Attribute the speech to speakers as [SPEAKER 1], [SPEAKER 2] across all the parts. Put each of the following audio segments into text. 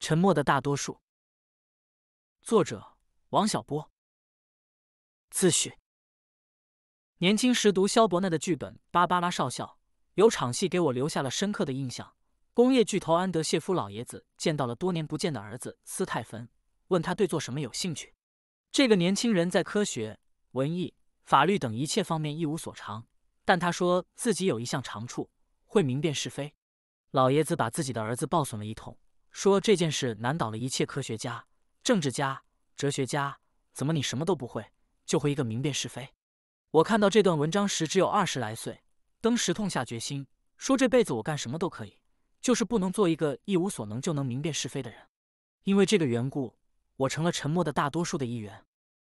[SPEAKER 1] 沉默的大多数。作者：王小波。自序。年轻时读肖伯纳的剧本《芭芭拉少校》，有场戏给我留下了深刻的印象。工业巨头安德谢夫老爷子见到了多年不见的儿子斯泰芬，问他对做什么有兴趣。这个年轻人在科学、文艺、法律等一切方面一无所长，但他说自己有一项长处，会明辨是非。老爷子把自己的儿子暴损了一通。说这件事难倒了一切科学家、政治家、哲学家。怎么你什么都不会，就会一个明辨是非？我看到这段文章时只有二十来岁，当时痛下决心，说这辈子我干什么都可以，就是不能做一个一无所能就能明辨是非的人。因为这个缘故，我成了沉默的大多数的一员。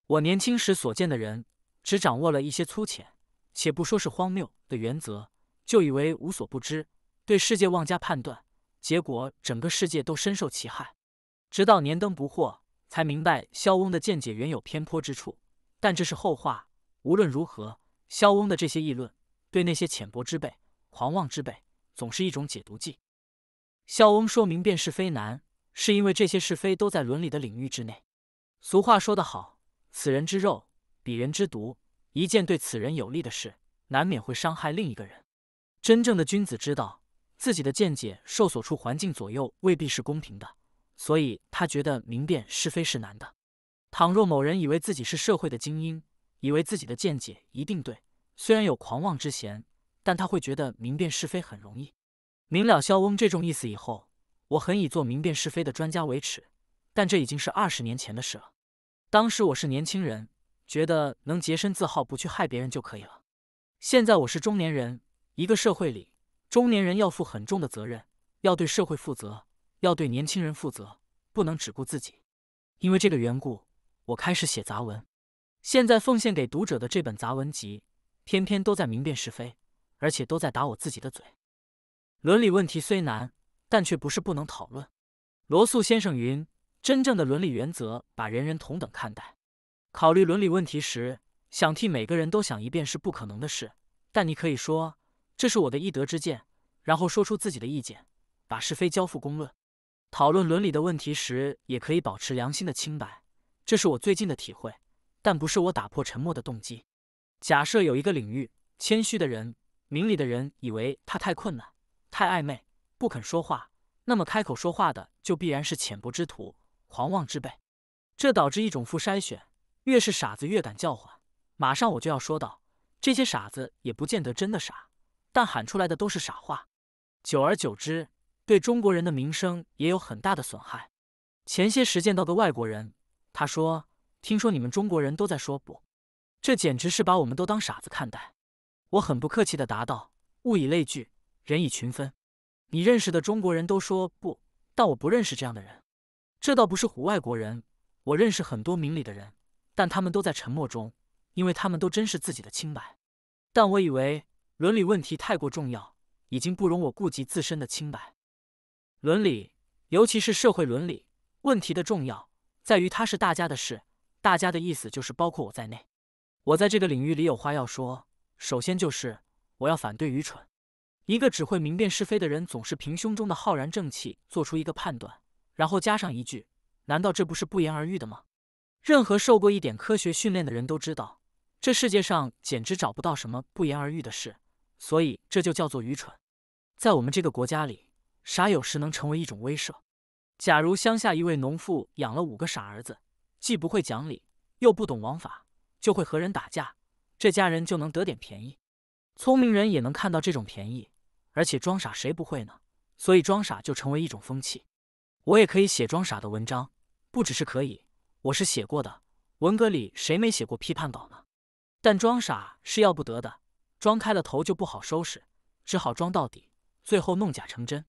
[SPEAKER 1] 我年轻时所见的人，只掌握了一些粗浅，且不说是荒谬的原则，就以为无所不知，对世界妄加判断。结果，整个世界都深受其害。直到年登不惑，才明白萧翁的见解原有偏颇之处。但这是后话。无论如何，萧翁的这些议论，对那些浅薄之辈、狂妄之辈，总是一种解毒剂。萧翁说明辨是非难，是因为这些是非都在伦理的领域之内。俗话说得好：“此人之肉，彼人之毒。”一件对此人有利的事，难免会伤害另一个人。真正的君子之道。自己的见解受所处环境左右，未必是公平的，所以他觉得明辨是非是难的。倘若某人以为自己是社会的精英，以为自己的见解一定对，虽然有狂妄之嫌，但他会觉得明辨是非很容易。明了萧翁这种意思以后，我很以做明辨是非的专家为耻，但这已经是二十年前的事了。当时我是年轻人，觉得能洁身自好，不去害别人就可以了。现在我是中年人，一个社会里。中年人要负很重的责任，要对社会负责，要对年轻人负责，不能只顾自己。因为这个缘故，我开始写杂文。现在奉献给读者的这本杂文集，偏偏都在明辨是非，而且都在打我自己的嘴。伦理问题虽难，但却不是不能讨论。罗素先生云：“真正的伦理原则把人人同等看待。考虑伦理问题时，想替每个人都想一遍是不可能的事，但你可以说。”这是我的一德之见，然后说出自己的意见，把是非交付公论。讨论伦理的问题时，也可以保持良心的清白，这是我最近的体会，但不是我打破沉默的动机。假设有一个领域，谦虚的人、明理的人以为他太困难、太暧昧，不肯说话，那么开口说话的就必然是浅薄之徒、狂妄之辈。这导致一种负筛选：越是傻子越敢叫唤。马上我就要说到，这些傻子也不见得真的傻。但喊出来的都是傻话，久而久之，对中国人的名声也有很大的损害。前些时见到个外国人，他说：“听说你们中国人都在说不，这简直是把我们都当傻子看待。”我很不客气的答道：“物以类聚，人以群分。你认识的中国人都说不，但我不认识这样的人。这倒不是唬外国人，我认识很多明理的人，但他们都在沉默中，因为他们都珍视自己的清白。但我以为。”伦理问题太过重要，已经不容我顾及自身的清白。伦理，尤其是社会伦理问题的重要，在于它是大家的事，大家的意思就是包括我在内。我在这个领域里有话要说，首先就是我要反对愚蠢。一个只会明辨是非的人，总是凭胸中的浩然正气做出一个判断，然后加上一句：“难道这不是不言而喻的吗？”任何受过一点科学训练的人都知道，这世界上简直找不到什么不言而喻的事。所以这就叫做愚蠢。在我们这个国家里，傻有时能成为一种威慑。假如乡下一位农妇养了五个傻儿子，既不会讲理，又不懂王法，就会和人打架，这家人就能得点便宜。聪明人也能看到这种便宜，而且装傻谁不会呢？所以装傻就成为一种风气。我也可以写装傻的文章，不只是可以，我是写过的。文革里谁没写过批判稿呢？但装傻是要不得的。装开了头就不好收拾，只好装到底，最后弄假成真。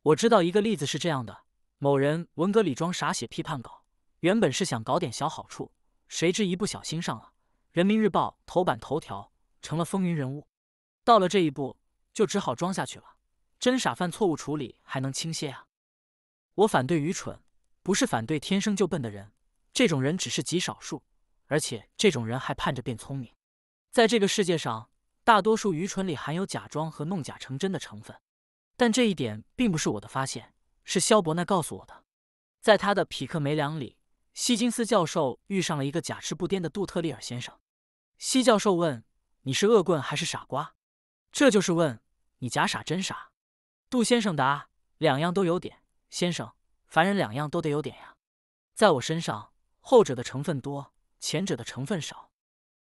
[SPEAKER 1] 我知道一个例子是这样的：某人文革里装傻写批判稿，原本是想搞点小好处，谁知一不小心上了《人民日报》头版头条，成了风云人物。到了这一步，就只好装下去了。真傻犯错误处理还能轻些啊！我反对愚蠢，不是反对天生就笨的人，这种人只是极少数，而且这种人还盼着变聪明。在这个世界上。大多数愚蠢里含有假装和弄假成真的成分，但这一点并不是我的发现，是肖伯纳告诉我的。在他的《匹克梅梁》里，希金斯教授遇上了一个假痴不癫的杜特利尔先生。希教授问：“你是恶棍还是傻瓜？”这就是问你假傻真傻。杜先生答：“两样都有点，先生，凡人两样都得有点呀。在我身上，后者的成分多，前者的成分少，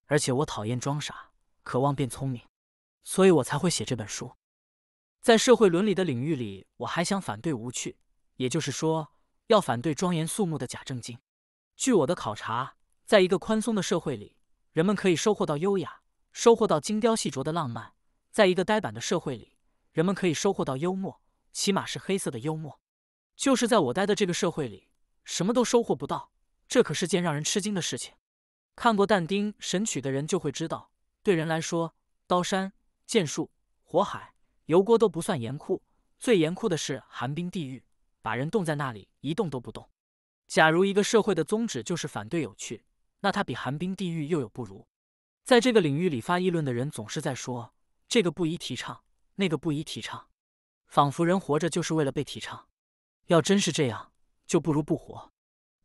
[SPEAKER 1] 而且我讨厌装傻。”渴望变聪明，所以我才会写这本书。在社会伦理的领域里，我还想反对无趣，也就是说，要反对庄严肃穆的假正经。据我的考察，在一个宽松的社会里，人们可以收获到优雅，收获到精雕细琢的浪漫；在一个呆板的社会里，人们可以收获到幽默，起码是黑色的幽默。就是在我待的这个社会里，什么都收获不到，这可是件让人吃惊的事情。看过但丁《神曲》的人就会知道。对人来说，刀山、剑术、火海、油锅都不算严酷，最严酷的是寒冰地狱，把人冻在那里一动都不动。假如一个社会的宗旨就是反对有趣，那它比寒冰地狱又有不如。在这个领域里发议论的人，总是在说这个不宜提倡，那个不宜提倡，仿佛人活着就是为了被提倡。要真是这样，就不如不活。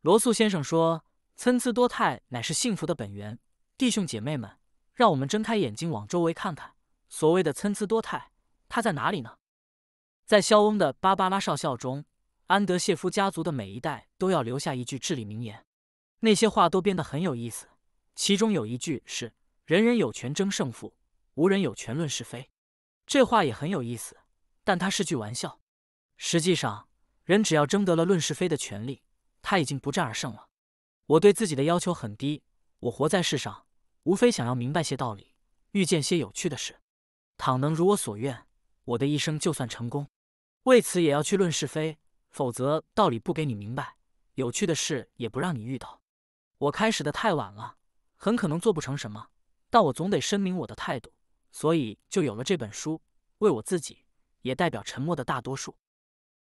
[SPEAKER 1] 罗素先生说：“参差多态乃是幸福的本源。”弟兄姐妹们。让我们睁开眼睛，往周围看看。所谓的参差多态，它在哪里呢？在肖翁的芭芭拉少校中，安德谢夫家族的每一代都要留下一句至理名言。那些话都编得很有意思。其中有一句是：“人人有权争胜负，无人有权论是非。”这话也很有意思，但它是句玩笑。实际上，人只要争得了论是非的权利，他已经不战而胜了。我对自己的要求很低，我活在世上。无非想要明白些道理，遇见些有趣的事。倘能如我所愿，我的一生就算成功。为此也要去论是非，否则道理不给你明白，有趣的事也不让你遇到。我开始的太晚了，很可能做不成什么，但我总得声明我的态度，所以就有了这本书，为我自己，也代表沉默的大多数。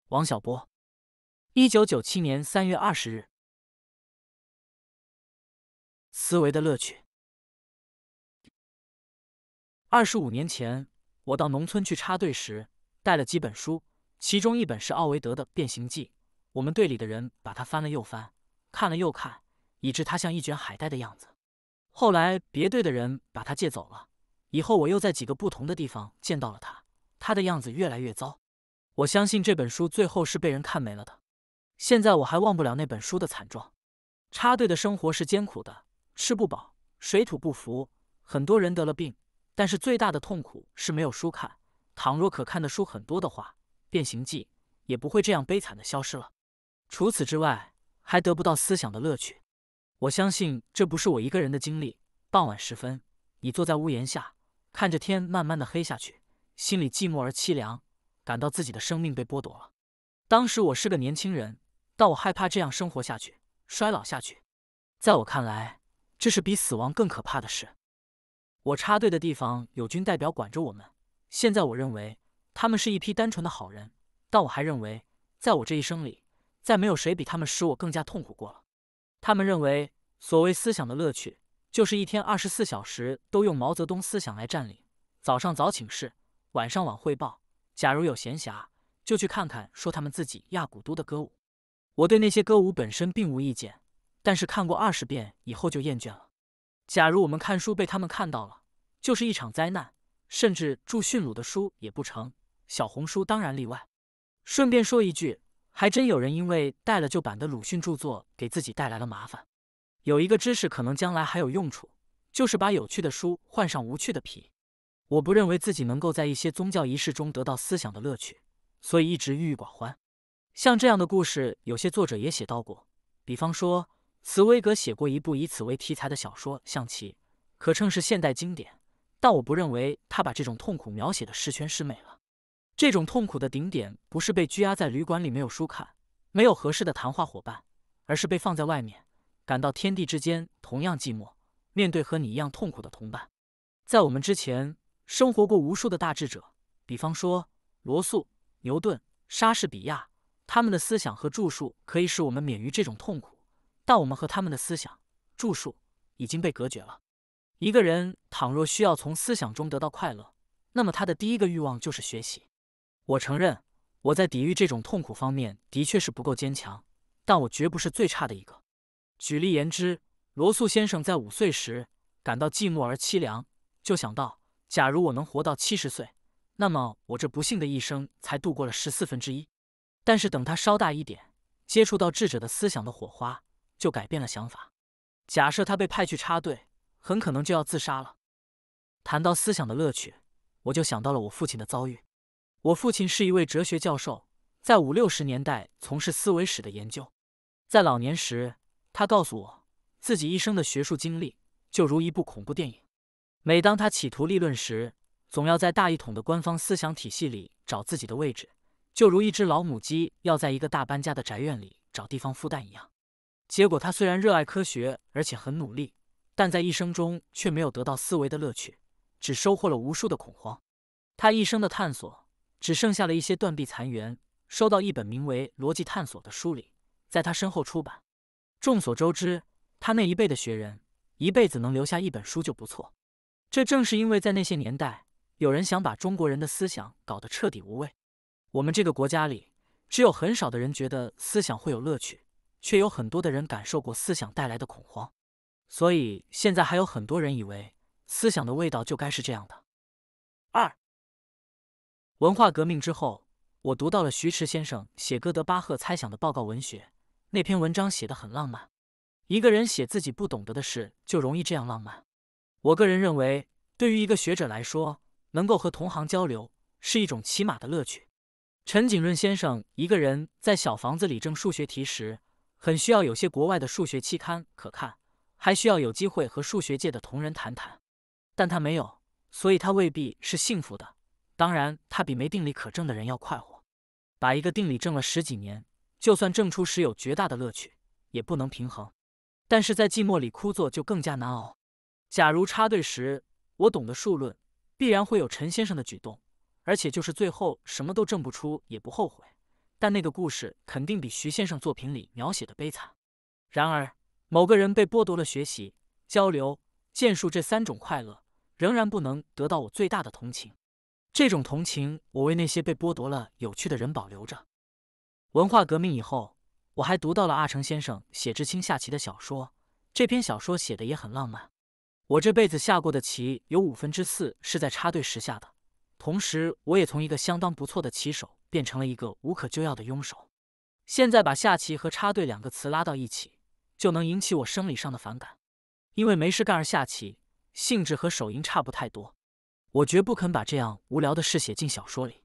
[SPEAKER 1] 王小波，一九九七年三月二十日。思维的乐趣。二十五年前，我到农村去插队时，带了几本书，其中一本是奥维德的《变形记》。我们队里的人把它翻了又翻，看了又看，以致它像一卷海带的样子。后来，别队的人把它借走了。以后，我又在几个不同的地方见到了它，它的样子越来越糟。我相信这本书最后是被人看没了的。现在我还忘不了那本书的惨状。插队的生活是艰苦的，吃不饱，水土不服，很多人得了病。但是最大的痛苦是没有书看。倘若可看的书很多的话，《变形记》也不会这样悲惨的消失了。除此之外，还得不到思想的乐趣。我相信这不是我一个人的经历。傍晚时分，你坐在屋檐下，看着天慢慢的黑下去，心里寂寞而凄凉，感到自己的生命被剥夺了。当时我是个年轻人，但我害怕这样生活下去，衰老下去。在我看来，这是比死亡更可怕的事。我插队的地方，友军代表管着我们。现在我认为他们是一批单纯的好人，但我还认为，在我这一生里，再没有谁比他们使我更加痛苦过了。他们认为所谓思想的乐趣，就是一天二十四小时都用毛泽东思想来占领，早上早请示，晚上晚汇报。假如有闲暇，就去看看说他们自己亚古都的歌舞。我对那些歌舞本身并无意见，但是看过二十遍以后就厌倦了。假如我们看书被他们看到了，就是一场灾难，甚至著驯鲁的书也不成。小红书当然例外。顺便说一句，还真有人因为带了旧版的鲁迅著作，给自己带来了麻烦。有一个知识可能将来还有用处，就是把有趣的书换上无趣的皮。我不认为自己能够在一些宗教仪式中得到思想的乐趣，所以一直郁郁寡欢。像这样的故事，有些作者也写到过，比方说。茨威格写过一部以此为题材的小说《象棋》，可称是现代经典。但我不认为他把这种痛苦描写的十全十美了。这种痛苦的顶点，不是被拘押在旅馆里没有书看、没有合适的谈话伙伴，而是被放在外面，感到天地之间同样寂寞，面对和你一样痛苦的同伴。在我们之前，生活过无数的大智者，比方说罗素、牛顿、莎士比亚，他们的思想和著述可以使我们免于这种痛苦。但我们和他们的思想著述已经被隔绝了。一个人倘若需要从思想中得到快乐，那么他的第一个欲望就是学习。我承认我在抵御这种痛苦方面的确是不够坚强，但我绝不是最差的一个。举例言之，罗素先生在五岁时感到寂寞而凄凉，就想到：假如我能活到七十岁，那么我这不幸的一生才度过了十四分之一。但是等他稍大一点，接触到智者的思想的火花。就改变了想法。假设他被派去插队，很可能就要自杀了。谈到思想的乐趣，我就想到了我父亲的遭遇。我父亲是一位哲学教授，在五六十年代从事思维史的研究。在老年时，他告诉我，自己一生的学术经历就如一部恐怖电影。每当他企图立论时，总要在大一统的官方思想体系里找自己的位置，就如一只老母鸡要在一个大搬家的宅院里找地方孵蛋一样。结果，他虽然热爱科学，而且很努力，但在一生中却没有得到思维的乐趣，只收获了无数的恐慌。他一生的探索只剩下了一些断壁残垣。收到一本名为《逻辑探索》的书里，在他身后出版。众所周知，他那一辈的学人，一辈子能留下一本书就不错。这正是因为在那些年代，有人想把中国人的思想搞得彻底无味。我们这个国家里，只有很少的人觉得思想会有乐趣。却有很多的人感受过思想带来的恐慌，所以现在还有很多人以为思想的味道就该是这样的。二，文化革命之后，我读到了徐迟先生写哥德巴赫猜想的报告文学，那篇文章写得很浪漫。一个人写自己不懂得的事，就容易这样浪漫。我个人认为，对于一个学者来说，能够和同行交流是一种起码的乐趣。陈景润先生一个人在小房子里正数学题时。很需要有些国外的数学期刊可看，还需要有机会和数学界的同仁谈谈，但他没有，所以他未必是幸福的。当然，他比没定理可证的人要快活。把一个定理证了十几年，就算证出时有绝大的乐趣，也不能平衡。但是在寂寞里枯坐就更加难熬。假如插队时我懂得数论，必然会有陈先生的举动，而且就是最后什么都证不出也不后悔。但那个故事肯定比徐先生作品里描写的悲惨。然而，某个人被剥夺了学习、交流、剑术这三种快乐，仍然不能得到我最大的同情。这种同情，我为那些被剥夺了有趣的人保留着。文化革命以后，我还读到了阿城先生写知青下棋的小说。这篇小说写的也很浪漫。我这辈子下过的棋，有五分之四是在插队时下的。同时，我也从一个相当不错的棋手。变成了一个无可救药的庸手。现在把下棋和插队两个词拉到一起，就能引起我生理上的反感。因为没事干而下棋，性质和手淫差不太多。我绝不肯把这样无聊的事写进小说里。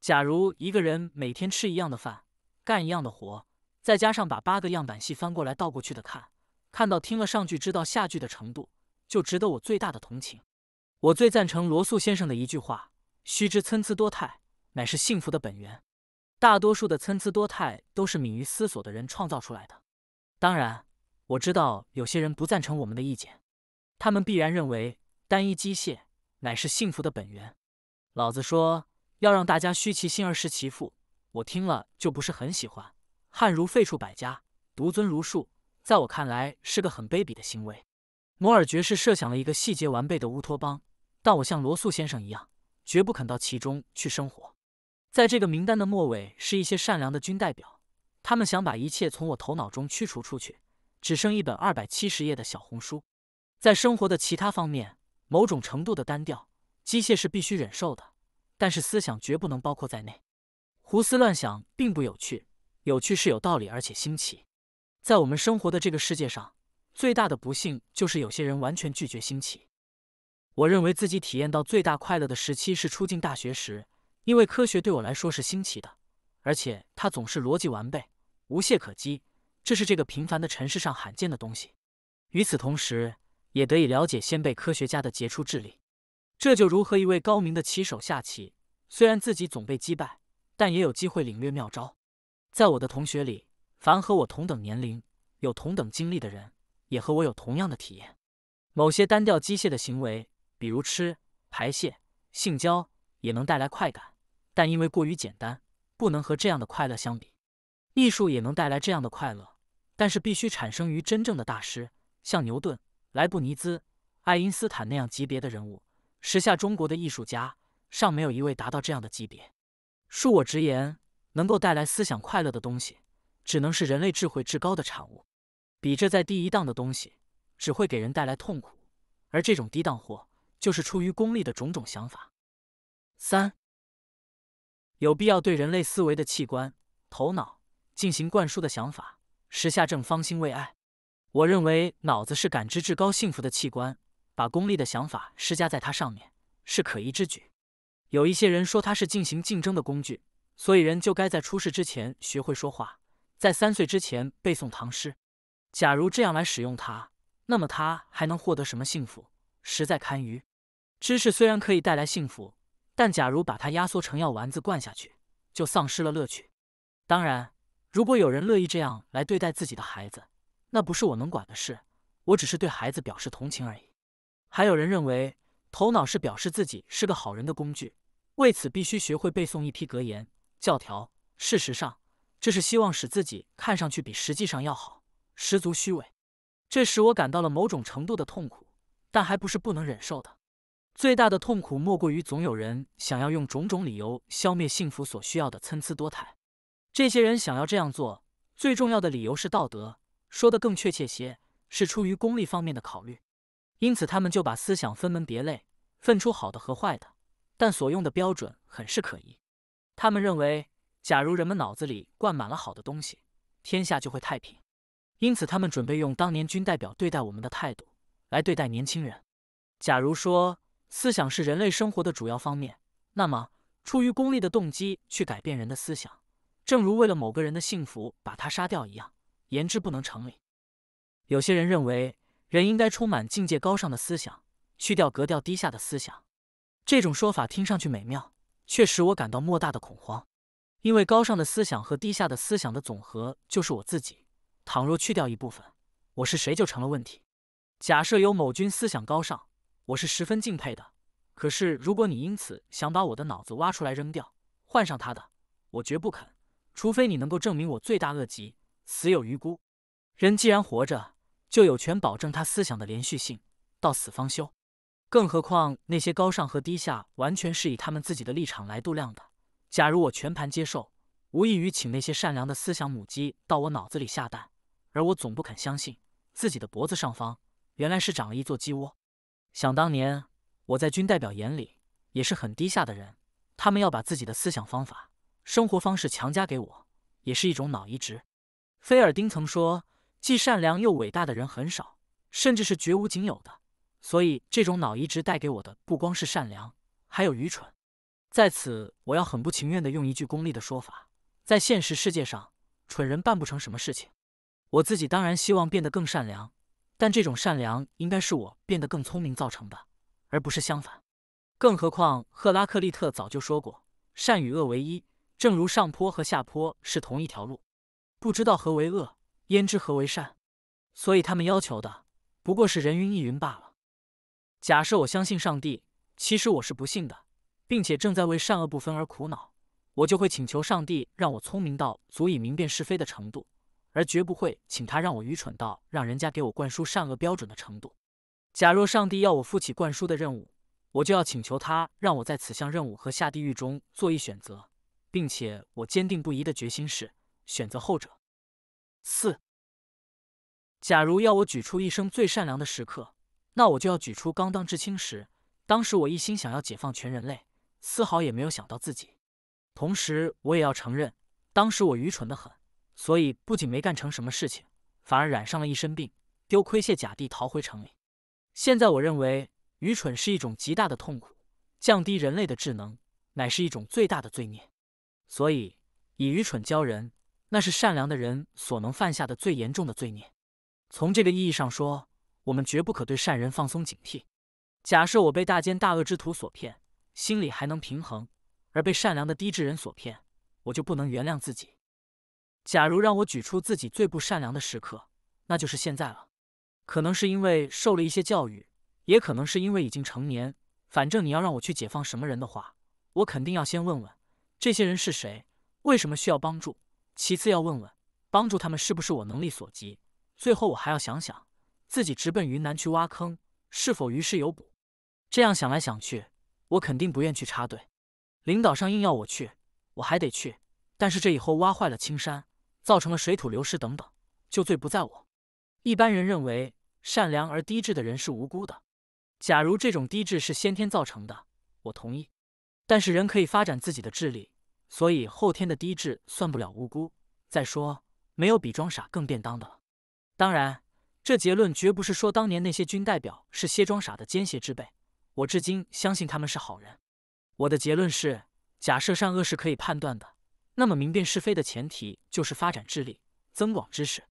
[SPEAKER 1] 假如一个人每天吃一样的饭，干一样的活，再加上把八个样板戏翻过来倒过去的看，看到听了上句知道下句的程度，就值得我最大的同情。我最赞成罗素先生的一句话：“须知参差多态。”乃是幸福的本源，大多数的参差多态都是敏于思索的人创造出来的。当然，我知道有些人不赞成我们的意见，他们必然认为单一机械乃是幸福的本源。老子说要让大家虚其心而实其腹，我听了就不是很喜欢。汉儒废黜百家，独尊儒术，在我看来是个很卑鄙的行为。摩尔爵士设想了一个细节完备的乌托邦，但我像罗素先生一样，绝不肯到其中去生活。在这个名单的末尾是一些善良的军代表，他们想把一切从我头脑中驱除出去，只剩一本二百七十页的小红书。在生活的其他方面，某种程度的单调、机械是必须忍受的，但是思想绝不能包括在内。胡思乱想并不有趣，有趣是有道理而且新奇。在我们生活的这个世界上，最大的不幸就是有些人完全拒绝新奇。我认为自己体验到最大快乐的时期是初进大学时。因为科学对我来说是新奇的，而且它总是逻辑完备、无懈可击，这是这个平凡的尘世上罕见的东西。与此同时，也得以了解先辈科学家的杰出智力，这就如何一位高明的棋手下棋，虽然自己总被击败，但也有机会领略妙招。在我的同学里，凡和我同等年龄、有同等经历的人，也和我有同样的体验。某些单调机械的行为，比如吃、排泄、性交，也能带来快感。但因为过于简单，不能和这样的快乐相比。艺术也能带来这样的快乐，但是必须产生于真正的大师，像牛顿、莱布尼兹、爱因斯坦那样级别的人物。时下中国的艺术家尚没有一位达到这样的级别。恕我直言，能够带来思想快乐的东西，只能是人类智慧至高的产物。比这在低一档的东西，只会给人带来痛苦。而这种低档货，就是出于功利的种种想法。三。有必要对人类思维的器官——头脑进行灌输的想法，时下正方兴未艾。我认为脑子是感知至高幸福的器官，把功利的想法施加在它上面是可疑之举。有一些人说它是进行竞争的工具，所以人就该在出世之前学会说话，在三岁之前背诵唐诗。假如这样来使用它，那么它还能获得什么幸福？实在堪舆。知识虽然可以带来幸福。但假如把它压缩成药丸子灌下去，就丧失了乐趣。当然，如果有人乐意这样来对待自己的孩子，那不是我能管的事。我只是对孩子表示同情而已。还有人认为，头脑是表示自己是个好人的工具，为此必须学会背诵一批格言、教条。事实上，这是希望使自己看上去比实际上要好，十足虚伪。这使我感到了某种程度的痛苦，但还不是不能忍受的。最大的痛苦莫过于总有人想要用种种理由消灭幸福所需要的参差多态。这些人想要这样做，最重要的理由是道德。说的更确切些，是出于功利方面的考虑。因此，他们就把思想分门别类，分出好的和坏的，但所用的标准很是可疑。他们认为，假如人们脑子里灌满了好的东西，天下就会太平。因此，他们准备用当年军代表对待我们的态度来对待年轻人。假如说。思想是人类生活的主要方面。那么，出于功利的动机去改变人的思想，正如为了某个人的幸福把他杀掉一样，言之不能成立。有些人认为，人应该充满境界高尚的思想，去掉格调低下的思想。这种说法听上去美妙，却使我感到莫大的恐慌。因为高尚的思想和低下的思想的总和就是我自己。倘若去掉一部分，我是谁就成了问题。假设有某君思想高尚。我是十分敬佩的，可是如果你因此想把我的脑子挖出来扔掉，换上他的，我绝不肯。除非你能够证明我罪大恶极，死有余辜。人既然活着，就有权保证他思想的连续性，到死方休。更何况那些高尚和低下，完全是以他们自己的立场来度量的。假如我全盘接受，无异于请那些善良的思想母鸡到我脑子里下蛋，而我总不肯相信自己的脖子上方原来是长了一座鸡窝。想当年，我在军代表眼里也是很低下的人，他们要把自己的思想方法、生活方式强加给我，也是一种脑移植。菲尔丁曾说，既善良又伟大的人很少，甚至是绝无仅有的。所以，这种脑移植带给我的不光是善良，还有愚蠢。在此，我要很不情愿地用一句功利的说法：在现实世界上，蠢人办不成什么事情。我自己当然希望变得更善良。但这种善良应该是我变得更聪明造成的，而不是相反。更何况，赫拉克利特早就说过，善与恶为一，正如上坡和下坡是同一条路。不知道何为恶，焉知何为善？所以他们要求的不过是人云亦云罢了。假设我相信上帝，其实我是不信的，并且正在为善恶不分而苦恼，我就会请求上帝让我聪明到足以明辨是非的程度。而绝不会请他让我愚蠢到让人家给我灌输善恶标准的程度。假若上帝要我负起灌输的任务，我就要请求他让我在此项任务和下地狱中做一选择，并且我坚定不移的决心是选择后者。四，假如要我举出一生最善良的时刻，那我就要举出刚当知青时，当时我一心想要解放全人类，丝毫也没有想到自己。同时，我也要承认，当时我愚蠢的很。所以不仅没干成什么事情，反而染上了一身病，丢盔卸甲地逃回城里。现在我认为，愚蠢是一种极大的痛苦，降低人类的智能乃是一种最大的罪孽。所以，以愚蠢教人，那是善良的人所能犯下的最严重的罪孽。从这个意义上说，我们绝不可对善人放松警惕。假设我被大奸大恶之徒所骗，心里还能平衡；而被善良的低智人所骗，我就不能原谅自己。假如让我举出自己最不善良的时刻，那就是现在了。可能是因为受了一些教育，也可能是因为已经成年。反正你要让我去解放什么人的话，我肯定要先问问这些人是谁，为什么需要帮助。其次要问问，帮助他们是不是我能力所及。最后我还要想想，自己直奔云南去挖坑是否于事有补。这样想来想去，我肯定不愿去插队。领导上硬要我去，我还得去。但是这以后挖坏了青山。造成了水土流失等等，就罪不在我。一般人认为善良而低智的人是无辜的。假如这种低智是先天造成的，我同意。但是人可以发展自己的智力，所以后天的低智算不了无辜。再说，没有比装傻更便当的了。当然，这结论绝不是说当年那些军代表是些装傻的奸邪之辈。我至今相信他们是好人。我的结论是：假设善恶是可以判断的。那么，明辨是非的前提就是发展智力、增广知识。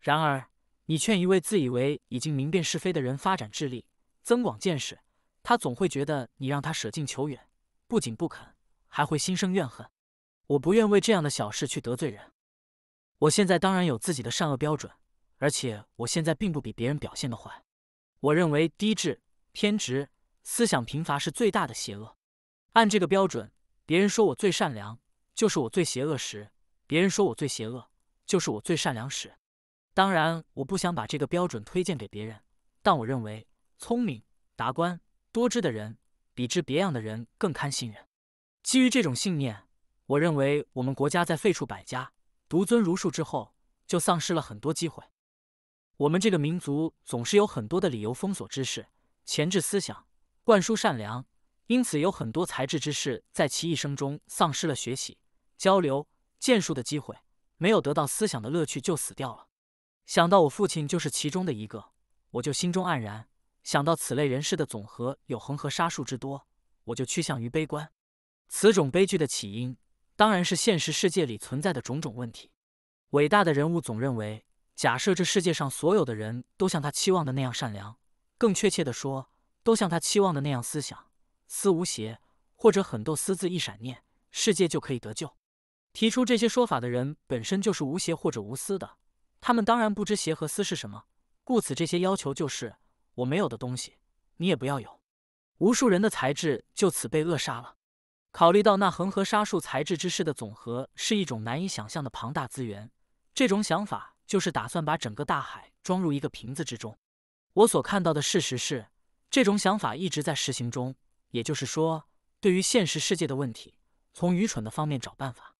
[SPEAKER 1] 然而，你劝一位自以为已经明辨是非的人发展智力、增广见识，他总会觉得你让他舍近求远，不仅不肯，还会心生怨恨。我不愿为这样的小事去得罪人。我现在当然有自己的善恶标准，而且我现在并不比别人表现得坏。我认为低智、偏执、思想贫乏是最大的邪恶。按这个标准，别人说我最善良。就是我最邪恶时，别人说我最邪恶；就是我最善良时。当然，我不想把这个标准推荐给别人，但我认为，聪明、达观、多知的人，比之别样的人更堪信任。基于这种信念，我认为我们国家在废黜百家、独尊儒术之后，就丧失了很多机会。我们这个民族总是有很多的理由封锁知识、前置思想、灌输善良，因此有很多才智之士在其一生中丧失了学习。交流剑术的机会，没有得到思想的乐趣就死掉了。想到我父亲就是其中的一个，我就心中黯然。想到此类人士的总和有恒河沙数之多，我就趋向于悲观。此种悲剧的起因，当然是现实世界里存在的种种问题。伟大的人物总认为，假设这世界上所有的人都像他期望的那样善良，更确切的说，都像他期望的那样思想思无邪，或者狠斗私字一闪念，世界就可以得救。提出这些说法的人本身就是无邪或者无私的，他们当然不知邪和私是什么，故此这些要求就是我没有的东西，你也不要有。无数人的才智就此被扼杀了。考虑到那恒河沙数才智之士的总和是一种难以想象的庞大资源，这种想法就是打算把整个大海装入一个瓶子之中。我所看到的事实是，这种想法一直在实行中，也就是说，对于现实世界的问题，从愚蠢的方面找办法。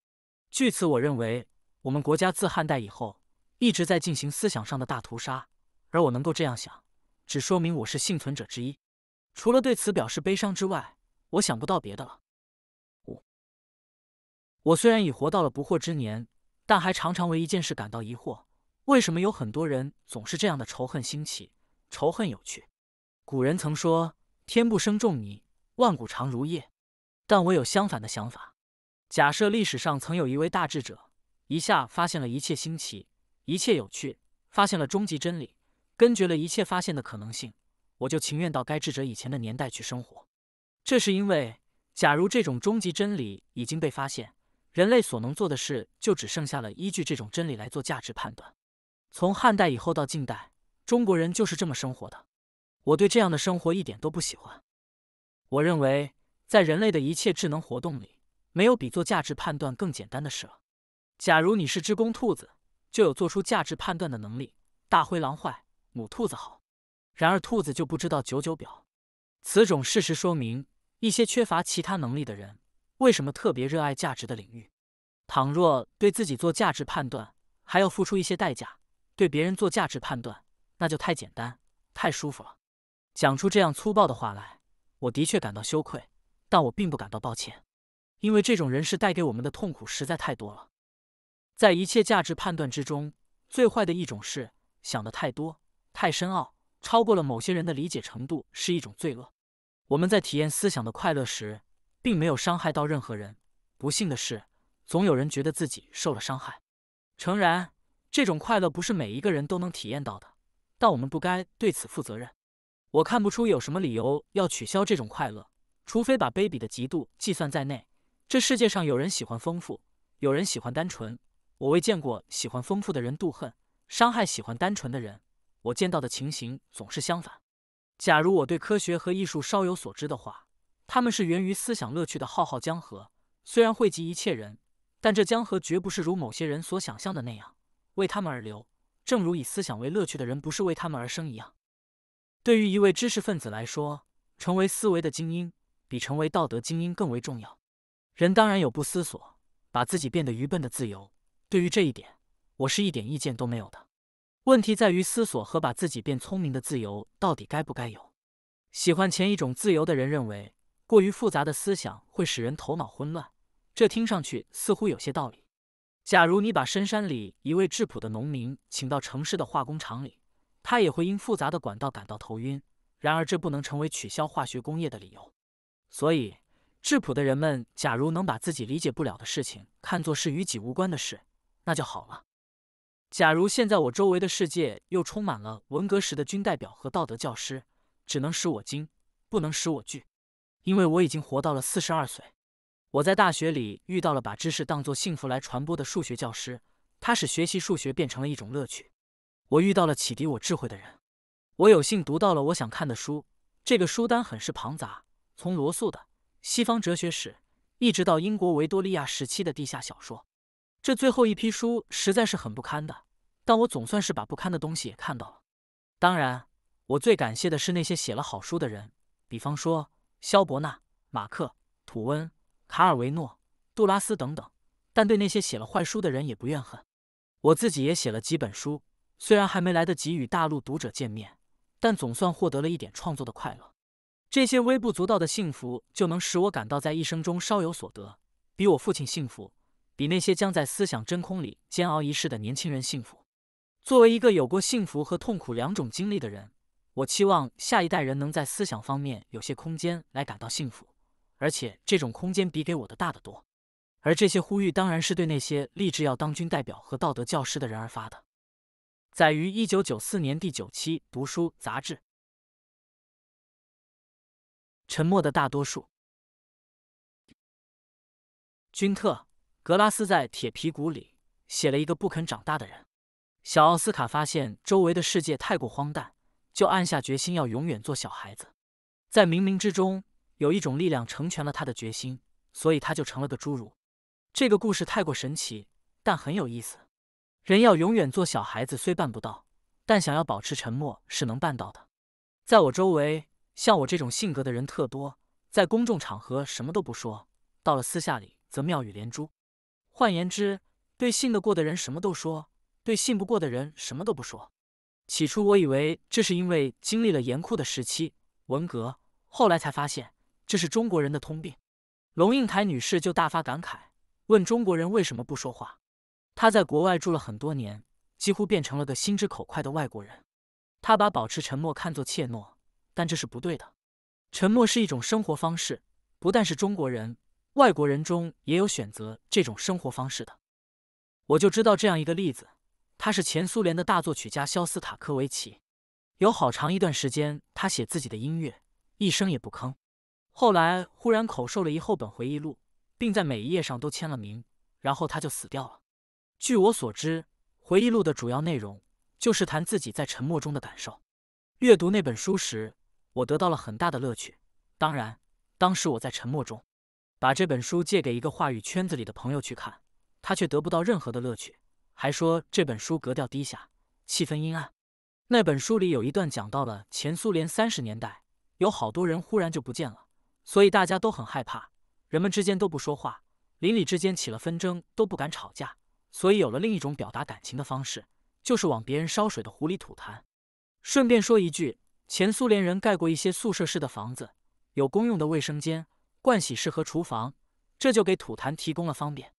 [SPEAKER 1] 据此，我认为我们国家自汉代以后一直在进行思想上的大屠杀，而我能够这样想，只说明我是幸存者之一。除了对此表示悲伤之外，我想不到别的了。五，我虽然已活到了不惑之年，但还常常为一件事感到疑惑：为什么有很多人总是这样的仇恨兴起？仇恨有趣。古人曾说“天不生仲尼，万古长如夜”，但我有相反的想法。假设历史上曾有一位大智者，一下发现了一切新奇，一切有趣，发现了终极真理，根绝了一切发现的可能性。我就情愿到该智者以前的年代去生活。这是因为，假如这种终极真理已经被发现，人类所能做的事就只剩下了依据这种真理来做价值判断。从汉代以后到近代，中国人就是这么生活的。我对这样的生活一点都不喜欢。我认为，在人类的一切智能活动里，没有比做价值判断更简单的事了。假如你是只公兔子，就有做出价值判断的能力。大灰狼坏，母兔子好。然而兔子就不知道九九表。此种事实说明，一些缺乏其他能力的人，为什么特别热爱价值的领域。倘若对自己做价值判断还要付出一些代价，对别人做价值判断那就太简单、太舒服了。讲出这样粗暴的话来，我的确感到羞愧，但我并不感到抱歉。因为这种人是带给我们的痛苦实在太多了，在一切价值判断之中，最坏的一种是想的太多、太深奥，超过了某些人的理解程度，是一种罪恶。我们在体验思想的快乐时，并没有伤害到任何人。不幸的是，总有人觉得自己受了伤害。诚然，这种快乐不是每一个人都能体验到的，但我们不该对此负责任。我看不出有什么理由要取消这种快乐，除非把卑鄙的嫉妒计算在内。这世界上有人喜欢丰富，有人喜欢单纯。我未见过喜欢丰富的人妒恨、伤害喜欢单纯的人。我见到的情形总是相反。假如我对科学和艺术稍有所知的话，他们是源于思想乐趣的浩浩江河，虽然汇集一切人，但这江河绝不是如某些人所想象的那样为他们而流。正如以思想为乐趣的人不是为他们而生一样。对于一位知识分子来说，成为思维的精英比成为道德精英更为重要。人当然有不思索把自己变得愚笨的自由，对于这一点，我是一点意见都没有的。问题在于，思索和把自己变聪明的自由到底该不该有？喜欢前一种自由的人认为，过于复杂的思想会使人头脑混乱，这听上去似乎有些道理。假如你把深山里一位质朴的农民请到城市的化工厂里，他也会因复杂的管道感到头晕。然而，这不能成为取消化学工业的理由。所以。质朴的人们，假如能把自己理解不了的事情看作是与己无关的事，那就好了。假如现在我周围的世界又充满了文革时的军代表和道德教师，只能使我惊，不能使我惧，因为我已经活到了四十二岁。我在大学里遇到了把知识当作幸福来传播的数学教师，他使学习数学变成了一种乐趣。我遇到了启迪我智慧的人，我有幸读到了我想看的书。这个书单很是庞杂，从罗素的。西方哲学史，一直到英国维多利亚时期的地下小说，这最后一批书实在是很不堪的。但我总算是把不堪的东西也看到了。当然，我最感谢的是那些写了好书的人，比方说萧伯纳、马克、吐温、卡尔维诺、杜拉斯等等。但对那些写了坏书的人也不怨恨。我自己也写了几本书，虽然还没来得及与大陆读者见面，但总算获得了一点创作的快乐。这些微不足道的幸福就能使我感到在一生中稍有所得，比我父亲幸福，比那些将在思想真空里煎熬一世的年轻人幸福。作为一个有过幸福和痛苦两种经历的人，我期望下一代人能在思想方面有些空间来感到幸福，而且这种空间比给我的大得多。而这些呼吁当然是对那些立志要当军代表和道德教师的人而发的。载于1994年第九期《读书》杂志。沉默的大多数。君特·格拉斯在《铁皮鼓》里写了一个不肯长大的人。小奥斯卡发现周围的世界太过荒诞，就暗下决心要永远做小孩子。在冥冥之中，有一种力量成全了他的决心，所以他就成了个侏儒。这个故事太过神奇，但很有意思。人要永远做小孩子虽办不到，但想要保持沉默是能办到的。在我周围。像我这种性格的人特多，在公众场合什么都不说，到了私下里则妙语连珠。换言之，对信得过的人什么都说，对信不过的人什么都不说。起初我以为这是因为经历了严酷的时期——文革，后来才发现这是中国人的通病。龙应台女士就大发感慨，问中国人为什么不说话。她在国外住了很多年，几乎变成了个心直口快的外国人。她把保持沉默看作怯懦。但这是不对的，沉默是一种生活方式，不但是中国人，外国人中也有选择这种生活方式的。我就知道这样一个例子，他是前苏联的大作曲家肖斯塔科维奇，有好长一段时间他写自己的音乐，一声也不吭，后来忽然口授了一厚本回忆录，并在每一页上都签了名，然后他就死掉了。据我所知，回忆录的主要内容就是谈自己在沉默中的感受。阅读那本书时。我得到了很大的乐趣，当然，当时我在沉默中，把这本书借给一个话语圈子里的朋友去看，他却得不到任何的乐趣，还说这本书格调低下，气氛阴暗。那本书里有一段讲到了前苏联三十年代，有好多人忽然就不见了，所以大家都很害怕，人们之间都不说话，邻里之间起了纷争都不敢吵架，所以有了另一种表达感情的方式，就是往别人烧水的壶里吐痰。顺便说一句。前苏联人盖过一些宿舍式的房子，有公用的卫生间、盥洗室和厨房，这就给吐痰提供了方便。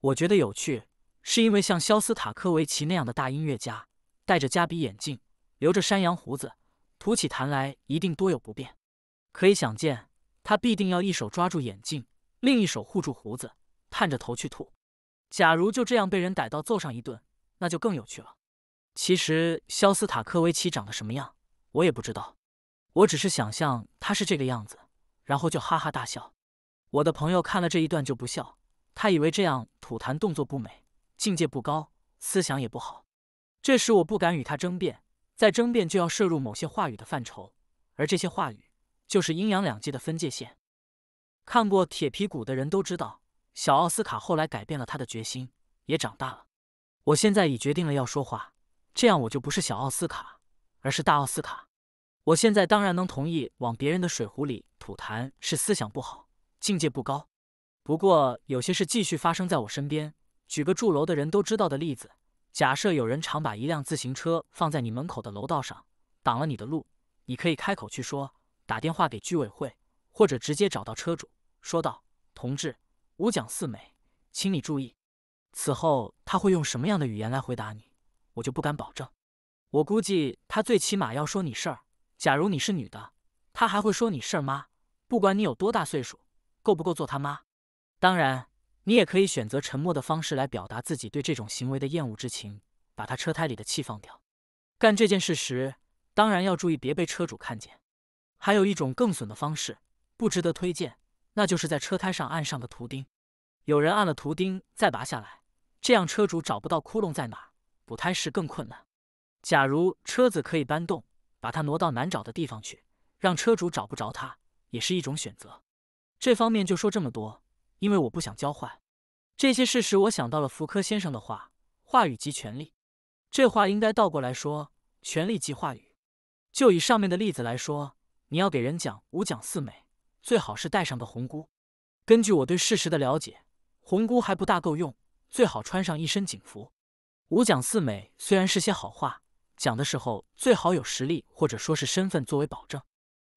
[SPEAKER 1] 我觉得有趣，是因为像肖斯塔科维奇那样的大音乐家，戴着加比眼镜，留着山羊胡子，吐起痰来一定多有不便。可以想见，他必定要一手抓住眼镜，另一手护住胡子，探着头去吐。假如就这样被人逮到揍上一顿，那就更有趣了。其实，肖斯塔科维奇长得什么样？我也不知道，我只是想象他是这个样子，然后就哈哈大笑。我的朋友看了这一段就不笑，他以为这样吐痰动作不美，境界不高，思想也不好。这时我不敢与他争辩，再争辩就要涉入某些话语的范畴，而这些话语就是阴阳两界的分界线。看过《铁皮鼓》的人都知道，小奥斯卡后来改变了他的决心，也长大了。我现在已决定了要说话，这样我就不是小奥斯卡。而是大奥斯卡，我现在当然能同意往别人的水壶里吐痰是思想不好，境界不高。不过有些事继续发生在我身边。举个住楼的人都知道的例子：假设有人常把一辆自行车放在你门口的楼道上，挡了你的路，你可以开口去说，打电话给居委会，或者直接找到车主，说道：“同志，五讲四美，请你注意。”此后他会用什么样的语言来回答你，我就不敢保证。我估计他最起码要说你事儿。假如你是女的，他还会说你事儿妈。不管你有多大岁数，够不够做他妈。当然，你也可以选择沉默的方式来表达自己对这种行为的厌恶之情，把他车胎里的气放掉。干这件事时，当然要注意别被车主看见。还有一种更损的方式，不值得推荐，那就是在车胎上按上个图钉。有人按了图钉再拔下来，这样车主找不到窟窿在哪，补胎时更困难。假如车子可以搬动，把它挪到难找的地方去，让车主找不着它，也是一种选择。这方面就说这么多，因为我不想交换。这些事实，我想到了福柯先生的话：“话语即权力。”这话应该倒过来说：“权力即话语。”就以上面的例子来说，你要给人讲五讲四美，最好是带上个红箍。根据我对事实的了解，红箍还不大够用，最好穿上一身警服。五讲四美虽然是些好话。讲的时候最好有实力或者说是身份作为保证。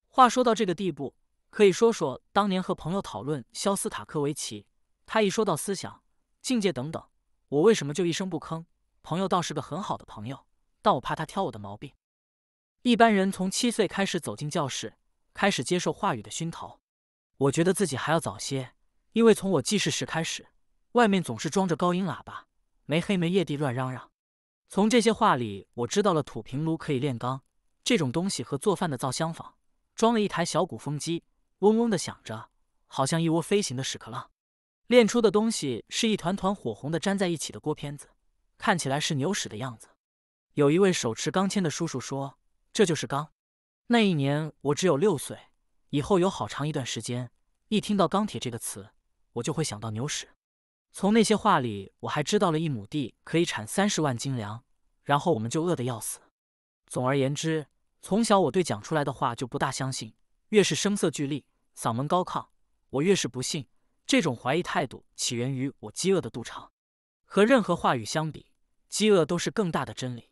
[SPEAKER 1] 话说到这个地步，可以说说当年和朋友讨论肖斯塔科维奇，他一说到思想、境界等等，我为什么就一声不吭？朋友倒是个很好的朋友，但我怕他挑我的毛病。一般人从七岁开始走进教室，开始接受话语的熏陶。我觉得自己还要早些，因为从我记事时开始，外面总是装着高音喇叭，没黑没夜地乱嚷嚷。从这些话里，我知道了土平炉可以炼钢。这种东西和做饭的灶相仿，装了一台小鼓风机，嗡嗡地响着，好像一窝飞行的屎壳郎。炼出的东西是一团团火红的粘在一起的锅片子，看起来是牛屎的样子。有一位手持钢钎的叔叔说：“这就是钢。”那一年我只有六岁。以后有好长一段时间，一听到钢铁这个词，我就会想到牛屎。从那些话里，我还知道了一亩地可以产三十万斤粮，然后我们就饿得要死。总而言之，从小我对讲出来的话就不大相信，越是声色俱厉、嗓门高亢，我越是不信。这种怀疑态度起源于我饥饿的肚肠。和任何话语相比，饥饿都是更大的真理。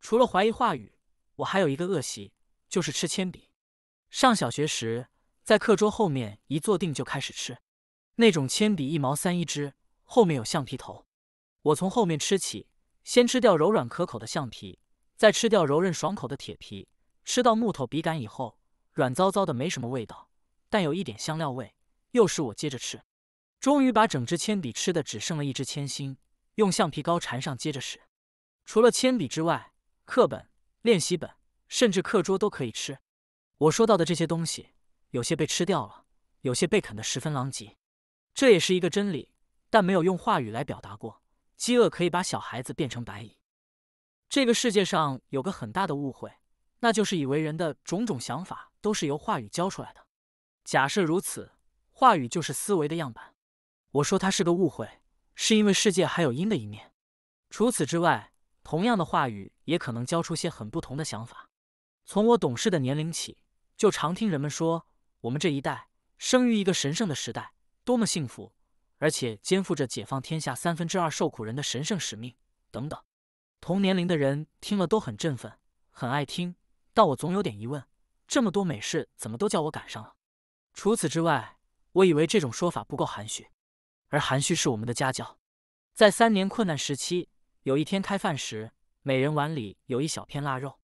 [SPEAKER 1] 除了怀疑话语，我还有一个恶习，就是吃铅笔。上小学时，在课桌后面一坐定就开始吃，那种铅笔一毛三一支。后面有橡皮头，我从后面吃起，先吃掉柔软可口的橡皮，再吃掉柔韧爽口的铁皮，吃到木头笔杆以后，软糟糟的没什么味道，但有一点香料味，又是我接着吃，终于把整支铅笔吃的只剩了一支铅芯，用橡皮膏缠上接着使。除了铅笔之外，课本、练习本，甚至课桌都可以吃。我说到的这些东西，有些被吃掉了，有些被啃得十分狼藉，这也是一个真理。但没有用话语来表达过。饥饿可以把小孩子变成白蚁。这个世界上有个很大的误会，那就是以为人的种种想法都是由话语教出来的。假设如此，话语就是思维的样板。我说它是个误会，是因为世界还有阴的一面。除此之外，同样的话语也可能教出些很不同的想法。从我懂事的年龄起，就常听人们说：“我们这一代生于一个神圣的时代，多么幸福。”而且肩负着解放天下三分之二受苦人的神圣使命，等等，同年龄的人听了都很振奋，很爱听。但我总有点疑问：这么多美事怎么都叫我赶上了？除此之外，我以为这种说法不够含蓄，而含蓄是我们的家教。在三年困难时期，有一天开饭时，每人碗里有一小片腊肉，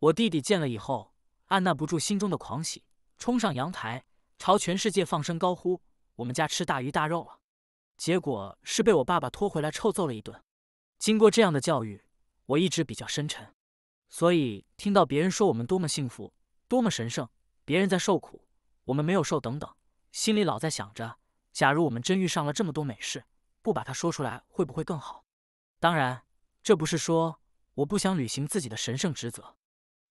[SPEAKER 1] 我弟弟见了以后，按捺不住心中的狂喜，冲上阳台，朝全世界放声高呼：“我们家吃大鱼大肉了！”结果是被我爸爸拖回来臭揍了一顿。经过这样的教育，我一直比较深沉，所以听到别人说我们多么幸福、多么神圣，别人在受苦，我们没有受，等等，心里老在想着：假如我们真遇上了这么多美事，不把它说出来会不会更好？当然，这不是说我不想履行自己的神圣职责。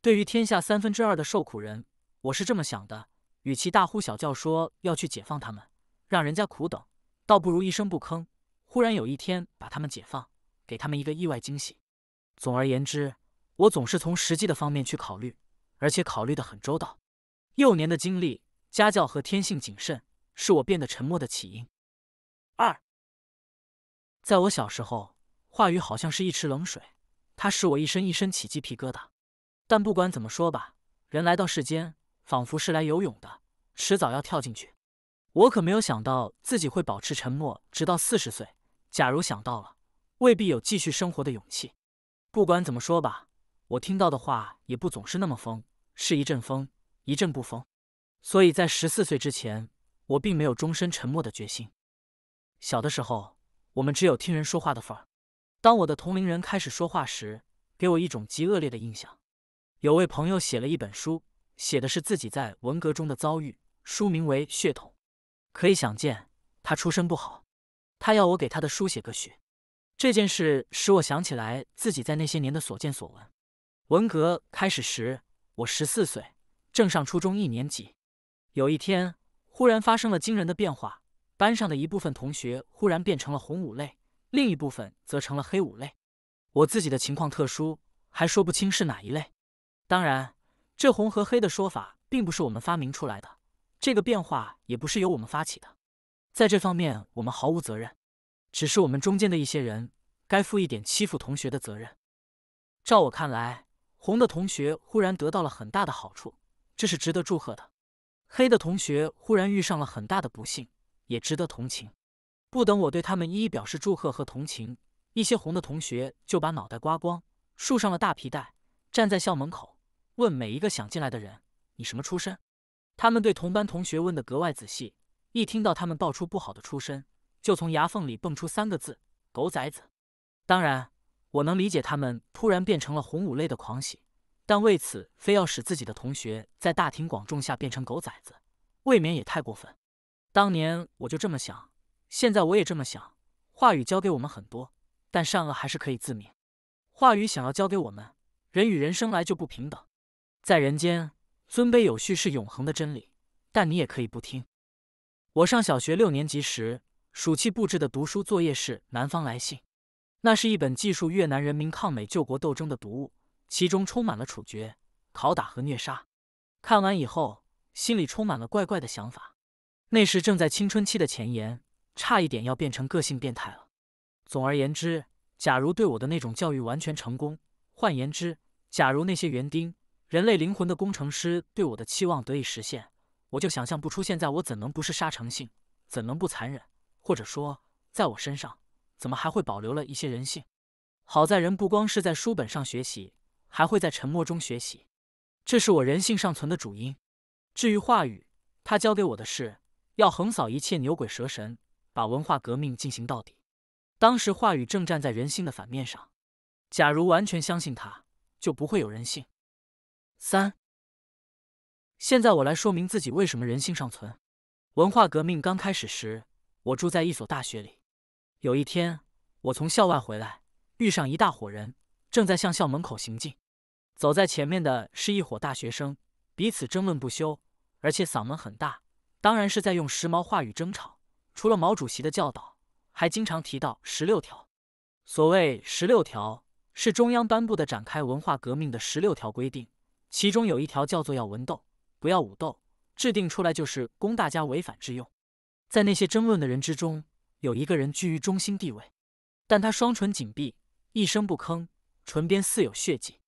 [SPEAKER 1] 对于天下三分之二的受苦人，我是这么想的：与其大呼小叫说要去解放他们，让人家苦等。倒不如一声不吭，忽然有一天把他们解放，给他们一个意外惊喜。总而言之，我总是从实际的方面去考虑，而且考虑的很周到。幼年的经历、家教和天性谨慎，是我变得沉默的起因。二，在我小时候，话语好像是一池冷水，它使我一身一身起鸡皮疙瘩。但不管怎么说吧，人来到世间，仿佛是来游泳的，迟早要跳进去。我可没有想到自己会保持沉默直到四十岁。假如想到了，未必有继续生活的勇气。不管怎么说吧，我听到的话也不总是那么疯，是一阵疯一阵不疯。所以在十四岁之前，我并没有终身沉默的决心。小的时候，我们只有听人说话的份儿。当我的同龄人开始说话时，给我一种极恶劣的印象。有位朋友写了一本书，写的是自己在文革中的遭遇，书名为《血统》。可以想见，他出身不好。他要我给他的书写个序。这件事使我想起来自己在那些年的所见所闻。文革开始时，我十四岁，正上初中一年级。有一天，忽然发生了惊人的变化：班上的一部分同学忽然变成了红五类，另一部分则成了黑五类。我自己的情况特殊，还说不清是哪一类。当然，这红和黑的说法并不是我们发明出来的。这个变化也不是由我们发起的，在这方面我们毫无责任，只是我们中间的一些人该负一点欺负同学的责任。照我看来，红的同学忽然得到了很大的好处，这是值得祝贺的；黑的同学忽然遇上了很大的不幸，也值得同情。不等我对他们一一表示祝贺和同情，一些红的同学就把脑袋刮光，束上了大皮带，站在校门口，问每一个想进来的人：“你什么出身？”他们对同班同学问得格外仔细，一听到他们爆出不好的出身，就从牙缝里蹦出三个字：“狗崽子。”当然，我能理解他们突然变成了红五类的狂喜，但为此非要使自己的同学在大庭广众下变成狗崽子，未免也太过分。当年我就这么想，现在我也这么想。话语教给我们很多，但善恶还是可以自明。话语想要教给我们，人与人生来就不平等，在人间。尊卑有序是永恒的真理，但你也可以不听。我上小学六年级时，暑期布置的读书作业是《南方来信》，那是一本记述越南人民抗美救国斗争的读物，其中充满了处决、拷打和虐杀。看完以后，心里充满了怪怪的想法。那时正在青春期的前沿，差一点要变成个性变态了。总而言之，假如对我的那种教育完全成功，换言之，假如那些园丁。人类灵魂的工程师对我的期望得以实现，我就想象不出现在我怎能不是杀成性，怎能不残忍？或者说，在我身上怎么还会保留了一些人性？好在人不光是在书本上学习，还会在沉默中学习，这是我人性尚存的主因。至于话语，他教给我的是要横扫一切牛鬼蛇神，把文化革命进行到底。当时话语正站在人性的反面上，假如完全相信他，就不会有人性。三，现在我来说明自己为什么人性尚存。文化革命刚开始时，我住在一所大学里。有一天，我从校外回来，遇上一大伙人正在向校门口行进。走在前面的是一伙大学生，彼此争论不休，而且嗓门很大，当然是在用时髦话语争吵。除了毛主席的教导，还经常提到十六条。所谓十六条，是中央颁布的展开文化革命的十六条规定。其中有一条叫做“要文斗，不要武斗”，制定出来就是供大家违反之用。在那些争论的人之中，有一个人居于中心地位，但他双唇紧闭，一声不吭，唇边似有血迹。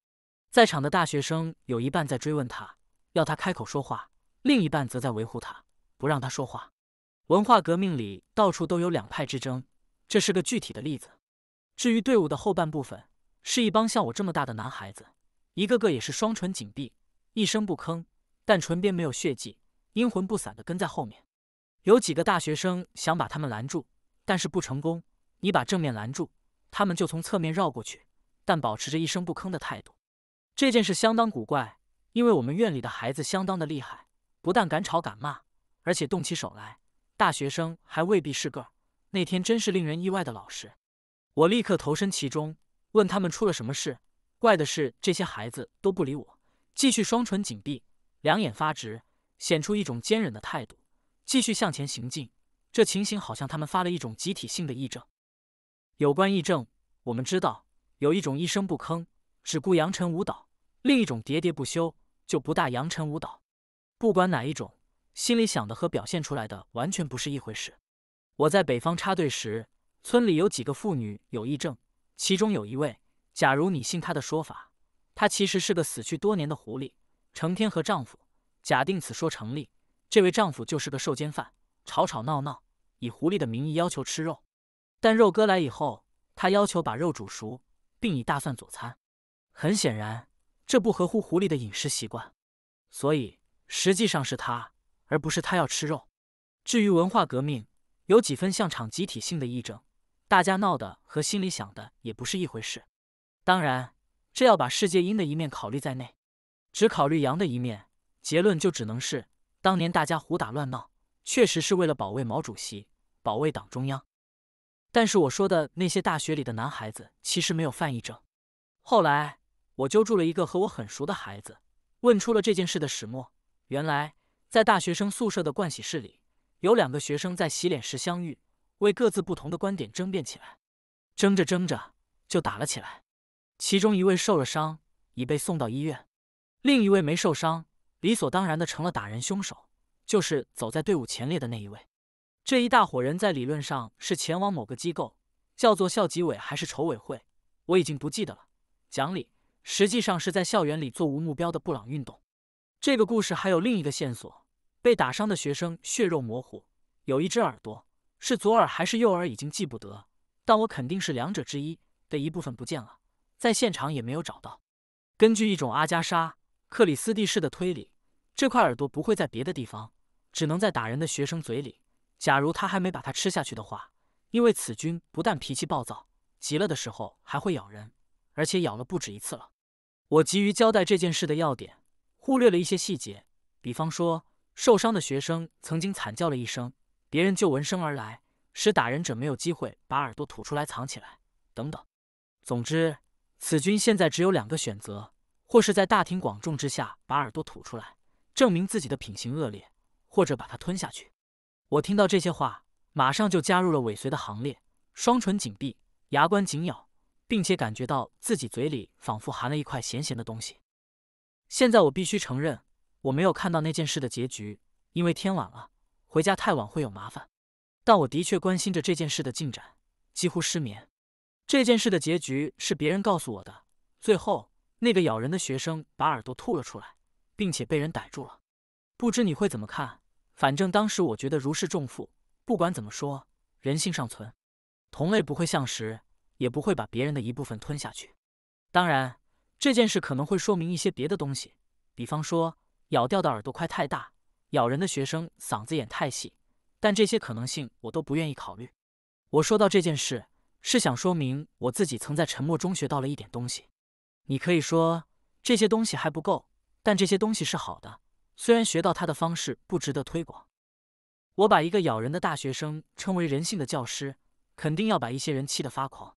[SPEAKER 1] 在场的大学生有一半在追问他，要他开口说话；另一半则在维护他，不让他说话。文化革命里到处都有两派之争，这是个具体的例子。至于队伍的后半部分，是一帮像我这么大的男孩子。一个个也是双唇紧闭，一声不吭，但唇边没有血迹，阴魂不散地跟在后面。有几个大学生想把他们拦住，但是不成功。你把正面拦住，他们就从侧面绕过去，但保持着一声不吭的态度。这件事相当古怪，因为我们院里的孩子相当的厉害，不但敢吵敢骂，而且动起手来。大学生还未必是个。那天真是令人意外的老师。我立刻投身其中，问他们出了什么事。怪的是，这些孩子都不理我，继续双唇紧闭，两眼发直，显出一种坚忍的态度，继续向前行进。这情形好像他们发了一种集体性的癔症。有关癔症，我们知道有一种一声不吭，只顾扬尘舞蹈；另一种喋喋不休，就不大扬尘舞蹈。不管哪一种，心里想的和表现出来的完全不是一回事。我在北方插队时，村里有几个妇女有癔症，其中有一位。假如你信他的说法，他其实是个死去多年的狐狸，成天和丈夫。假定此说成立，这位丈夫就是个受奸犯，吵吵闹闹，以狐狸的名义要求吃肉。但肉哥来以后，他要求把肉煮熟，并以大蒜佐餐。很显然，这不合乎狐狸的饮食习惯，所以实际上是他，而不是他要吃肉。至于文化革命，有几分像场集体性的议政，大家闹的和心里想的也不是一回事。当然，这要把世界阴的一面考虑在内，只考虑阳的一面，结论就只能是当年大家胡打乱闹，确实是为了保卫毛主席、保卫党中央。但是我说的那些大学里的男孩子，其实没有犯癔症。后来我揪住了一个和我很熟的孩子，问出了这件事的始末。原来在大学生宿舍的盥洗室里，有两个学生在洗脸时相遇，为各自不同的观点争辩起来，争着争着就打了起来。其中一位受了伤，已被送到医院；另一位没受伤，理所当然的成了打人凶手，就是走在队伍前列的那一位。这一大伙人在理论上是前往某个机构，叫做校级委还是筹委会，我已经不记得了。讲理实际上是在校园里做无目标的布朗运动。这个故事还有另一个线索：被打伤的学生血肉模糊，有一只耳朵是左耳还是右耳已经记不得，但我肯定是两者之一的一部分不见了。在现场也没有找到。根据一种阿加莎·克里斯蒂式的推理，这块耳朵不会在别的地方，只能在打人的学生嘴里。假如他还没把它吃下去的话，因为此菌不但脾气暴躁，急了的时候还会咬人，而且咬了不止一次了。我急于交代这件事的要点，忽略了一些细节，比方说受伤的学生曾经惨叫了一声，别人就闻声而来，使打人者没有机会把耳朵吐出来藏起来等等。总之。此君现在只有两个选择：或是在大庭广众之下把耳朵吐出来，证明自己的品行恶劣；或者把它吞下去。我听到这些话，马上就加入了尾随的行列，双唇紧闭，牙关紧咬，并且感觉到自己嘴里仿佛含了一块咸咸的东西。现在我必须承认，我没有看到那件事的结局，因为天晚了，回家太晚会有麻烦。但我的确关心着这件事的进展，几乎失眠。这件事的结局是别人告诉我的。最后，那个咬人的学生把耳朵吐了出来，并且被人逮住了。不知你会怎么看？反正当时我觉得如释重负。不管怎么说，人性尚存，同类不会像食，也不会把别人的一部分吞下去。当然，这件事可能会说明一些别的东西，比方说咬掉的耳朵块太大，咬人的学生嗓子眼太细。但这些可能性我都不愿意考虑。我说到这件事。是想说明我自己曾在沉默中学到了一点东西。你可以说这些东西还不够，但这些东西是好的，虽然学到它的方式不值得推广。我把一个咬人的大学生称为人性的教师，肯定要把一些人气得发狂。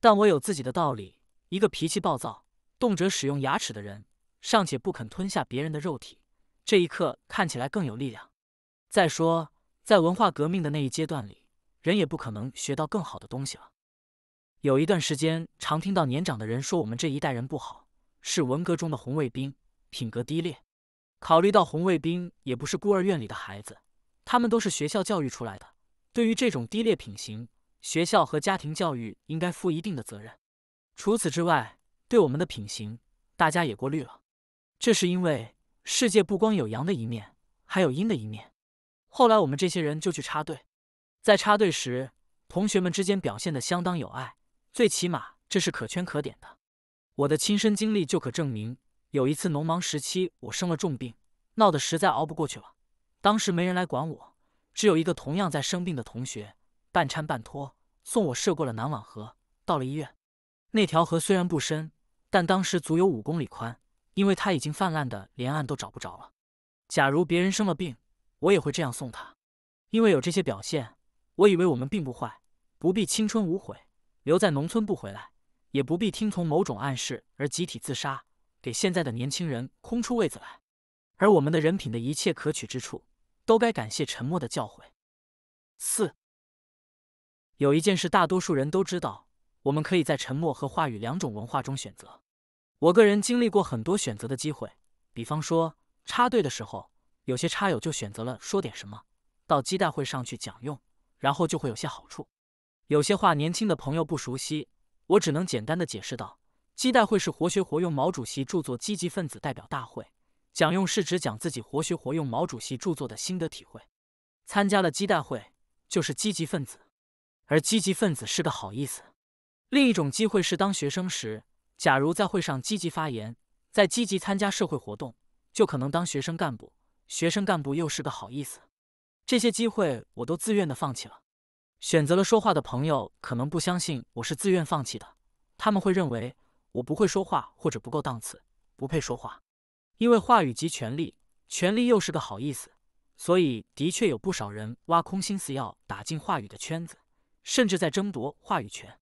[SPEAKER 1] 但我有自己的道理。一个脾气暴躁、动辄使用牙齿的人，尚且不肯吞下别人的肉体，这一刻看起来更有力量。再说，在文化革命的那一阶段里，人也不可能学到更好的东西了。有一段时间，常听到年长的人说我们这一代人不好，是文革中的红卫兵，品格低劣。考虑到红卫兵也不是孤儿院里的孩子，他们都是学校教育出来的。对于这种低劣品行，学校和家庭教育应该负一定的责任。除此之外，对我们的品行，大家也过滤了。这是因为世界不光有阳的一面，还有阴的一面。后来我们这些人就去插队，在插队时，同学们之间表现得相当友爱。最起码这是可圈可点的，我的亲身经历就可证明。有一次农忙时期，我生了重病，闹得实在熬不过去了。当时没人来管我，只有一个同样在生病的同学，半搀半拖送我涉过了南宛河，到了医院。那条河虽然不深，但当时足有五公里宽，因为它已经泛滥的连岸都找不着了。假如别人生了病，我也会这样送他。因为有这些表现，我以为我们并不坏，不必青春无悔。留在农村不回来，也不必听从某种暗示而集体自杀，给现在的年轻人空出位子来。而我们的人品的一切可取之处，都该感谢沉默的教诲。四，有一件事大多数人都知道，我们可以在沉默和话语两种文化中选择。我个人经历过很多选择的机会，比方说插队的时候，有些插友就选择了说点什么，到基代会上去讲用，然后就会有些好处。有些话年轻的朋友不熟悉，我只能简单的解释道：，基代会是活学活用毛主席著作，积极分子代表大会，讲用是指讲自己活学活用毛主席著作的心得体会。参加了基代会就是积极分子，而积极分子是个好意思。另一种机会是当学生时，假如在会上积极发言，在积极参加社会活动，就可能当学生干部，学生干部又是个好意思。这些机会我都自愿的放弃了。选择了说话的朋友可能不相信我是自愿放弃的，他们会认为我不会说话或者不够档次，不配说话。因为话语及权力，权力又是个好意思，所以的确有不少人挖空心思要打进话语的圈子，甚至在争夺话语权。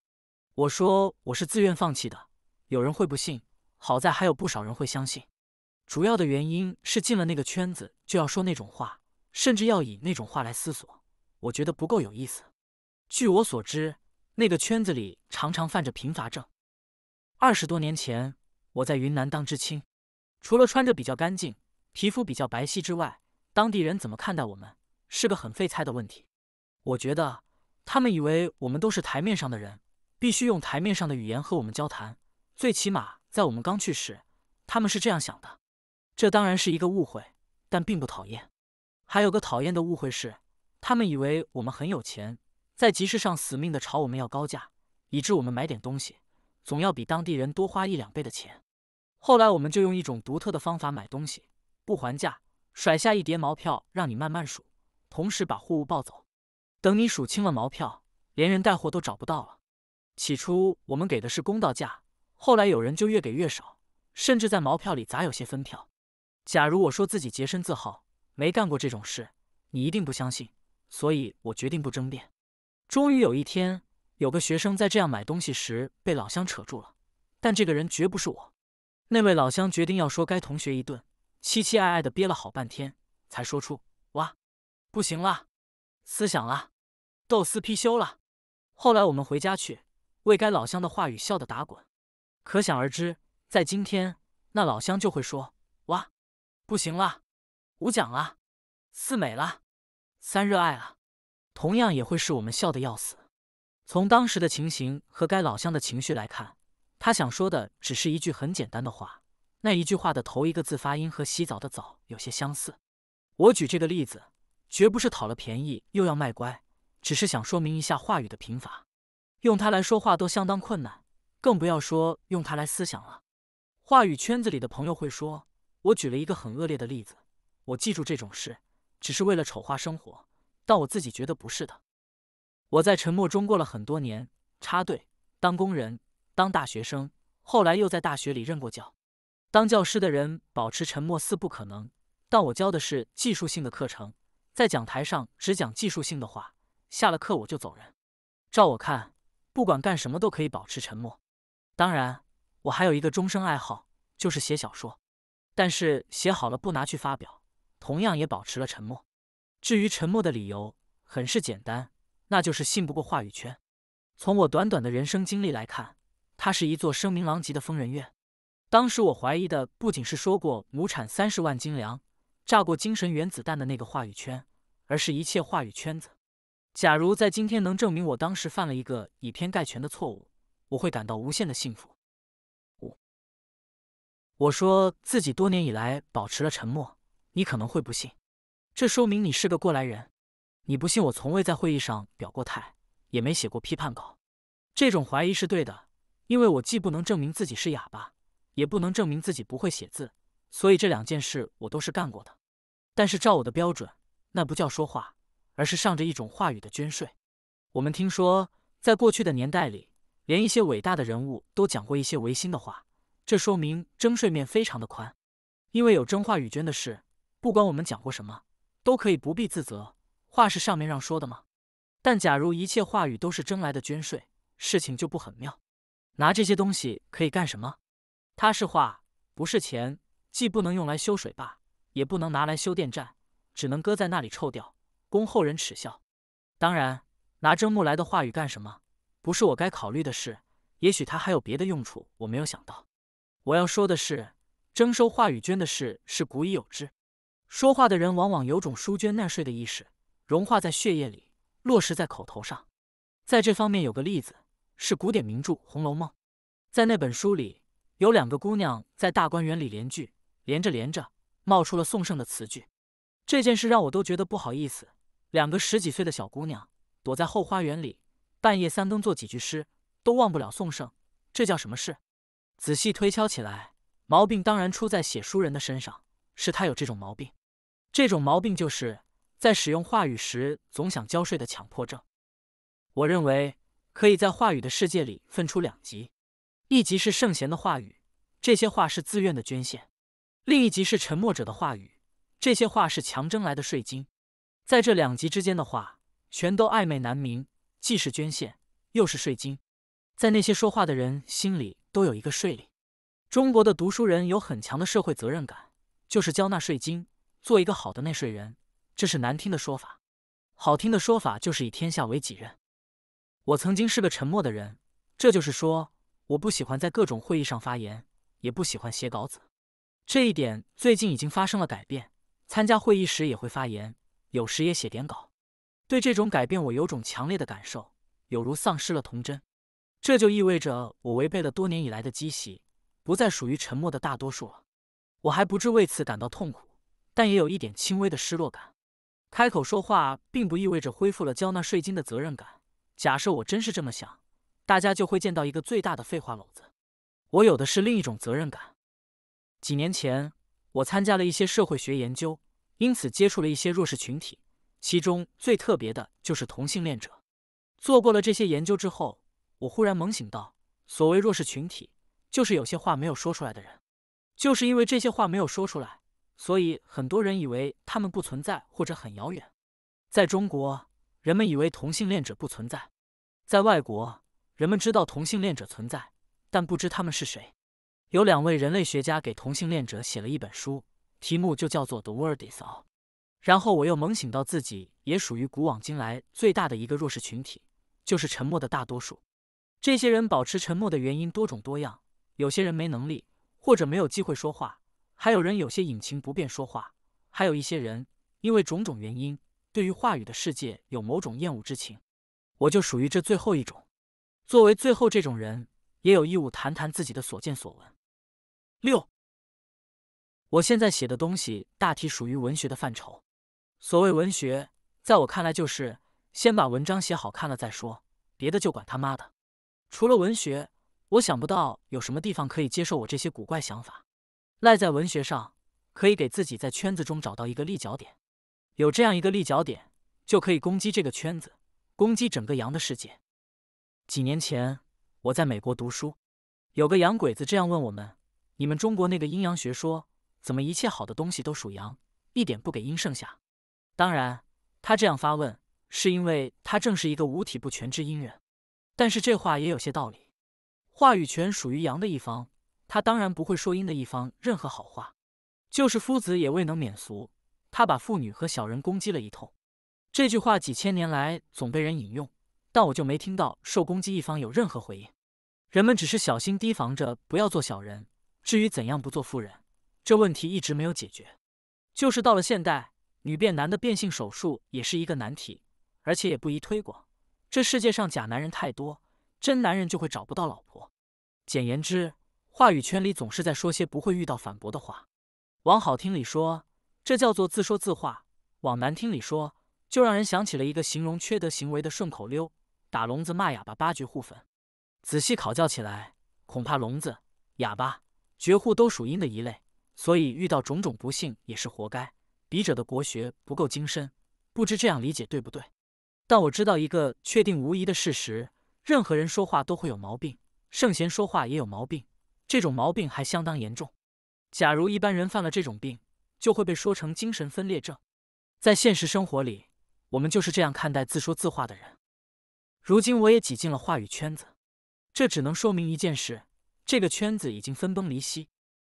[SPEAKER 1] 我说我是自愿放弃的，有人会不信，好在还有不少人会相信。主要的原因是进了那个圈子就要说那种话，甚至要以那种话来思索，我觉得不够有意思。据我所知，那个圈子里常常犯着贫乏症。二十多年前，我在云南当知青，除了穿着比较干净、皮肤比较白皙之外，当地人怎么看待我们，是个很费猜的问题。我觉得他们以为我们都是台面上的人，必须用台面上的语言和我们交谈。最起码在我们刚去时，他们是这样想的。这当然是一个误会，但并不讨厌。还有个讨厌的误会是，他们以为我们很有钱。在集市上死命地朝我们要高价，以致我们买点东西，总要比当地人多花一两倍的钱。后来我们就用一种独特的方法买东西，不还价，甩下一叠毛票让你慢慢数，同时把货物抱走。等你数清了毛票，连人带货都找不到了。起初我们给的是公道价，后来有人就越给越少，甚至在毛票里砸有些分票。假如我说自己洁身自好，没干过这种事，你一定不相信，所以我决定不争辩。终于有一天，有个学生在这样买东西时被老乡扯住了，但这个人绝不是我。那位老乡决定要说该同学一顿，期期艾艾的憋了好半天才说出：“哇，不行啦，思想啦，斗私批修啦。”后来我们回家去，为该老乡的话语笑得打滚。可想而知，在今天那老乡就会说：“哇，不行啦，五讲啦，四美啦，三热爱了。”同样也会使我们笑得要死。从当时的情形和该老乡的情绪来看，他想说的只是一句很简单的话。那一句话的头一个字发音和洗澡的“澡”有些相似。我举这个例子，绝不是讨了便宜又要卖乖，只是想说明一下话语的贫乏。用它来说话都相当困难，更不要说用它来思想了。话语圈子里的朋友会说：“我举了一个很恶劣的例子，我记住这种事，只是为了丑化生活。”但我自己觉得不是的。我在沉默中过了很多年，插队、当工人、当大学生，后来又在大学里任过教。当教师的人保持沉默似不可能，但我教的是技术性的课程，在讲台上只讲技术性的话，下了课我就走人。照我看，不管干什么都可以保持沉默。当然，我还有一个终生爱好，就是写小说，但是写好了不拿去发表，同样也保持了沉默。至于沉默的理由，很是简单，那就是信不过话语圈。从我短短的人生经历来看，它是一座声名狼藉的疯人院。当时我怀疑的不仅是说过亩产三十万斤粮、炸过精神原子弹的那个话语圈，而是一切话语圈子。假如在今天能证明我当时犯了一个以偏概全的错误，我会感到无限的幸福。我说自己多年以来保持了沉默，你可能会不信。这说明你是个过来人，你不信？我从未在会议上表过态，也没写过批判稿。这种怀疑是对的，因为我既不能证明自己是哑巴，也不能证明自己不会写字，所以这两件事我都是干过的。但是照我的标准，那不叫说话，而是上着一种话语的捐税。我们听说，在过去的年代里，连一些伟大的人物都讲过一些违心的话，这说明征税面非常的宽，因为有真话语捐的事，不管我们讲过什么。都可以不必自责，话是上面让说的吗？但假如一切话语都是征来的捐税，事情就不很妙。拿这些东西可以干什么？它是话，不是钱，既不能用来修水坝，也不能拿来修电站，只能搁在那里臭掉，供后人耻笑。当然，拿征木来的话语干什么，不是我该考虑的事。也许它还有别的用处，我没有想到。我要说的是，征收话语捐的事是古已有之。说话的人往往有种书捐纳税的意识，融化在血液里，落实在口头上。在这方面有个例子是古典名著《红楼梦》。在那本书里，有两个姑娘在大观园里连句连着连着，冒出了宋盛的词句。这件事让我都觉得不好意思。两个十几岁的小姑娘躲在后花园里，半夜三更做几句诗，都忘不了宋盛，这叫什么事？仔细推敲起来，毛病当然出在写书人的身上，是他有这种毛病。这种毛病就是在使用话语时总想交税的强迫症。我认为可以在话语的世界里分出两极，一级是圣贤的话语，这些话是自愿的捐献；另一级是沉默者的话语，这些话是强征来的税金。在这两极之间的话，全都暧昧难明，既是捐献，又是税金。在那些说话的人心里都有一个税里。中国的读书人有很强的社会责任感，就是交纳税金。做一个好的纳税人，这是难听的说法；好听的说法就是以天下为己任。我曾经是个沉默的人，这就是说，我不喜欢在各种会议上发言，也不喜欢写稿子。这一点最近已经发生了改变，参加会议时也会发言，有时也写点稿。对这种改变，我有种强烈的感受，有如丧失了童真。这就意味着我违背了多年以来的积习，不再属于沉默的大多数了。我还不至为此感到痛苦。但也有一点轻微的失落感。开口说话并不意味着恢复了交纳税金的责任感。假设我真是这么想，大家就会见到一个最大的废话篓子。我有的是另一种责任感。几年前，我参加了一些社会学研究，因此接触了一些弱势群体，其中最特别的就是同性恋者。做过了这些研究之后，我忽然猛醒到：所谓弱势群体，就是有些话没有说出来的人，就是因为这些话没有说出来。所以很多人以为他们不存在或者很遥远。在中国，人们以为同性恋者不存在；在外国，人们知道同性恋者存在，但不知他们是谁。有两位人类学家给同性恋者写了一本书，题目就叫做《The World Is All》。然后我又猛醒到，自己也属于古往今来最大的一个弱势群体，就是沉默的大多数。这些人保持沉默的原因多种多样，有些人没能力，或者没有机会说话。还有人有些隐情不便说话，还有一些人因为种种原因，对于话语的世界有某种厌恶之情。我就属于这最后一种。作为最后这种人，也有义务谈谈自己的所见所闻。六，我现在写的东西大体属于文学的范畴。所谓文学，在我看来就是先把文章写好看了再说，别的就管他妈的。除了文学，我想不到有什么地方可以接受我这些古怪想法。赖在文学上，可以给自己在圈子中找到一个立脚点。有这样一个立脚点，就可以攻击这个圈子，攻击整个羊的世界。几年前我在美国读书，有个洋鬼子这样问我们：“你们中国那个阴阳学说，怎么一切好的东西都属阳，一点不给阴剩下？”当然，他这样发问是因为他正是一个五体不全之阴人。但是这话也有些道理，话语权属于阳的一方。他当然不会说阴的一方任何好话，就是夫子也未能免俗。他把妇女和小人攻击了一通，这句话几千年来总被人引用，但我就没听到受攻击一方有任何回应。人们只是小心提防着不要做小人，至于怎样不做妇人，这问题一直没有解决。就是到了现代，女变男的变性手术也是一个难题，而且也不宜推广。这世界上假男人太多，真男人就会找不到老婆。简言之。话语圈里总是在说些不会遇到反驳的话，往好听里说，这叫做自说自话；往难听里说，就让人想起了一个形容缺德行为的顺口溜：打聋子骂哑巴，八绝互粉。仔细考教起来，恐怕聋子、哑巴、绝户都属阴的一类，所以遇到种种不幸也是活该。笔者的国学不够精深，不知这样理解对不对。但我知道一个确定无疑的事实：任何人说话都会有毛病，圣贤说话也有毛病。这种毛病还相当严重。假如一般人犯了这种病，就会被说成精神分裂症。在现实生活里，我们就是这样看待自说自话的人。如今我也挤进了话语圈子，这只能说明一件事：这个圈子已经分崩离析。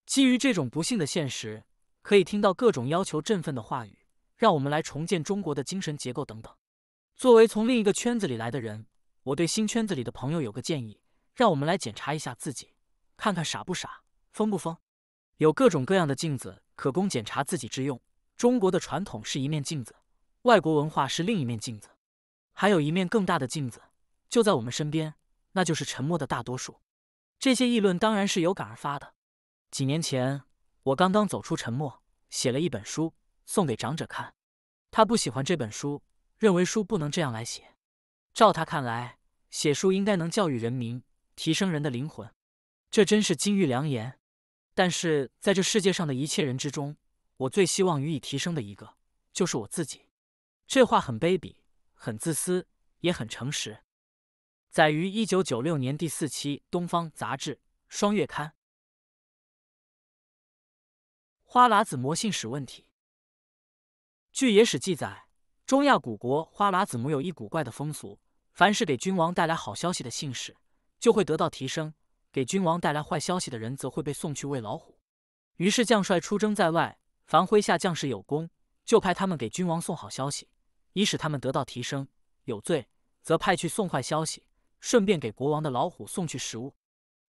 [SPEAKER 1] 基于这种不幸的现实，可以听到各种要求振奋的话语，让我们来重建中国的精神结构等等。作为从另一个圈子里来的人，我对新圈子里的朋友有个建议：让我们来检查一下自己。看看傻不傻，疯不疯？有各种各样的镜子可供检查自己之用。中国的传统是一面镜子，外国文化是另一面镜子，还有一面更大的镜子就在我们身边，那就是沉默的大多数。这些议论当然是有感而发的。几年前，我刚刚走出沉默，写了一本书送给长者看，他不喜欢这本书，认为书不能这样来写。照他看来，写书应该能教育人民，提升人的灵魂。这真是金玉良言，但是在这世界上的一切人之中，我最希望予以提升的一个就是我自己。这话很卑鄙，很自私，也很诚实。载于一九九六年第四期《东方》杂志双月刊。花剌子模信史问题。据野史记载，中亚古国花剌子模有一古怪的风俗：凡是给君王带来好消息的信使，就会得到提升。给君王带来坏消息的人则会被送去喂老虎。于是将帅出征在外，凡麾下将士有功，就派他们给君王送好消息，以使他们得到提升；有罪，则派去送坏消息，顺便给国王的老虎送去食物。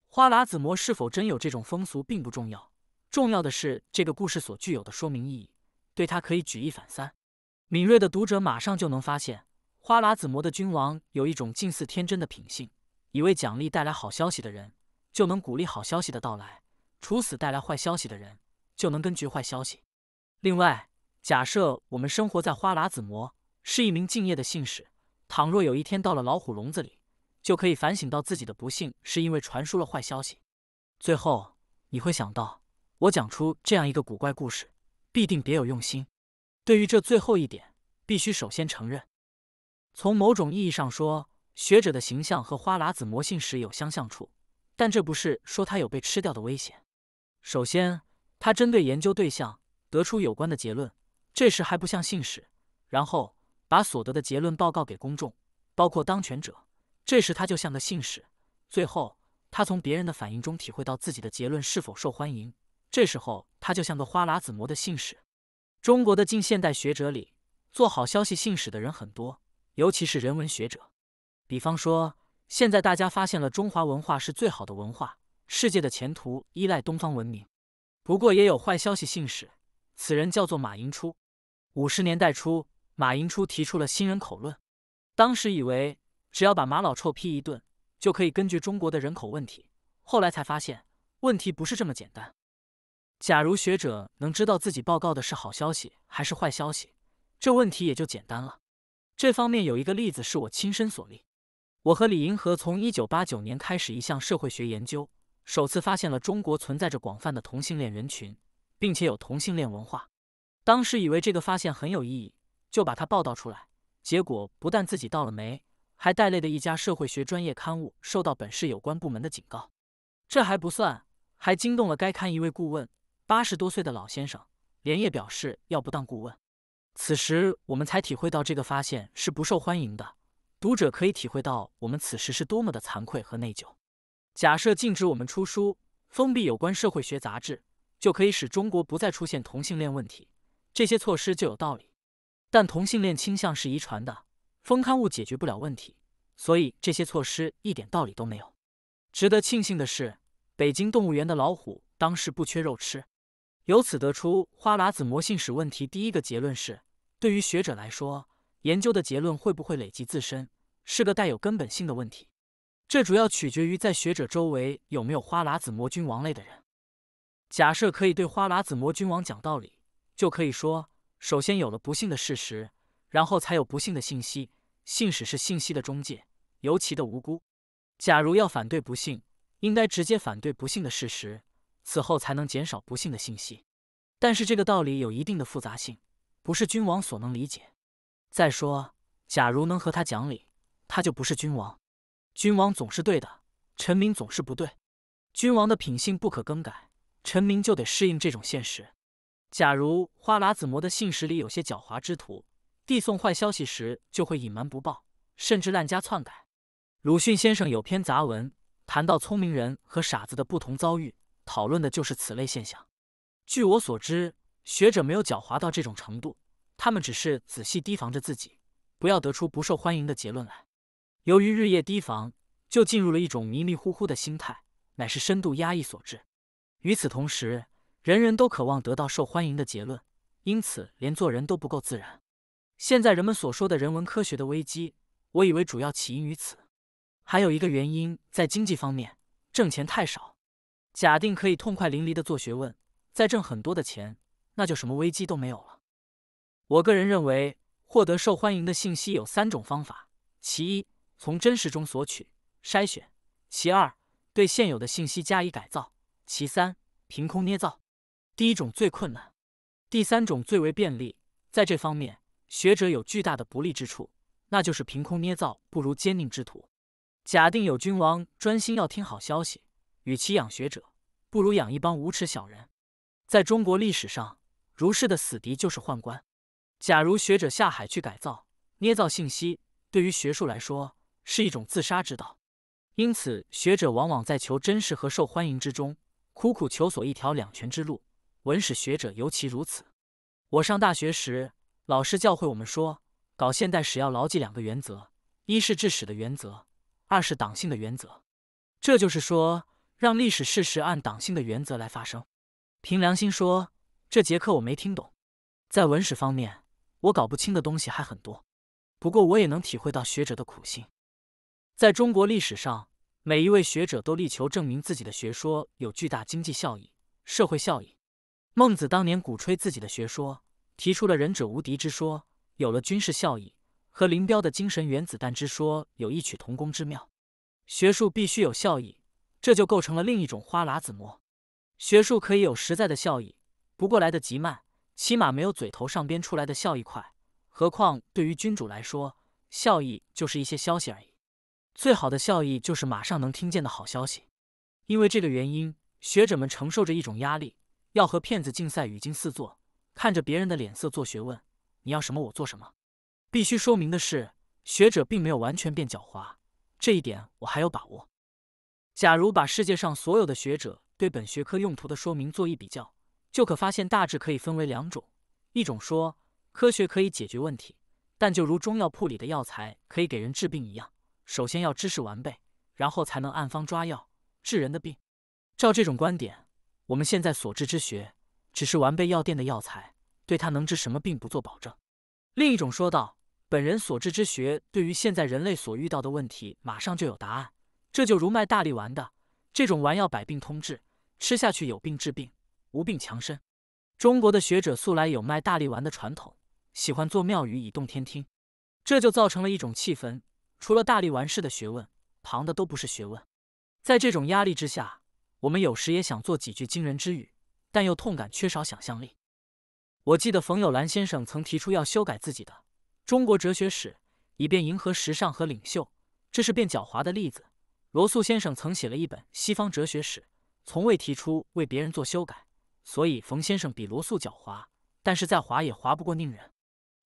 [SPEAKER 1] 花剌子模是否真有这种风俗并不重要，重要的是这个故事所具有的说明意义。对他可以举一反三，敏锐的读者马上就能发现，花剌子模的君王有一种近似天真的品性，以为奖励带来好消息的人。就能鼓励好消息的到来，处死带来坏消息的人，就能根绝坏消息。另外，假设我们生活在花剌子模，是一名敬业的信使，倘若有一天到了老虎笼子里，就可以反省到自己的不幸是因为传输了坏消息。最后，你会想到我讲出这样一个古怪故事，必定别有用心。对于这最后一点，必须首先承认。从某种意义上说，学者的形象和花剌子模信使有相像处。但这不是说他有被吃掉的危险。首先，他针对研究对象得出有关的结论，这时还不像信使；然后把所得的结论报告给公众，包括当权者，这时他就像个信使；最后，他从别人的反应中体会到自己的结论是否受欢迎，这时候他就像个花剌子模的信使。中国的近现代学者里，做好消息信使的人很多，尤其是人文学者，比方说。现在大家发现了中华文化是最好的文化，世界的前途依赖东方文明。不过也有坏消息信使，此人叫做马寅初。五十年代初，马寅初提出了新人口论，当时以为只要把马老臭批一顿，就可以根据中国的人口问题。后来才发现问题不是这么简单。假如学者能知道自己报告的是好消息还是坏消息，这问题也就简单了。这方面有一个例子是我亲身所历。我和李银河从一九八九年开始一项社会学研究，首次发现了中国存在着广泛的同性恋人群，并且有同性恋文化。当时以为这个发现很有意义，就把它报道出来。结果不但自己倒了霉，还带累的一家社会学专业刊物受到本市有关部门的警告。这还不算，还惊动了该刊一位顾问，八十多岁的老先生，连夜表示要不当顾问。此时我们才体会到这个发现是不受欢迎的。读者可以体会到，我们此时是多么的惭愧和内疚。假设禁止我们出书，封闭有关社会学杂志，就可以使中国不再出现同性恋问题，这些措施就有道理。但同性恋倾向是遗传的，封刊物解决不了问题，所以这些措施一点道理都没有。值得庆幸的是，北京动物园的老虎当时不缺肉吃。由此得出花剌子模性史问题第一个结论是：对于学者来说，研究的结论会不会累积自身？是个带有根本性的问题，这主要取决于在学者周围有没有花剌子模君王类的人。假设可以对花剌子模君王讲道理，就可以说：首先有了不幸的事实，然后才有不幸的信息。信使是信息的中介，尤其的无辜。假如要反对不幸，应该直接反对不幸的事实，此后才能减少不幸的信息。但是这个道理有一定的复杂性，不是君王所能理解。再说，假如能和他讲理。他就不是君王，君王总是对的，臣民总是不对。君王的品性不可更改，臣民就得适应这种现实。假如花剌子模的信使里有些狡猾之徒，递送坏消息时就会隐瞒不报，甚至滥加篡改。鲁迅先生有篇杂文谈到聪明人和傻子的不同遭遇，讨论的就是此类现象。据我所知，学者没有狡猾到这种程度，他们只是仔细提防着自己，不要得出不受欢迎的结论来。由于日夜提防，就进入了一种迷迷糊糊的心态，乃是深度压抑所致。与此同时，人人都渴望得到受欢迎的结论，因此连做人都不够自然。现在人们所说的人文科学的危机，我以为主要起因于此。还有一个原因，在经济方面，挣钱太少。假定可以痛快淋漓的做学问，再挣很多的钱，那就什么危机都没有了。我个人认为，获得受欢迎的信息有三种方法：其一，从真实中索取、筛选，其二，对现有的信息加以改造，其三，凭空捏造。第一种最困难，第三种最为便利。在这方面，学者有巨大的不利之处，那就是凭空捏造不如奸佞之徒。假定有君王专心要听好消息，与其养学者，不如养一帮无耻小人。在中国历史上，儒士的死敌就是宦官。假如学者下海去改造、捏造信息，对于学术来说，是一种自杀之道，因此学者往往在求真实和受欢迎之中苦苦求索一条两全之路。文史学者尤其如此。我上大学时，老师教会我们说，搞现代史要牢记两个原则：一是治史的原则，二是党性的原则。这就是说，让历史事实按党性的原则来发生。凭良心说，这节课我没听懂。在文史方面，我搞不清的东西还很多，不过我也能体会到学者的苦心。在中国历史上，每一位学者都力求证明自己的学说有巨大经济效益、社会效益。孟子当年鼓吹自己的学说，提出了“仁者无敌”之说，有了军事效益，和林彪的“精神原子弹”之说有异曲同工之妙。学术必须有效益，这就构成了另一种花剌子模。学术可以有实在的效益，不过来得极慢，起码没有嘴头上编出来的效益快。何况对于君主来说，效益就是一些消息而已。最好的效益就是马上能听见的好消息，因为这个原因，学者们承受着一种压力，要和骗子竞赛语惊四座，看着别人的脸色做学问。你要什么，我做什么。必须说明的是，学者并没有完全变狡猾，这一点我还有把握。假如把世界上所有的学者对本学科用途的说明做一比较，就可发现大致可以分为两种：一种说科学可以解决问题，但就如中药铺里的药材可以给人治病一样。首先要知识完备，然后才能按方抓药治人的病。照这种观点，我们现在所治之学，只是完备药店的药材，对他能治什么病不做保证。另一种说道，本人所治之学，对于现在人类所遇到的问题，马上就有答案。这就如卖大力丸的这种丸药，百病通治，吃下去有病治病，无病强身。中国的学者素来有卖大力丸的传统，喜欢做妙语以动天听，这就造成了一种气氛。除了大力完事的学问，旁的都不是学问。在这种压力之下，我们有时也想做几句惊人之语，但又痛感缺少想象力。我记得冯友兰先生曾提出要修改自己的《中国哲学史》，以便迎合时尚和领袖，这是变狡猾的例子。罗素先生曾写了一本《西方哲学史》，从未提出为别人做修改，所以冯先生比罗素狡猾，但是再滑也滑不过宁人。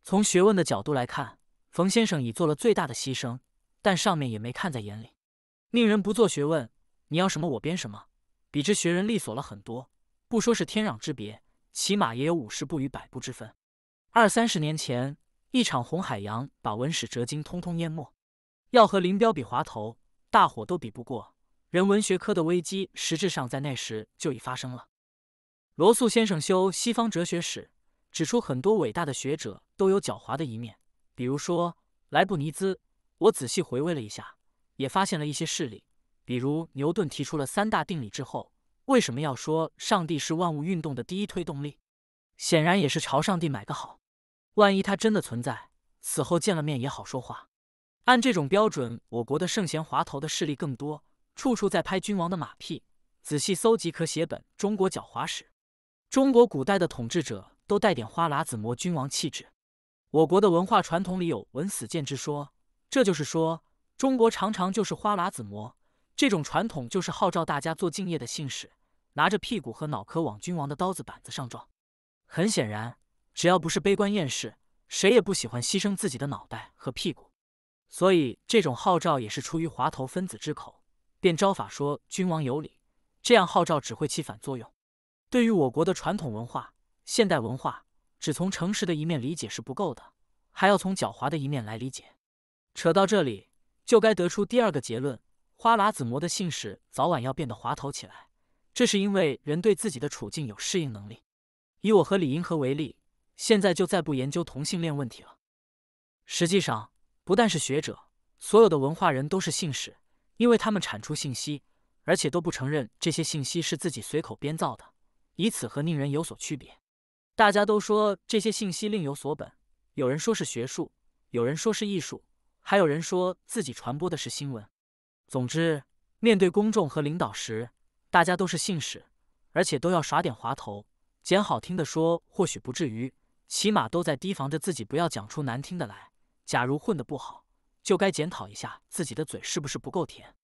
[SPEAKER 1] 从学问的角度来看，冯先生已做了最大的牺牲。但上面也没看在眼里，命人不做学问，你要什么我编什么，比之学人利索了很多，不说是天壤之别，起码也有五十步与百步之分。二三十年前，一场红海洋把文史哲经通通淹没，要和林彪比滑头，大伙都比不过。人文学科的危机实质上在那时就已发生了。罗素先生修西方哲学史，指出很多伟大的学者都有狡猾的一面，比如说莱布尼兹。我仔细回味了一下，也发现了一些事例，比如牛顿提出了三大定理之后，为什么要说上帝是万物运动的第一推动力？显然也是朝上帝买个好，万一他真的存在，死后见了面也好说话。按这种标准，我国的圣贤滑头的事例更多，处处在拍君王的马屁。仔细搜集，可写本《中国狡猾史》。中国古代的统治者都带点花剌子模君王气质。我国的文化传统里有“闻死谏”之说。这就是说，中国常常就是花剌子模这种传统，就是号召大家做敬业的信使，拿着屁股和脑壳往君王的刀子板子上撞。很显然，只要不是悲观厌世，谁也不喜欢牺牲自己的脑袋和屁股。所以，这种号召也是出于滑头分子之口，便招法说君王有理，这样号召只会起反作用。对于我国的传统文化、现代文化，只从诚实的一面理解是不够的，还要从狡猾的一面来理解。扯到这里，就该得出第二个结论：花剌子模的信使早晚要变得滑头起来。这是因为人对自己的处境有适应能力。以我和李银河为例，现在就再不研究同性恋问题了。实际上，不但是学者，所有的文化人都是信使，因为他们产出信息，而且都不承认这些信息是自己随口编造的，以此和宁人有所区别。大家都说这些信息另有所本，有人说是学术，有人说是艺术。还有人说自己传播的是新闻。总之，面对公众和领导时，大家都是信使，而且都要耍点滑头。讲好听的说或许不至于，起码都在提防着自己不要讲出难听的来。假如混得不好，就该检讨一下自己的嘴是不是不够甜。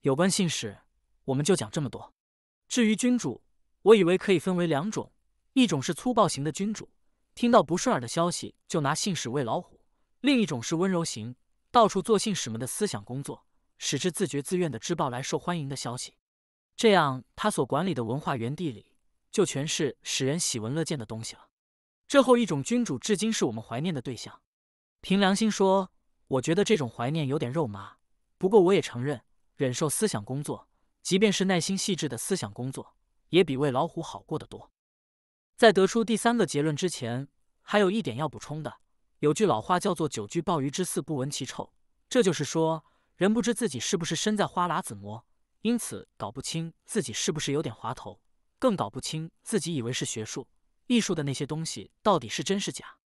[SPEAKER 1] 有关信使，我们就讲这么多。至于君主，我以为可以分为两种：一种是粗暴型的君主，听到不顺耳的消息就拿信使喂老虎；另一种是温柔型。到处做信使们的思想工作，使之自觉自愿地织报来受欢迎的消息。这样，他所管理的文化园地里就全是使人喜闻乐见的东西了。这后一种君主，至今是我们怀念的对象。凭良心说，我觉得这种怀念有点肉麻。不过，我也承认，忍受思想工作，即便是耐心细致的思想工作，也比喂老虎好过得多。在得出第三个结论之前，还有一点要补充的。有句老话叫做“久居鲍鱼之肆，不闻其臭”，这就是说，人不知自己是不是身在花剌子模，因此搞不清自己是不是有点滑头，更搞不清自己以为是学术、艺术的那些东西到底是真是假。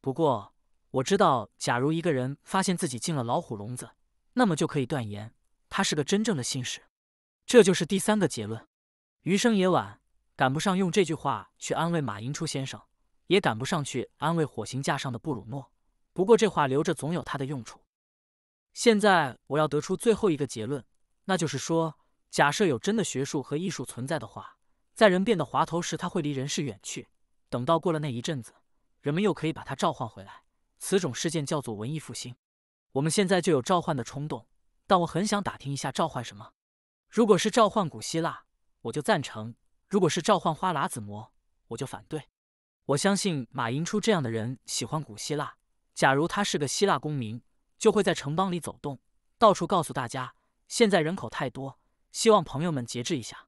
[SPEAKER 1] 不过，我知道，假如一个人发现自己进了老虎笼子，那么就可以断言他是个真正的信使。这就是第三个结论。余生也晚，赶不上用这句话去安慰马寅初先生。也赶不上去安慰火星架上的布鲁诺。不过这话留着总有它的用处。现在我要得出最后一个结论，那就是说，假设有真的学术和艺术存在的话，在人变得滑头时，他会离人世远去；等到过了那一阵子，人们又可以把他召唤回来。此种事件叫做文艺复兴。我们现在就有召唤的冲动，但我很想打听一下召唤什么。如果是召唤古希腊，我就赞成；如果是召唤花剌子模，我就反对。我相信马寅初这样的人喜欢古希腊。假如他是个希腊公民，就会在城邦里走动，到处告诉大家现在人口太多，希望朋友们节制一下。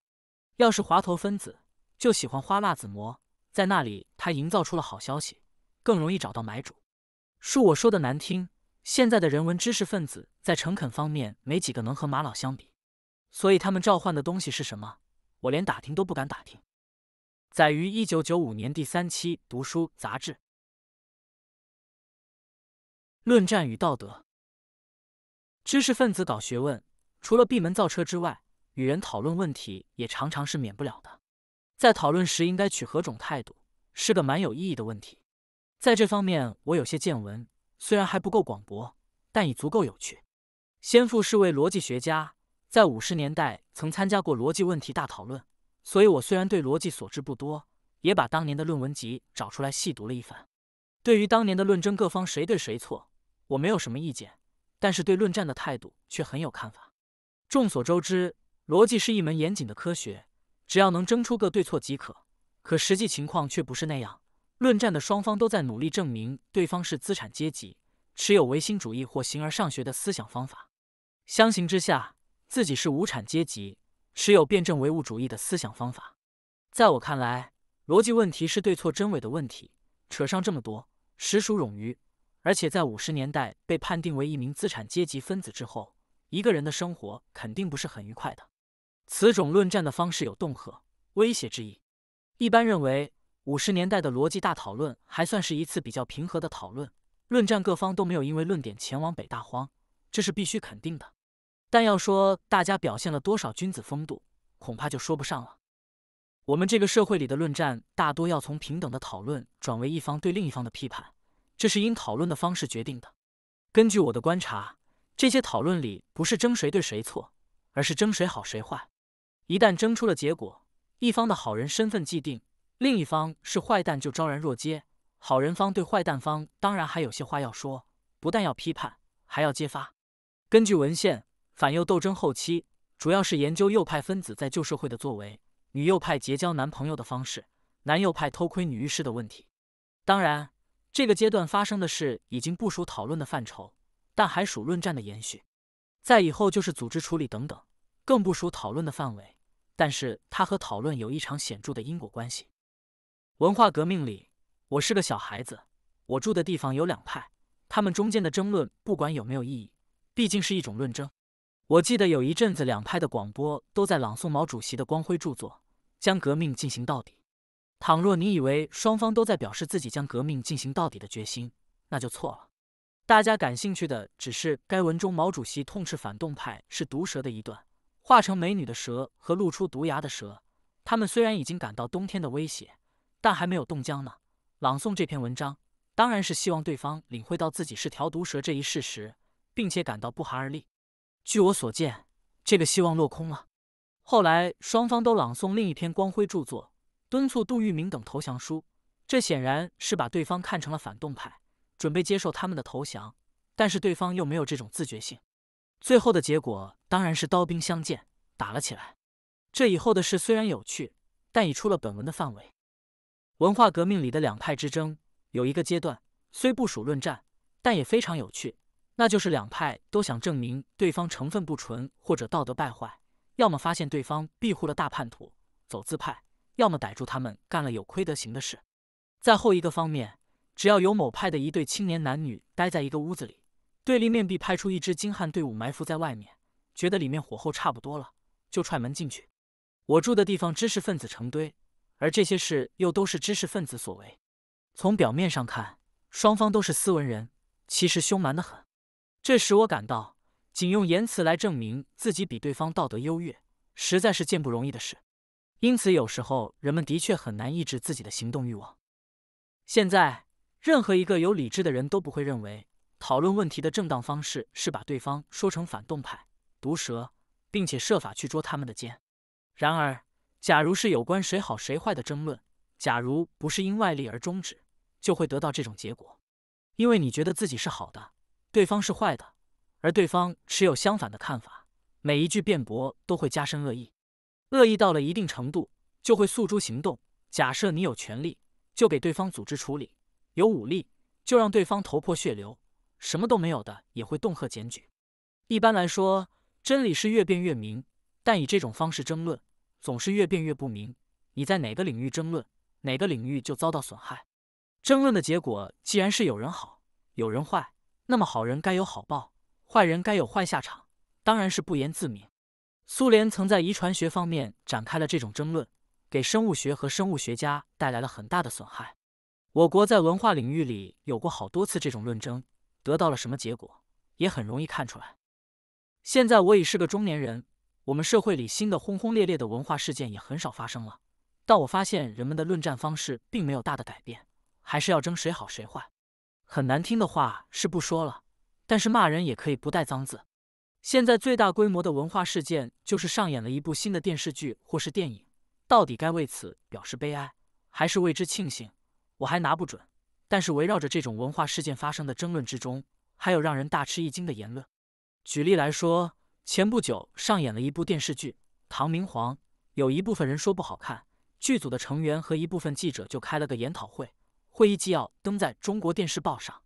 [SPEAKER 1] 要是滑头分子，就喜欢花辣子馍。在那里，他营造出了好消息，更容易找到买主。恕我说的难听，现在的人文知识分子在诚恳方面没几个能和马老相比，所以他们召唤的东西是什么，我连打听都不敢打听。载于一九九五年第三期《读书》杂志。论战与道德。知识分子搞学问，除了闭门造车之外，与人讨论问题也常常是免不了的。在讨论时，应该取何种态度，是个蛮有意义的问题。在这方面，我有些见闻，虽然还不够广博，但已足够有趣。先父是位逻辑学家，在五十年代曾参加过逻辑问题大讨论。所以我虽然对逻辑所知不多，也把当年的论文集找出来细读了一番。对于当年的论争，各方谁对谁错，我没有什么意见，但是对论战的态度却很有看法。众所周知，逻辑是一门严谨的科学，只要能争出个对错即可。可实际情况却不是那样，论战的双方都在努力证明对方是资产阶级，持有唯心主义或形而上学的思想方法。相形之下，自己是无产阶级。持有辩证唯物主义的思想方法，在我看来，逻辑问题是对错真伪的问题，扯上这么多，实属冗余。而且在五十年代被判定为一名资产阶级分子之后，一个人的生活肯定不是很愉快的。此种论战的方式有恫吓、威胁之意。一般认为，五十年代的逻辑大讨论还算是一次比较平和的讨论，论战各方都没有因为论点前往北大荒，这是必须肯定的。但要说大家表现了多少君子风度，恐怕就说不上了。我们这个社会里的论战，大多要从平等的讨论转为一方对另一方的批判，这是因讨论的方式决定的。根据我的观察，这些讨论里不是争谁对谁错，而是争谁好谁坏。一旦争出了结果，一方的好人身份既定，另一方是坏蛋就昭然若揭。好人方对坏蛋方当然还有些话要说，不但要批判，还要揭发。根据文献。反右斗争后期，主要是研究右派分子在旧社会的作为，女右派结交男朋友的方式，男右派偷窥女浴室的问题。当然，这个阶段发生的事已经不属讨论的范畴，但还属论战的延续。再以后就是组织处理等等，更不属讨论的范围。但是它和讨论有异常显著的因果关系。文化革命里，我是个小孩子，我住的地方有两派，他们中间的争论，不管有没有意义，毕竟是一种论争。我记得有一阵子，两派的广播都在朗诵毛主席的光辉著作《将革命进行到底》。倘若你以为双方都在表示自己将革命进行到底的决心，那就错了。大家感兴趣的只是该文中毛主席痛斥反动派是毒蛇的一段：“化成美女的蛇和露出毒牙的蛇，他们虽然已经感到冬天的威胁，但还没有冻僵呢。”朗诵这篇文章，当然是希望对方领会到自己是条毒蛇这一事实，并且感到不寒而栗。据我所见，这个希望落空了。后来双方都朗诵另一篇光辉著作，敦促杜聿明等投降书。这显然是把对方看成了反动派，准备接受他们的投降，但是对方又没有这种自觉性。最后的结果当然是刀兵相见，打了起来。这以后的事虽然有趣，但已出了本文的范围。文化革命里的两派之争，有一个阶段虽不属论战，但也非常有趣。那就是两派都想证明对方成分不纯或者道德败坏，要么发现对方庇护了大叛徒、走资派，要么逮住他们干了有亏德行的事。在后一个方面，只要有某派的一对青年男女待在一个屋子里，对立面必派出一支精悍队伍埋伏在外面，觉得里面火候差不多了，就踹门进去。我住的地方知识分子成堆，而这些事又都是知识分子所为。从表面上看，双方都是斯文人，其实凶蛮的很。这使我感到，仅用言辞来证明自己比对方道德优越，实在是件不容易的事。因此，有时候人们的确很难抑制自己的行动欲望。现在，任何一个有理智的人都不会认为，讨论问题的正当方式是把对方说成反动派、毒蛇，并且设法去捉他们的奸。然而，假如是有关谁好谁坏的争论，假如不是因外力而终止，就会得到这种结果，因为你觉得自己是好的。对方是坏的，而对方持有相反的看法。每一句辩驳都会加深恶意，恶意到了一定程度就会诉诸行动。假设你有权利，就给对方组织处理；有武力，就让对方头破血流；什么都没有的，也会动吓检举。一般来说，真理是越辩越明，但以这种方式争论，总是越辩越不明。你在哪个领域争论，哪个领域就遭到损害。争论的结果既然是有人好，有人坏。那么好人该有好报，坏人该有坏下场，当然是不言自明。苏联曾在遗传学方面展开了这种争论，给生物学和生物学家带来了很大的损害。我国在文化领域里有过好多次这种论争，得到了什么结果，也很容易看出来。现在我已是个中年人，我们社会里新的轰轰烈烈的文化事件也很少发生了，但我发现人们的论战方式并没有大的改变，还是要争谁好谁坏。很难听的话是不说了，但是骂人也可以不带脏字。现在最大规模的文化事件就是上演了一部新的电视剧或是电影，到底该为此表示悲哀还是为之庆幸，我还拿不准。但是围绕着这种文化事件发生的争论之中，还有让人大吃一惊的言论。举例来说，前不久上演了一部电视剧《唐明皇》，有一部分人说不好看，剧组的成员和一部分记者就开了个研讨会。会议纪要登在中国电视报上。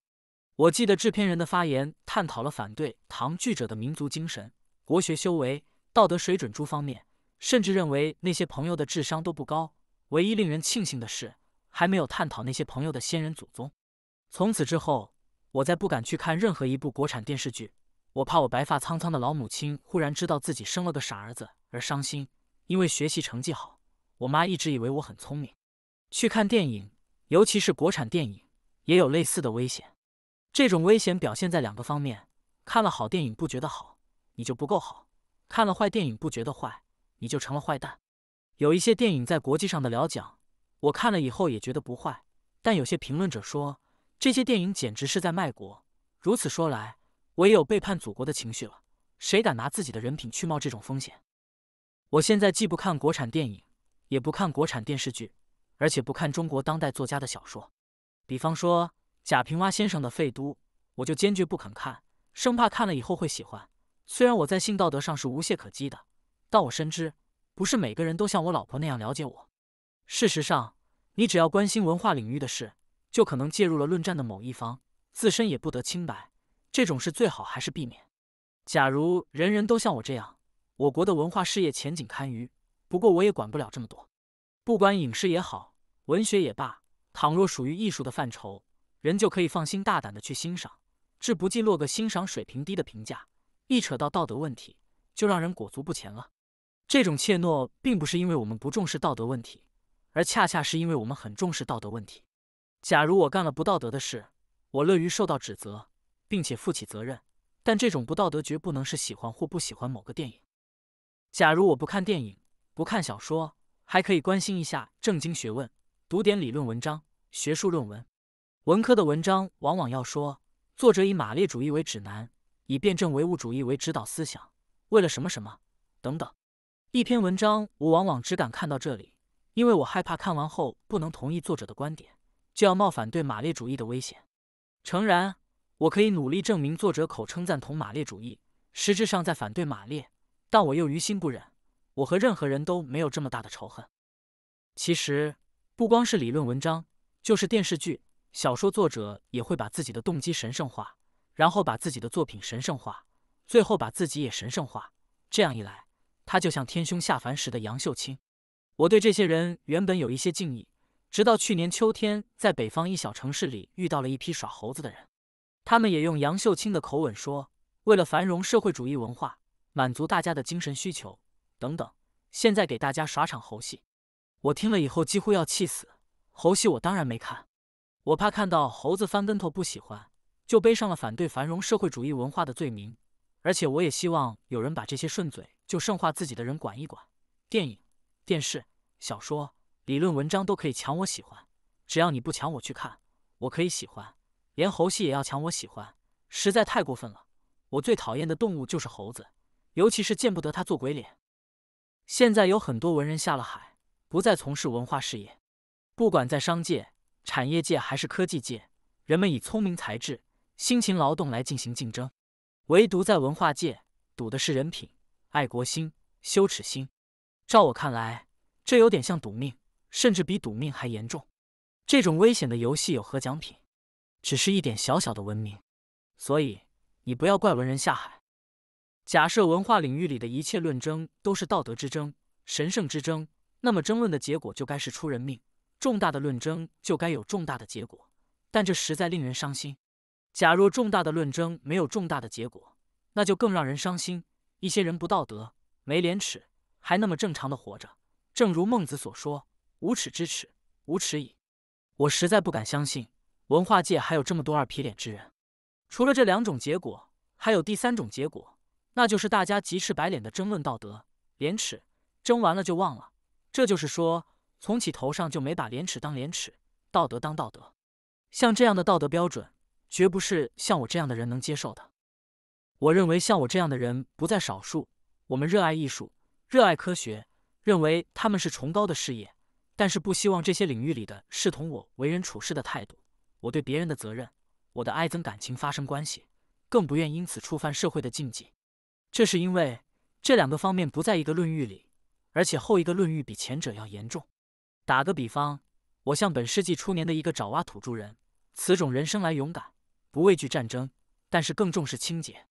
[SPEAKER 1] 我记得制片人的发言探讨了反对唐剧者的民族精神、国学修为、道德水准诸方面，甚至认为那些朋友的智商都不高。唯一令人庆幸的是，还没有探讨那些朋友的先人祖宗。从此之后，我再不敢去看任何一部国产电视剧，我怕我白发苍苍的老母亲忽然知道自己生了个傻儿子而伤心。因为学习成绩好，我妈一直以为我很聪明。去看电影。尤其是国产电影也有类似的危险，这种危险表现在两个方面：看了好电影不觉得好，你就不够好；看了坏电影不觉得坏，你就成了坏蛋。有一些电影在国际上的了奖，我看了以后也觉得不坏，但有些评论者说这些电影简直是在卖国。如此说来，我也有背叛祖国的情绪了。谁敢拿自己的人品去冒这种风险？我现在既不看国产电影，也不看国产电视剧。而且不看中国当代作家的小说，比方说贾平凹先生的《废都》，我就坚决不肯看，生怕看了以后会喜欢。虽然我在性道德上是无懈可击的，但我深知，不是每个人都像我老婆那样了解我。事实上，你只要关心文化领域的事，就可能介入了论战的某一方，自身也不得清白。这种事最好还是避免。假如人人都像我这样，我国的文化事业前景堪虞。不过我也管不了这么多。不管影视也好，文学也罢，倘若属于艺术的范畴，人就可以放心大胆的去欣赏，至不计落个欣赏水平低的评价。一扯到道德问题，就让人裹足不前了。这种怯懦，并不是因为我们不重视道德问题，而恰恰是因为我们很重视道德问题。假如我干了不道德的事，我乐于受到指责，并且负起责任。但这种不道德绝不能是喜欢或不喜欢某个电影。假如我不看电影，不看小说。还可以关心一下正经学问，读点理论文章、学术论文。文科的文章往往要说作者以马列主义为指南，以辩证唯物主义为指导思想，为了什么什么等等。一篇文章，我往往只敢看到这里，因为我害怕看完后不能同意作者的观点，就要冒反对马列主义的危险。诚然，我可以努力证明作者口称赞同马列主义，实质上在反对马列，但我又于心不忍。我和任何人都没有这么大的仇恨。其实，不光是理论文章，就是电视剧、小说作者也会把自己的动机神圣化，然后把自己的作品神圣化，最后把自己也神圣化。这样一来，他就像天兄下凡时的杨秀清。我对这些人原本有一些敬意，直到去年秋天，在北方一小城市里遇到了一批耍猴子的人，他们也用杨秀清的口吻说：“为了繁荣社会主义文化，满足大家的精神需求。”等等，现在给大家耍场猴戏，我听了以后几乎要气死。猴戏我当然没看，我怕看到猴子翻跟头不喜欢，就背上了反对繁荣社会主义文化的罪名。而且我也希望有人把这些顺嘴就圣化自己的人管一管。电影、电视、小说、理论文章都可以抢我喜欢，只要你不抢我去看，我可以喜欢。连猴戏也要抢我喜欢，实在太过分了。我最讨厌的动物就是猴子，尤其是见不得他做鬼脸。现在有很多文人下了海，不再从事文化事业。不管在商界、产业界还是科技界，人们以聪明才智、辛勤劳动来进行竞争。唯独在文化界，赌的是人品、爱国心、羞耻心。照我看来，这有点像赌命，甚至比赌命还严重。这种危险的游戏有何奖品？只是一点小小的文明。所以，你不要怪文人下海。假设文化领域里的一切论争都是道德之争、神圣之争，那么争论的结果就该是出人命，重大的论争就该有重大的结果。但这实在令人伤心。假若重大的论争没有重大的结果，那就更让人伤心。一些人不道德、没廉耻，还那么正常的活着，正如孟子所说：“无耻之耻，无耻矣。”我实在不敢相信文化界还有这么多二皮脸之人。除了这两种结果，还有第三种结果。那就是大家急赤白脸的争论道德廉耻，争完了就忘了。这就是说，从起头上就没把廉耻当廉耻，道德当道德。像这样的道德标准，绝不是像我这样的人能接受的。我认为像我这样的人不在少数。我们热爱艺术，热爱科学，认为他们是崇高的事业，但是不希望这些领域里的视同我为人处事的态度，我对别人的责任，我的爱憎感情发生关系，更不愿因此触犯社会的禁忌。这是因为这两个方面不在一个论域里，而且后一个论域比前者要严重。打个比方，我像本世纪初年的一个爪哇土著人，此种人生来勇敢，不畏惧战争，但是更重视清洁。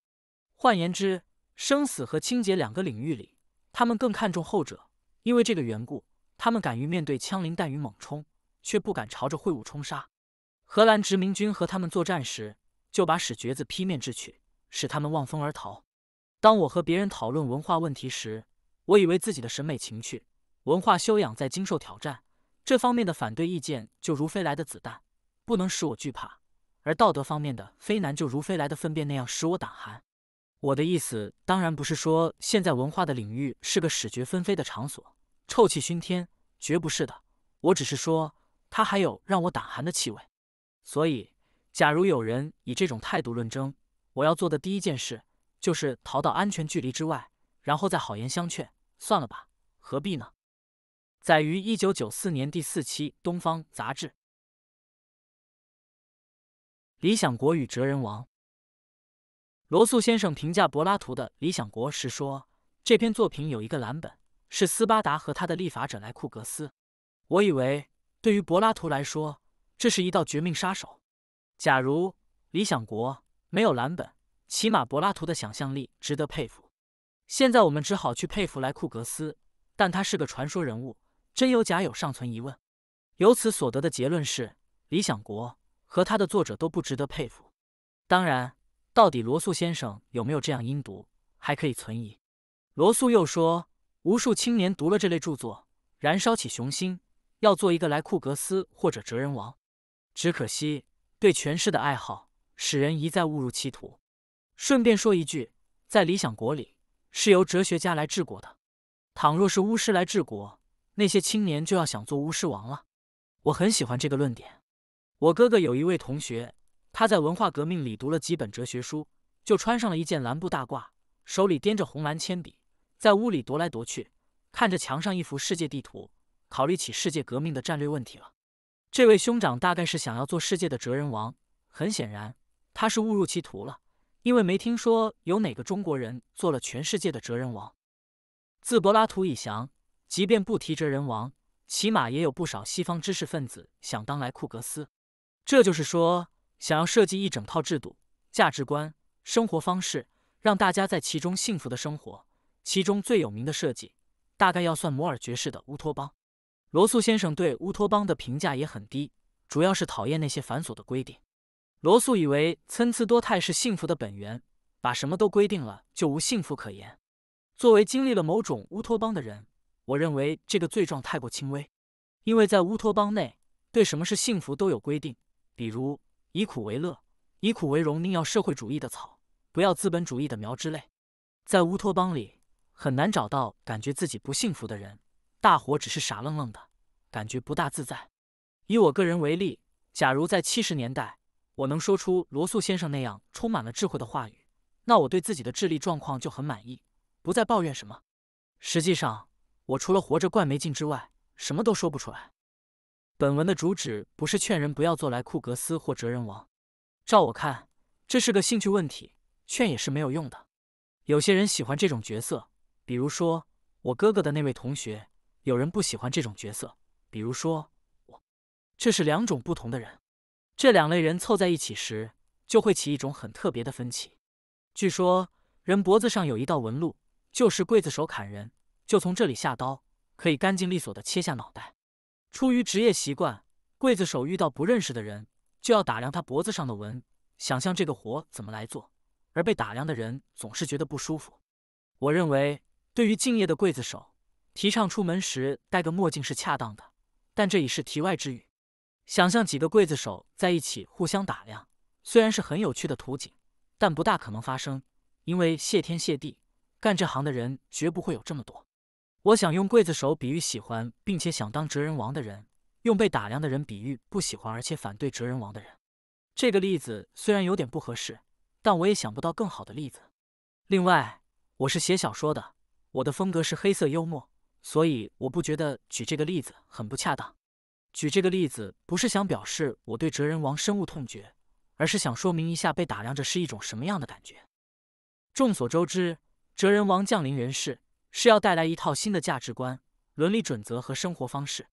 [SPEAKER 1] 换言之，生死和清洁两个领域里，他们更看重后者。因为这个缘故，他们敢于面对枪林弹雨猛冲，却不敢朝着会晤冲杀。荷兰殖民军和他们作战时，就把屎橛子劈面掷去，使他们望风而逃。当我和别人讨论文化问题时，我以为自己的审美情趣、文化修养在经受挑战。这方面的反对意见就如飞来的子弹，不能使我惧怕；而道德方面的非难就如飞来的粪便那样使我胆寒。我的意思当然不是说现在文化的领域是个屎绝纷飞的场所、臭气熏天，绝不是的。我只是说它还有让我胆寒的气味。所以，假如有人以这种态度论争，我要做的第一件事。就是逃到安全距离之外，然后再好言相劝，算了吧，何必呢？载于一九九四年第四期《东方》杂志。《理想国》与《哲人王》。罗素先生评价柏拉图的《理想国》时说，这篇作品有一个蓝本是斯巴达和他的立法者莱库格斯。我以为，对于柏拉图来说，这是一道绝命杀手。假如《理想国》没有蓝本。起码柏拉图的想象力值得佩服，现在我们只好去佩服莱库格斯，但他是个传说人物，真有假有尚存疑问。由此所得的结论是，《理想国》和他的作者都不值得佩服。当然，到底罗素先生有没有这样阴毒，还可以存疑。罗素又说，无数青年读了这类著作，燃烧起雄心，要做一个莱库格斯或者哲人王，只可惜对权势的爱好，使人一再误入歧途。顺便说一句，在理想国里是由哲学家来治国的。倘若是巫师来治国，那些青年就要想做巫师王了。我很喜欢这个论点。我哥哥有一位同学，他在文化革命里读了几本哲学书，就穿上了一件蓝布大褂，手里掂着红蓝铅笔，在屋里踱来踱去，看着墙上一幅世界地图，考虑起世界革命的战略问题了。这位兄长大概是想要做世界的哲人王，很显然他是误入歧途了。因为没听说有哪个中国人做了全世界的哲人王。自柏拉图以降，即便不提哲人王，起码也有不少西方知识分子想当莱库格斯。这就是说，想要设计一整套制度、价值观、生活方式，让大家在其中幸福的生活。其中最有名的设计，大概要算摩尔爵士的《乌托邦》。罗素先生对《乌托邦》的评价也很低，主要是讨厌那些繁琐的规定。罗素以为参差多态是幸福的本源，把什么都规定了就无幸福可言。作为经历了某种乌托邦的人，我认为这个罪状太过轻微，因为在乌托邦内对什么是幸福都有规定，比如以苦为乐，以苦为荣，宁要社会主义的草，不要资本主义的苗之类。在乌托邦里很难找到感觉自己不幸福的人，大伙只是傻愣愣的，感觉不大自在。以我个人为例，假如在七十年代。我能说出罗素先生那样充满了智慧的话语，那我对自己的智力状况就很满意，不再抱怨什么。实际上，我除了活着怪没劲之外，什么都说不出来。本文的主旨不是劝人不要做莱库格斯或哲人王，照我看，这是个兴趣问题，劝也是没有用的。有些人喜欢这种角色，比如说我哥哥的那位同学；有人不喜欢这种角色，比如说我。这是两种不同的人。这两类人凑在一起时，就会起一种很特别的分歧。据说，人脖子上有一道纹路，就是刽子手砍人就从这里下刀，可以干净利索的切下脑袋。出于职业习惯，刽子手遇到不认识的人，就要打量他脖子上的纹，想象这个活怎么来做。而被打量的人总是觉得不舒服。我认为，对于敬业的刽子手，提倡出门时戴个墨镜是恰当的，但这已是题外之语。想象几个刽子手在一起互相打量，虽然是很有趣的图景，但不大可能发生，因为谢天谢地，干这行的人绝不会有这么多。我想用刽子手比喻喜欢并且想当哲人王的人，用被打量的人比喻不喜欢而且反对哲人王的人。这个例子虽然有点不合适，但我也想不到更好的例子。另外，我是写小说的，我的风格是黑色幽默，所以我不觉得举这个例子很不恰当。举这个例子不是想表示我对哲人王深恶痛绝，而是想说明一下被打量着是一种什么样的感觉。众所周知，哲人王降临人世是要带来一套新的价值观、伦理准则和生活方式。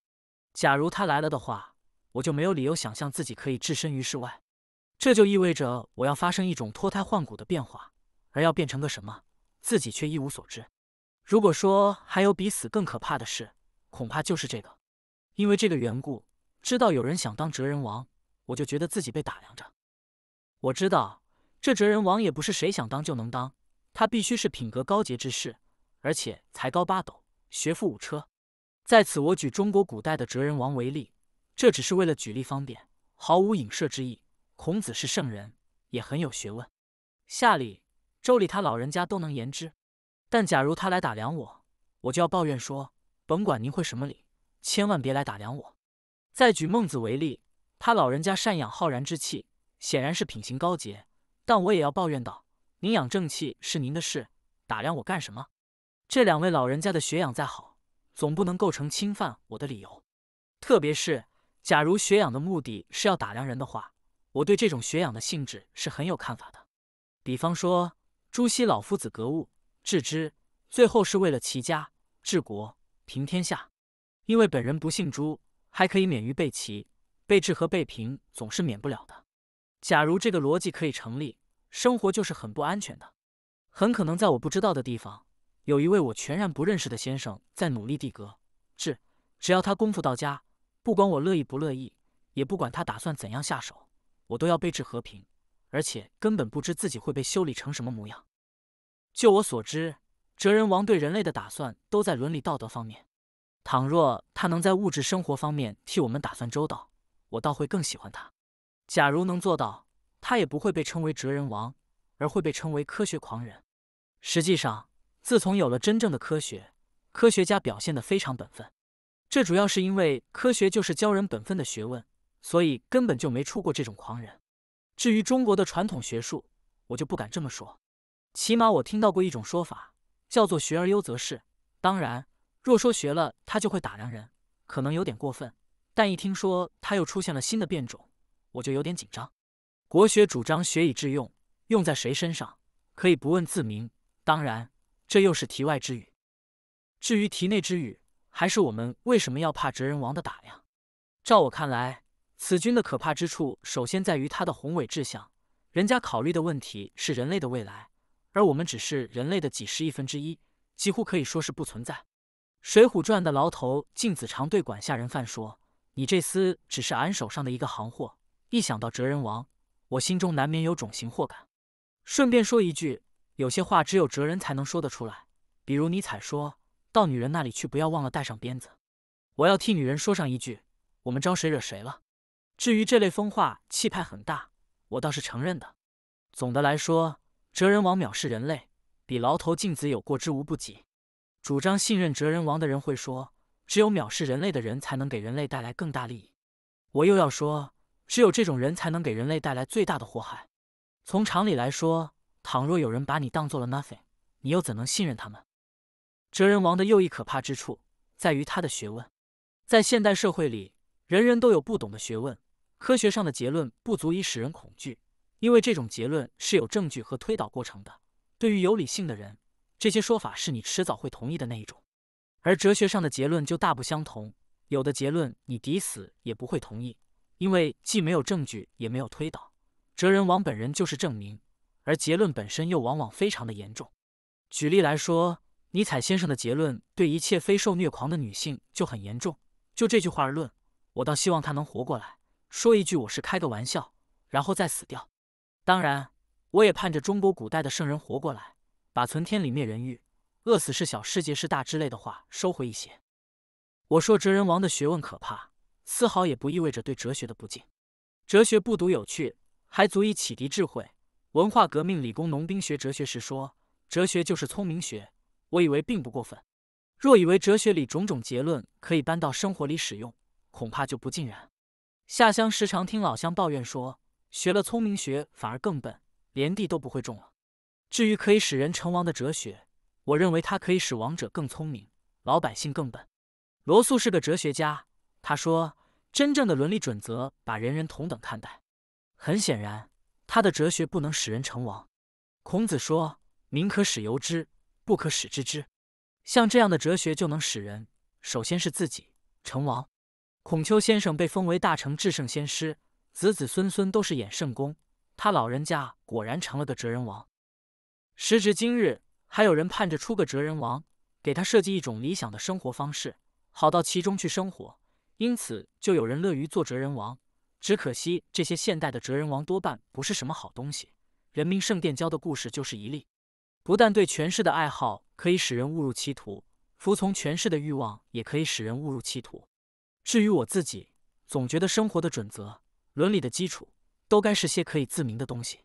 [SPEAKER 1] 假如他来了的话，我就没有理由想象自己可以置身于世外。这就意味着我要发生一种脱胎换骨的变化，而要变成个什么，自己却一无所知。如果说还有比死更可怕的事，恐怕就是这个。因为这个缘故，知道有人想当哲人王，我就觉得自己被打量着。我知道这哲人王也不是谁想当就能当，他必须是品格高洁之士，而且才高八斗，学富五车。在此，我举中国古代的哲人王为例，这只是为了举例方便，毫无影射之意。孔子是圣人，也很有学问，夏礼、周礼他老人家都能言之。但假如他来打量我，我就要抱怨说：甭管您会什么礼。千万别来打量我。再举孟子为例，他老人家善养浩然之气，显然是品行高洁。但我也要抱怨道：“您养正气是您的事，打量我干什么？”这两位老人家的学养再好，总不能构成侵犯我的理由。特别是，假如学养的目的是要打量人的话，我对这种学养的性质是很有看法的。比方说，朱熹老夫子格物致知，最后是为了齐家、治国、平天下。因为本人不姓朱，还可以免于被骑、被治和被评，总是免不了的。假如这个逻辑可以成立，生活就是很不安全的。很可能在我不知道的地方，有一位我全然不认识的先生在努力地格治，只要他功夫到家，不管我乐意不乐意，也不管他打算怎样下手，我都要被治和平，而且根本不知自己会被修理成什么模样。就我所知，哲人王对人类的打算都在伦理道德方面。倘若他能在物质生活方面替我们打算周到，我倒会更喜欢他。假如能做到，他也不会被称为哲人王，而会被称为科学狂人。实际上，自从有了真正的科学，科学家表现得非常本分。这主要是因为科学就是教人本分的学问，所以根本就没出过这种狂人。至于中国的传统学术，我就不敢这么说。起码我听到过一种说法，叫做“学而优则仕”。当然。若说学了他就会打量人，可能有点过分，但一听说他又出现了新的变种，我就有点紧张。国学主张学以致用，用在谁身上可以不问自明。当然，这又是题外之语。至于题内之语，还是我们为什么要怕哲人王的打量？照我看来，此君的可怕之处，首先在于他的宏伟志向。人家考虑的问题是人类的未来，而我们只是人类的几十亿分之一，几乎可以说是不存在。《水浒传》的牢头镜子常对管下人犯说：“你这厮只是俺手上的一个行货。”一想到哲人王，我心中难免有种行货感。顺便说一句，有些话只有哲人才能说得出来，比如尼采说：“到女人那里去，不要忘了带上鞭子。”我要替女人说上一句：“我们招谁惹谁了？”至于这类疯话，气派很大，我倒是承认的。总的来说，哲人王藐视人类，比牢头镜子有过之无不及。主张信任哲人王的人会说，只有藐视人类的人才能给人类带来更大利益。我又要说，只有这种人才能给人类带来最大的祸害。从常理来说，倘若有人把你当做了 nothing，你又怎能信任他们？哲人王的又一可怕之处在于他的学问。在现代社会里，人人都有不懂的学问。科学上的结论不足以使人恐惧，因为这种结论是有证据和推导过程的。对于有理性的人。这些说法是你迟早会同意的那一种，而哲学上的结论就大不相同。有的结论你抵死也不会同意，因为既没有证据，也没有推导。哲人王本人就是证明，而结论本身又往往非常的严重。举例来说，尼采先生的结论对一切非受虐狂的女性就很严重。就这句话而论，我倒希望他能活过来，说一句“我是开个玩笑”，然后再死掉。当然，我也盼着中国古代的圣人活过来。把存天理灭人欲、饿死是小世界是大之类的话收回一些。我说哲人王的学问可怕，丝毫也不意味着对哲学的不敬。哲学不独有趣，还足以启迪智慧。文化革命，理工农兵学哲学时说，哲学就是聪明学。我以为并不过分。若以为哲学里种种结论可以搬到生活里使用，恐怕就不尽然。下乡时常听老乡抱怨说，学了聪明学反而更笨，连地都不会种了。至于可以使人成王的哲学，我认为它可以使王者更聪明，老百姓更笨。罗素是个哲学家，他说：“真正的伦理准则把人人同等看待。”很显然，他的哲学不能使人成王。孔子说：“民可使由之，不可使知之。”像这样的哲学就能使人首先是自己成王。孔丘先生被封为大成至圣先师，子子孙孙都是衍圣公。他老人家果然成了个哲人王。时至今日，还有人盼着出个哲人王，给他设计一种理想的生活方式，好到其中去生活。因此，就有人乐于做哲人王。只可惜，这些现代的哲人王多半不是什么好东西。人民圣殿教的故事就是一例。不但对权势的爱好可以使人误入歧途，服从权势的欲望也可以使人误入歧途。至于我自己，总觉得生活的准则、伦理的基础，都该是些可以自明的东西。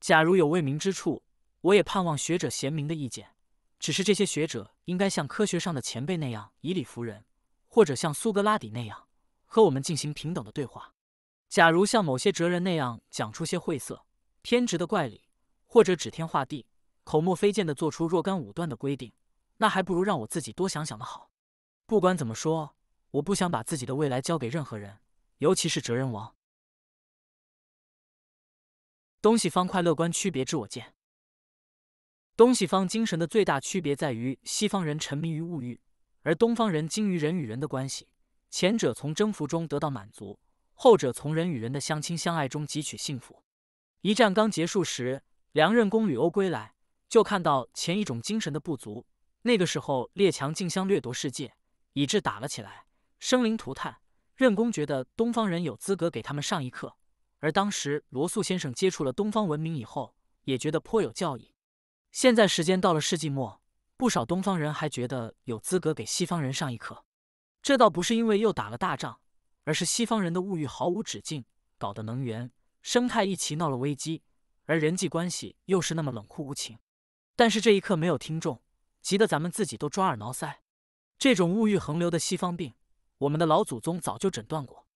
[SPEAKER 1] 假如有未明之处，我也盼望学者贤明的意见，只是这些学者应该像科学上的前辈那样以理服人，或者像苏格拉底那样和我们进行平等的对话。假如像某些哲人那样讲出些晦涩、偏执的怪理，或者指天画地、口沫飞溅地做出若干武断的规定，那还不如让我自己多想想的好。不管怎么说，我不想把自己的未来交给任何人，尤其是哲人王。东西方快乐观区别之我见。东西方精神的最大区别在于，西方人沉迷于物欲，而东方人精于人与人的关系。前者从征服中得到满足，后者从人与人的相亲相爱中汲取幸福。一战刚结束时，梁任公旅欧归来，就看到前一种精神的不足。那个时候，列强竞相掠夺世界，以致打了起来，生灵涂炭。任公觉得东方人有资格给他们上一课，而当时罗素先生接触了东方文明以后，也觉得颇有教益。现在时间到了世纪末，不少东方人还觉得有资格给西方人上一课。这倒不是因为又打了大仗，而是西方人的物欲毫无止境，搞得能源、生态一齐闹了危机，而人际关系又是那么冷酷无情。但是这一刻没有听众，急得咱们自己都抓耳挠腮。这种物欲横流的西方病，我们的老祖宗早就诊断过。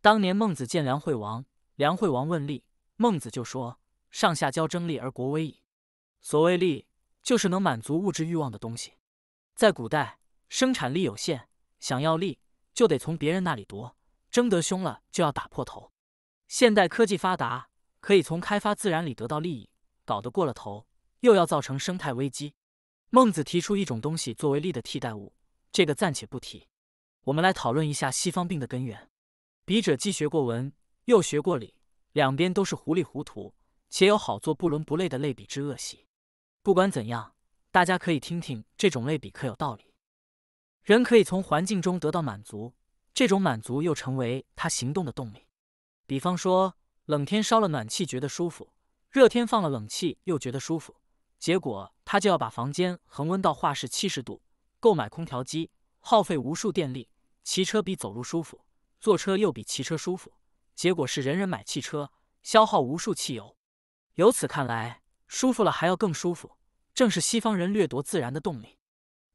[SPEAKER 1] 当年孟子见梁惠王，梁惠王问利，孟子就说：“上下交争利，而国危矣。”所谓利，就是能满足物质欲望的东西。在古代，生产力有限，想要利就得从别人那里夺，争得凶了就要打破头。现代科技发达，可以从开发自然里得到利益，搞得过了头，又要造成生态危机。孟子提出一种东西作为利的替代物，这个暂且不提。我们来讨论一下西方病的根源。笔者既学过文，又学过理，两边都是糊里糊涂，且有好做不伦不类的类比之恶习。不管怎样，大家可以听听这种类比可有道理。人可以从环境中得到满足，这种满足又成为他行动的动力。比方说，冷天烧了暖气觉得舒服，热天放了冷气又觉得舒服，结果他就要把房间恒温到华氏七十度，购买空调机，耗费无数电力。骑车比走路舒服，坐车又比骑车舒服，结果是人人买汽车，消耗无数汽油。由此看来。舒服了还要更舒服，正是西方人掠夺自然的动力。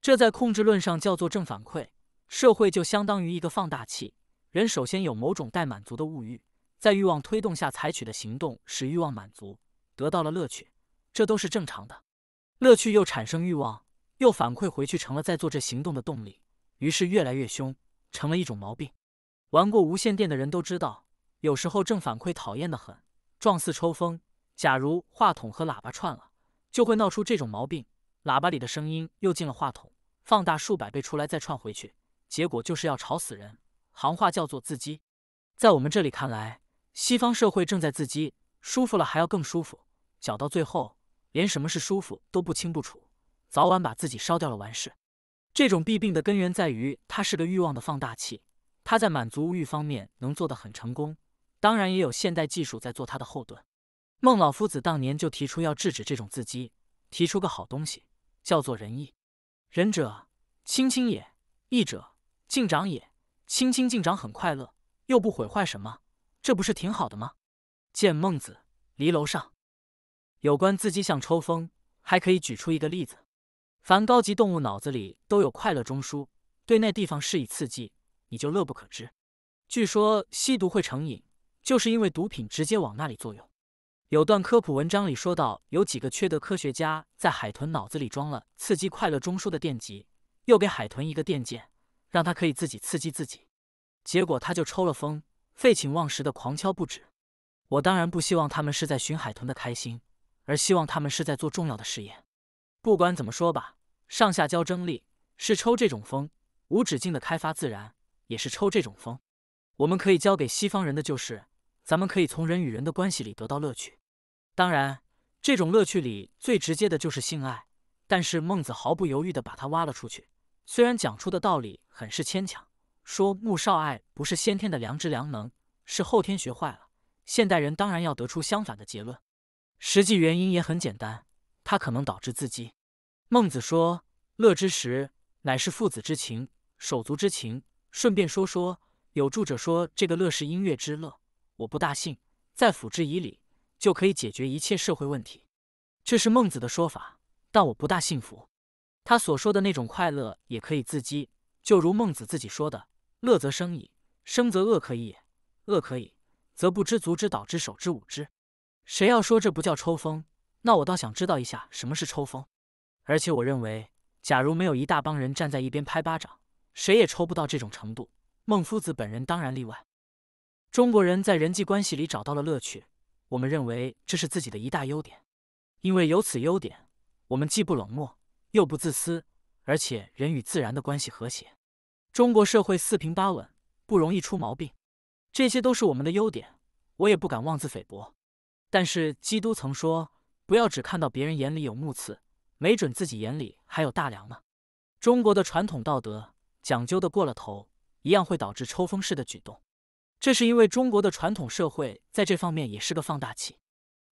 [SPEAKER 1] 这在控制论上叫做正反馈，社会就相当于一个放大器。人首先有某种待满足的物欲，在欲望推动下采取的行动使欲望满足，得到了乐趣，这都是正常的。乐趣又产生欲望，又反馈回去成了在做这行动的动力，于是越来越凶，成了一种毛病。玩过无线电的人都知道，有时候正反馈讨厌的很，撞似抽风。假如话筒和喇叭串了，就会闹出这种毛病。喇叭里的声音又进了话筒，放大数百倍出来再串回去，结果就是要吵死人。行话叫做自激。在我们这里看来，西方社会正在自激，舒服了还要更舒服，搅到最后连什么是舒服都不清不楚，早晚把自己烧掉了完事。这种弊病的根源在于，它是个欲望的放大器，它在满足物欲方面能做得很成功，当然也有现代技术在做它的后盾。孟老夫子当年就提出要制止这种自激，提出个好东西，叫做仁义。仁者亲亲也，义者敬长也。亲亲敬长很快乐，又不毁坏什么，这不是挺好的吗？见孟子，离楼上。有关自激像抽风，还可以举出一个例子：凡高级动物脑子里都有快乐中枢，对那地方施以刺激，你就乐不可支。据说吸毒会成瘾，就是因为毒品直接往那里作用。有段科普文章里说到，有几个缺德科学家在海豚脑子里装了刺激快乐中枢的电极，又给海豚一个电键，让它可以自己刺激自己，结果它就抽了风，废寝忘食的狂敲不止。我当然不希望他们是在寻海豚的开心，而希望他们是在做重要的试验。不管怎么说吧，上下交争力是抽这种风，无止境的开发自然也是抽这种风。我们可以教给西方人的就是。咱们可以从人与人的关系里得到乐趣，当然，这种乐趣里最直接的就是性爱。但是孟子毫不犹豫地把它挖了出去，虽然讲出的道理很是牵强，说穆少爱不是先天的良知良能，是后天学坏了。现代人当然要得出相反的结论，实际原因也很简单，它可能导致自激。孟子说：“乐之时，乃是父子之情、手足之情。”顺便说说，有著者说这个乐是音乐之乐。我不大信，在辅之以礼，就可以解决一切社会问题，这是孟子的说法，但我不大信服。他所说的那种快乐也可以自激，就如孟子自己说的：“乐则生矣，生则恶可以，也。恶可以，则不知足之导之守之舞之。”谁要说这不叫抽风？那我倒想知道一下什么是抽风。而且我认为，假如没有一大帮人站在一边拍巴掌，谁也抽不到这种程度。孟夫子本人当然例外。中国人在人际关系里找到了乐趣，我们认为这是自己的一大优点，因为有此优点，我们既不冷漠，又不自私，而且人与自然的关系和谐，中国社会四平八稳，不容易出毛病，这些都是我们的优点，我也不敢妄自菲薄。但是基督曾说，不要只看到别人眼里有木刺，没准自己眼里还有大梁呢。中国的传统道德讲究的过了头，一样会导致抽风式的举动。这是因为中国的传统社会在这方面也是个放大器，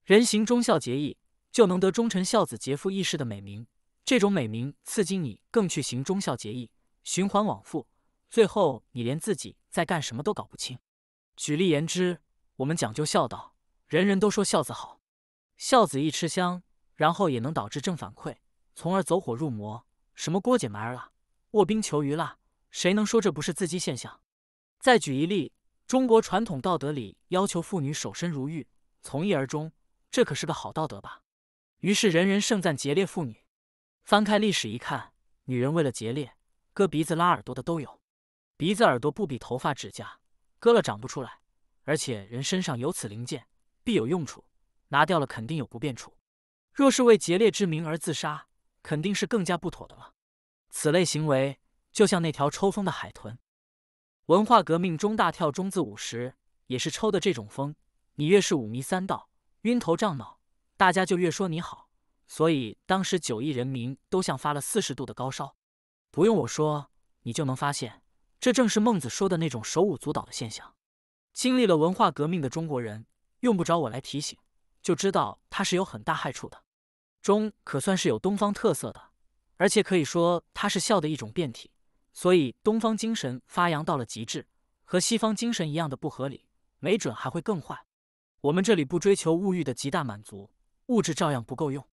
[SPEAKER 1] 人行忠孝节义，就能得忠臣孝子节富义士的美名，这种美名刺激你更去行忠孝节义，循环往复，最后你连自己在干什么都搞不清。举例言之，我们讲究孝道，人人都说孝子好，孝子一吃香，然后也能导致正反馈，从而走火入魔，什么郭姐埋儿啦，卧冰求鱼啦，谁能说这不是自激现象？再举一例。中国传统道德里要求妇女守身如玉，从一而终，这可是个好道德吧？于是人人盛赞节烈妇女。翻开历史一看，女人为了节烈，割鼻子、拉耳朵的都有。鼻子、耳朵不比头发、指甲，割了长不出来，而且人身上有此零件，必有用处，拿掉了肯定有不便处。若是为节烈之名而自杀，肯定是更加不妥的了。此类行为就像那条抽风的海豚。文化革命中大跳中字舞时，也是抽的这种风。你越是五迷三道、晕头胀脑，大家就越说你好。所以当时九亿人民都像发了四十度的高烧。不用我说，你就能发现，这正是孟子说的那种手舞足蹈的现象。经历了文化革命的中国人，用不着我来提醒，就知道它是有很大害处的。中可算是有东方特色的，而且可以说它是笑的一种变体。所以东方精神发扬到了极致，和西方精神一样的不合理，没准还会更坏。我们这里不追求物欲的极大满足，物质照样不够用。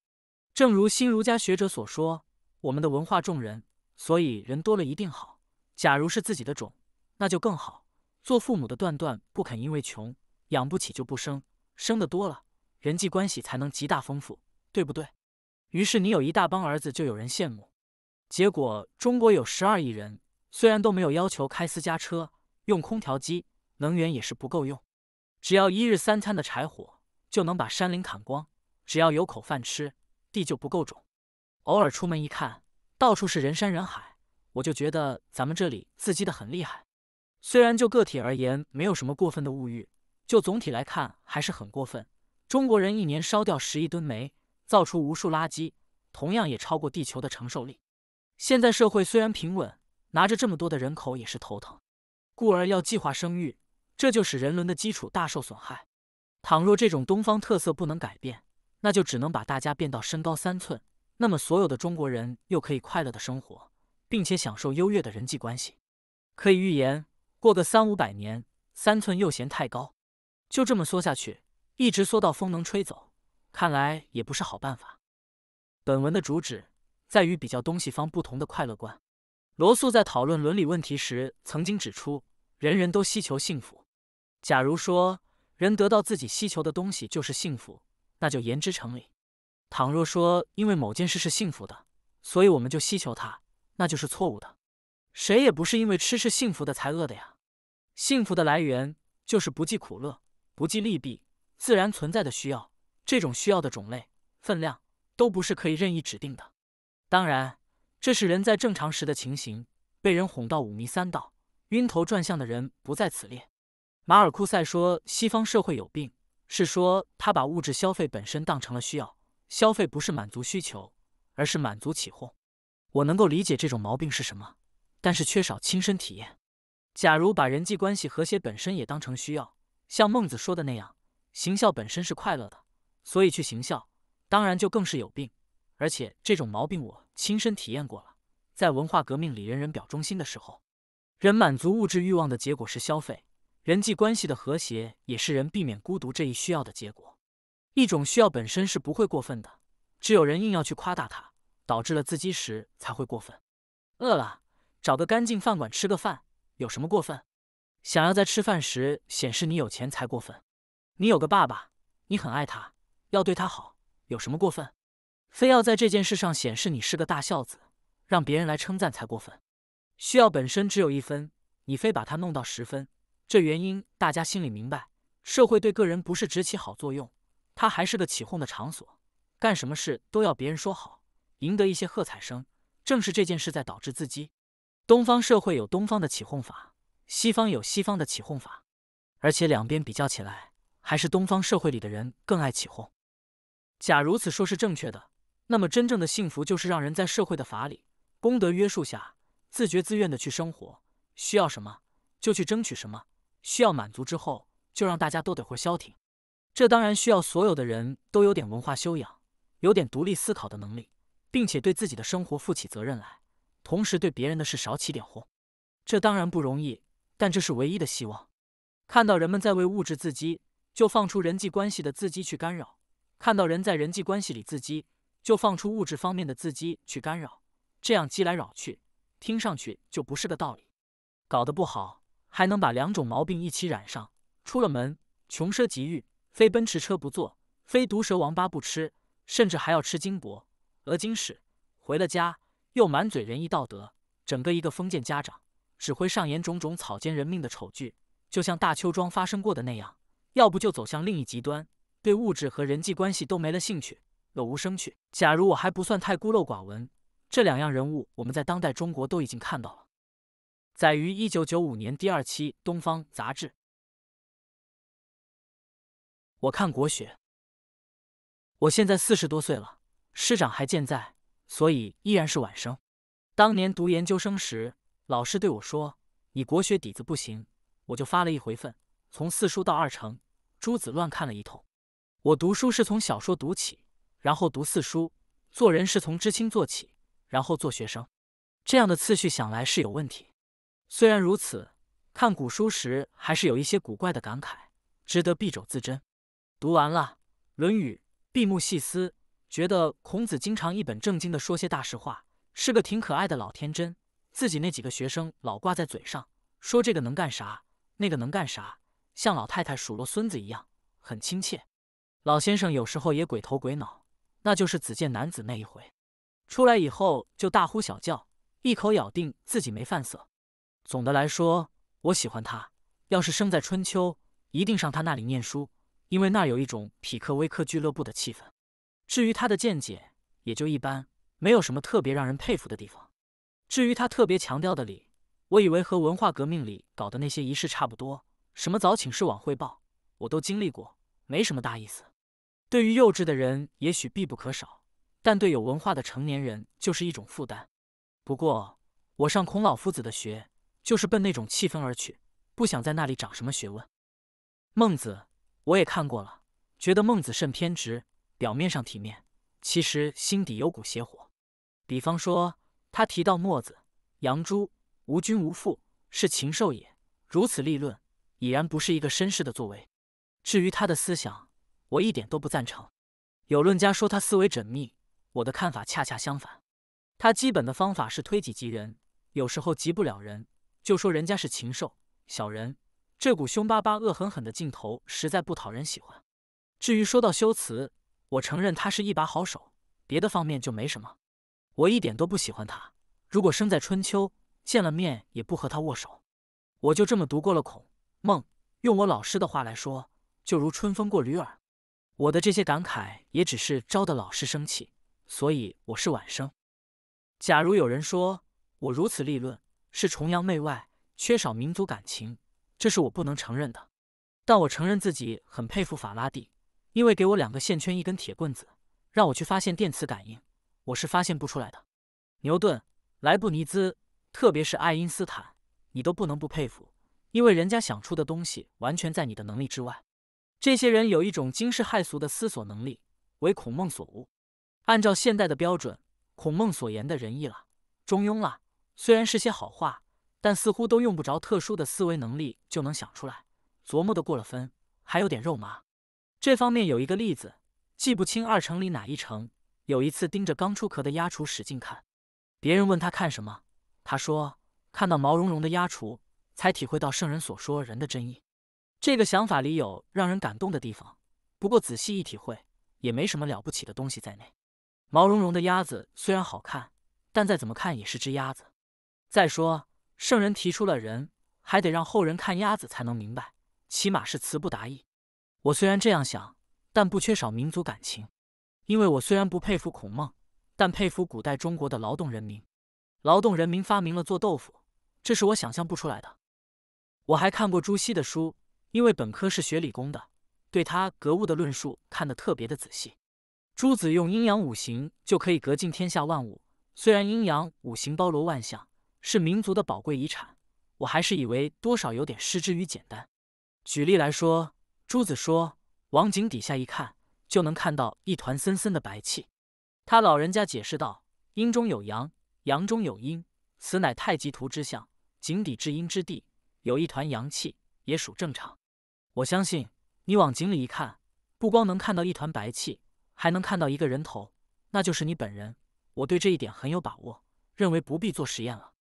[SPEAKER 1] 正如新儒家学者所说，我们的文化重人，所以人多了一定好。假如是自己的种，那就更好。做父母的断断不肯因为穷养不起就不生，生的多了，人际关系才能极大丰富，对不对？于是你有一大帮儿子，就有人羡慕。结果，中国有十二亿人，虽然都没有要求开私家车、用空调机，能源也是不够用。只要一日三餐的柴火就能把山林砍光；只要有口饭吃，地就不够种。偶尔出门一看，到处是人山人海，我就觉得咱们这里刺激的很厉害。虽然就个体而言没有什么过分的物欲，就总体来看还是很过分。中国人一年烧掉十亿吨煤，造出无数垃圾，同样也超过地球的承受力。现在社会虽然平稳，拿着这么多的人口也是头疼，故而要计划生育，这就使人伦的基础大受损害。倘若这种东方特色不能改变，那就只能把大家变到身高三寸，那么所有的中国人又可以快乐的生活，并且享受优越的人际关系。可以预言，过个三五百年，三寸又嫌太高，就这么缩下去，一直缩到风能吹走，看来也不是好办法。本文的主旨。在于比较东西方不同的快乐观。罗素在讨论伦理问题时曾经指出，人人都希求幸福。假如说人得到自己希求的东西就是幸福，那就言之成理。倘若说因为某件事是幸福的，所以我们就希求它，那就是错误的。谁也不是因为吃是幸福的才饿的呀。幸福的来源就是不计苦乐，不计利弊，自然存在的需要。这种需要的种类、分量都不是可以任意指定的。当然，这是人在正常时的情形。被人哄到五迷三道、晕头转向的人不在此列。马尔库塞说西方社会有病，是说他把物质消费本身当成了需要。消费不是满足需求，而是满足起哄。我能够理解这种毛病是什么，但是缺少亲身体验。假如把人际关系和谐本身也当成需要，像孟子说的那样，行孝本身是快乐的，所以去行孝，当然就更是有病。而且这种毛病我亲身体验过了，在文化革命里人人表忠心的时候，人满足物质欲望的结果是消费，人际关系的和谐也是人避免孤独这一需要的结果。一种需要本身是不会过分的，只有人硬要去夸大它，导致了自激时才会过分。饿了，找个干净饭馆吃个饭，有什么过分？想要在吃饭时显示你有钱才过分。你有个爸爸，你很爱他，要对他好，有什么过分？非要在这件事上显示你是个大孝子，让别人来称赞才过分。需要本身只有一分，你非把它弄到十分，这原因大家心里明白。社会对个人不是只起好作用，它还是个起哄的场所。干什么事都要别人说好，赢得一些喝彩声，正是这件事在导致自己。东方社会有东方的起哄法，西方有西方的起哄法，而且两边比较起来，还是东方社会里的人更爱起哄。假如此说是正确的。那么，真正的幸福就是让人在社会的法理、功德约束下，自觉自愿地去生活，需要什么就去争取什么，需要满足之后就让大家都得会消停。这当然需要所有的人都有点文化修养，有点独立思考的能力，并且对自己的生活负起责任来，同时对别人的事少起点哄。这当然不容易，但这是唯一的希望。看到人们在为物质自激，就放出人际关系的自激去干扰；看到人在人际关系里自激。就放出物质方面的自激去干扰，这样激来扰去，听上去就不是个道理。搞得不好，还能把两种毛病一起染上。出了门，穷奢极欲，非奔驰车不坐，非毒蛇王八不吃，甚至还要吃金箔、鹅金屎。回了家，又满嘴仁义道德，整个一个封建家长，只会上演种种草菅人命的丑剧，就像大邱庄发生过的那样。要不就走向另一极端，对物质和人际关系都没了兴趣。了无生趣。假如我还不算太孤陋寡闻，这两样人物我们在当代中国都已经看到了。载于一九九五年第二期《东方》杂志。我看国学。我现在四十多岁了，师长还健在，所以依然是晚生。当年读研究生时，老师对我说：“你国学底子不行。”我就发了一回愤，从四书到二程、朱子乱看了一通。我读书是从小说读起。然后读四书，做人是从知青做起，然后做学生，这样的次序想来是有问题。虽然如此，看古书时还是有一些古怪的感慨，值得敝帚自珍。读完了《论语》，闭目细思，觉得孔子经常一本正经地说些大实话，是个挺可爱的老天真。自己那几个学生老挂在嘴上说这个能干啥，那个能干啥，像老太太数落孙子一样，很亲切。老先生有时候也鬼头鬼脑。那就是子健男子那一回，出来以后就大呼小叫，一口咬定自己没犯色。总的来说，我喜欢他。要是生在春秋，一定上他那里念书，因为那儿有一种匹克威克俱乐部的气氛。至于他的见解，也就一般，没有什么特别让人佩服的地方。至于他特别强调的礼，我以为和文化革命里搞的那些仪式差不多，什么早请示晚汇报，我都经历过，没什么大意思。对于幼稚的人，也许必不可少；但对有文化的成年人，就是一种负担。不过，我上孔老夫子的学，就是奔那种气氛而去，不想在那里长什么学问。孟子我也看过了，觉得孟子甚偏执，表面上体面，其实心底有股邪火。比方说，他提到墨子、杨朱，无君无父，是禽兽也，如此立论，已然不是一个绅士的作为。至于他的思想，我一点都不赞成。有论家说他思维缜密，我的看法恰恰相反。他基本的方法是推己及人，有时候及不了人，就说人家是禽兽、小人。这股凶巴巴、恶狠狠的劲头实在不讨人喜欢。至于说到修辞，我承认他是一把好手，别的方面就没什么。我一点都不喜欢他。如果生在春秋，见了面也不和他握手。我就这么读过了《孔孟》，用我老师的话来说，就如春风过驴耳。我的这些感慨也只是招得老师生气，所以我是晚生。假如有人说我如此立论是崇洋媚外、缺少民族感情，这是我不能承认的。但我承认自己很佩服法拉第，因为给我两个线圈、一根铁棍子，让我去发现电磁感应，我是发现不出来的。牛顿、莱布尼兹，特别是爱因斯坦，你都不能不佩服，因为人家想出的东西完全在你的能力之外。这些人有一种惊世骇俗的思索能力，唯孔孟所无。按照现代的标准，孔孟所言的仁义了、中庸了，虽然是些好话，但似乎都用不着特殊的思维能力就能想出来，琢磨的过了分，还有点肉麻。这方面有一个例子，记不清二城里哪一城，有一次盯着刚出壳的鸭雏使劲看，别人问他看什么，他说看到毛茸茸的鸭雏，才体会到圣人所说人的真意。这个想法里有让人感动的地方，不过仔细一体会，也没什么了不起的东西在内。毛茸茸的鸭子虽然好看，但再怎么看也是只鸭子。再说圣人提出了人，还得让后人看鸭子才能明白，起码是词不达意。我虽然这样想，但不缺少民族感情，因为我虽然不佩服孔孟，但佩服古代中国的劳动人民。劳动人民发明了做豆腐，这是我想象不出来的。我还看过朱熹的书。因为本科是学理工的，对他格物的论述看得特别的仔细。朱子用阴阳五行就可以格尽天下万物，虽然阴阳五行包罗万象，是民族的宝贵遗产，我还是以为多少有点失之于简单。举例来说，朱子说，往井底下一看，就能看到一团森森的白气。他老人家解释道：阴中有阳，阳中有阴，此乃太极图之象。井底至阴之地，有一团阳气，也属正常。我相信你往井里一看，不光能看到一团白气，还能看到一个人头，那就是你本人。我对这一点很有把握，认为不必做实验了。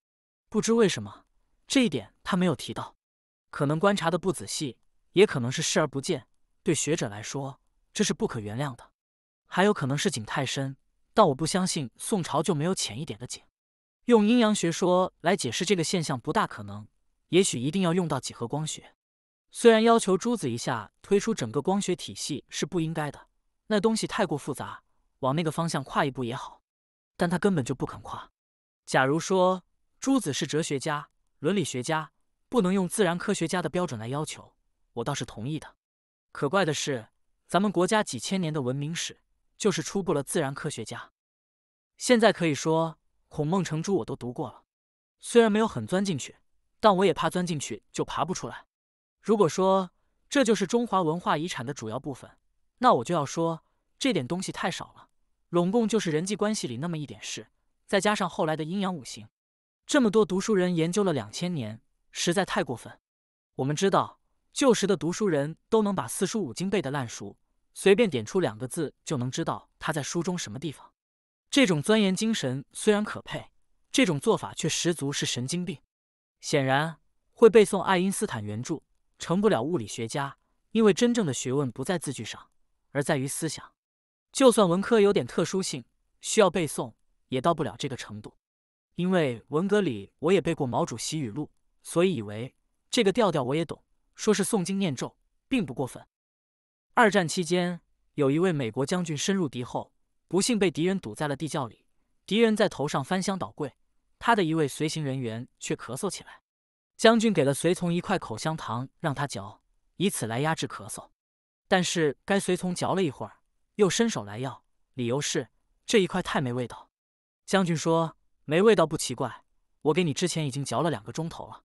[SPEAKER 1] 不知为什么，这一点他没有提到，可能观察的不仔细，也可能是视而不见。对学者来说，这是不可原谅的。还有可能是井太深，但我不相信宋朝就没有浅一点的井。用阴阳学说来解释这个现象不大可能，也许一定要用到几何光学。虽然要求朱子一下推出整个光学体系是不应该的，那东西太过复杂，往那个方向跨一步也好，但他根本就不肯跨。假如说朱子是哲学家、伦理学家，不能用自然科学家的标准来要求，我倒是同意的。可怪的是，咱们国家几千年的文明史，就是出步了自然科学家。现在可以说，孔孟成朱我都读过了，虽然没有很钻进去，但我也怕钻进去就爬不出来。如果说这就是中华文化遗产的主要部分，那我就要说这点东西太少了，拢共就是人际关系里那么一点事，再加上后来的阴阳五行，这么多读书人研究了两千年，实在太过分。我们知道，旧时的读书人都能把四书五经背得烂熟，随便点出两个字就能知道他在书中什么地方。这种钻研精神虽然可佩，这种做法却十足是神经病。显然会背诵爱因斯坦原著。成不了物理学家，因为真正的学问不在字句上，而在于思想。就算文科有点特殊性，需要背诵，也到不了这个程度。因为文革里我也背过毛主席语录，所以以为这个调调我也懂。说是诵经念咒，并不过分。二战期间，有一位美国将军深入敌后，不幸被敌人堵在了地窖里。敌人在头上翻箱倒柜，他的一位随行人员却咳嗽起来。将军给了随从一块口香糖，让他嚼，以此来压制咳嗽。但是该随从嚼了一会儿，又伸手来要，理由是这一块太没味道。将军说：“没味道不奇怪，我给你之前已经嚼了两个钟头了。”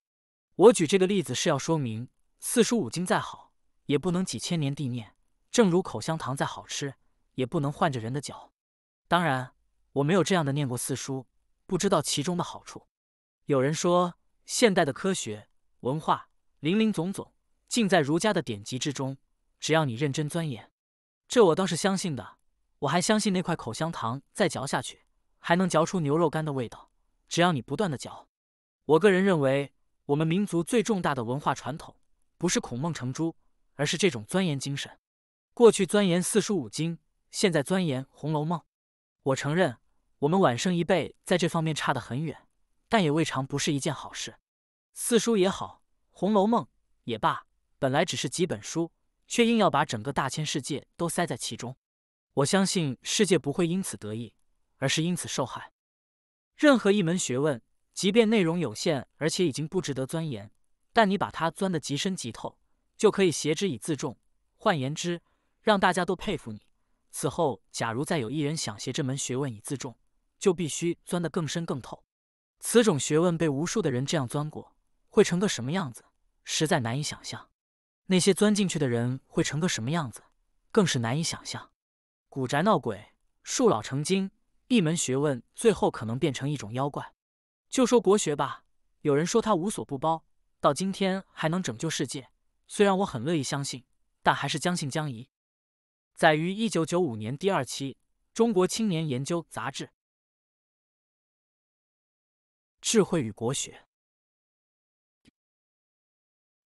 [SPEAKER 1] 我举这个例子是要说明，四书五经再好，也不能几千年地念；正如口香糖再好吃，也不能换着人的嚼。当然，我没有这样的念过四书，不知道其中的好处。有人说。现代的科学文化，林林总总，尽在儒家的典籍之中。只要你认真钻研，这我倒是相信的。我还相信那块口香糖再嚼下去，还能嚼出牛肉干的味道。只要你不断的嚼。我个人认为，我们民族最重大的文化传统，不是孔孟程朱，而是这种钻研精神。过去钻研四书五经，现在钻研《红楼梦》。我承认，我们晚生一辈在这方面差得很远。但也未尝不是一件好事。四书也好，红楼梦也罢，本来只是几本书，却硬要把整个大千世界都塞在其中。我相信世界不会因此得意，而是因此受害。任何一门学问，即便内容有限，而且已经不值得钻研，但你把它钻得极深极透，就可以挟之以自重。换言之，让大家都佩服你。此后，假如再有一人想挟这门学问以自重，就必须钻得更深更透。此种学问被无数的人这样钻过，会成个什么样子，实在难以想象；那些钻进去的人会成个什么样子，更是难以想象。古宅闹鬼，树老成精，一门学问最后可能变成一种妖怪。就说国学吧，有人说它无所不包，到今天还能拯救世界。虽然我很乐意相信，但还是将信将疑。载于一九九五年第二期《中国青年研究杂志》。智慧与国学。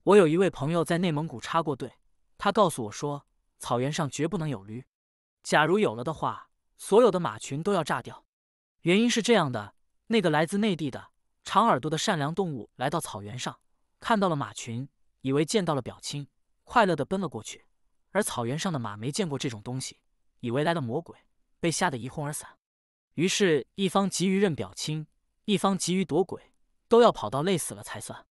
[SPEAKER 1] 我有一位朋友在内蒙古插过队，他告诉我说，草原上绝不能有驴，假如有了的话，所有的马群都要炸掉。原因是这样的：那个来自内地的长耳朵的善良动物来到草原上，看到了马群，以为见到了表亲，快乐地奔了过去；而草原上的马没见过这种东西，以为来了魔鬼，被吓得一哄而散。于是，一方急于认表亲。一方急于夺鬼，都要跑到累死了才算。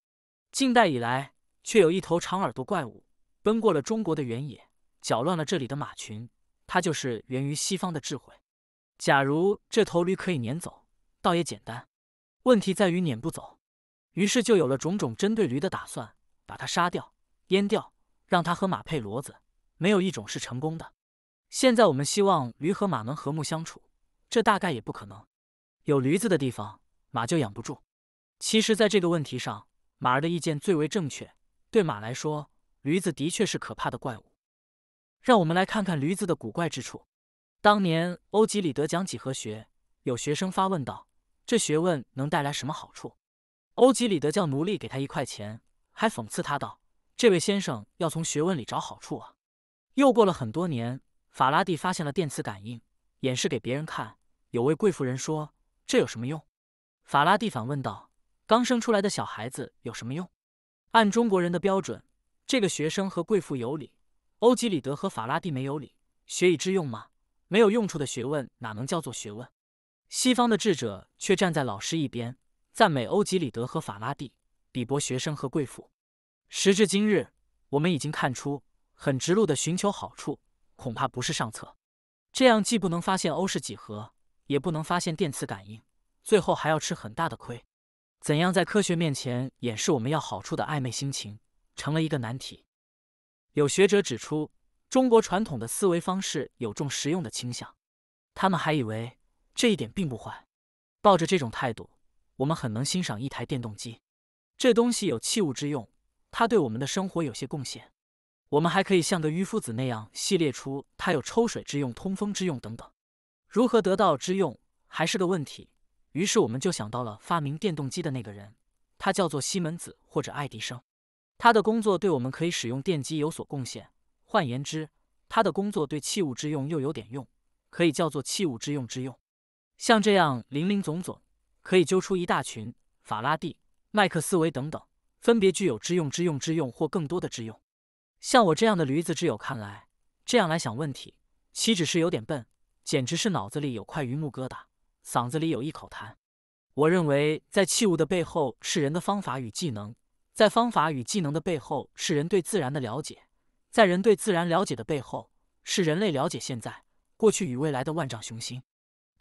[SPEAKER 1] 近代以来，却有一头长耳朵怪物奔过了中国的原野，搅乱了这里的马群。它就是源于西方的智慧。假如这头驴可以撵走，倒也简单。问题在于撵不走，于是就有了种种针对驴的打算：把它杀掉、阉掉，让它和马配骡子。没有一种是成功的。现在我们希望驴和马能和睦相处，这大概也不可能。有驴子的地方。马就养不住。其实，在这个问题上，马儿的意见最为正确。对马来说，驴子的确是可怕的怪物。让我们来看看驴子的古怪之处。当年欧几里得讲几何学，有学生发问道：“这学问能带来什么好处？”欧几里得叫奴隶给他一块钱，还讽刺他道：“这位先生要从学问里找好处啊！”又过了很多年，法拉第发现了电磁感应，演示给别人看。有位贵妇人说：“这有什么用？”法拉第反问道：“刚生出来的小孩子有什么用？按中国人的标准，这个学生和贵妇有理；欧几里德和法拉第没有理。学以致用吗？没有用处的学问哪能叫做学问？西方的智者却站在老师一边，赞美欧几里德和法拉第，鄙薄学生和贵妇。时至今日，我们已经看出，很直路的寻求好处，恐怕不是上策。这样既不能发现欧式几何，也不能发现电磁感应。”最后还要吃很大的亏，怎样在科学面前掩饰我们要好处的暧昧心情，成了一个难题。有学者指出，中国传统的思维方式有重实用的倾向，他们还以为这一点并不坏。抱着这种态度，我们很能欣赏一台电动机，这东西有器物之用，它对我们的生活有些贡献。我们还可以像个迂夫子那样，系列出它有抽水之用、通风之用等等。如何得道之用还是个问题。于是我们就想到了发明电动机的那个人，他叫做西门子或者爱迪生。他的工作对我们可以使用电机有所贡献，换言之，他的工作对器物之用又有点用，可以叫做器物之用之用。像这样林林总总，可以揪出一大群，法拉第、麦克斯韦等等，分别具有之用之用之用或更多的之用。像我这样的驴子之友看来，这样来想问题，岂止是有点笨，简直是脑子里有块榆木疙瘩。嗓子里有一口痰。我认为，在器物的背后是人的方法与技能，在方法与技能的背后是人对自然的了解，在人对自然了解的背后是人类了解现在、过去与未来的万丈雄心。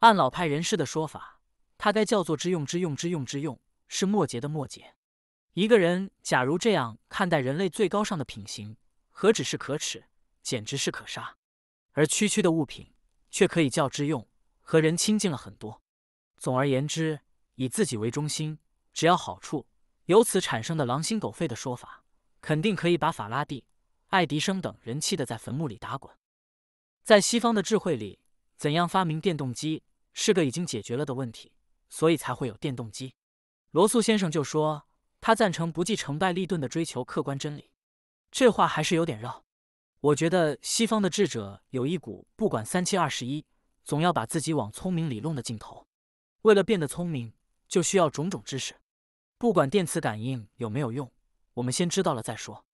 [SPEAKER 1] 按老派人士的说法，它该叫做“之用之用之用之用”，是末节的末节。一个人假如这样看待人类最高尚的品行，何止是可耻，简直是可杀。而区区的物品，却可以叫之用。和人亲近了很多。总而言之，以自己为中心，只要好处，由此产生的狼心狗肺的说法，肯定可以把法拉第、爱迪生等人气的在坟墓里打滚。在西方的智慧里，怎样发明电动机是个已经解决了的问题，所以才会有电动机。罗素先生就说，他赞成不计成败利钝的追求客观真理。这话还是有点绕。我觉得西方的智者有一股不管三七二十一。总要把自己往聪明里弄的尽头，为了变得聪明，就需要种种知识。不管电磁感应有没有用，我们先知道了再说。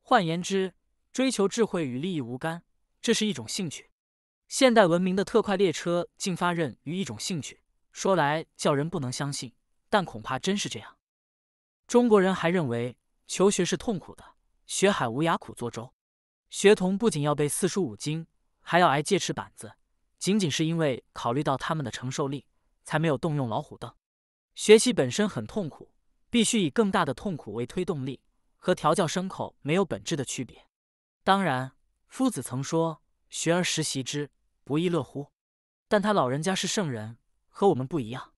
[SPEAKER 1] 换言之，追求智慧与利益无干，这是一种兴趣。现代文明的特快列车竟发轫于一种兴趣，说来叫人不能相信，但恐怕真是这样。中国人还认为求学是痛苦的，“学海无涯苦作舟”，学童不仅要背四书五经，还要挨戒尺板子。仅仅是因为考虑到他们的承受力，才没有动用老虎凳。学习本身很痛苦，必须以更大的痛苦为推动力，和调教牲口没有本质的区别。当然，夫子曾说“学而时习之，不亦乐乎”，但他老人家是圣人，和我们不一样。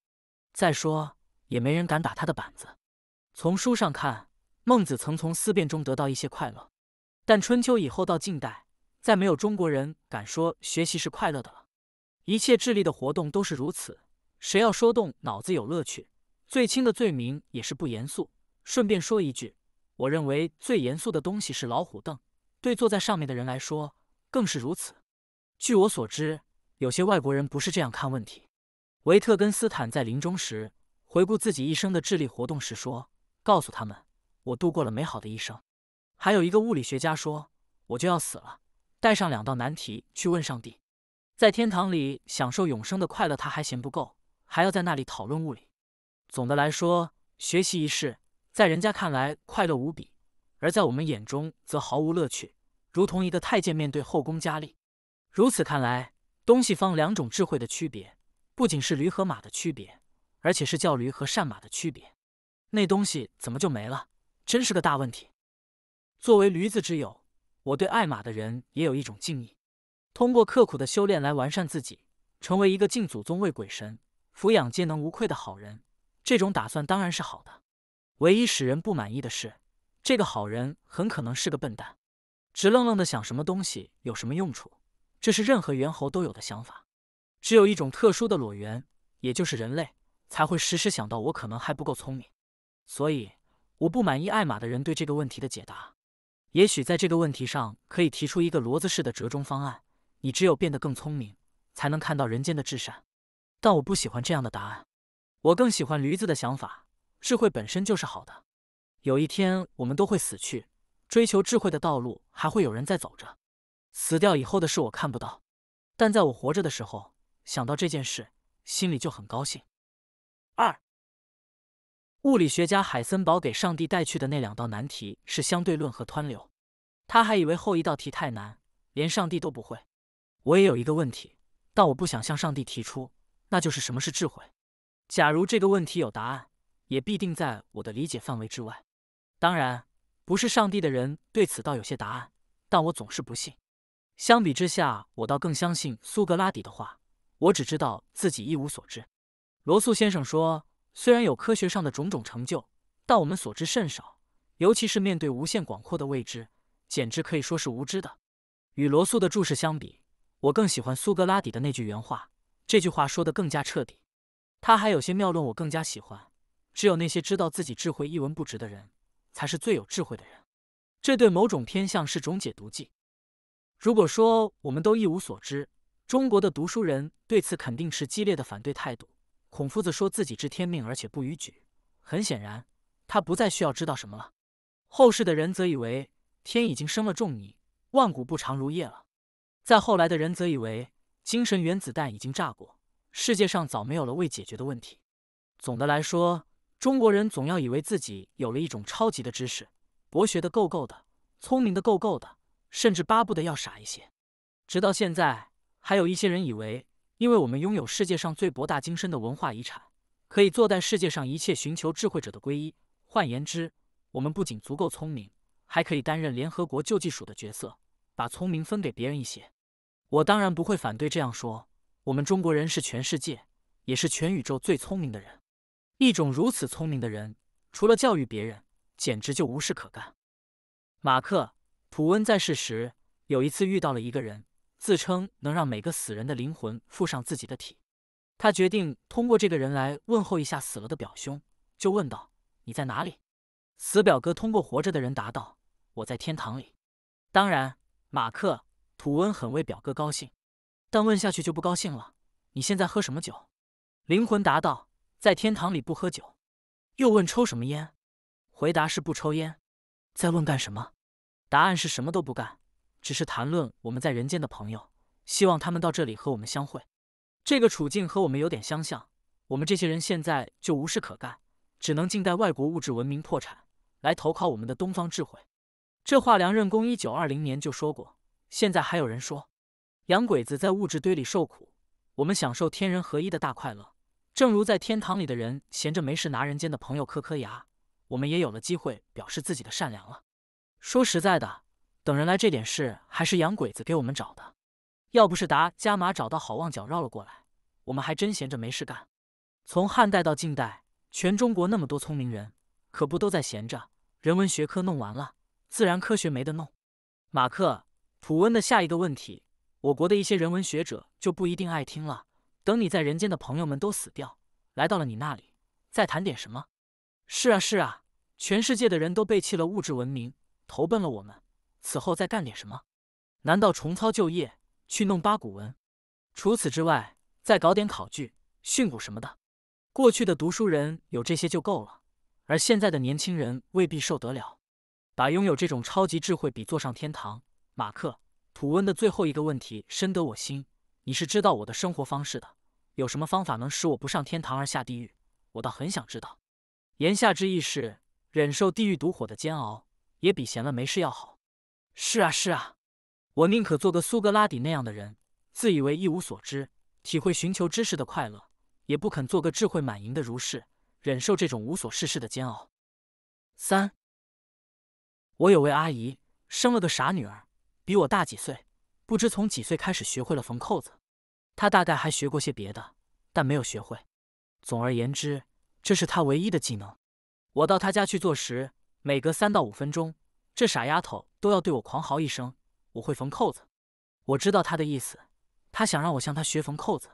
[SPEAKER 1] 再说，也没人敢打他的板子。从书上看，孟子曾从思辨中得到一些快乐，但春秋以后到近代，再没有中国人敢说学习是快乐的了。一切智力的活动都是如此。谁要说动脑子有乐趣，最轻的罪名也是不严肃。顺便说一句，我认为最严肃的东西是老虎凳，对坐在上面的人来说更是如此。据我所知，有些外国人不是这样看问题。维特根斯坦在临终时回顾自己一生的智力活动时说：“告诉他们，我度过了美好的一生。”还有一个物理学家说：“我就要死了，带上两道难题去问上帝。”在天堂里享受永生的快乐，他还嫌不够，还要在那里讨论物理。总的来说，学习一事，在人家看来快乐无比，而在我们眼中则毫无乐趣，如同一个太监面对后宫佳丽。如此看来，东西方两种智慧的区别，不仅是驴和马的区别，而且是叫驴和善马的区别。那东西怎么就没了？真是个大问题。作为驴子之友，我对爱马的人也有一种敬意。通过刻苦的修炼来完善自己，成为一个敬祖宗、畏鬼神、抚养皆能无愧的好人，这种打算当然是好的。唯一使人不满意的是，这个好人很可能是个笨蛋，直愣愣的想什么东西有什么用处，这是任何猿猴都有的想法。只有一种特殊的裸猿，也就是人类，才会时时想到我可能还不够聪明。所以我不满意艾玛的人对这个问题的解答。也许在这个问题上可以提出一个骡子式的折中方案。你只有变得更聪明，才能看到人间的至善。但我不喜欢这样的答案，我更喜欢驴子的想法。智慧本身就是好的。有一天我们都会死去，追求智慧的道路还会有人在走着。死掉以后的事我看不到，但在我活着的时候，想到这件事，心里就很高兴。二，物理学家海森堡给上帝带去的那两道难题是相对论和湍流。他还以为后一道题太难，连上帝都不会。我也有一个问题，但我不想向上帝提出，那就是什么是智慧。假如这个问题有答案，也必定在我的理解范围之外。当然，不是上帝的人对此倒有些答案，但我总是不信。相比之下，我倒更相信苏格拉底的话：我只知道自己一无所知。罗素先生说，虽然有科学上的种种成就，但我们所知甚少，尤其是面对无限广阔的未知，简直可以说是无知的。与罗素的注释相比，我更喜欢苏格拉底的那句原话，这句话说的更加彻底。他还有些妙论，我更加喜欢。只有那些知道自己智慧一文不值的人，才是最有智慧的人。这对某种偏向是种解毒剂。如果说我们都一无所知，中国的读书人对此肯定持激烈的反对态度。孔夫子说自己知天命，而且不逾矩。很显然，他不再需要知道什么了。后世的人则以为天已经生了仲尼，万古不长如夜了。再后来的人则以为，精神原子弹已经炸过，世界上早没有了未解决的问题。总的来说，中国人总要以为自己有了一种超级的知识，博学的够够的，聪明的够够的，甚至巴不得要傻一些。直到现在，还有一些人以为，因为我们拥有世界上最博大精深的文化遗产，可以坐待世界上一切寻求智慧者的皈依。换言之，我们不仅足够聪明，还可以担任联合国救济署的角色，把聪明分给别人一些。我当然不会反对这样说。我们中国人是全世界，也是全宇宙最聪明的人。一种如此聪明的人，除了教育别人，简直就无事可干。马克·普温在世时，有一次遇到了一个人，自称能让每个死人的灵魂附上自己的体。他决定通过这个人来问候一下死了的表兄，就问道：“你在哪里？”死表哥通过活着的人答道：“我在天堂里。”当然，马克。土温很为表哥高兴，但问下去就不高兴了。你现在喝什么酒？灵魂答道：“在天堂里不喝酒。”又问抽什么烟？回答是不抽烟。再问干什么？答案是什么都不干，只是谈论我们在人间的朋友，希望他们到这里和我们相会。这个处境和我们有点相像。我们这些人现在就无事可干，只能静待外国物质文明破产，来投靠我们的东方智慧。这话梁任公一九二零年就说过。现在还有人说，洋鬼子在物质堆里受苦，我们享受天人合一的大快乐。正如在天堂里的人闲着没事拿人间的朋友磕磕牙，我们也有了机会表示自己的善良了。说实在的，等人来这点事还是洋鬼子给我们找的。要不是达加马找到好望角绕了过来，我们还真闲着没事干。从汉代到近代，全中国那么多聪明人，可不都在闲着？人文学科弄完了，自然科学没得弄。马克。普温的下一个问题，我国的一些人文学者就不一定爱听了。等你在人间的朋友们都死掉，来到了你那里，再谈点什么？是啊，是啊，全世界的人都背弃了物质文明，投奔了我们，此后再干点什么？难道重操旧业去弄八股文？除此之外，再搞点考据、训诂什么的。过去的读书人有这些就够了，而现在的年轻人未必受得了。把拥有这种超级智慧比作上天堂。马克，吐温的最后一个问题深得我心。你是知道我的生活方式的，有什么方法能使我不上天堂而下地狱？我倒很想知道。言下之意是，忍受地狱毒火的煎熬，也比闲了没事要好。是啊，是啊，我宁可做个苏格拉底那样的人，自以为一无所知，体会寻求知识的快乐，也不肯做个智慧满盈的如是，忍受这种无所事事的煎熬。三，我有位阿姨，生了个傻女儿。比我大几岁，不知从几岁开始学会了缝扣子。他大概还学过些别的，但没有学会。总而言之，这是他唯一的技能。我到他家去做时，每隔三到五分钟，这傻丫头都要对我狂嚎一声：“我会缝扣子！”我知道她的意思，她想让我向她学缝扣子，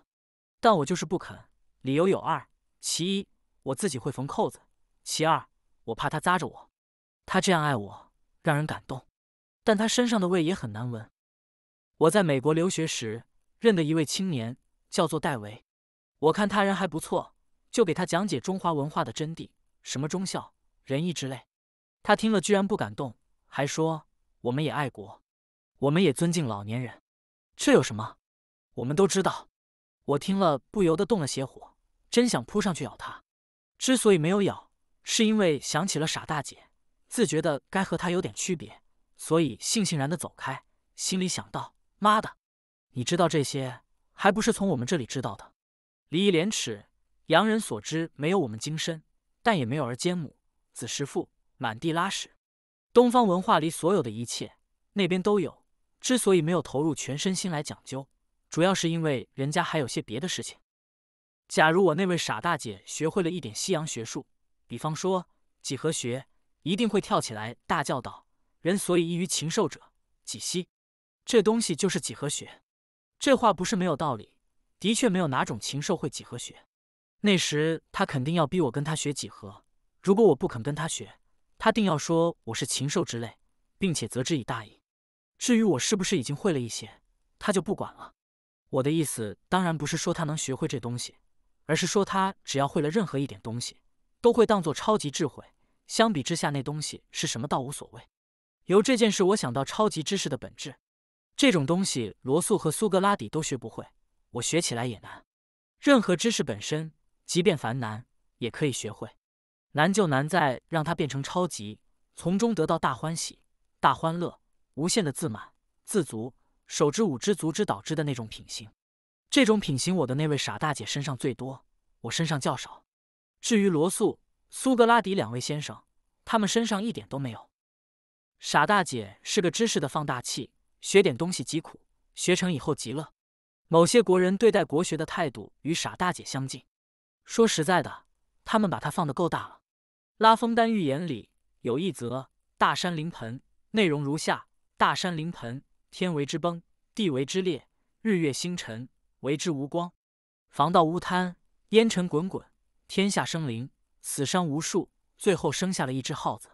[SPEAKER 1] 但我就是不肯。理由有二：其一，我自己会缝扣子；其二，我怕她扎着我。她这样爱我，让人感动。但他身上的味也很难闻。我在美国留学时认的一位青年叫做戴维，我看他人还不错，就给他讲解中华文化的真谛，什么忠孝仁义之类。他听了居然不感动，还说：“我们也爱国，我们也尊敬老年人，这有什么？我们都知道。”我听了不由得动了邪火，真想扑上去咬他。之所以没有咬，是因为想起了傻大姐，自觉的该和她有点区别。所以，悻悻然的走开，心里想到：“妈的，你知道这些，还不是从我们这里知道的？礼义廉耻，洋人所知没有我们精深，但也没有儿奸母子弑父，满地拉屎。东方文化里所有的一切，那边都有。之所以没有投入全身心来讲究，主要是因为人家还有些别的事情。假如我那位傻大姐学会了一点西洋学术，比方说几何学，一定会跳起来大叫道。”人所以异于禽兽者，几兮？这东西就是几何学。这话不是没有道理，的确没有哪种禽兽会几何学。那时他肯定要逼我跟他学几何，如果我不肯跟他学，他定要说我是禽兽之类，并且责之以大义。至于我是不是已经会了一些，他就不管了。我的意思当然不是说他能学会这东西，而是说他只要会了任何一点东西，都会当做超级智慧。相比之下，那东西是什么倒无所谓。由这件事，我想到超级知识的本质。这种东西，罗素和苏格拉底都学不会，我学起来也难。任何知识本身，即便繁难，也可以学会。难就难在让它变成超级，从中得到大欢喜、大欢乐、无限的自满、自足，手之舞之足之蹈之的那种品行。这种品行，我的那位傻大姐身上最多，我身上较少。至于罗素、苏格拉底两位先生，他们身上一点都没有。傻大姐是个知识的放大器，学点东西极苦，学成以后极乐。某些国人对待国学的态度与傻大姐相近。说实在的，他们把它放得够大了。拉风丹寓言里有一则《大山临盆》，内容如下：大山临盆，天为之崩，地为之裂，日月星辰为之无光，房道屋坍，烟尘滚滚，天下生灵死伤无数，最后生下了一只耗子。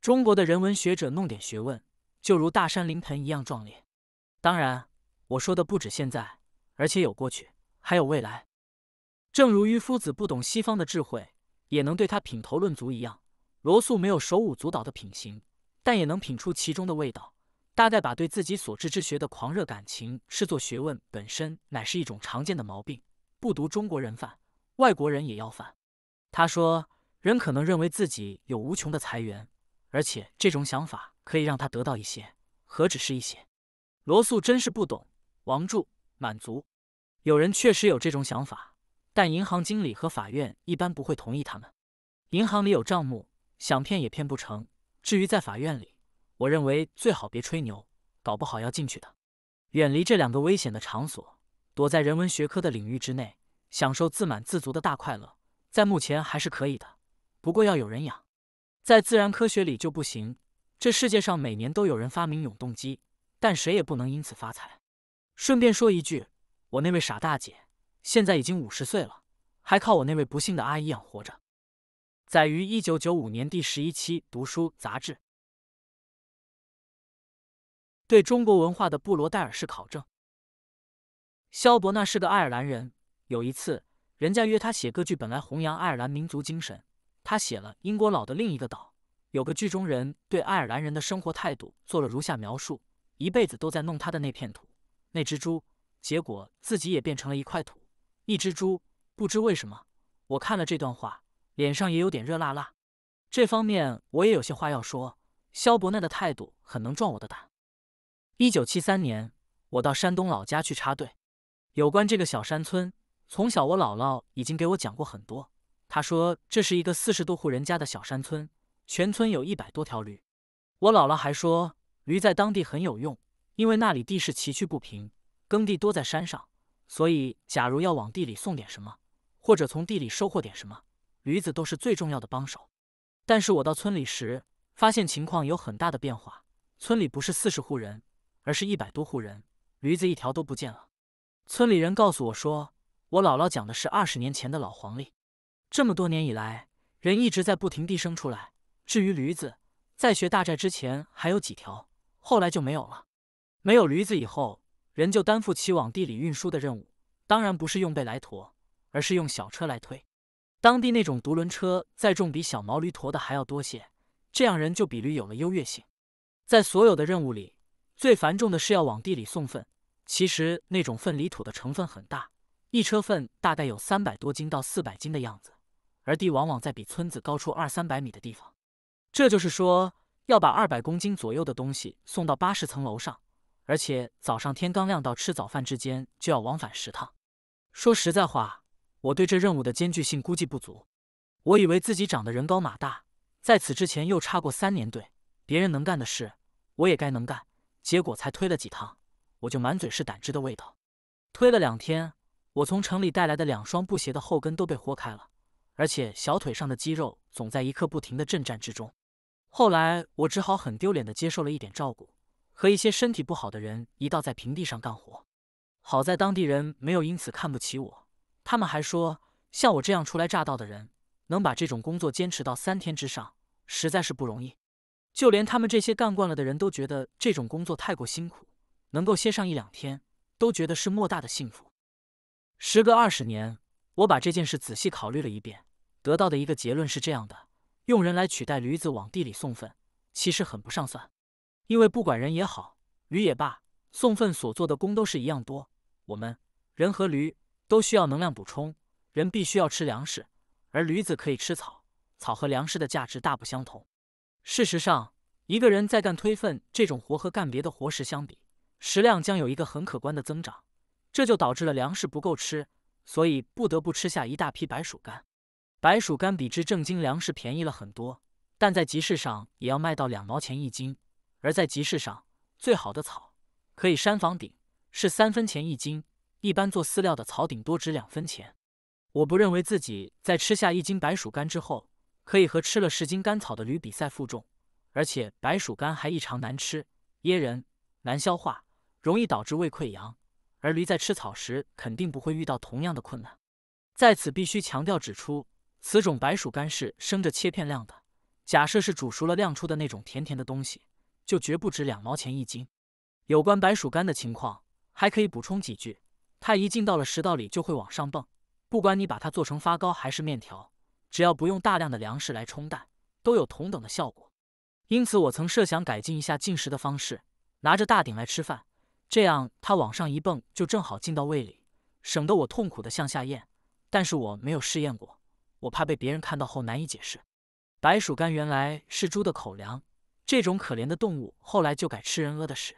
[SPEAKER 1] 中国的人文学者弄点学问，就如大山临盆一样壮烈。当然，我说的不止现在，而且有过去，还有未来。正如渔夫子不懂西方的智慧，也能对他品头论足一样，罗素没有手舞足蹈的品行，但也能品出其中的味道。大概把对自己所知之学的狂热感情视作学问本身，乃是一种常见的毛病。不独中国人犯，外国人也要犯。他说，人可能认为自己有无穷的财源。而且这种想法可以让他得到一些，何止是一些？罗素真是不懂。王柱满足，有人确实有这种想法，但银行经理和法院一般不会同意他们。银行里有账目，想骗也骗不成。至于在法院里，我认为最好别吹牛，搞不好要进去的。远离这两个危险的场所，躲在人文学科的领域之内，享受自满自足的大快乐，在目前还是可以的。不过要有人养。在自然科学里就不行，这世界上每年都有人发明永动机，但谁也不能因此发财。顺便说一句，我那位傻大姐现在已经五十岁了，还靠我那位不幸的阿姨养活着。载于1995年第十一期《读书》杂志。对中国文化的布罗代尔式考证。肖伯纳是个爱尔兰人，有一次人家约他写歌剧，本来弘扬爱尔兰民族精神。他写了英国佬的另一个岛，有个剧中人对爱尔兰人的生活态度做了如下描述：一辈子都在弄他的那片土，那只猪，结果自己也变成了一块土，一只猪。不知为什么，我看了这段话，脸上也有点热辣辣。这方面我也有些话要说。肖伯奈的态度很能壮我的胆。一九七三年，我到山东老家去插队。有关这个小山村，从小我姥姥已经给我讲过很多。他说：“这是一个四十多户人家的小山村，全村有一百多条驴。”我姥姥还说，驴在当地很有用，因为那里地势崎岖不平，耕地多在山上，所以假如要往地里送点什么，或者从地里收获点什么，驴子都是最重要的帮手。但是我到村里时，发现情况有很大的变化，村里不是四十户人，而是一百多户人，驴子一条都不见了。村里人告诉我说，我姥姥讲的是二十年前的老黄历。这么多年以来，人一直在不停地生出来。至于驴子，在学大寨之前还有几条，后来就没有了。没有驴子以后，人就担负起往地里运输的任务。当然不是用背来驮，而是用小车来推。当地那种独轮车载重比小毛驴驮的还要多些，这样人就比驴有了优越性。在所有的任务里，最繁重的是要往地里送粪。其实那种粪离土的成分很大，一车粪大概有三百多斤到四百斤的样子。而地往往在比村子高出二三百米的地方，这就是说要把二百公斤左右的东西送到八十层楼上，而且早上天刚亮到吃早饭之间就要往返十趟。说实在话，我对这任务的艰巨性估计不足，我以为自己长得人高马大，在此之前又插过三年队，别人能干的事我也该能干。结果才推了几趟，我就满嘴是胆汁的味道。推了两天，我从城里带来的两双布鞋的后跟都被豁开了。而且小腿上的肌肉总在一刻不停的震颤之中。后来我只好很丢脸的接受了一点照顾，和一些身体不好的人一道在平地上干活。好在当地人没有因此看不起我，他们还说，像我这样初来乍到的人，能把这种工作坚持到三天之上，实在是不容易。就连他们这些干惯了的人都觉得这种工作太过辛苦，能够歇上一两天都觉得是莫大的幸福。时隔二十年，我把这件事仔细考虑了一遍。得到的一个结论是这样的：用人来取代驴子往地里送粪，其实很不上算，因为不管人也好，驴也罢，送粪所做的工都是一样多。我们人和驴都需要能量补充，人必须要吃粮食，而驴子可以吃草，草和粮食的价值大不相同。事实上，一个人在干推粪这种活和干别的活时相比，食量将有一个很可观的增长，这就导致了粮食不够吃，所以不得不吃下一大批白薯干。白薯干比之正经粮食便宜了很多，但在集市上也要卖到两毛钱一斤。而在集市上，最好的草可以山房顶，是三分钱一斤；一般做饲料的草，顶多值两分钱。我不认为自己在吃下一斤白薯干之后，可以和吃了十斤干草的驴比赛负重。而且白薯干还异常难吃，噎人，难消化，容易导致胃溃疡。而驴在吃草时，肯定不会遇到同样的困难。在此必须强调指出。此种白薯干是生着切片晾的，假设是煮熟了晾出的那种甜甜的东西，就绝不止两毛钱一斤。有关白薯干的情况，还可以补充几句：它一进到了食道里就会往上蹦，不管你把它做成发糕还是面条，只要不用大量的粮食来冲淡，都有同等的效果。因此，我曾设想改进一下进食的方式，拿着大鼎来吃饭，这样它往上一蹦就正好进到胃里，省得我痛苦的向下咽。但是我没有试验过。我怕被别人看到后难以解释。白鼠干原来是猪的口粮，这种可怜的动物后来就改吃人屙的屎。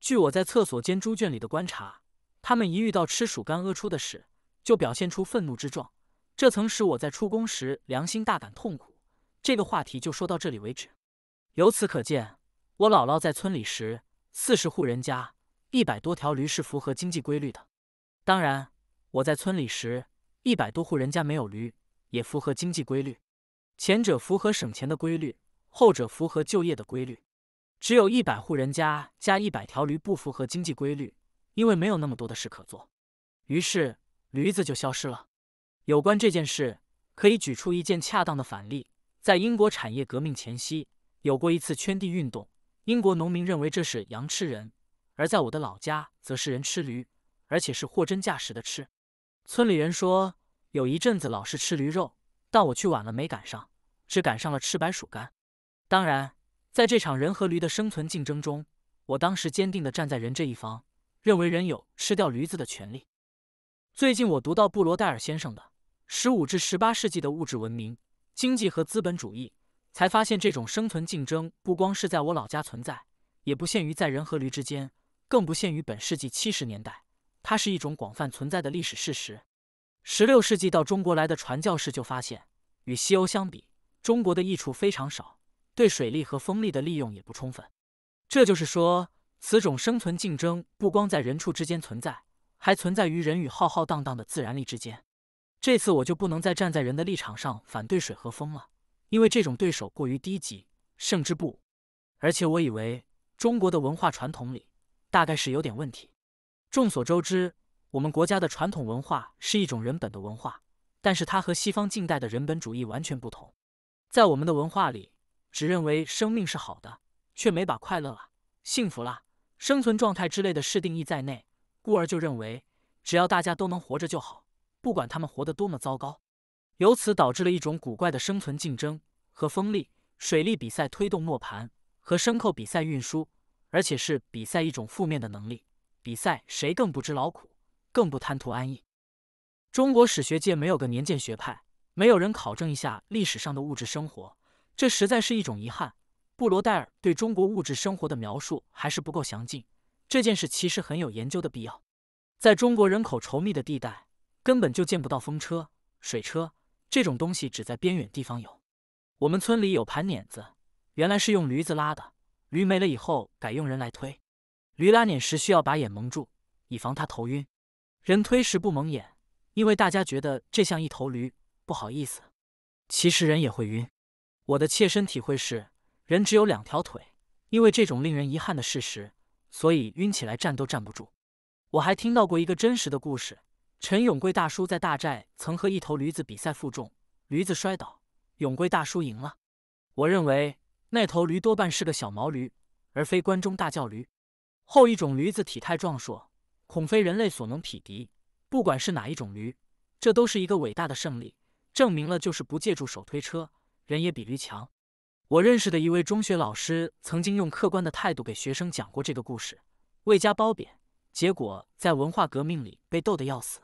[SPEAKER 1] 据我在厕所间猪圈里的观察，它们一遇到吃鼠干屙出的屎，就表现出愤怒之状。这曾使我在出宫时良心大感痛苦。这个话题就说到这里为止。由此可见，我姥姥在村里时，四十户人家一百多条驴是符合经济规律的。当然，我在村里时，一百多户人家没有驴。也符合经济规律，前者符合省钱的规律，后者符合就业的规律。只有一百户人家加一百条驴不符合经济规律，因为没有那么多的事可做，于是驴子就消失了。有关这件事，可以举出一件恰当的反例：在英国产业革命前夕，有过一次圈地运动。英国农民认为这是羊吃人，而在我的老家，则是人吃驴，而且是货真价实的吃。村里人说。有一阵子老是吃驴肉，但我去晚了没赶上，只赶上了吃白薯干。当然，在这场人和驴的生存竞争中，我当时坚定地站在人这一方，认为人有吃掉驴子的权利。最近我读到布罗代尔先生的《十五至十八世纪的物质文明、经济和资本主义》，才发现这种生存竞争不光是在我老家存在，也不限于在人和驴之间，更不限于本世纪七十年代，它是一种广泛存在的历史事实。十六世纪到中国来的传教士就发现，与西欧相比，中国的益处非常少，对水利和风力的利用也不充分。这就是说，此种生存竞争不光在人畜之间存在，还存在于人与浩浩荡荡的自然力之间。这次我就不能再站在人的立场上反对水和风了，因为这种对手过于低级，胜之不武。而且我以为中国的文化传统里，大概是有点问题。众所周知。我们国家的传统文化是一种人本的文化，但是它和西方近代的人本主义完全不同。在我们的文化里，只认为生命是好的，却没把快乐啦、幸福啦、生存状态之类的事定义在内，故而就认为只要大家都能活着就好，不管他们活得多么糟糕。由此导致了一种古怪的生存竞争和风力、水力比赛推动磨盘和牲口比赛运输，而且是比赛一种负面的能力，比赛谁更不知劳苦。更不贪图安逸。中国史学界没有个年鉴学派，没有人考证一下历史上的物质生活，这实在是一种遗憾。布罗代尔对中国物质生活的描述还是不够详尽，这件事其实很有研究的必要。在中国人口稠密的地带，根本就见不到风车、水车这种东西，只在边远地方有。我们村里有盘碾子，原来是用驴子拉的，驴没了以后改用人来推。驴拉碾时需要把眼蒙住，以防它头晕。人推时不蒙眼，因为大家觉得这像一头驴，不好意思。其实人也会晕。我的切身体会是，人只有两条腿，因为这种令人遗憾的事实，所以晕起来站都站不住。我还听到过一个真实的故事：陈永贵大叔在大寨曾和一头驴子比赛负重，驴子摔倒，永贵大叔赢了。我认为那头驴多半是个小毛驴，而非关中大叫驴。后一种驴子体态壮硕。恐非人类所能匹敌。不管是哪一种驴，这都是一个伟大的胜利，证明了就是不借助手推车，人也比驴强。我认识的一位中学老师曾经用客观的态度给学生讲过这个故事，未加褒贬，结果在文化革命里被逗得要死。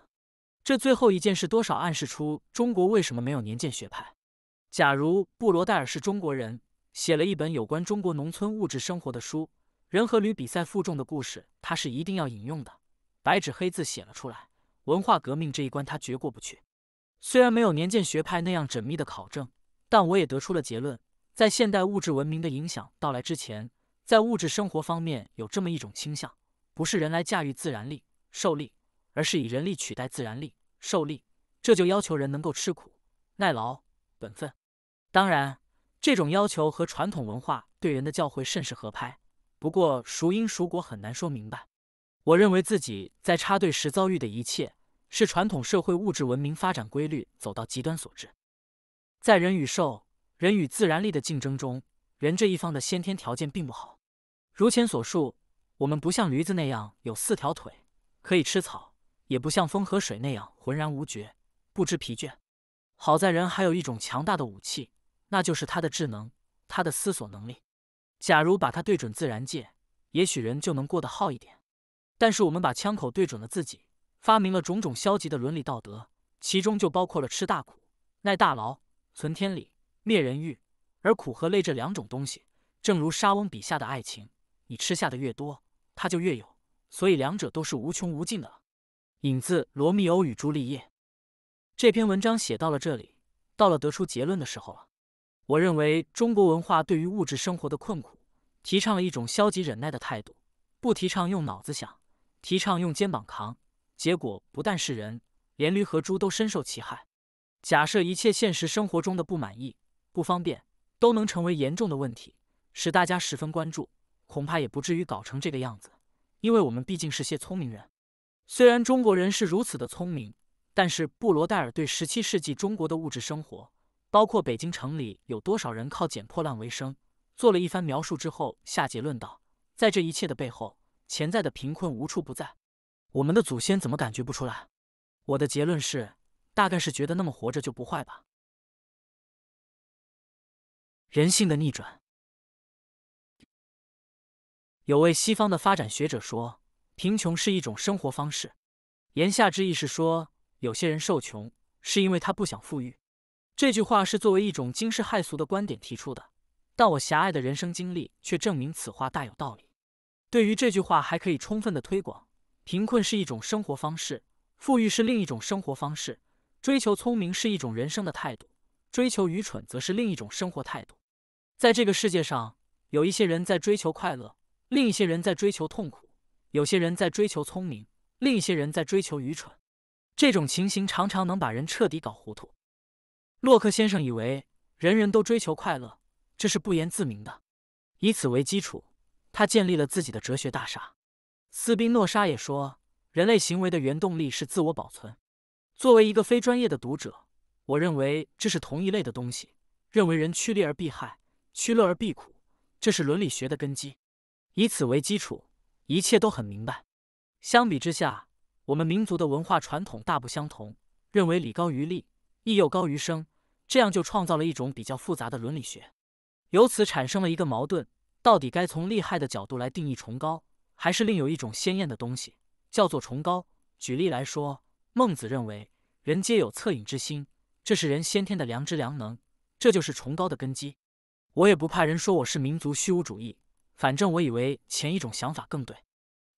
[SPEAKER 1] 这最后一件事多少暗示出中国为什么没有年鉴学派。假如布罗代尔是中国人，写了一本有关中国农村物质生活的书，人和驴比赛负重的故事，他是一定要引用的。白纸黑字写了出来，文化革命这一关他绝过不去。虽然没有年鉴学派那样缜密的考证，但我也得出了结论：在现代物质文明的影响到来之前，在物质生活方面有这么一种倾向，不是人来驾驭自然力、受力，而是以人力取代自然力、受力。这就要求人能够吃苦、耐劳、本分。当然，这种要求和传统文化对人的教诲甚是合拍。不过，孰因孰果很难说明白。我认为自己在插队时遭遇的一切，是传统社会物质文明发展规律走到极端所致。在人与兽、人与自然力的竞争中，人这一方的先天条件并不好。如前所述，我们不像驴子那样有四条腿，可以吃草；也不像风和水那样浑然无觉、不知疲倦。好在人还有一种强大的武器，那就是他的智能，他的思索能力。假如把它对准自然界，也许人就能过得好一点。但是我们把枪口对准了自己，发明了种种消极的伦理道德，其中就包括了吃大苦、耐大劳、存天理、灭人欲。而苦和累这两种东西，正如莎翁笔下的爱情，你吃下的越多，它就越有，所以两者都是无穷无尽的。引自《罗密欧与朱丽叶》。这篇文章写到了这里，到了得出结论的时候了。我认为中国文化对于物质生活的困苦，提倡了一种消极忍耐的态度，不提倡用脑子想。提倡用肩膀扛，结果不但是人，连驴和猪都深受其害。假设一切现实生活中的不满意、不方便都能成为严重的问题，使大家十分关注，恐怕也不至于搞成这个样子。因为我们毕竟是些聪明人。虽然中国人是如此的聪明，但是布罗代尔对十七世纪中国的物质生活，包括北京城里有多少人靠捡破烂为生，做了一番描述之后，下结论道：在这一切的背后。潜在的贫困无处不在，我们的祖先怎么感觉不出来？我的结论是，大概是觉得那么活着就不坏吧。人性的逆转。有位西方的发展学者说，贫穷是一种生活方式。言下之意是说，有些人受穷是因为他不想富裕。这句话是作为一种惊世骇俗的观点提出的，但我狭隘的人生经历却证明此话大有道理。对于这句话还可以充分的推广。贫困是一种生活方式，富裕是另一种生活方式；追求聪明是一种人生的态度，追求愚蠢则是另一种生活态度。在这个世界上，有一些人在追求快乐，另一些人在追求痛苦；有些人在追求聪明，另一些人在追求愚蠢。这种情形常常能把人彻底搞糊涂。洛克先生以为，人人都追求快乐，这是不言自明的。以此为基础。他建立了自己的哲学大厦。斯宾诺莎也说，人类行为的原动力是自我保存。作为一个非专业的读者，我认为这是同一类的东西，认为人趋利而避害，趋乐而避苦，这是伦理学的根基。以此为基础，一切都很明白。相比之下，我们民族的文化传统大不相同，认为礼高于利，义又高于生，这样就创造了一种比较复杂的伦理学，由此产生了一个矛盾。到底该从利害的角度来定义崇高，还是另有一种鲜艳的东西叫做崇高？举例来说，孟子认为人皆有恻隐之心，这是人先天的良知良能，这就是崇高的根基。我也不怕人说我是民族虚无主义，反正我以为前一种想法更对。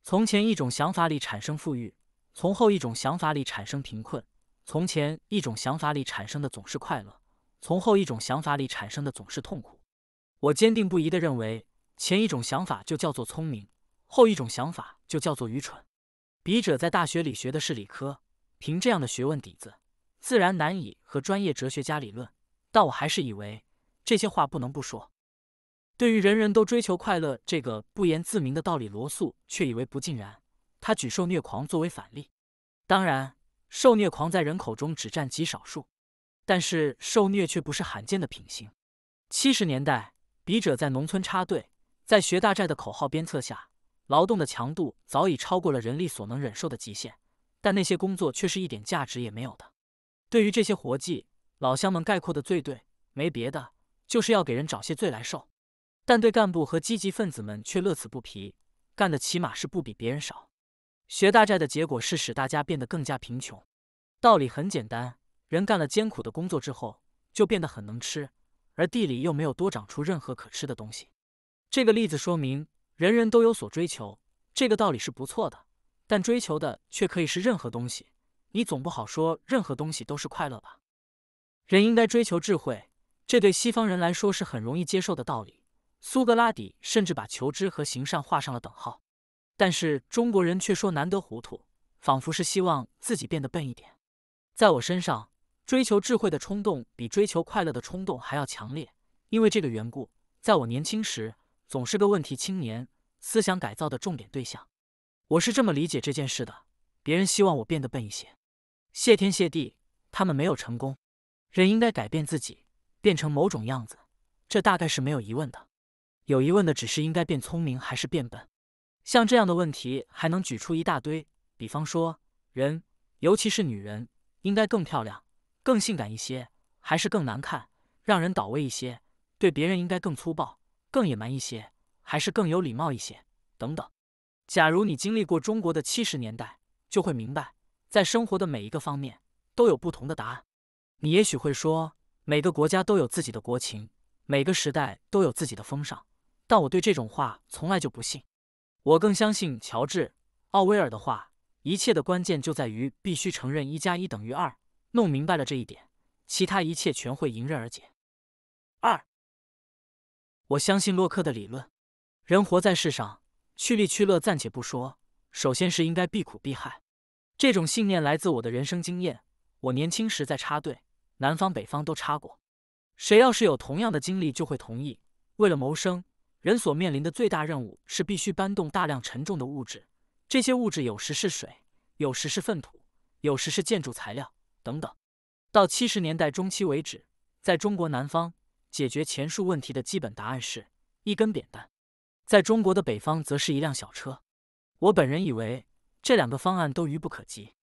[SPEAKER 1] 从前一种想法里产生富裕，从后一种想法里产生贫困；从前一种想法里产生的总是快乐，从后一种想法里产生的总是痛苦。我坚定不移地认为。前一种想法就叫做聪明，后一种想法就叫做愚蠢。笔者在大学里学的是理科，凭这样的学问底子，自然难以和专业哲学家理论。但我还是以为这些话不能不说。对于人人都追求快乐这个不言自明的道理，罗素却以为不尽然。他举受虐狂作为反例。当然，受虐狂在人口中只占极少数，但是受虐却不是罕见的品行。七十年代，笔者在农村插队。在学大寨的口号鞭策下，劳动的强度早已超过了人力所能忍受的极限，但那些工作却是一点价值也没有的。对于这些活计，老乡们概括的最对，没别的，就是要给人找些罪来受。但对干部和积极分子们却乐此不疲，干的起码是不比别人少。学大寨的结果是使大家变得更加贫穷。道理很简单，人干了艰苦的工作之后，就变得很能吃，而地里又没有多长出任何可吃的东西。这个例子说明，人人都有所追求，这个道理是不错的。但追求的却可以是任何东西，你总不好说任何东西都是快乐吧？人应该追求智慧，这对西方人来说是很容易接受的道理。苏格拉底甚至把求知和行善画上了等号。但是中国人却说难得糊涂，仿佛是希望自己变得笨一点。在我身上，追求智慧的冲动比追求快乐的冲动还要强烈。因为这个缘故，在我年轻时。总是个问题青年，思想改造的重点对象。我是这么理解这件事的：别人希望我变得笨一些。谢天谢地，他们没有成功。人应该改变自己，变成某种样子，这大概是没有疑问的。有疑问的，只是应该变聪明还是变笨？像这样的问题还能举出一大堆。比方说，人，尤其是女人，应该更漂亮、更性感一些，还是更难看、让人倒胃一些？对别人应该更粗暴？更野蛮一些，还是更有礼貌一些？等等。假如你经历过中国的七十年代，就会明白，在生活的每一个方面都有不同的答案。你也许会说，每个国家都有自己的国情，每个时代都有自己的风尚。但我对这种话从来就不信。我更相信乔治·奥威尔的话：一切的关键就在于必须承认一加一等于二。弄明白了这一点，其他一切全会迎刃而解。二。我相信洛克的理论，人活在世上，趋利趋乐暂且不说，首先是应该避苦避害。这种信念来自我的人生经验。我年轻时在插队，南方北方都插过。谁要是有同样的经历，就会同意。为了谋生，人所面临的最大任务是必须搬动大量沉重的物质。这些物质有时是水，有时是粪土，有时是建筑材料等等。到七十年代中期为止，在中国南方。解决前述问题的基本答案是一根扁担，在中国的北方则是一辆小车。我本人以为这两个方案都愚不可及。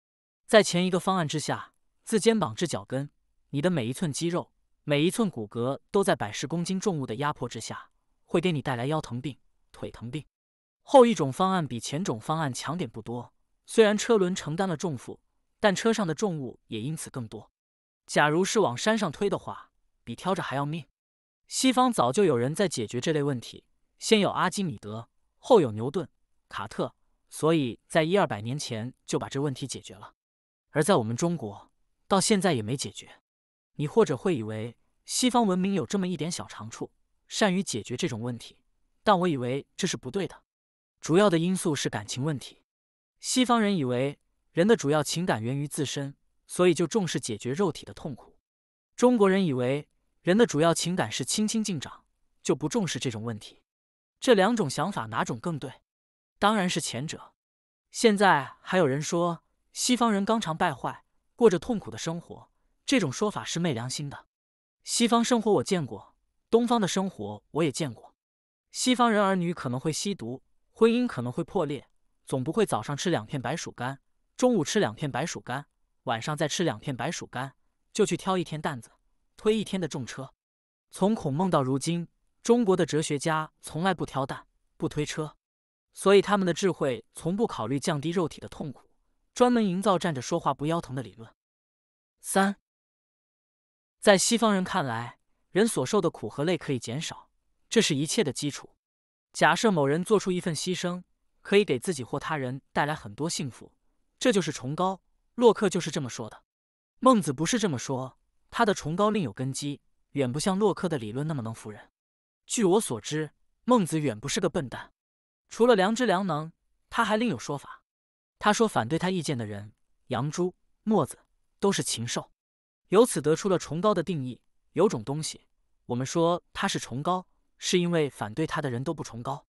[SPEAKER 1] 在前一个方案之下，自肩膀至脚跟，你的每一寸肌肉、每一寸骨骼都在百十公斤重物的压迫之下，会给你带来腰疼病、腿疼病。后一种方案比前种方案强点不多，虽然车轮承担了重负，但车上的重物也因此更多。假如是往山上推的话，比挑着还要命。西方早就有人在解决这类问题，先有阿基米德，后有牛顿、卡特，所以在一二百年前就把这问题解决了。而在我们中国，到现在也没解决。你或者会以为西方文明有这么一点小长处，善于解决这种问题，但我以为这是不对的。主要的因素是感情问题。西方人以为人的主要情感源于自身，所以就重视解决肉体的痛苦。中国人以为。人的主要情感是亲亲近长，就不重视这种问题。这两种想法哪种更对？当然是前者。现在还有人说西方人肛肠败坏，过着痛苦的生活，这种说法是昧良心的。西方生活我见过，东方的生活我也见过。西方人儿女可能会吸毒，婚姻可能会破裂，总不会早上吃两片白薯干，中午吃两片白薯干，晚上再吃两片白薯干，就去挑一天担子。推一天的重车，从孔孟到如今，中国的哲学家从来不挑担、不推车，所以他们的智慧从不考虑降低肉体的痛苦，专门营造站着说话不腰疼的理论。三，在西方人看来，人所受的苦和累可以减少，这是一切的基础。假设某人做出一份牺牲，可以给自己或他人带来很多幸福，这就是崇高。洛克就是这么说的，孟子不是这么说。他的崇高另有根基，远不像洛克的理论那么能服人。据我所知，孟子远不是个笨蛋，除了良知良能，他还另有说法。他说反对他意见的人，杨朱、墨子都是禽兽，由此得出了崇高的定义。有种东西，我们说它是崇高，是因为反对他的人都不崇高。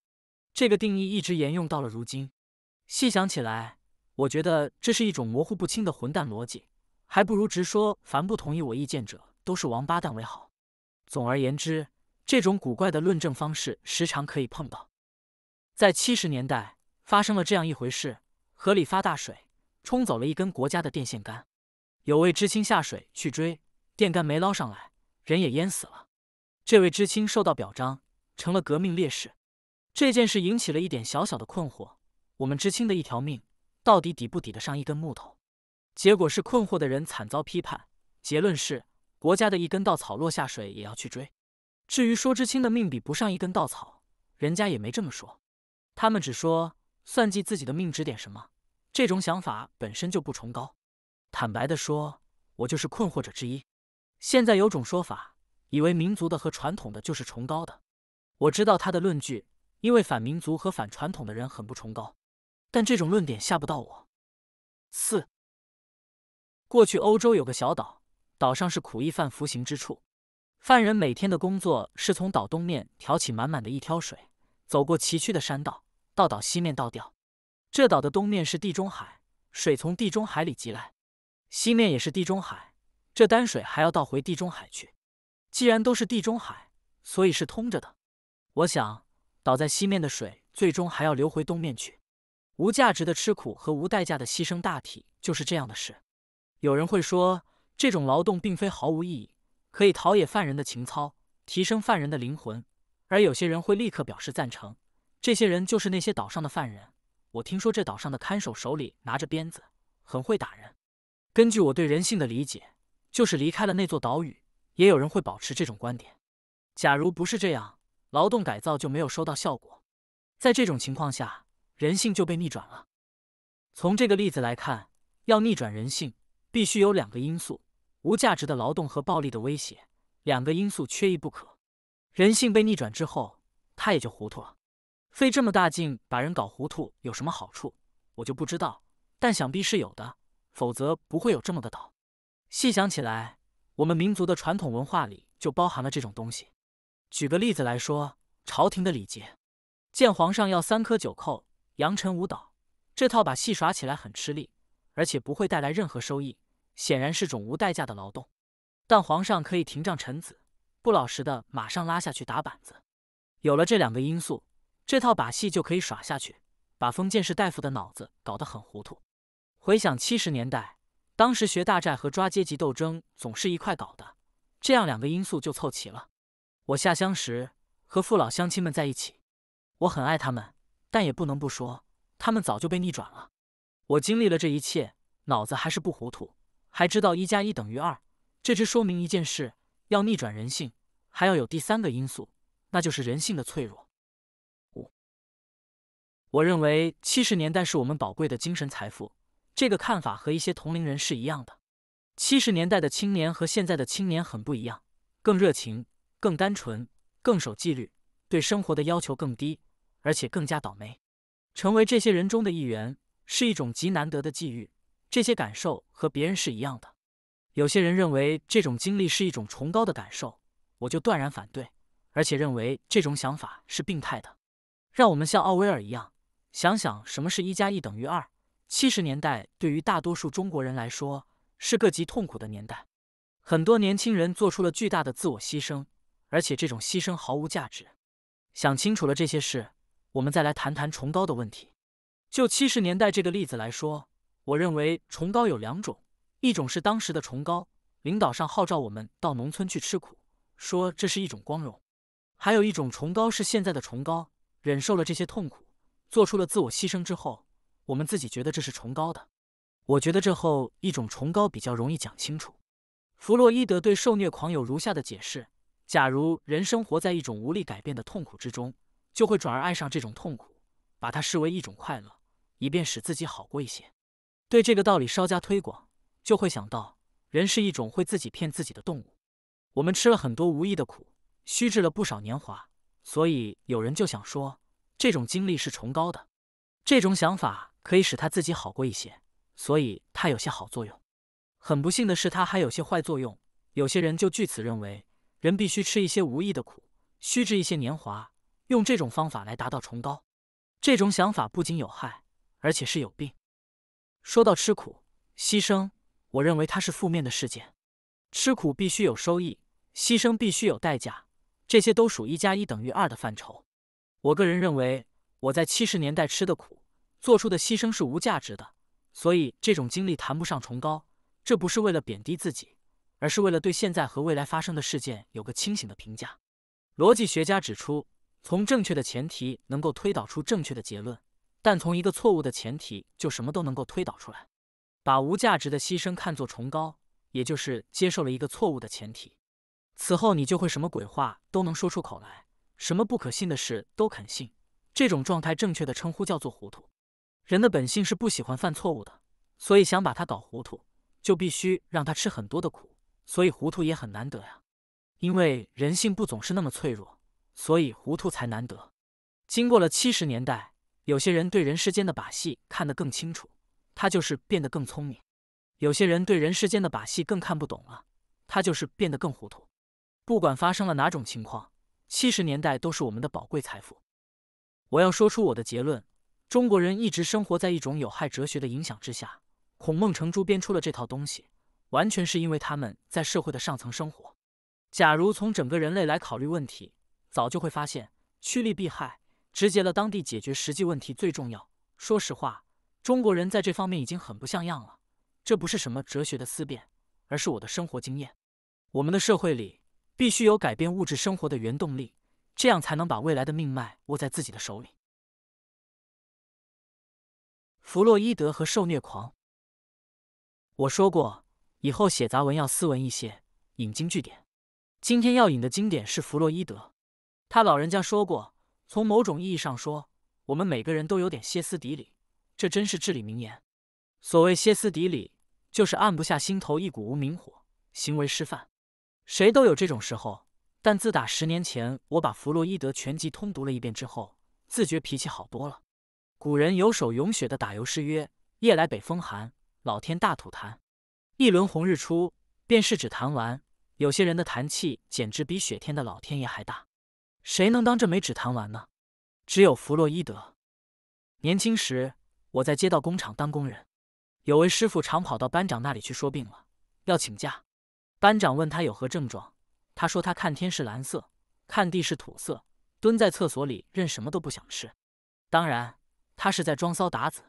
[SPEAKER 1] 这个定义一直沿用到了如今。细想起来，我觉得这是一种模糊不清的混蛋逻辑。还不如直说，凡不同意我意见者都是王八蛋为好。总而言之，这种古怪的论证方式时常可以碰到。在七十年代发生了这样一回事：河里发大水，冲走了一根国家的电线杆，有位知青下水去追，电杆没捞上来，人也淹死了。这位知青受到表彰，成了革命烈士。这件事引起了一点小小的困惑：我们知青的一条命，到底抵不抵得上一根木头？结果是困惑的人惨遭批判，结论是国家的一根稻草落下水也要去追。至于说知青的命比不上一根稻草，人家也没这么说，他们只说算计自己的命值点什么，这种想法本身就不崇高。坦白地说，我就是困惑者之一。现在有种说法，以为民族的和传统的就是崇高的。我知道他的论据，因为反民族和反传统的人很不崇高，但这种论点吓不到我。四。过去欧洲有个小岛，岛上是苦役犯服刑之处，犯人每天的工作是从岛东面挑起满满的一挑水，走过崎岖的山道，到岛西面倒掉。这岛的东面是地中海，水从地中海里集来，西面也是地中海，这担水还要倒回地中海去。既然都是地中海，所以是通着的。我想，倒在西面的水最终还要流回东面去。无价值的吃苦和无代价的牺牲，大体就是这样的事。有人会说，这种劳动并非毫无意义，可以陶冶犯人的情操，提升犯人的灵魂。而有些人会立刻表示赞成，这些人就是那些岛上的犯人。我听说这岛上的看守手里拿着鞭子，很会打人。根据我对人性的理解，就是离开了那座岛屿，也有人会保持这种观点。假如不是这样，劳动改造就没有收到效果。在这种情况下，人性就被逆转了。从这个例子来看，要逆转人性。必须有两个因素：无价值的劳动和暴力的威胁。两个因素缺一不可。人性被逆转之后，他也就糊涂了。费这么大劲把人搞糊涂有什么好处？我就不知道。但想必是有的，否则不会有这么个岛。细想起来，我们民族的传统文化里就包含了这种东西。举个例子来说，朝廷的礼节，见皇上要三颗九扣，扬尘舞蹈，这套把戏耍起来很吃力，而且不会带来任何收益。显然是种无代价的劳动，但皇上可以停杖臣子，不老实的马上拉下去打板子。有了这两个因素，这套把戏就可以耍下去，把封建士大夫的脑子搞得很糊涂。回想七十年代，当时学大寨和抓阶级斗争总是一块搞的，这样两个因素就凑齐了。我下乡时和父老乡亲们在一起，我很爱他们，但也不能不说他们早就被逆转了。我经历了这一切，脑子还是不糊涂。还知道一加一等于二，这只说明一件事：要逆转人性，还要有第三个因素，那就是人性的脆弱。五，我认为七十年代是我们宝贵的精神财富。这个看法和一些同龄人是一样的。七十年代的青年和现在的青年很不一样，更热情、更单纯、更守纪律，对生活的要求更低，而且更加倒霉。成为这些人中的一员，是一种极难得的际遇。这些感受和别人是一样的。有些人认为这种经历是一种崇高的感受，我就断然反对，而且认为这种想法是病态的。让我们像奥威尔一样，想想什么是一加一等于二。七十年代对于大多数中国人来说是个极痛苦的年代，很多年轻人做出了巨大的自我牺牲，而且这种牺牲毫无价值。想清楚了这些事，我们再来谈谈崇高的问题。就七十年代这个例子来说。我认为崇高有两种，一种是当时的崇高，领导上号召我们到农村去吃苦，说这是一种光荣；还有一种崇高是现在的崇高，忍受了这些痛苦，做出了自我牺牲之后，我们自己觉得这是崇高的。我觉得这后一种崇高比较容易讲清楚。弗洛伊德对受虐狂有如下的解释：假如人生活在一种无力改变的痛苦之中，就会转而爱上这种痛苦，把它视为一种快乐，以便使自己好过一些。对这个道理稍加推广，就会想到人是一种会自己骗自己的动物。我们吃了很多无益的苦，虚掷了不少年华，所以有人就想说，这种经历是崇高的。这种想法可以使他自己好过一些，所以他有些好作用。很不幸的是，他还有些坏作用。有些人就据此认为，人必须吃一些无益的苦，虚掷一些年华，用这种方法来达到崇高。这种想法不仅有害，而且是有病。说到吃苦、牺牲，我认为它是负面的事件。吃苦必须有收益，牺牲必须有代价，这些都属一加一等于二的范畴。我个人认为，我在七十年代吃的苦、做出的牺牲是无价值的，所以这种经历谈不上崇高。这不是为了贬低自己，而是为了对现在和未来发生的事件有个清醒的评价。逻辑学家指出，从正确的前提能够推导出正确的结论。但从一个错误的前提，就什么都能够推导出来，把无价值的牺牲看作崇高，也就是接受了一个错误的前提。此后，你就会什么鬼话都能说出口来，什么不可信的事都肯信。这种状态，正确的称呼叫做糊涂。人的本性是不喜欢犯错误的，所以想把他搞糊涂，就必须让他吃很多的苦。所以，糊涂也很难得呀。因为人性不总是那么脆弱，所以糊涂才难得。经过了七十年代。有些人对人世间的把戏看得更清楚，他就是变得更聪明；有些人对人世间的把戏更看不懂了，他就是变得更糊涂。不管发生了哪种情况，七十年代都是我们的宝贵财富。我要说出我的结论：中国人一直生活在一种有害哲学的影响之下。孔孟程朱编出了这套东西，完全是因为他们在社会的上层生活。假如从整个人类来考虑问题，早就会发现趋利避害。直接了当地解决实际问题最重要。说实话，中国人在这方面已经很不像样了。这不是什么哲学的思辨，而是我的生活经验。我们的社会里必须有改变物质生活的原动力，这样才能把未来的命脉握在自己的手里。弗洛伊德和受虐狂。我说过，以后写杂文要斯文一些，引经据典。今天要引的经典是弗洛伊德，他老人家说过。从某种意义上说，我们每个人都有点歇斯底里，这真是至理名言。所谓歇斯底里，就是按不下心头一股无名火，行为失范。谁都有这种时候，但自打十年前我把弗洛伊德全集通读了一遍之后，自觉脾气好多了。古人有首咏雪的打油诗曰：“夜来北风寒，老天大吐痰，一轮红日出，便是只弹完。”有些人的痰气简直比雪天的老天爷还大。谁能当这枚纸弹玩呢？只有弗洛伊德。年轻时，我在街道工厂当工人，有位师傅常跑到班长那里去说病了，要请假。班长问他有何症状，他说他看天是蓝色，看地是土色，蹲在厕所里，任什么都不想吃。当然，他是在装骚打子。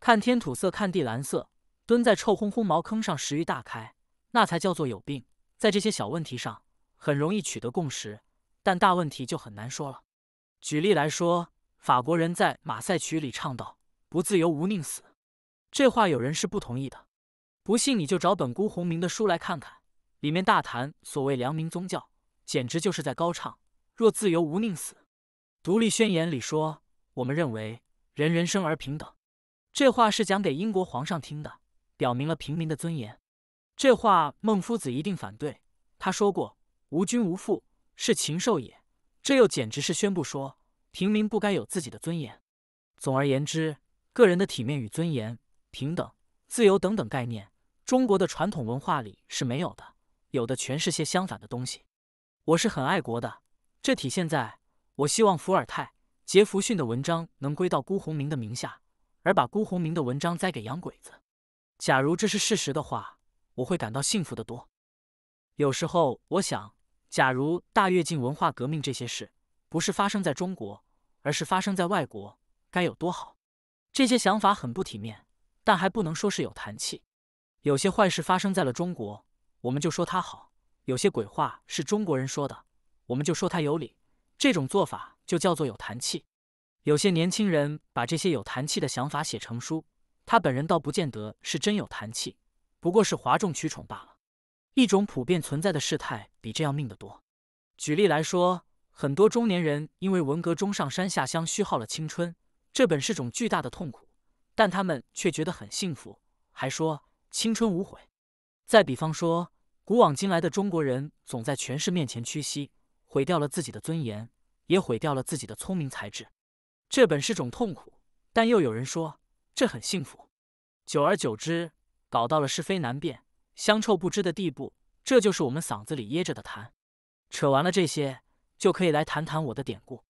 [SPEAKER 1] 看天土色，看地蓝色，蹲在臭烘烘茅坑上，食欲大开，那才叫做有病。在这些小问题上，很容易取得共识。但大问题就很难说了。举例来说，法国人在《马赛曲》里唱道：“不自由，无宁死。”这话有人是不同意的。不信你就找本辜鸿铭的书来看看，里面大谈所谓“良民宗教”，简直就是在高唱“若自由，无宁死”。《独立宣言》里说：“我们认为人人生而平等。”这话是讲给英国皇上听的，表明了平民的尊严。这话孟夫子一定反对。他说过：“无君无父。”是禽兽也，这又简直是宣布说，平民不该有自己的尊严。总而言之，个人的体面与尊严、平等、自由等等概念，中国的传统文化里是没有的，有的全是些相反的东西。我是很爱国的，这体现在我希望伏尔泰、杰弗逊的文章能归到辜鸿铭的名下，而把辜鸿铭的文章栽给洋鬼子。假如这是事实的话，我会感到幸福的多。有时候我想。假如大跃进、文化革命这些事不是发生在中国，而是发生在外国，该有多好！这些想法很不体面，但还不能说是有谈气。有些坏事发生在了中国，我们就说它好；有些鬼话是中国人说的，我们就说它有理。这种做法就叫做有谈气。有些年轻人把这些有谈气的想法写成书，他本人倒不见得是真有谈气，不过是哗众取宠罢了。一种普遍存在的事态比这要命的多。举例来说，很多中年人因为文革中上山下乡虚耗了青春，这本是种巨大的痛苦，但他们却觉得很幸福，还说青春无悔。再比方说，古往今来的中国人总在权势面前屈膝，毁掉了自己的尊严，也毁掉了自己的聪明才智。这本是种痛苦，但又有人说这很幸福。久而久之，搞到了是非难辨。香臭不知的地步，这就是我们嗓子里噎着的痰。扯完了这些，就可以来谈谈我的典故。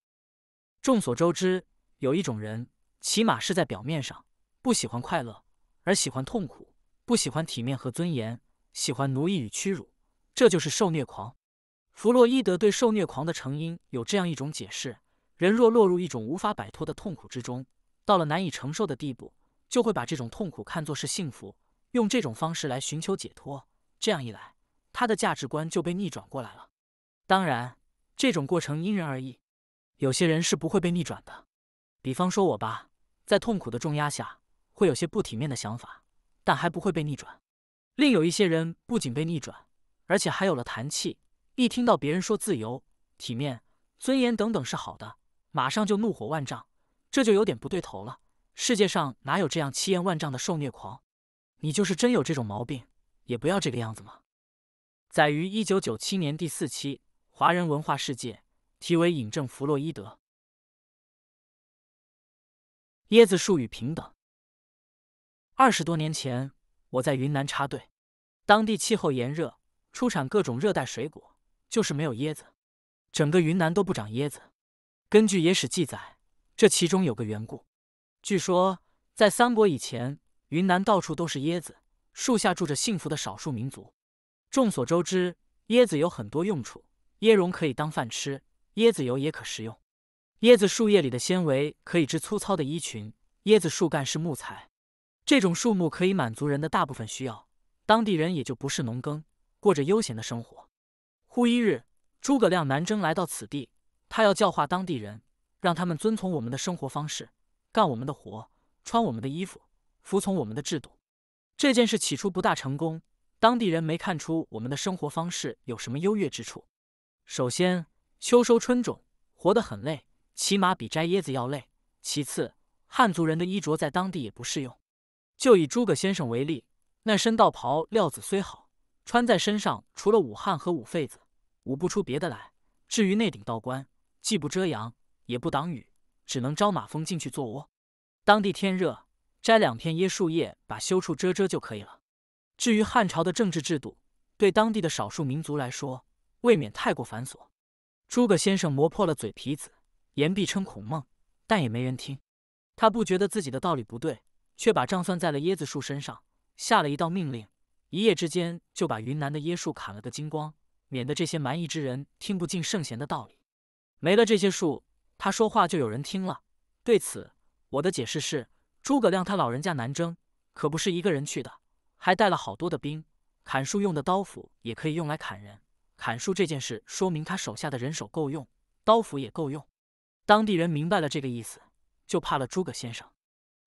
[SPEAKER 1] 众所周知，有一种人，起码是在表面上不喜欢快乐，而喜欢痛苦；不喜欢体面和尊严，喜欢奴役与屈辱。这就是受虐狂。弗洛伊德对受虐狂的成因有这样一种解释：人若落入一种无法摆脱的痛苦之中，到了难以承受的地步，就会把这种痛苦看作是幸福。用这种方式来寻求解脱，这样一来，他的价值观就被逆转过来了。当然，这种过程因人而异，有些人是不会被逆转的。比方说我吧，在痛苦的重压下，会有些不体面的想法，但还不会被逆转。另有一些人不仅被逆转，而且还有了谈气，一听到别人说自由、体面、尊严等等是好的，马上就怒火万丈，这就有点不对头了。世界上哪有这样气焰万丈的受虐狂？你就是真有这种毛病，也不要这个样子嘛。载于一九九七年第四期《华人文化世界》，题为《引证弗洛伊德》。椰子树与平等。二十多年前，我在云南插队，当地气候炎热，出产各种热带水果，就是没有椰子。整个云南都不长椰子。根据野史记载，这其中有个缘故。据说在三国以前。云南到处都是椰子树，下住着幸福的少数民族。众所周知，椰子有很多用处，椰蓉可以当饭吃，椰子油也可食用。椰子树叶里的纤维可以织粗糙的衣裙，椰子树干是木材。这种树木可以满足人的大部分需要，当地人也就不是农耕，过着悠闲的生活。忽一日，诸葛亮南征来到此地，他要教化当地人，让他们遵从我们的生活方式，干我们的活，穿我们的衣服。服从我们的制度，这件事起初不大成功。当地人没看出我们的生活方式有什么优越之处。首先，秋收春种，活得很累，起码比摘椰子要累。其次，汉族人的衣着在当地也不适用。就以诸葛先生为例，那身道袍料子虽好，穿在身上除了捂汗和捂痱子，捂不出别的来。至于那顶道冠，既不遮阳，也不挡雨，只能招马蜂进去做窝。当地天热。摘两片椰树叶，把修处遮遮就可以了。至于汉朝的政治制度，对当地的少数民族来说，未免太过繁琐。诸葛先生磨破了嘴皮子，言必称孔孟，但也没人听。他不觉得自己的道理不对，却把账算在了椰子树身上，下了一道命令，一夜之间就把云南的椰树砍了个精光，免得这些蛮夷之人听不进圣贤的道理。没了这些树，他说话就有人听了。对此，我的解释是。诸葛亮他老人家南征可不是一个人去的，还带了好多的兵。砍树用的刀斧也可以用来砍人。砍树这件事说明他手下的人手够用，刀斧也够用。当地人明白了这个意思，就怕了诸葛先生。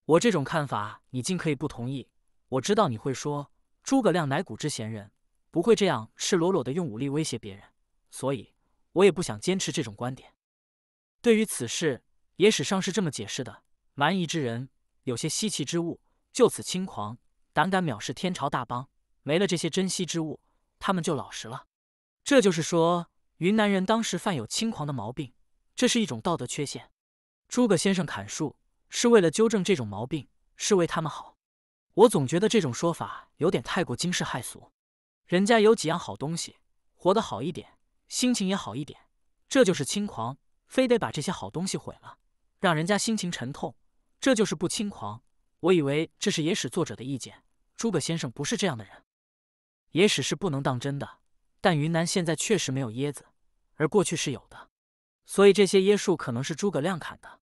[SPEAKER 1] 我这种看法，你尽可以不同意。我知道你会说，诸葛亮乃古之贤人，不会这样赤裸裸的用武力威胁别人。所以，我也不想坚持这种观点。对于此事，野史上是这么解释的：蛮夷之人。有些稀奇之物，就此轻狂，胆敢藐视天朝大邦。没了这些珍稀之物，他们就老实了。这就是说，云南人当时犯有轻狂的毛病，这是一种道德缺陷。诸葛先生砍树是为了纠正这种毛病，是为他们好。我总觉得这种说法有点太过惊世骇俗。人家有几样好东西，活得好一点，心情也好一点，这就是轻狂，非得把这些好东西毁了，让人家心情沉痛。这就是不轻狂。我以为这是野史作者的意见，诸葛先生不是这样的人。野史是不能当真的，但云南现在确实没有椰子，而过去是有的，所以这些椰树可能是诸葛亮砍的。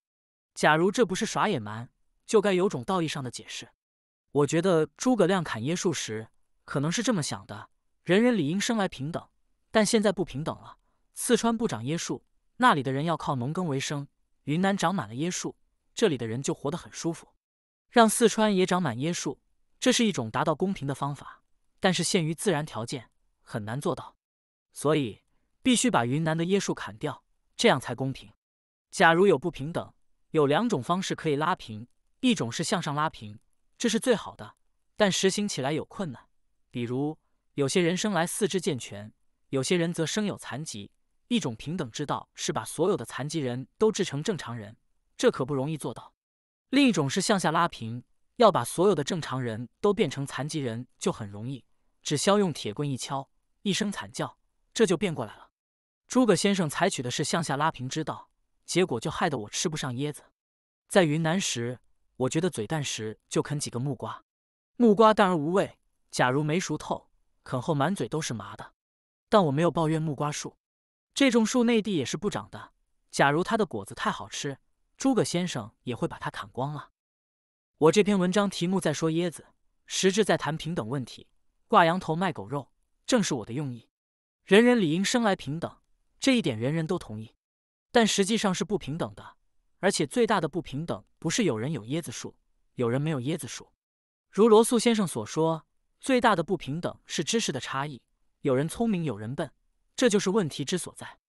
[SPEAKER 1] 假如这不是耍野蛮，就该有种道义上的解释。我觉得诸葛亮砍椰树时，可能是这么想的：人人理应生来平等，但现在不平等了。四川不长椰树，那里的人要靠农耕为生；云南长满了椰树。这里的人就活得很舒服，让四川也长满椰树，这是一种达到公平的方法，但是限于自然条件，很难做到，所以必须把云南的椰树砍掉，这样才公平。假如有不平等，有两种方式可以拉平，一种是向上拉平，这是最好的，但实行起来有困难。比如有些人生来四肢健全，有些人则生有残疾，一种平等之道是把所有的残疾人都制成正常人。这可不容易做到。另一种是向下拉平，要把所有的正常人都变成残疾人就很容易，只需要用铁棍一敲，一声惨叫，这就变过来了。诸葛先生采取的是向下拉平之道，结果就害得我吃不上椰子。在云南时，我觉得嘴淡时就啃几个木瓜，木瓜淡而无味。假如没熟透，啃后满嘴都是麻的。但我没有抱怨木瓜树，这种树内地也是不长的。假如它的果子太好吃。诸葛先生也会把它砍光了。我这篇文章题目在说椰子，实质在谈平等问题。挂羊头卖狗肉，正是我的用意。人人理应生来平等，这一点人人都同意，但实际上是不平等的。而且最大的不平等不是有人有椰子树，有人没有椰子树。如罗素先生所说，最大的不平等是知识的差异。有人聪明，有人笨，这就是问题之所在。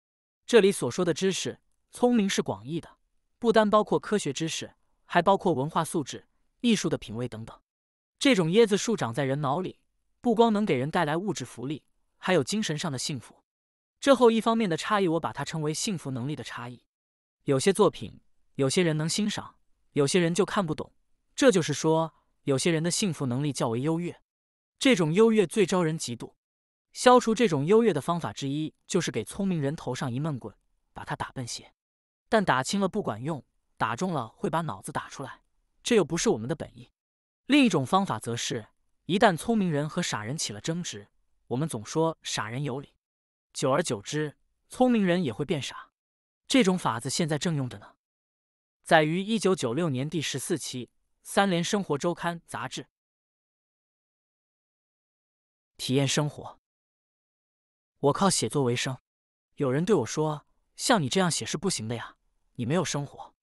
[SPEAKER 1] 这里所说的知识、聪明是广义的。不单包括科学知识，还包括文化素质、艺术的品味等等。这种椰子树长在人脑里，不光能给人带来物质福利，还有精神上的幸福。这后一方面的差异，我把它称为幸福能力的差异。有些作品，有些人能欣赏，有些人就看不懂。这就是说，有些人的幸福能力较为优越。这种优越最招人嫉妒。消除这种优越的方法之一，就是给聪明人头上一闷棍，把他打笨些。但打轻了不管用，打重了会把脑子打出来，这又不是我们的本意。另一种方法则是，一旦聪明人和傻人起了争执，我们总说傻人有理，久而久之，聪明人也会变傻。这种法子现在正用着呢。载于1996年第14期《三联生活周刊》杂志。体验生活。我靠写作为生，有人对我说：“像你这样写是不行的呀。”你没有生活。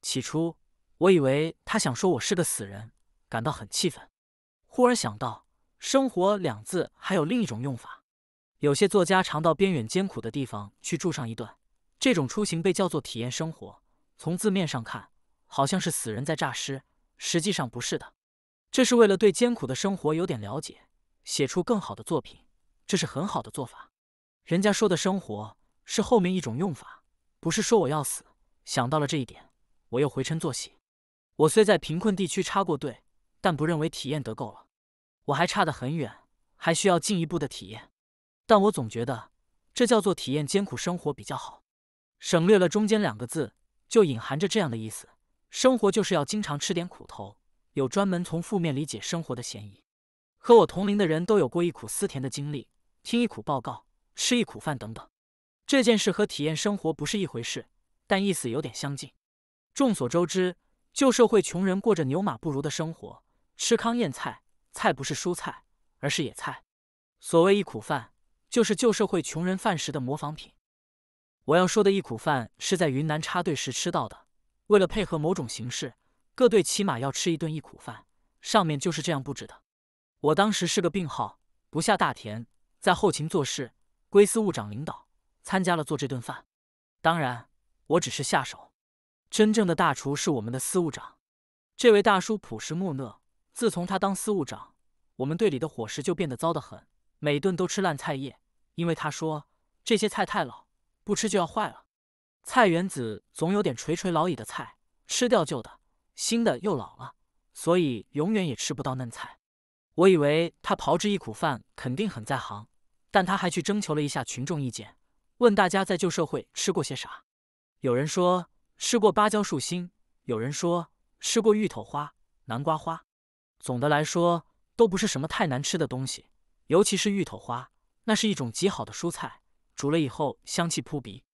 [SPEAKER 1] 起初，我以为他想说我是个死人，感到很气愤。忽然想到“生活”两字还有另一种用法。有些作家常到边远艰苦的地方去住上一段，这种出行被叫做体验生活。从字面上看，好像是死人在诈尸，实际上不是的。这是为了对艰苦的生活有点了解，写出更好的作品。这是很好的做法。人家说的生活是后面一种用法，不是说我要死。想到了这一点，我又回身作喜。我虽在贫困地区插过队，但不认为体验得够了。我还差得很远，还需要进一步的体验。但我总觉得，这叫做体验艰苦生活比较好。省略了中间两个字，就隐含着这样的意思：生活就是要经常吃点苦头。有专门从负面理解生活的嫌疑。和我同龄的人都有过一苦思甜的经历，听一苦报告，吃一苦饭等等。这件事和体验生活不是一回事。但意思有点相近。众所周知，旧社会穷人过着牛马不如的生活，吃糠咽菜，菜不是蔬菜，而是野菜。所谓“一苦饭”，就是旧社会穷人饭食的模仿品。我要说的“一苦饭”是在云南插队时吃到的。为了配合某种形式，各队起码要吃一顿“一苦饭”，上面就是这样布置的。我当时是个病号，不下大田，在后勤做事，归司务长领导，参加了做这顿饭。当然。我只是下手，真正的大厨是我们的司务长。这位大叔朴实木讷。自从他当司务长，我们队里的伙食就变得糟得很，每顿都吃烂菜叶，因为他说这些菜太老，不吃就要坏了。菜园子总有点垂垂老矣的菜，吃掉旧的，新的又老了，所以永远也吃不到嫩菜。我以为他炮制一苦饭肯定很在行，但他还去征求了一下群众意见，问大家在旧社会吃过些啥。有人说吃过芭蕉树心，有人说吃过芋头花、南瓜花，总的来说都不是什么太难吃的东西。尤其是芋头花，那是一种极好的蔬菜，煮了以后香气扑鼻。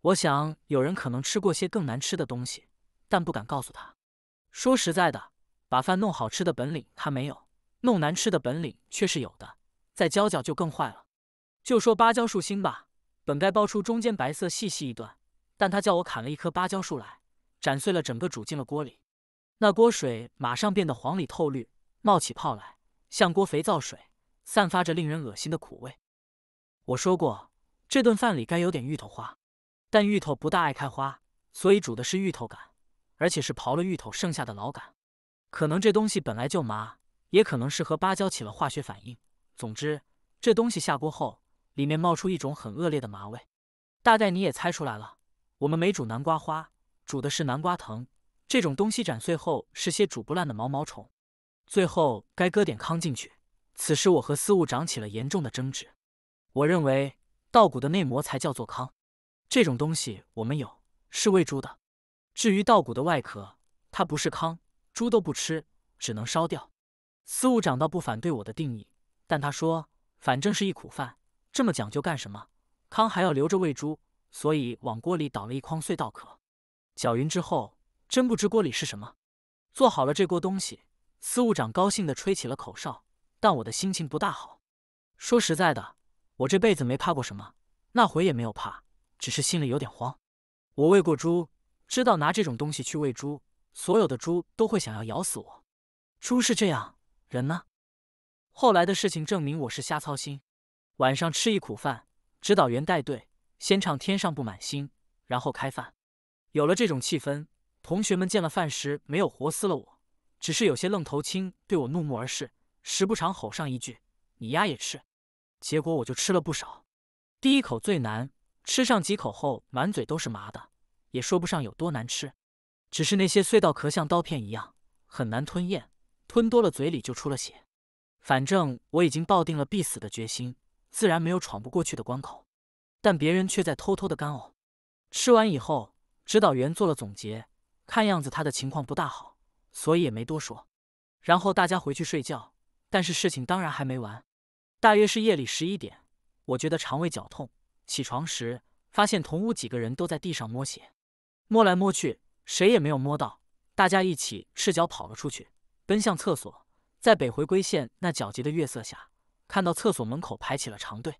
[SPEAKER 1] 我想有人可能吃过些更难吃的东西，但不敢告诉他说实在的，把饭弄好吃的本领他没有，弄难吃的本领却是有的。再教教就更坏了。就说芭蕉树心吧，本该剥出中间白色细细一段。但他叫我砍了一棵芭蕉树来，斩碎了整个煮进了锅里，那锅水马上变得黄里透绿，冒起泡来，像锅肥皂水，散发着令人恶心的苦味。我说过，这顿饭里该有点芋头花，但芋头不大爱开花，所以煮的是芋头杆，而且是刨了芋头剩下的老杆。可能这东西本来就麻，也可能是和芭蕉起了化学反应。总之，这东西下锅后，里面冒出一种很恶劣的麻味，大概你也猜出来了。我们没煮南瓜花，煮的是南瓜藤。这种东西斩碎后是些煮不烂的毛毛虫。最后该搁点糠进去。此时我和司务长起了严重的争执。我认为稻谷的内膜才叫做糠，这种东西我们有，是喂猪的。至于稻谷的外壳，它不是糠，猪都不吃，只能烧掉。司务长倒不反对我的定义，但他说：“反正是一苦饭，这么讲究干什么？糠还要留着喂猪。”所以往锅里倒了一筐碎稻壳，搅匀之后，真不知锅里是什么。做好了这锅东西，司务长高兴地吹起了口哨。但我的心情不大好。说实在的，我这辈子没怕过什么，那回也没有怕，只是心里有点慌。我喂过猪，知道拿这种东西去喂猪，所有的猪都会想要咬死我。猪是这样，人呢？后来的事情证明我是瞎操心。晚上吃一苦饭，指导员带队。先唱天上布满星，然后开饭。有了这种气氛，同学们见了饭时没有活撕了我，只是有些愣头青对我怒目而视，时不常吼上一句“你丫也吃”。结果我就吃了不少。第一口最难，吃上几口后满嘴都是麻的，也说不上有多难吃，只是那些隧道壳像刀片一样，很难吞咽，吞多了嘴里就出了血。反正我已经抱定了必死的决心，自然没有闯不过去的关口。但别人却在偷偷的干呕。吃完以后，指导员做了总结，看样子他的情况不大好，所以也没多说。然后大家回去睡觉。但是事情当然还没完。大约是夜里十一点，我觉得肠胃绞痛，起床时发现同屋几个人都在地上摸血，摸来摸去谁也没有摸到，大家一起赤脚跑了出去，奔向厕所。在北回归线那皎洁的月色下，看到厕所门口排起了长队。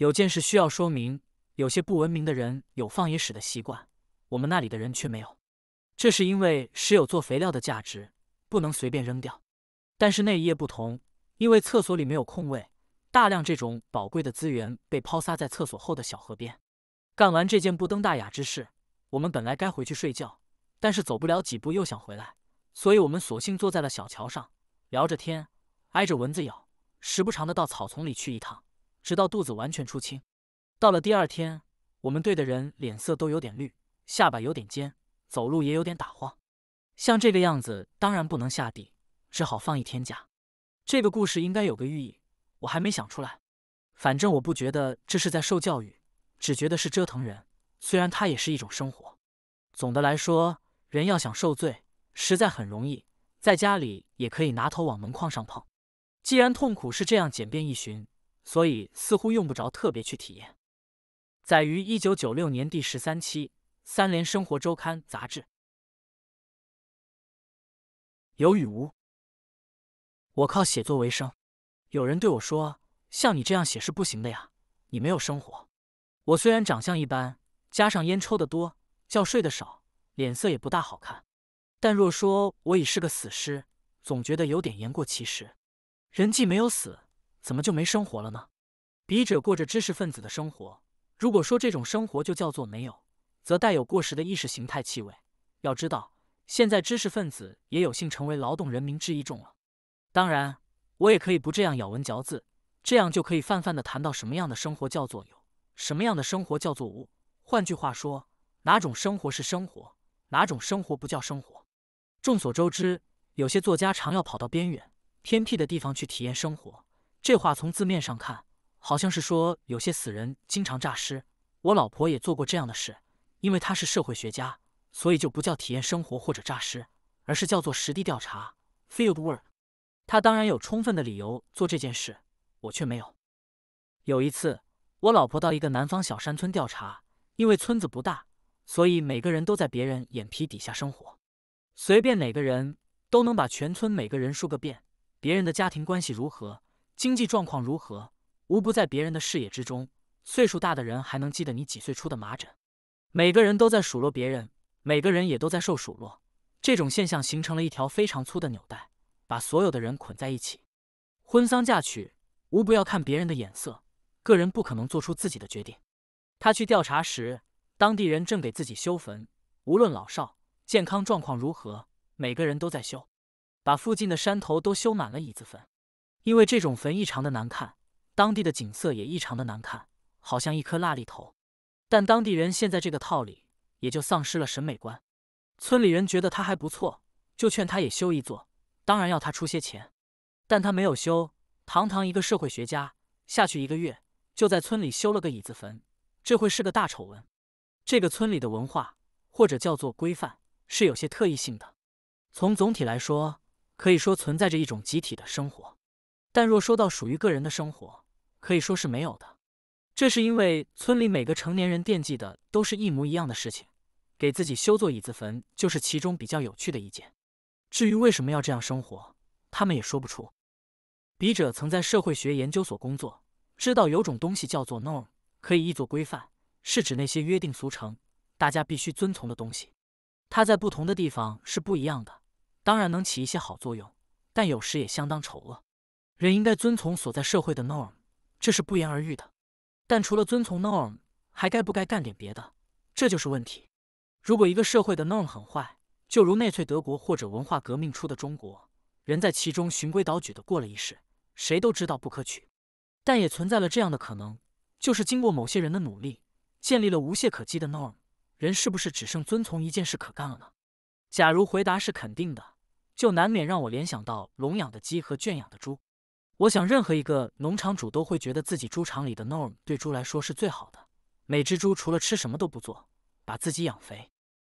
[SPEAKER 1] 有件事需要说明，有些不文明的人有放野屎的习惯，我们那里的人却没有，这是因为屎有做肥料的价值，不能随便扔掉。但是那一夜不同，因为厕所里没有空位，大量这种宝贵的资源被抛撒在厕所后的小河边。干完这件不登大雅之事，我们本来该回去睡觉，但是走不了几步又想回来，所以我们索性坐在了小桥上聊着天，挨着蚊子咬，时不常的到草丛里去一趟。直到肚子完全出青，到了第二天，我们队的人脸色都有点绿，下巴有点尖，走路也有点打晃，像这个样子当然不能下地，只好放一天假。这个故事应该有个寓意，我还没想出来。反正我不觉得这是在受教育，只觉得是折腾人。虽然它也是一种生活。总的来说，人要想受罪，实在很容易，在家里也可以拿头往门框上碰。既然痛苦是这样简便易寻。所以，似乎用不着特别去体验。载于一九九六年第十三期《三联生活周刊》杂志。有与无。我靠写作为生，有人对我说：“像你这样写是不行的呀，你没有生活。”我虽然长相一般，加上烟抽的多，觉睡得少，脸色也不大好看，但若说我已是个死尸，总觉得有点言过其实。人既没有死。怎么就没生活了呢？笔者过着知识分子的生活，如果说这种生活就叫做没有，则带有过时的意识形态气味。要知道，现在知识分子也有幸成为劳动人民之一众了。当然，我也可以不这样咬文嚼字，这样就可以泛泛地谈到什么样的生活叫做有，什么样的生活叫做无。换句话说，哪种生活是生活，哪种生活不叫生活？众所周知，有些作家常要跑到边远、偏僻的地方去体验生活。这话从字面上看，好像是说有些死人经常诈尸。我老婆也做过这样的事，因为她是社会学家，所以就不叫体验生活或者诈尸，而是叫做实地调查 （field work）。她当然有充分的理由做这件事，我却没有。有一次，我老婆到一个南方小山村调查，因为村子不大，所以每个人都在别人眼皮底下生活，随便哪个人都能把全村每个人说个遍，别人的家庭关系如何。经济状况如何，无不在别人的视野之中。岁数大的人还能记得你几岁出的麻疹。每个人都在数落别人，每个人也都在受数落。这种现象形成了一条非常粗的纽带，把所有的人捆在一起。婚丧嫁娶，无不要看别人的眼色，个人不可能做出自己的决定。他去调查时，当地人正给自己修坟。无论老少、健康状况如何，每个人都在修，把附近的山头都修满了椅子坟。因为这种坟异常的难看，当地的景色也异常的难看，好像一颗蜡里头。但当地人现在这个套里也就丧失了审美观。村里人觉得他还不错，就劝他也修一座，当然要他出些钱。但他没有修，堂堂一个社会学家下去一个月，就在村里修了个椅子坟，这会是个大丑闻。这个村里的文化或者叫做规范是有些特异性的。从总体来说，可以说存在着一种集体的生活。但若说到属于个人的生活，可以说是没有的。这是因为村里每个成年人惦记的都是一模一样的事情，给自己修座椅子坟就是其中比较有趣的一件。至于为什么要这样生活，他们也说不出。笔者曾在社会学研究所工作，知道有种东西叫做 norm，可以译作规范，是指那些约定俗成、大家必须遵从的东西。它在不同的地方是不一样的，当然能起一些好作用，但有时也相当丑恶。人应该遵从所在社会的 norm，这是不言而喻的。但除了遵从 norm，还该不该干点别的？这就是问题。如果一个社会的 norm 很坏，就如内粹德国或者文化革命初的中国，人在其中循规蹈矩的过了一世，谁都知道不可取。但也存在了这样的可能，就是经过某些人的努力，建立了无懈可击的 norm，人是不是只剩遵从一件事可干了呢？假如回答是肯定的，就难免让我联想到笼养的鸡和圈养的猪。我想，任何一个农场主都会觉得自己猪场里的 norm 对猪来说是最好的。每只猪除了吃什么都不做，把自己养肥。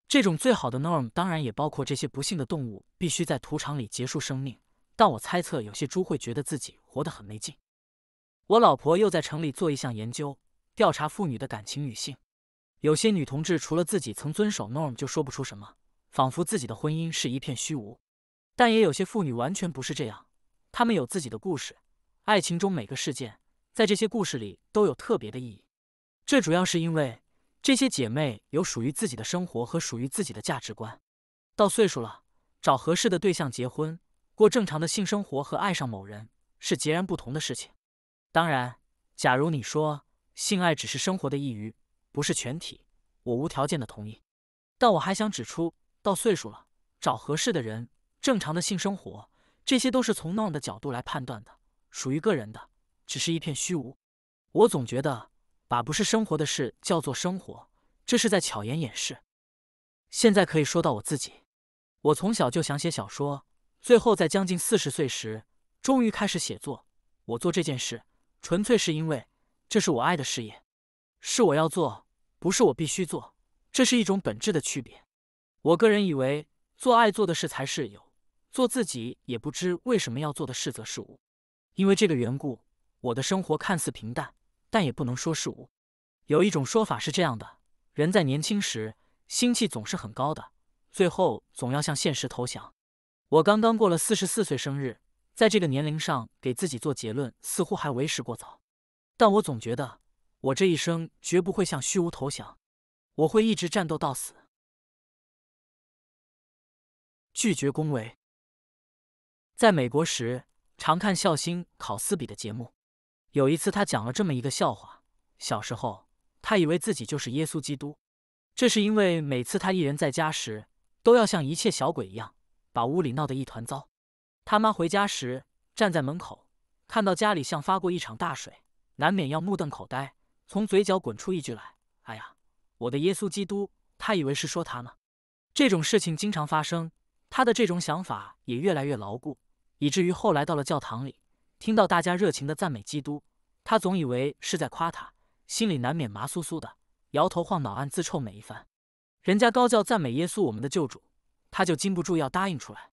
[SPEAKER 1] 这种最好的 norm 当然也包括这些不幸的动物必须在屠场里结束生命。但我猜测，有些猪会觉得自己活得很没劲。我老婆又在城里做一项研究，调查妇女的感情。与性，有些女同志除了自己曾遵守 norm 就说不出什么，仿佛自己的婚姻是一片虚无。但也有些妇女完全不是这样。她们有自己的故事，爱情中每个事件在这些故事里都有特别的意义。这主要是因为这些姐妹有属于自己的生活和属于自己的价值观。到岁数了，找合适的对象结婚，过正常的性生活和爱上某人是截然不同的事情。当然，假如你说性爱只是生活的一隅，不是全体，我无条件的同意。但我还想指出，到岁数了，找合适的人，正常的性生活。这些都是从 non 的角度来判断的，属于个人的，只是一片虚无。我总觉得把不是生活的事叫做生活，这是在巧言掩饰。现在可以说到我自己，我从小就想写小说，最后在将近四十岁时，终于开始写作。我做这件事，纯粹是因为这是我爱的事业，是我要做，不是我必须做，这是一种本质的区别。我个人以为，做爱做的事才是有。做自己也不知为什么要做的事则是无，因为这个缘故，我的生活看似平淡，但也不能说是无。有一种说法是这样的：人在年轻时心气总是很高的，最后总要向现实投降。我刚刚过了四十四岁生日，在这个年龄上给自己做结论，似乎还为时过早。但我总觉得，我这一生绝不会向虚无投降，我会一直战斗到死。拒绝恭维。在美国时，常看《笑星考斯比》的节目。有一次，他讲了这么一个笑话：小时候，他以为自己就是耶稣基督，这是因为每次他一人在家时，都要像一切小鬼一样，把屋里闹得一团糟。他妈回家时，站在门口，看到家里像发过一场大水，难免要目瞪口呆，从嘴角滚出一句来：“哎呀，我的耶稣基督！”他以为是说他呢。这种事情经常发生，他的这种想法也越来越牢固。以至于后来到了教堂里，听到大家热情的赞美基督，他总以为是在夸他，心里难免麻酥酥的，摇头晃脑，暗自臭美一番。人家高叫赞美耶稣，我们的救主，他就禁不住要答应出来。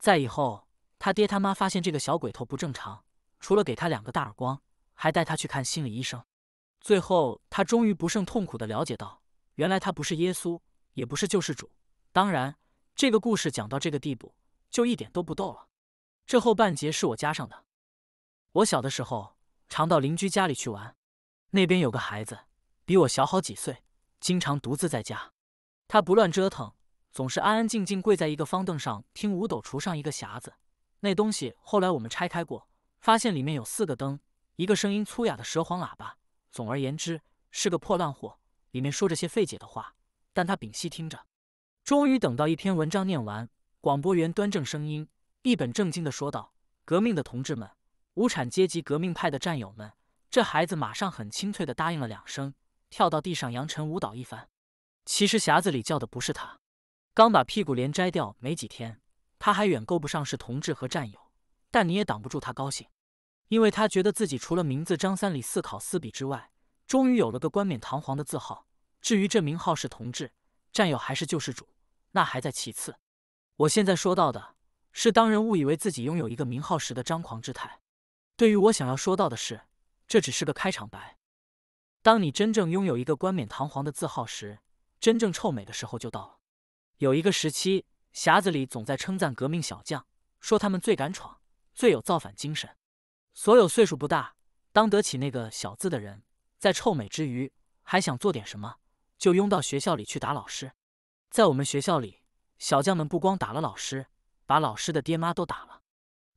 [SPEAKER 1] 再以后，他爹他妈发现这个小鬼头不正常，除了给他两个大耳光，还带他去看心理医生。最后，他终于不胜痛苦地了解到，原来他不是耶稣，也不是救世主。当然，这个故事讲到这个地步，就一点都不逗了。这后半截是我加上的。我小的时候常到邻居家里去玩，那边有个孩子比我小好几岁，经常独自在家。他不乱折腾，总是安安静静跪在一个方凳上听五斗橱上一个匣子。那东西后来我们拆开过，发现里面有四个灯，一个声音粗哑的蛇簧喇叭。总而言之，是个破烂货。里面说着些费解的话，但他屏息听着，终于等到一篇文章念完。广播员端正声音。一本正经地说道：“革命的同志们，无产阶级革命派的战友们。”这孩子马上很清脆地答应了两声，跳到地上扬尘舞蹈一番。其实匣子里叫的不是他，刚把屁股帘摘掉没几天，他还远够不上是同志和战友。但你也挡不住他高兴，因为他觉得自己除了名字张三李四考四笔之外，终于有了个冠冕堂皇的字号。至于这名号是同志、战友还是救世主，那还在其次。我现在说到的。是当人误以为自己拥有一个名号时的张狂之态。对于我想要说到的是，这只是个开场白。当你真正拥有一个冠冕堂皇的字号时，真正臭美的时候就到了。有一个时期，匣子里总在称赞革命小将，说他们最敢闯，最有造反精神。所有岁数不大、当得起那个小字的人，在臭美之余，还想做点什么，就拥到学校里去打老师。在我们学校里，小将们不光打了老师。把老师的爹妈都打了，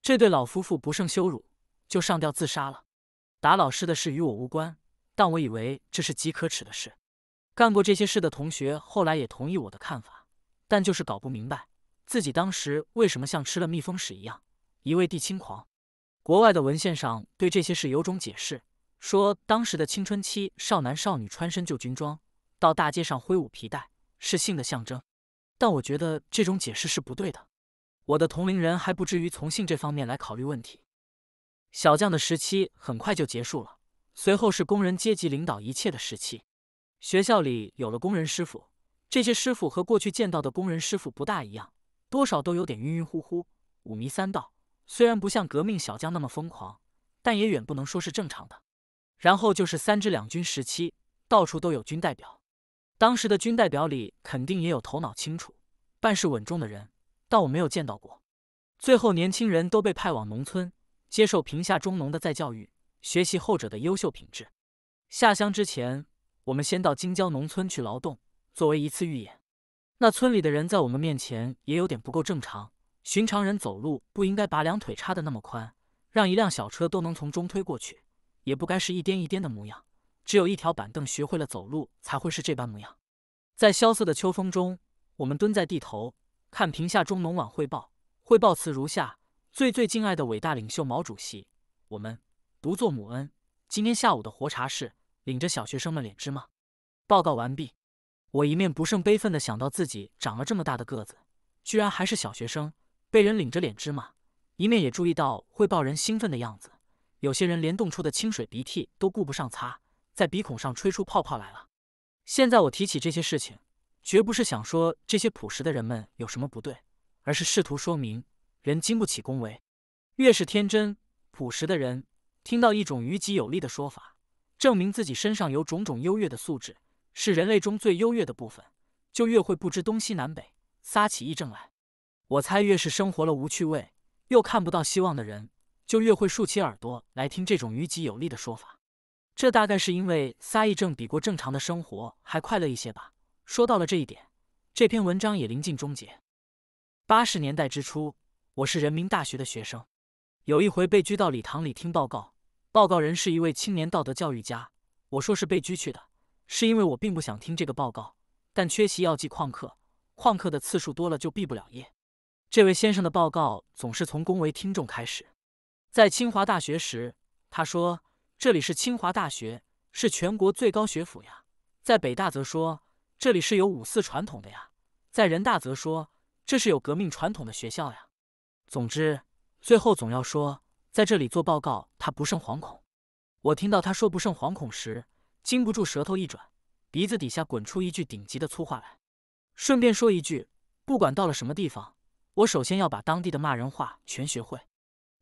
[SPEAKER 1] 这对老夫妇不胜羞辱，就上吊自杀了。打老师的事与我无关，但我以为这是极可耻的事。干过这些事的同学后来也同意我的看法，但就是搞不明白自己当时为什么像吃了蜜蜂屎一样一味地轻狂。国外的文献上对这些事有种解释，说当时的青春期少男少女穿身旧军装，到大街上挥舞皮带是性的象征，但我觉得这种解释是不对的。我的同龄人还不至于从性这方面来考虑问题。小将的时期很快就结束了，随后是工人阶级领导一切的时期。学校里有了工人师傅，这些师傅和过去见到的工人师傅不大一样，多少都有点晕晕乎乎、五迷三道。虽然不像革命小将那么疯狂，但也远不能说是正常的。然后就是三支两军时期，到处都有军代表。当时的军代表里肯定也有头脑清楚、办事稳重的人。但我没有见到过。最后，年轻人都被派往农村，接受贫下中农的再教育，学习后者的优秀品质。下乡之前，我们先到京郊农村去劳动，作为一次预演。那村里的人在我们面前也有点不够正常。寻常人走路不应该把两腿叉得那么宽，让一辆小车都能从中推过去；也不该是一颠一颠的模样。只有一条板凳学会了走路，才会是这般模样。在萧瑟的秋风中，我们蹲在地头。看屏下中农晚汇报，汇报词如下：最最敬爱的伟大领袖毛主席，我们独作母恩。今天下午的活茶是领着小学生们脸芝麻。报告完毕。我一面不胜悲愤的想到自己长了这么大的个子，居然还是小学生，被人领着脸芝麻；一面也注意到汇报人兴奋的样子，有些人连冻出的清水鼻涕都顾不上擦，在鼻孔上吹出泡泡来了。现在我提起这些事情。绝不是想说这些朴实的人们有什么不对，而是试图说明人经不起恭维。越是天真朴实的人，听到一种于己有利的说法，证明自己身上有种种优越的素质，是人类中最优越的部分，就越会不知东西南北，撒起义症来。我猜，越是生活了无趣味又看不到希望的人，就越会竖起耳朵来听这种于己有利的说法。这大概是因为撒义症比过正常的生活还快乐一些吧。说到了这一点，这篇文章也临近终结。八十年代之初，我是人民大学的学生，有一回被拘到礼堂里听报告，报告人是一位青年道德教育家。我说是被拘去的，是因为我并不想听这个报告，但缺席要记旷课，旷课的次数多了就毕不了业。这位先生的报告总是从恭维听众开始。在清华大学时，他说这里是清华大学，是全国最高学府呀；在北大则说。这里是有五四传统的呀，在人大则说这是有革命传统的学校呀。总之，最后总要说，在这里做报告，他不胜惶恐。我听到他说不胜惶恐时，禁不住舌头一转，鼻子底下滚出一句顶级的粗话来。顺便说一句，不管到了什么地方，我首先要把当地的骂人话全学会，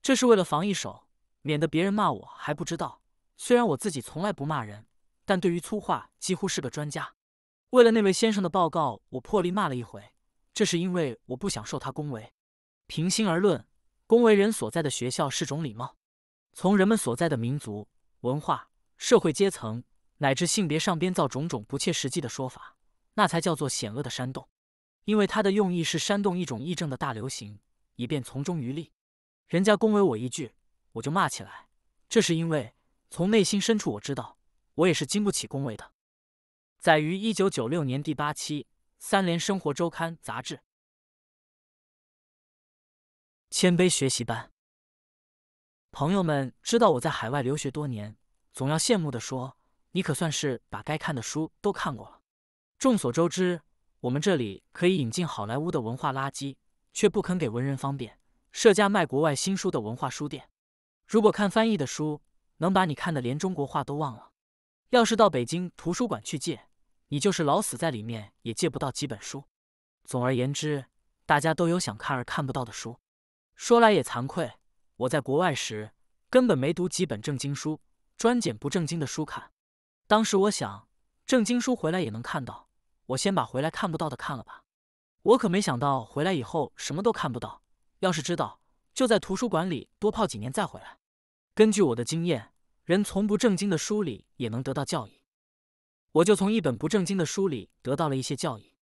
[SPEAKER 1] 这是为了防一手，免得别人骂我还不知道。虽然我自己从来不骂人，但对于粗话几乎是个专家。为了那位先生的报告，我破例骂了一回。这是因为我不想受他恭维。平心而论，恭维人所在的学校是种礼貌；从人们所在的民族、文化、社会阶层乃至性别上编造种种不切实际的说法，那才叫做险恶的煽动。因为他的用意是煽动一种议政的大流行，以便从中渔利。人家恭维我一句，我就骂起来。这是因为从内心深处我知道，我也是经不起恭维的。载于一九九六年第八期《三联生活周刊》杂志。谦卑学习班，朋友们知道我在海外留学多年，总要羡慕的说：“你可算是把该看的书都看过了。”众所周知，我们这里可以引进好莱坞的文化垃圾，却不肯给文人方便，设家卖国外新书的文化书店。如果看翻译的书，能把你看的连中国话都忘了；要是到北京图书馆去借，你就是老死在里面，也借不到几本书。总而言之，大家都有想看而看不到的书。说来也惭愧，我在国外时根本没读几本正经书，专捡不正经的书看。当时我想，正经书回来也能看到，我先把回来看不到的看了吧。我可没想到回来以后什么都看不到。要是知道，就在图书馆里多泡几年再回来。根据我的经验，人从不正经的书里也能得到教益。我就从一本不正经的书里得到了一些教义。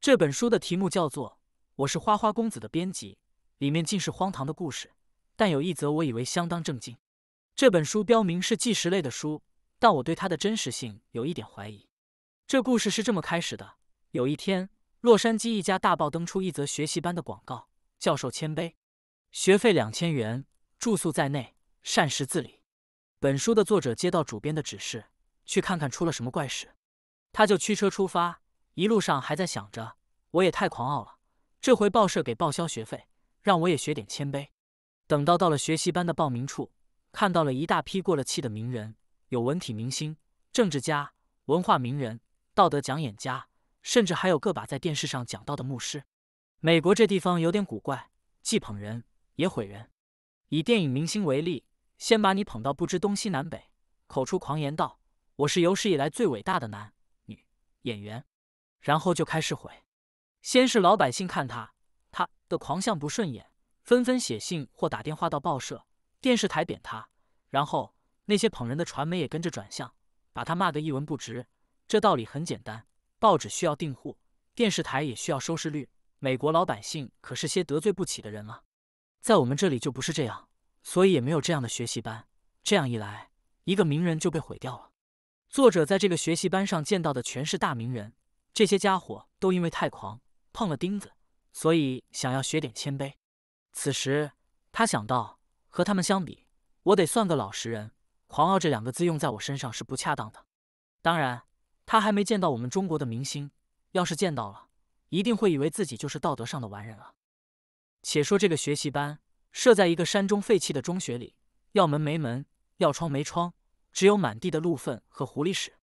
[SPEAKER 1] 这本书的题目叫做《我是花花公子的编辑》，里面尽是荒唐的故事，但有一则我以为相当正经。这本书标明是纪实类的书，但我对它的真实性有一点怀疑。这故事是这么开始的：有一天，洛杉矶一家大报登出一则学习班的广告，教授谦卑，学费两千元，住宿在内，膳食自理。本书的作者接到主编的指示。去看看出了什么怪事，他就驱车出发。一路上还在想着，我也太狂傲了。这回报社给报销学费，让我也学点谦卑。等到到了学习班的报名处，看到了一大批过了气的名人，有文体明星、政治家、文化名人、道德讲演家，甚至还有个把在电视上讲到的牧师。美国这地方有点古怪，既捧人也毁人。以电影明星为例，先把你捧到不知东西南北，口出狂言道。我是有史以来最伟大的男女演员，然后就开始毁。先是老百姓看他他的狂相不顺眼，纷纷写信或打电话到报社、电视台贬他。然后那些捧人的传媒也跟着转向，把他骂得一文不值。这道理很简单，报纸需要订户，电视台也需要收视率。美国老百姓可是些得罪不起的人啊，在我们这里就不是这样，所以也没有这样的学习班。这样一来，一个名人就被毁掉了。作者在这个学习班上见到的全是大名人，这些家伙都因为太狂碰了钉子，所以想要学点谦卑。此时他想到，和他们相比，我得算个老实人。狂傲这两个字用在我身上是不恰当的。当然，他还没见到我们中国的明星，要是见到了，一定会以为自己就是道德上的完人了。且说这个学习班设在一个山中废弃的中学里，要门没门，要窗没窗。只有满地的鹿粪和狐狸屎，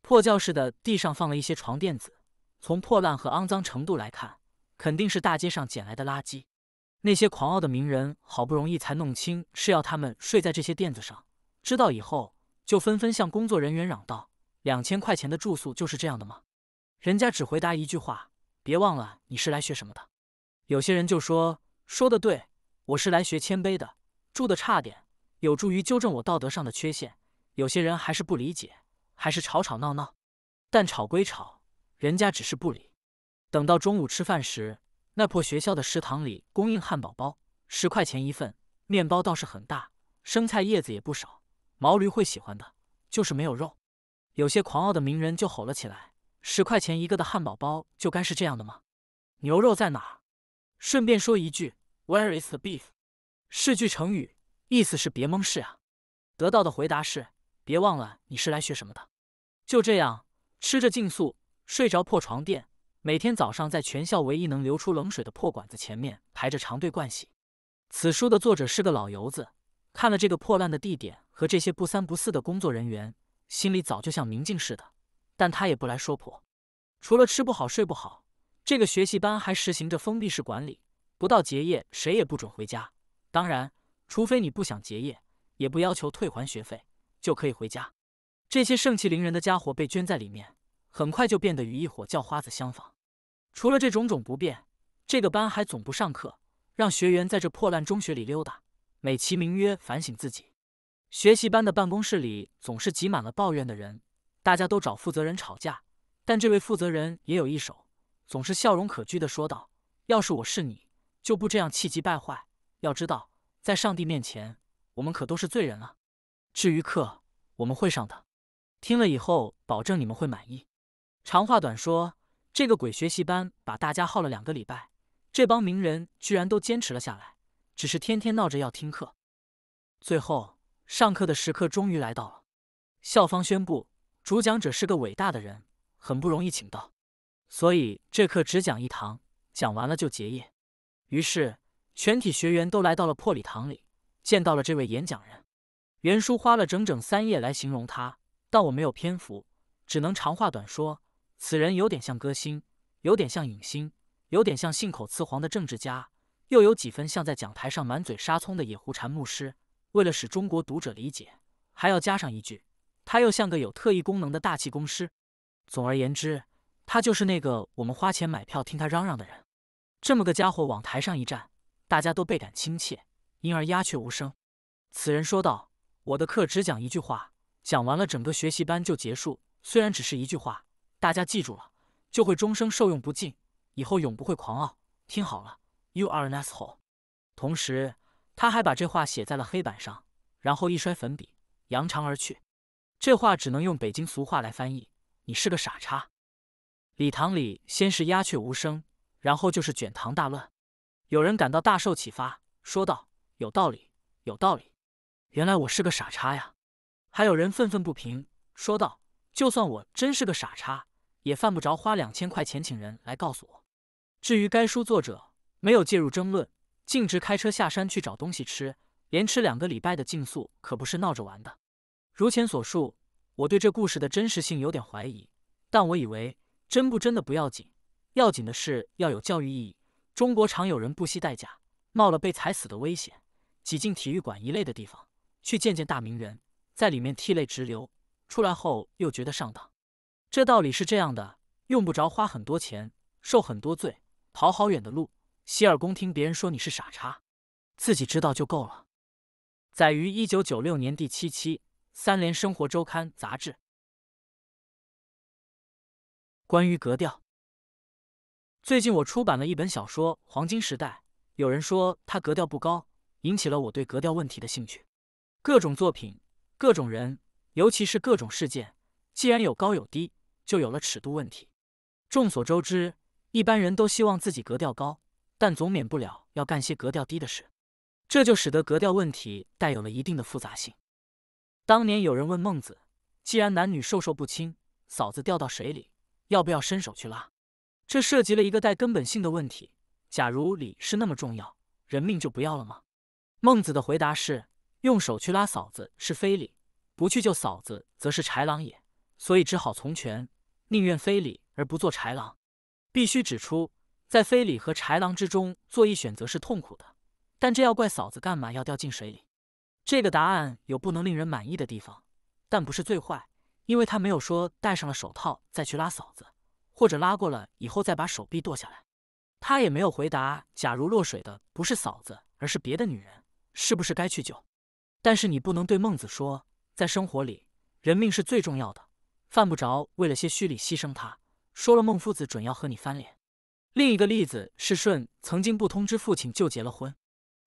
[SPEAKER 1] 破教室的地上放了一些床垫子。从破烂和肮脏程度来看，肯定是大街上捡来的垃圾。那些狂傲的名人好不容易才弄清是要他们睡在这些垫子上，知道以后就纷纷向工作人员嚷道：“两千块钱的住宿就是这样的吗？”人家只回答一句话：“别忘了，你是来学什么的。”有些人就说：“说的对，我是来学谦卑的，住的差点，有助于纠正我道德上的缺陷。”有些人还是不理解，还是吵吵闹闹，但吵归吵，人家只是不理。等到中午吃饭时，那破学校的食堂里供应汉堡包，十块钱一份，面包倒是很大，生菜叶子也不少，毛驴会喜欢的，就是没有肉。有些狂傲的名人就吼了起来：“十块钱一个的汉堡包就该是这样的吗？牛肉在哪儿？”顺便说一句，Where is the beef？是句成语，意思是别蒙事啊。得到的回答是。别忘了你是来学什么的。就这样，吃着净素，睡着破床垫，每天早上在全校唯一能流出冷水的破管子前面排着长队灌洗。此书的作者是个老油子，看了这个破烂的地点和这些不三不四的工作人员，心里早就像明镜似的。但他也不来说破。除了吃不好睡不好，这个学习班还实行着封闭式管理，不到结业谁也不准回家。当然，除非你不想结业，也不要求退还学费。就可以回家。这些盛气凌人的家伙被圈在里面，很快就变得与一伙叫花子相仿。除了这种种不便，这个班还总不上课，让学员在这破烂中学里溜达，美其名曰反省自己。学习班的办公室里总是挤满了抱怨的人，大家都找负责人吵架，但这位负责人也有一手，总是笑容可掬的说道：“要是我是你，就不这样气急败坏。要知道，在上帝面前，我们可都是罪人啊。”至于课，我们会上的。听了以后，保证你们会满意。长话短说，这个鬼学习班把大家耗了两个礼拜，这帮名人居然都坚持了下来，只是天天闹着要听课。最后，上课的时刻终于来到了。校方宣布，主讲者是个伟大的人，很不容易请到，所以这课只讲一堂，讲完了就结业。于是，全体学员都来到了破礼堂里，见到了这位演讲人。袁叔花了整整三页来形容他，但我没有篇幅，只能长话短说。此人有点像歌星，有点像影星，有点像信口雌黄的政治家，又有几分像在讲台上满嘴沙葱的野狐禅牧师。为了使中国读者理解，还要加上一句：他又像个有特异功能的大气功师。总而言之，他就是那个我们花钱买票听他嚷嚷的人。这么个家伙往台上一站，大家都倍感亲切，因而鸦雀无声。此人说道。我的课只讲一句话，讲完了，整个学习班就结束。虽然只是一句话，大家记住了，就会终生受用不尽，以后永不会狂傲。听好了，You are an asshole。同时，他还把这话写在了黑板上，然后一摔粉笔，扬长而去。这话只能用北京俗话来翻译：你是个傻叉。礼堂里先是鸦雀无声，然后就是卷堂大乱。有人感到大受启发，说道：“有道理，有道理。”原来我是个傻叉呀！还有人愤愤不平说道：“就算我真是个傻叉，也犯不着花两千块钱请人来告诉我。”至于该书作者没有介入争论，径直开车下山去找东西吃，连吃两个礼拜的禁速可不是闹着玩的。如前所述，我对这故事的真实性有点怀疑，但我以为真不真的不要紧，要紧的是要有教育意义。中国常有人不惜代价，冒了被踩死的危险，挤进体育馆一类的地方。去见见大名人，在里面涕泪直流，出来后又觉得上当。这道理是这样的：用不着花很多钱，受很多罪，跑好远的路，洗耳恭听别人说你是傻叉，自己知道就够了。载于一九九六年第七期《三联生活周刊》杂志。关于格调，最近我出版了一本小说《黄金时代》，有人说它格调不高，引起了我对格调问题的兴趣。各种作品，各种人，尤其是各种事件，既然有高有低，就有了尺度问题。众所周知，一般人都希望自己格调高，但总免不了要干些格调低的事，这就使得格调问题带有了一定的复杂性。当年有人问孟子：“既然男女授受不亲，嫂子掉到水里，要不要伸手去拉？”这涉及了一个带根本性的问题：假如礼是那么重要，人命就不要了吗？孟子的回答是。用手去拉嫂子是非礼，不去救嫂子则是豺狼也，所以只好从权，宁愿非礼而不做豺狼。必须指出，在非礼和豺狼之中做一选择是痛苦的，但这要怪嫂子干嘛要掉进水里？这个答案有不能令人满意的地方，但不是最坏，因为他没有说戴上了手套再去拉嫂子，或者拉过了以后再把手臂剁下来。他也没有回答，假如落水的不是嫂子，而是别的女人，是不是该去救？但是你不能对孟子说，在生活里，人命是最重要的，犯不着为了些虚礼牺牲他。说了，孟夫子准要和你翻脸。另一个例子是舜曾经不通知父亲就结了婚，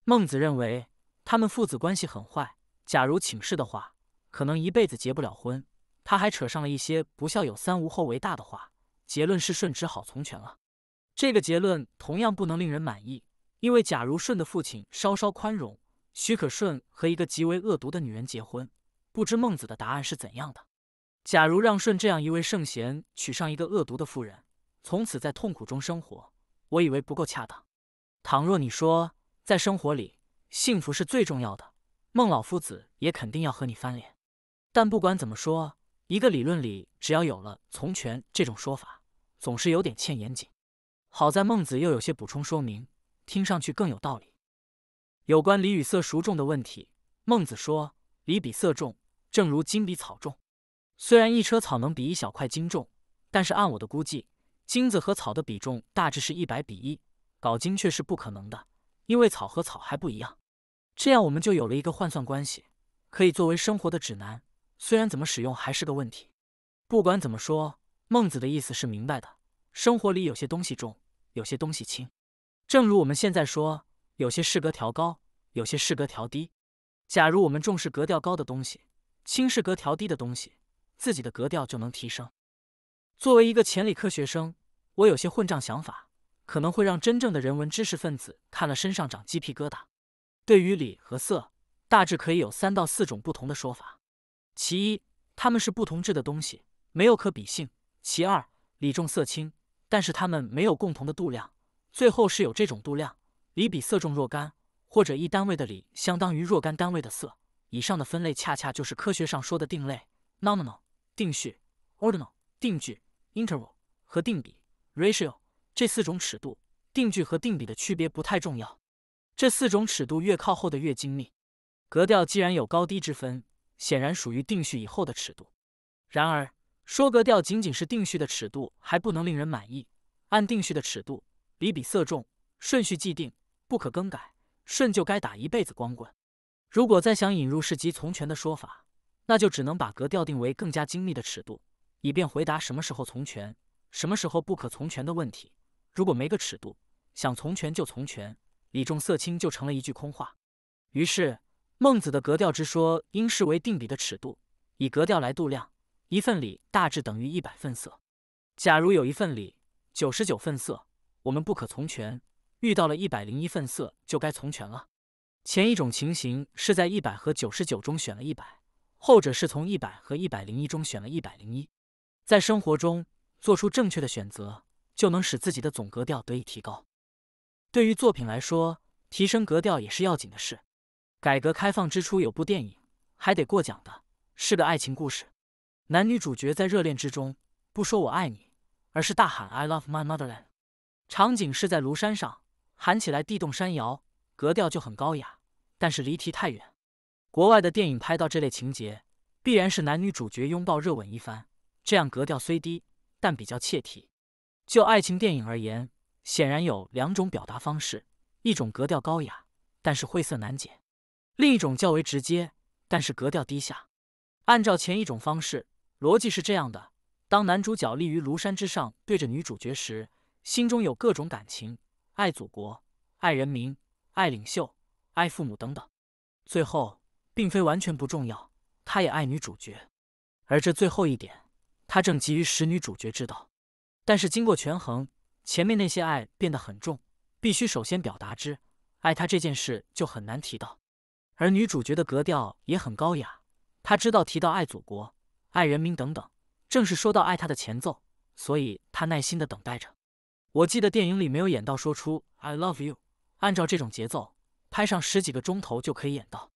[SPEAKER 1] 孟子认为他们父子关系很坏。假如请示的话，可能一辈子结不了婚。他还扯上了一些“不孝有三，无后为大”的话。结论是舜只好从权了。这个结论同样不能令人满意，因为假如舜的父亲稍稍宽容。许可顺和一个极为恶毒的女人结婚，不知孟子的答案是怎样的？假如让顺这样一位圣贤娶上一个恶毒的妇人，从此在痛苦中生活，我以为不够恰当。倘若你说在生活里幸福是最重要的，孟老夫子也肯定要和你翻脸。但不管怎么说，一个理论里只要有了从权这种说法，总是有点欠严谨。好在孟子又有些补充说明，听上去更有道理。有关礼与色孰重的问题，孟子说礼比色重，正如金比草重。虽然一车草能比一小块金重，但是按我的估计，金子和草的比重大致是一百比一。搞精确是不可能的，因为草和草还不一样。这样我们就有了一个换算关系，可以作为生活的指南。虽然怎么使用还是个问题。不管怎么说，孟子的意思是明白的：生活里有些东西重，有些东西轻，正如我们现在说。有些适格调高，有些适格调低。假如我们重视格调高的东西，轻视格调低的东西，自己的格调就能提升。作为一个前理科学生，我有些混账想法，可能会让真正的人文知识分子看了身上长鸡皮疙瘩。对于理和色，大致可以有三到四种不同的说法：其一，他们是不同质的东西，没有可比性；其二，理重色轻，但是它们没有共同的度量；最后是有这种度量。里比色重若干，或者一单位的里相当于若干单位的色。以上的分类恰恰就是科学上说的定类 （nominal）、定序 （ordinal）、定距 （interval） 和定比 （ratio） 这四种尺度。定距和定比的区别不太重要。这四种尺度越靠后的越精密。格调既然有高低之分，显然属于定序以后的尺度。然而，说格调仅仅是定序的尺度还不能令人满意。按定序的尺度，里比色重顺序既定。不可更改，舜就该打一辈子光棍。如果再想引入世及从权的说法，那就只能把格调定为更加精密的尺度，以便回答什么时候从权、什么时候不可从权的问题。如果没个尺度，想从权就从权，礼重色轻就成了一句空话。于是，孟子的格调之说应视为定比的尺度，以格调来度量一份礼大致等于一百份色。假如有一份礼，九十九份色，我们不可从权。遇到了一百零一份色，就该从权了。前一种情形是在一百和九十九中选了一百，后者是从一百和一百零一中选了一百零一。在生活中做出正确的选择，就能使自己的总格调得以提高。对于作品来说，提升格调也是要紧的事。改革开放之初，有部电影还得过奖的，是个爱情故事，男女主角在热恋之中，不说我爱你，而是大喊 “I love my motherland”。场景是在庐山上。喊起来地动山摇，格调就很高雅，但是离题太远。国外的电影拍到这类情节，必然是男女主角拥抱热吻一番。这样格调虽低，但比较切题。就爱情电影而言，显然有两种表达方式：一种格调高雅，但是晦涩难解；另一种较为直接，但是格调低下。按照前一种方式，逻辑是这样的：当男主角立于庐山之上，对着女主角时，心中有各种感情。爱祖国、爱人民、爱领袖、爱父母等等，最后并非完全不重要。他也爱女主角，而这最后一点，他正急于使女主角知道。但是经过权衡，前面那些爱变得很重，必须首先表达之。爱他这件事就很难提到，而女主角的格调也很高雅，她知道提到爱祖国、爱人民等等，正是说到爱他的前奏，所以她耐心的等待着。我记得电影里没有演到说出 "I love you"，按照这种节奏，拍上十几个钟头就可以演到。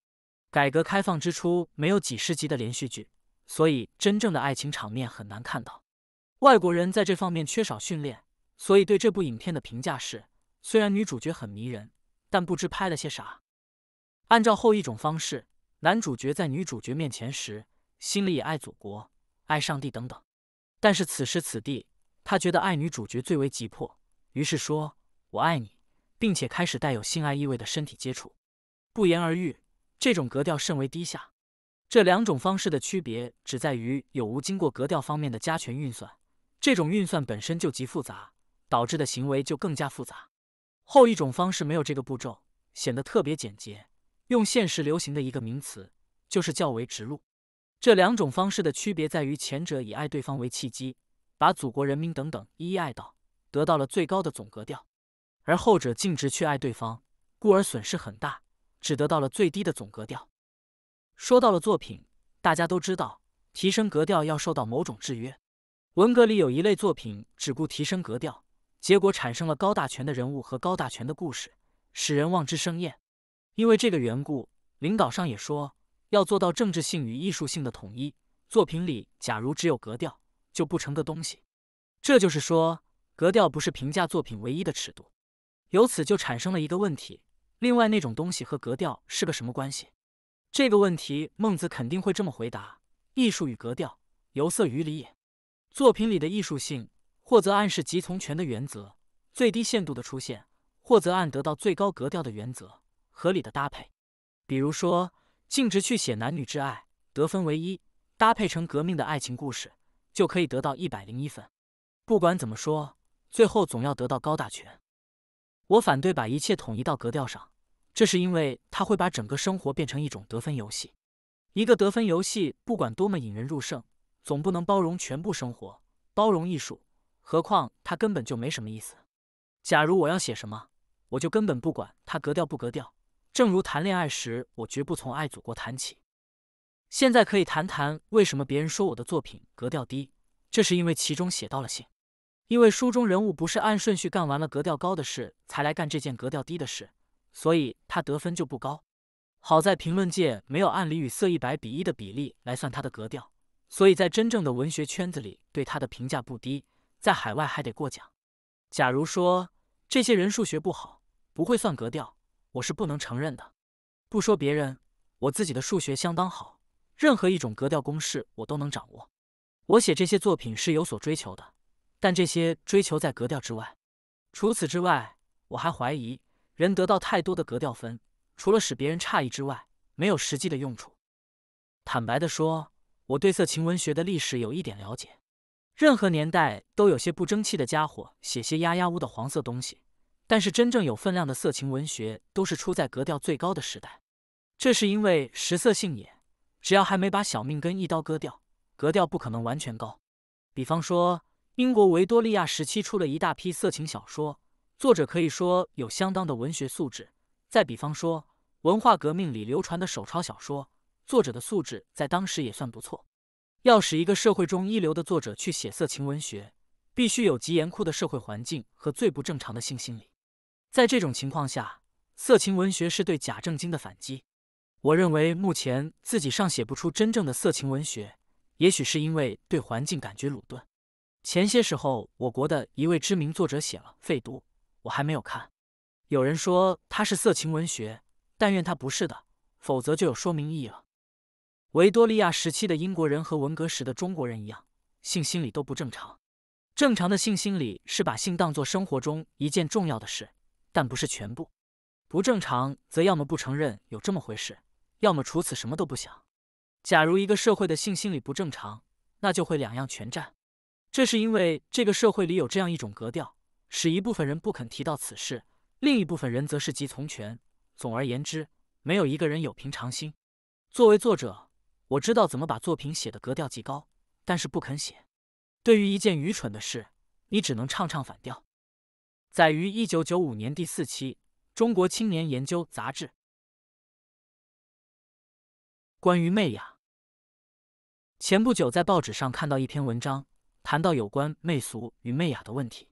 [SPEAKER 1] 改革开放之初没有几十集的连续剧，所以真正的爱情场面很难看到。外国人在这方面缺少训练，所以对这部影片的评价是：虽然女主角很迷人，但不知拍了些啥。按照后一种方式，男主角在女主角面前时，心里也爱祖国、爱上帝等等，但是此时此地。他觉得爱女主角最为急迫，于是说：“我爱你。”并且开始带有性爱意味的身体接触。不言而喻，这种格调甚为低下。这两种方式的区别只在于有无经过格调方面的加权运算。这种运算本身就极复杂，导致的行为就更加复杂。后一种方式没有这个步骤，显得特别简洁。用现实流行的一个名词，就是较为直入。这两种方式的区别在于，前者以爱对方为契机。把祖国人民等等一一爱到，得到了最高的总格调；而后者径直去爱对方，故而损失很大，只得到了最低的总格调。说到了作品，大家都知道，提升格调要受到某种制约。文革里有一类作品只顾提升格调，结果产生了高大全的人物和高大全的故事，使人望之生厌。因为这个缘故，领导上也说要做到政治性与艺术性的统一。作品里假如只有格调，就不成个东西，这就是说，格调不是评价作品唯一的尺度。由此就产生了一个问题：另外那种东西和格调是个什么关系？这个问题，孟子肯定会这么回答：艺术与格调，由色于理也。作品里的艺术性，或则暗示即从权的原则最低限度的出现，或则按得到最高格调的原则合理的搭配。比如说，径直去写男女之爱，得分为一，搭配成革命的爱情故事。就可以得到一百零一分。不管怎么说，最后总要得到高大全。我反对把一切统一到格调上，这是因为他会把整个生活变成一种得分游戏。一个得分游戏，不管多么引人入胜，总不能包容全部生活，包容艺术。何况它根本就没什么意思。假如我要写什么，我就根本不管它格调不格调。正如谈恋爱时，我绝不从爱祖国谈起。现在可以谈谈为什么别人说我的作品格调低，这是因为其中写到了性，因为书中人物不是按顺序干完了格调高的事才来干这件格调低的事，所以他得分就不高。好在评论界没有按李与色一百比一的比例来算他的格调，所以在真正的文学圈子里对他的评价不低，在海外还得过奖。假如说这些人数学不好，不会算格调，我是不能承认的。不说别人，我自己的数学相当好。任何一种格调公式，我都能掌握。我写这些作品是有所追求的，但这些追求在格调之外。除此之外，我还怀疑，人得到太多的格调分，除了使别人诧异之外，没有实际的用处。坦白的说，我对色情文学的历史有一点了解。任何年代都有些不争气的家伙写些压压屋的黄色东西，但是真正有分量的色情文学都是出在格调最高的时代。这是因为食色性也。只要还没把小命根一刀割掉，格调不可能完全高。比方说，英国维多利亚时期出了一大批色情小说，作者可以说有相当的文学素质。再比方说，文化革命里流传的手抄小说，作者的素质在当时也算不错。要使一个社会中一流的作者去写色情文学，必须有极严酷的社会环境和最不正常的性心理。在这种情况下，色情文学是对假正经的反击。我认为目前自己尚写不出真正的色情文学，也许是因为对环境感觉鲁钝。前些时候，我国的一位知名作者写了《废都》，我还没有看。有人说他是色情文学，但愿他不是的，否则就有说明意义了。维多利亚时期的英国人和文革时的中国人一样，性心理都不正常。正常的性心理是把性当作生活中一件重要的事，但不是全部。不正常则要么不承认有这么回事。要么除此什么都不想。假如一个社会的性心理不正常，那就会两样全占。这是因为这个社会里有这样一种格调，使一部分人不肯提到此事，另一部分人则是极从权。总而言之，没有一个人有平常心。作为作者，我知道怎么把作品写的格调极高，但是不肯写。对于一件愚蠢的事，你只能唱唱反调。载于一九九五年第四期《中国青年研究杂志》。关于媚雅，前不久在报纸上看到一篇文章，谈到有关媚俗与媚雅的问题。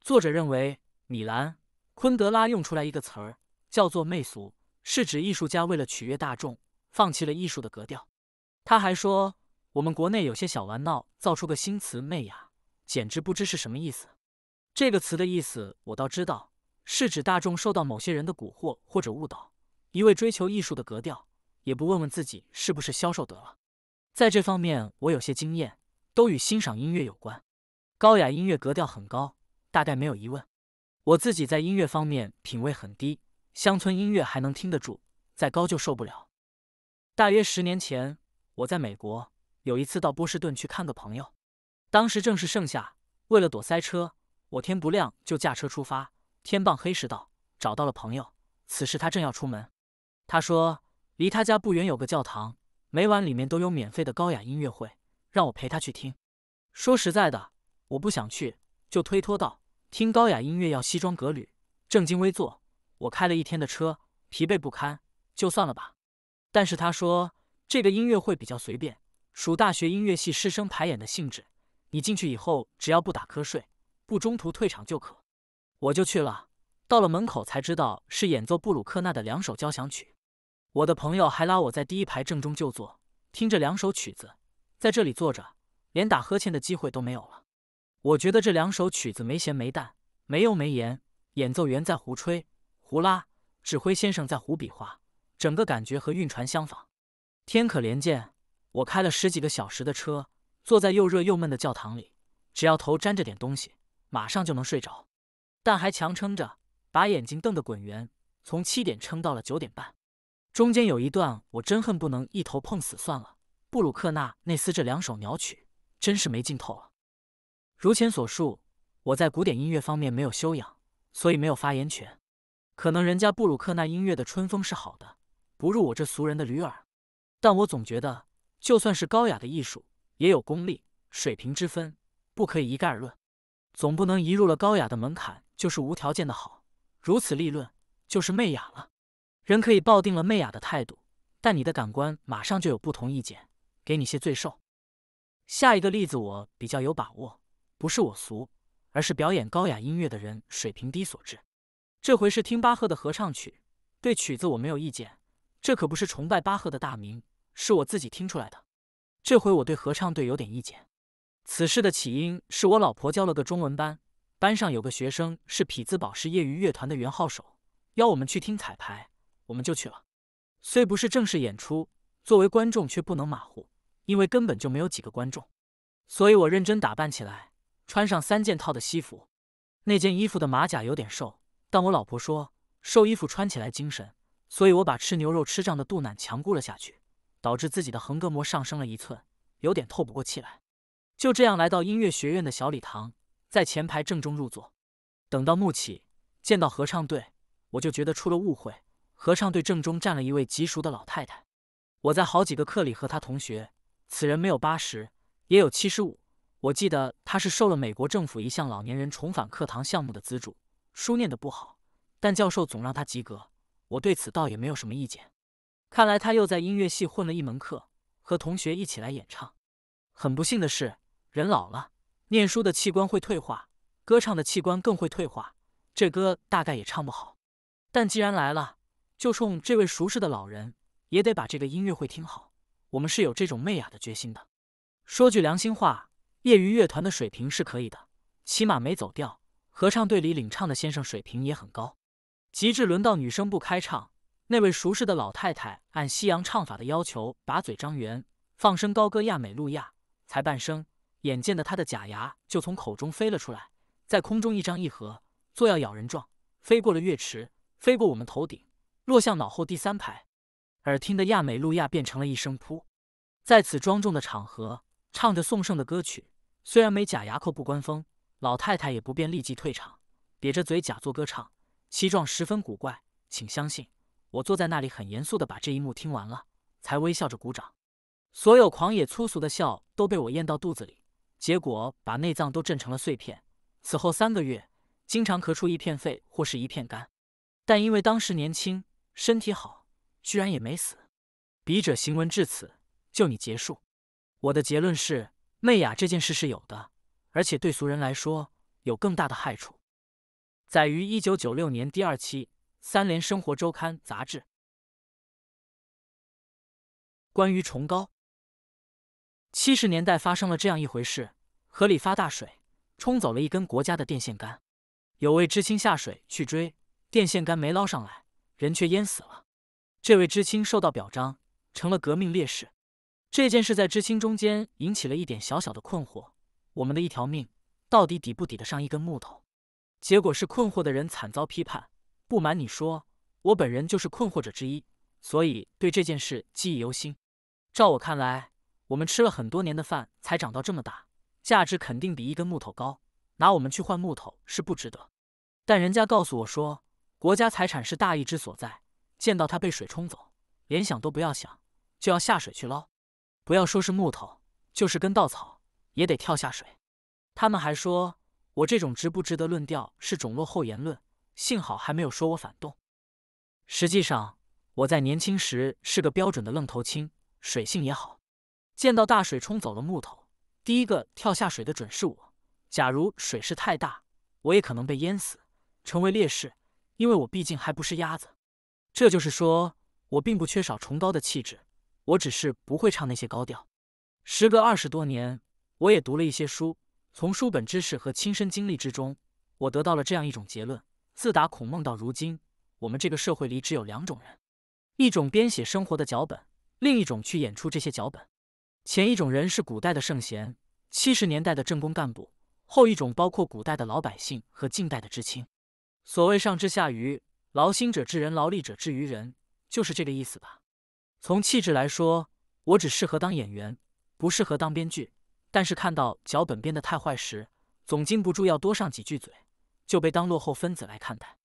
[SPEAKER 1] 作者认为，米兰·昆德拉用出来一个词儿，叫做“媚俗”，是指艺术家为了取悦大众，放弃了艺术的格调。他还说，我们国内有些小玩闹造出个新词“媚雅”，简直不知是什么意思。这个词的意思我倒知道，是指大众受到某些人的蛊惑或者误导，一味追求艺术的格调。也不问问自己是不是销售得了，在这方面我有些经验，都与欣赏音乐有关。高雅音乐格调很高，大概没有疑问。我自己在音乐方面品味很低，乡村音乐还能听得住，再高就受不了。大约十年前，我在美国有一次到波士顿去看个朋友，当时正是盛夏，为了躲塞车，我天不亮就驾车出发，天傍黑时到，找到了朋友。此时他正要出门，他说。离他家不远有个教堂，每晚里面都有免费的高雅音乐会，让我陪他去听。说实在的，我不想去，就推脱道：“听高雅音乐要西装革履、正襟危坐，我开了一天的车，疲惫不堪，就算了吧。”但是他说这个音乐会比较随便，属大学音乐系师生排演的性质，你进去以后只要不打瞌睡、不中途退场就可。我就去了，到了门口才知道是演奏布鲁克纳的两首交响曲。我的朋友还拉我在第一排正中就坐，听着两首曲子，在这里坐着连打呵欠的机会都没有了。我觉得这两首曲子没弦没弹，没油没盐，演奏员在胡吹胡拉，指挥先生在胡比划，整个感觉和运船相仿。天可怜见，我开了十几个小时的车，坐在又热又闷的教堂里，只要头沾着点东西，马上就能睡着，但还强撑着，把眼睛瞪得滚圆，从七点撑到了九点半。中间有一段，我真恨不能一头碰死算了。布鲁克纳、内斯这两首鸟曲真是没劲头了。如前所述，我在古典音乐方面没有修养，所以没有发言权。可能人家布鲁克纳音乐的春风是好的，不入我这俗人的驴耳。但我总觉得，就算是高雅的艺术，也有功力、水平之分，不可以一概而论。总不能一入了高雅的门槛就是无条件的好，如此立论就是媚雅了。人可以抱定了媚雅的态度，但你的感官马上就有不同意见，给你些罪受。下一个例子我比较有把握，不是我俗，而是表演高雅音乐的人水平低所致。这回是听巴赫的合唱曲，对曲子我没有意见，这可不是崇拜巴赫的大名，是我自己听出来的。这回我对合唱队有点意见。此事的起因是我老婆教了个中文班，班上有个学生是匹兹堡市业余乐团的原号手，邀我们去听彩排。我们就去了，虽不是正式演出，作为观众却不能马虎，因为根本就没有几个观众，所以我认真打扮起来，穿上三件套的西服。那件衣服的马甲有点瘦，但我老婆说瘦衣服穿起来精神，所以我把吃牛肉吃胀的肚腩强固了下去，导致自己的横膈膜上升了一寸，有点透不过气来。就这样来到音乐学院的小礼堂，在前排正中入座。等到幕起，见到合唱队，我就觉得出了误会。合唱队正中站了一位极熟的老太太，我在好几个课里和她同学。此人没有八十，也有七十五。我记得他是受了美国政府一项老年人重返课堂项目的资助。书念得不好，但教授总让他及格。我对此倒也没有什么意见。看来他又在音乐系混了一门课，和同学一起来演唱。很不幸的是，人老了，念书的器官会退化，歌唱的器官更会退化。这歌大概也唱不好。但既然来了。就冲这位熟识的老人，也得把这个音乐会听好。我们是有这种媚雅的决心的。说句良心话，业余乐团的水平是可以的，起码没走调。合唱队里领唱的先生水平也很高。及至轮到女生部开唱，那位熟识的老太太按西洋唱法的要求，把嘴张圆，放声高歌《亚美路亚》。才半声，眼见的她的假牙就从口中飞了出来，在空中一张一合，作要咬人状，飞过了乐池，飞过我们头顶。落向脑后第三排，耳听的亚美路亚变成了一声“噗”。在此庄重的场合，唱着宋盛的歌曲，虽然没假牙扣不关风，老太太也不便立即退场，瘪着嘴假作歌唱，其状十分古怪。请相信，我坐在那里很严肃地把这一幕听完了，才微笑着鼓掌。所有狂野粗俗的笑都被我咽到肚子里，结果把内脏都震成了碎片。此后三个月，经常咳出一片肺或是一片肝，但因为当时年轻。身体好，居然也没死。笔者行文至此，就你结束。我的结论是，媚雅这件事是有的，而且对俗人来说有更大的害处。载于1996年第二期《三联生活周刊》杂志。关于崇高，七十年代发生了这样一回事：河里发大水，冲走了一根国家的电线杆，有位知青下水去追电线杆，没捞上来。人却淹死了。这位知青受到表彰，成了革命烈士。这件事在知青中间引起了一点小小的困惑：我们的一条命到底抵不抵得上一根木头？结果是困惑的人惨遭批判。不瞒你说，我本人就是困惑者之一，所以对这件事记忆犹新。照我看来，我们吃了很多年的饭才长到这么大，价值肯定比一根木头高。拿我们去换木头是不值得。但人家告诉我说。国家财产是大义之所在，见到它被水冲走，连想都不要想，就要下水去捞。不要说是木头，就是根稻草，也得跳下水。他们还说我这种值不值得论调是种落后言论，幸好还没有说我反动。实际上，我在年轻时是个标准的愣头青，水性也好。见到大水冲走了木头，第一个跳下水的准是我。假如水势太大，我也可能被淹死，成为烈士。因为我毕竟还不是鸭子，这就是说我并不缺少崇高的气质，我只是不会唱那些高调。时隔二十多年，我也读了一些书，从书本知识和亲身经历之中，我得到了这样一种结论：自打孔孟到如今，我们这个社会里只有两种人，一种编写生活的脚本，另一种去演出这些脚本。前一种人是古代的圣贤，七十年代的政工干部；后一种包括古代的老百姓和近代的知青。所谓“上知下愚，劳心者治人，劳力者治于人”，就是这个意思吧？从气质来说，我只适合当演员，不适合当编剧。但是看到脚本编的太坏时，总禁不住要多上几句嘴，就被当落后分子来看待。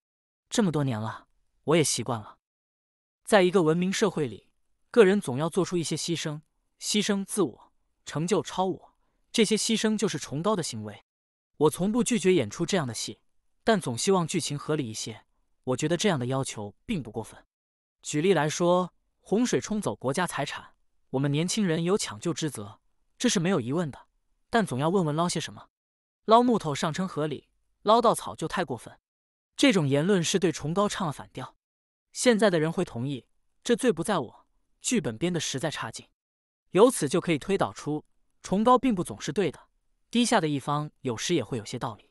[SPEAKER 1] 这么多年了，我也习惯了。在一个文明社会里，个人总要做出一些牺牲，牺牲自我，成就超我。这些牺牲就是崇高的行为。我从不拒绝演出这样的戏。但总希望剧情合理一些，我觉得这样的要求并不过分。举例来说，洪水冲走国家财产，我们年轻人有抢救之责，这是没有疑问的。但总要问问捞些什么，捞木头上称合理，捞稻草就太过分。这种言论是对崇高唱了反调。现在的人会同意，这罪不在我，剧本编的实在差劲。由此就可以推导出，崇高并不总是对的，低下的一方有时也会有些道理。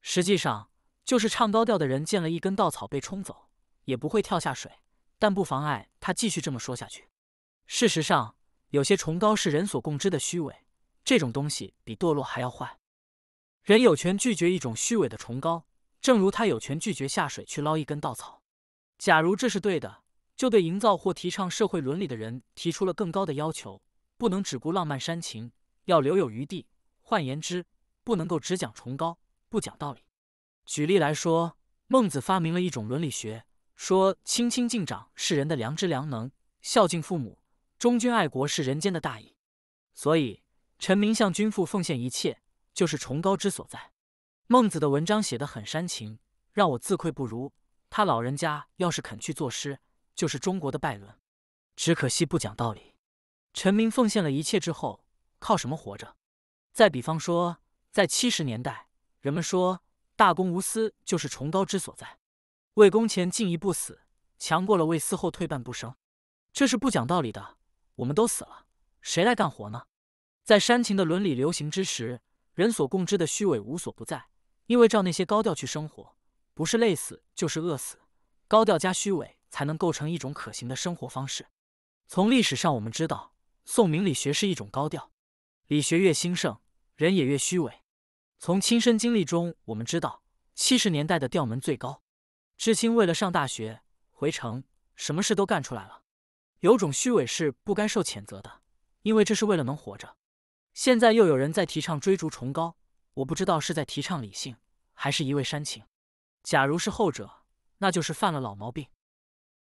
[SPEAKER 1] 实际上。就是唱高调的人，见了一根稻草被冲走，也不会跳下水，但不妨碍他继续这么说下去。事实上，有些崇高是人所共知的虚伪，这种东西比堕落还要坏。人有权拒绝一种虚伪的崇高，正如他有权拒绝下水去捞一根稻草。假如这是对的，就对营造或提倡社会伦理的人提出了更高的要求：不能只顾浪漫煽情，要留有余地。换言之，不能够只讲崇高，不讲道理。举例来说，孟子发明了一种伦理学，说亲亲敬长是人的良知良能，孝敬父母、忠君爱国是人间的大义，所以臣民向君父奉献一切就是崇高之所在。孟子的文章写得很煽情，让我自愧不如。他老人家要是肯去作诗，就是中国的拜伦。只可惜不讲道理。臣民奉献了一切之后，靠什么活着？再比方说，在七十年代，人们说。大公无私就是崇高之所在，为公前进一步死，强过了为私后退半步生，这是不讲道理的。我们都死了，谁来干活呢？在煽情的伦理流行之时，人所共知的虚伪无所不在。因为照那些高调去生活，不是累死就是饿死。高调加虚伪，才能构成一种可行的生活方式。从历史上我们知道，宋明理学是一种高调，理学越兴盛，人也越虚伪。从亲身经历中，我们知道，七十年代的调门最高。知青为了上大学回城，什么事都干出来了。有种虚伪是不该受谴责的，因为这是为了能活着。现在又有人在提倡追逐崇高，我不知道是在提倡理性，还是一味煽情。假如是后者，那就是犯了老毛病。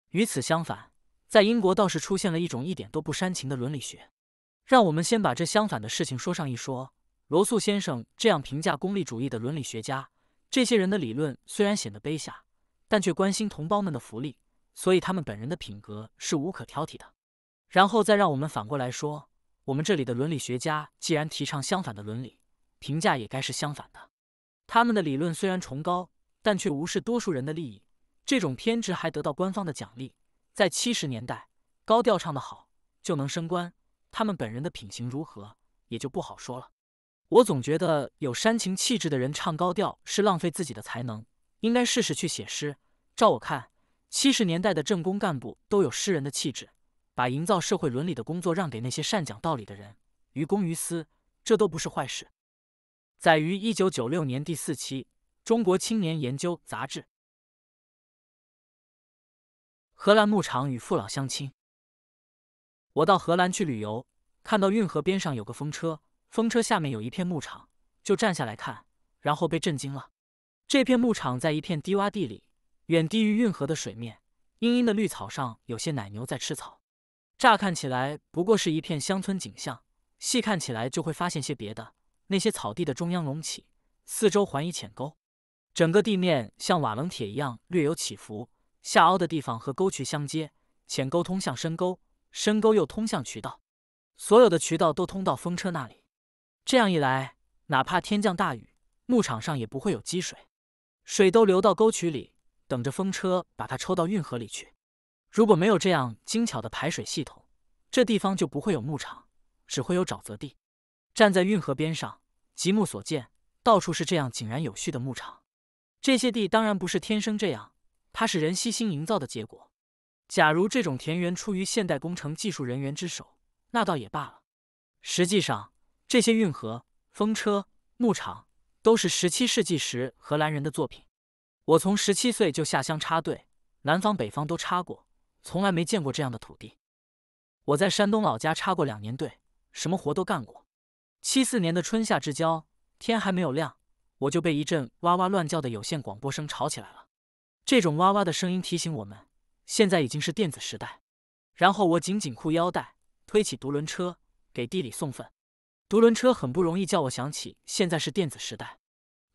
[SPEAKER 1] 与此相反，在英国倒是出现了一种一点都不煽情的伦理学。让我们先把这相反的事情说上一说。罗素先生这样评价功利主义的伦理学家：这些人的理论虽然显得卑下，但却关心同胞们的福利，所以他们本人的品格是无可挑剔的。然后再让我们反过来说，我们这里的伦理学家既然提倡相反的伦理，评价也该是相反的。他们的理论虽然崇高，但却无视多数人的利益。这种偏执还得到官方的奖励，在七十年代，高调唱得好就能升官。他们本人的品行如何，也就不好说了。我总觉得有煽情气质的人唱高调是浪费自己的才能，应该试试去写诗。照我看，七十年代的政工干部都有诗人的气质，把营造社会伦理的工作让给那些善讲道理的人，于公于私，这都不是坏事。载于一九九六年第四期《中国青年研究》杂志。荷兰牧场与父老乡亲。我到荷兰去旅游，看到运河边上有个风车。风车下面有一片牧场，就站下来看，然后被震惊了。这片牧场在一片低洼地里，远低于运河的水面。茵茵的绿草上有些奶牛在吃草，乍看起来不过是一片乡村景象，细看起来就会发现些别的。那些草地的中央隆起，四周环以浅沟，整个地面像瓦楞铁一样略有起伏。下凹的地方和沟渠相接，浅沟通向深沟，深沟又通向渠道，所有的渠道都通到风车那里。这样一来，哪怕天降大雨，牧场上也不会有积水，水都流到沟渠里，等着风车把它抽到运河里去。如果没有这样精巧的排水系统，这地方就不会有牧场，只会有沼泽地。站在运河边上，极目所见，到处是这样井然有序的牧场。这些地当然不是天生这样，它是人悉心营造的结果。假如这种田园出于现代工程技术人员之手，那倒也罢了。实际上，这些运河、风车、牧场都是十七世纪时荷兰人的作品。我从十七岁就下乡插队，南方北方都插过，从来没见过这样的土地。我在山东老家插过两年队，什么活都干过。七四年的春夏之交，天还没有亮，我就被一阵哇哇乱叫的有线广播声吵起来了。这种哇哇的声音提醒我们，现在已经是电子时代。然后我紧紧裤腰带，推起独轮车，给地里送粪。独轮车很不容易，叫我想起现在是电子时代。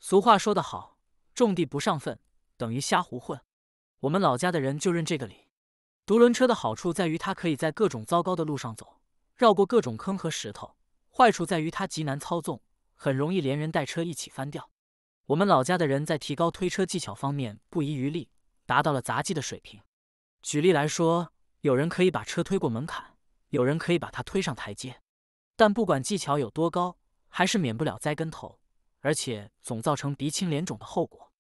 [SPEAKER 1] 俗话说得好，种地不上粪等于瞎胡混。我们老家的人就认这个理。独轮车的好处在于它可以在各种糟糕的路上走，绕过各种坑和石头；坏处在于它极难操纵，很容易连人带车一起翻掉。我们老家的人在提高推车技巧方面不遗余力，达到了杂技的水平。举例来说，有人可以把车推过门槛，有人可以把它推上台阶。但不管技巧有多高，还是免不了栽跟头，而且总造成鼻青脸肿的后果。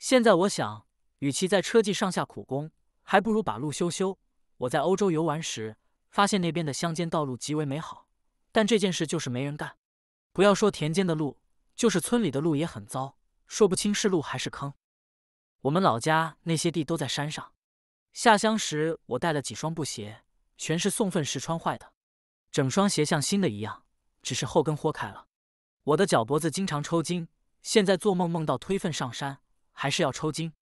[SPEAKER 1] 现在我想，与其在车技上下苦功，还不如把路修修。我在欧洲游玩时，发现那边的乡间道路极为美好，但这件事就是没人干。不要说田间的路，就是村里的路也很糟，说不清是路还是坑。我们老家那些地都在山上，下乡时我带了几双布鞋，全是送粪时穿坏的。整双鞋像新的一样，只是后跟豁开了。我的脚脖子经常抽筋，现在做梦梦到推粪上山，还是要抽筋。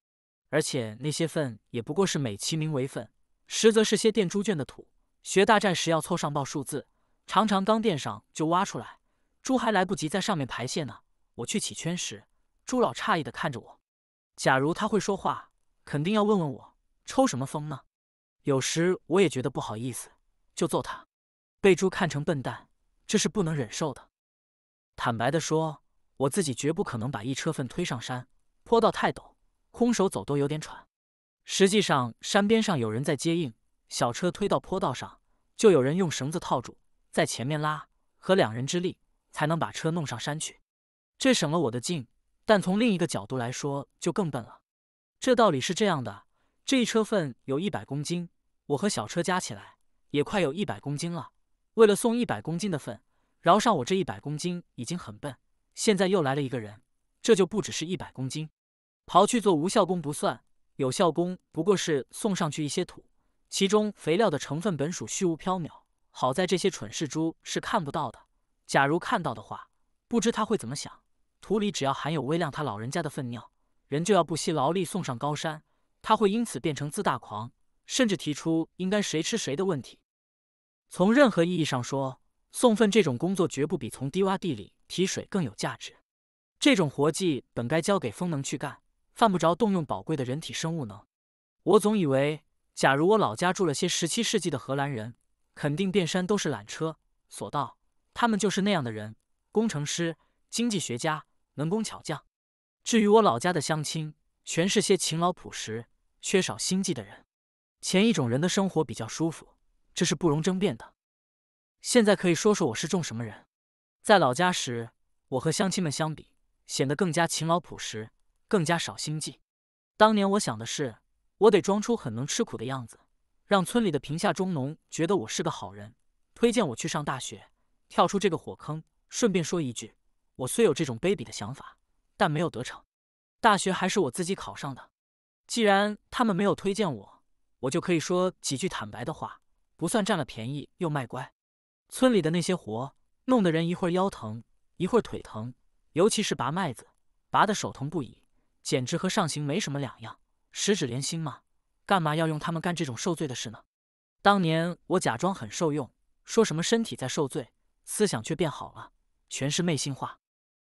[SPEAKER 1] 而且那些粪也不过是美其名为粪，实则是些垫猪圈的土。学大战时要凑上报数字，常常刚垫上就挖出来，猪还来不及在上面排泄呢。我去起圈时，朱老诧异的看着我。假如他会说话，肯定要问问我抽什么风呢。有时我也觉得不好意思，就揍他。被猪看成笨蛋，这是不能忍受的。坦白的说，我自己绝不可能把一车粪推上山，坡道太陡，空手走都有点喘。实际上，山边上有人在接应，小车推到坡道上，就有人用绳子套住，在前面拉，合两人之力才能把车弄上山去。这省了我的劲，但从另一个角度来说，就更笨了。这道理是这样的：这一车粪有一百公斤，我和小车加起来也快有一百公斤了。为了送一百公斤的粪，饶上我这一百公斤已经很笨，现在又来了一个人，这就不只是一百公斤。刨去做无效工不算，有效工不过是送上去一些土，其中肥料的成分本属虚无缥缈。好在这些蠢事猪是看不到的，假如看到的话，不知他会怎么想。土里只要含有微量他老人家的粪尿，人就要不惜劳力送上高山，他会因此变成自大狂，甚至提出应该谁吃谁的问题。从任何意义上说，送粪这种工作绝不比从低洼地里提水更有价值。这种活计本该交给风能去干，犯不着动用宝贵的人体生物能。我总以为，假如我老家住了些十七世纪的荷兰人，肯定遍山都是缆车、索道。他们就是那样的人：工程师、经济学家、能工巧匠。至于我老家的乡亲，全是些勤劳朴实、缺少心计的人。前一种人的生活比较舒服。这是不容争辩的。现在可以说说我是种什么人。在老家时，我和乡亲们相比，显得更加勤劳朴实，更加少心计。当年我想的是，我得装出很能吃苦的样子，让村里的贫下中农觉得我是个好人，推荐我去上大学，跳出这个火坑。顺便说一句，我虽有这种卑鄙的想法，但没有得逞。大学还是我自己考上的。既然他们没有推荐我，我就可以说几句坦白的话。不算占了便宜又卖乖，村里的那些活弄得人一会儿腰疼一会儿腿疼，尤其是拔麦子，拔得手疼不已，简直和上刑没什么两样。十指连心嘛，干嘛要用他们干这种受罪的事呢？当年我假装很受用，说什么身体在受罪，思想却变好了，全是昧心话。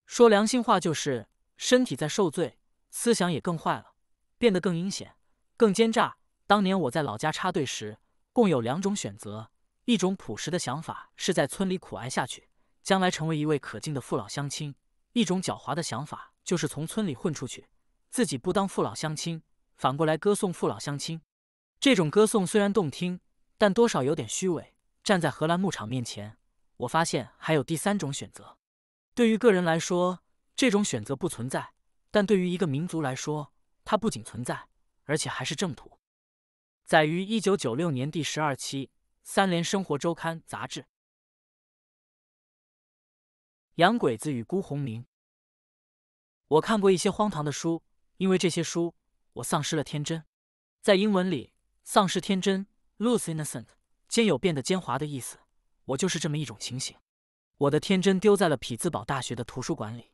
[SPEAKER 1] 说良心话就是身体在受罪，思想也更坏了，变得更阴险、更奸诈。当年我在老家插队时。共有两种选择：一种朴实的想法是在村里苦挨下去，将来成为一位可敬的父老乡亲；一种狡猾的想法就是从村里混出去，自己不当父老乡亲，反过来歌颂父老乡亲。这种歌颂虽然动听，但多少有点虚伪。站在荷兰牧场面前，我发现还有第三种选择。对于个人来说，这种选择不存在；但对于一个民族来说，它不仅存在，而且还是正途。载于一九九六年第十二期《三联生活周刊》杂志。洋鬼子与辜鸿铭。我看过一些荒唐的书，因为这些书，我丧失了天真。在英文里，“丧失天真 ”（lose innocent） 兼有变得奸猾的意思。我就是这么一种情形。我的天真丢在了匹兹堡大学的图书馆里。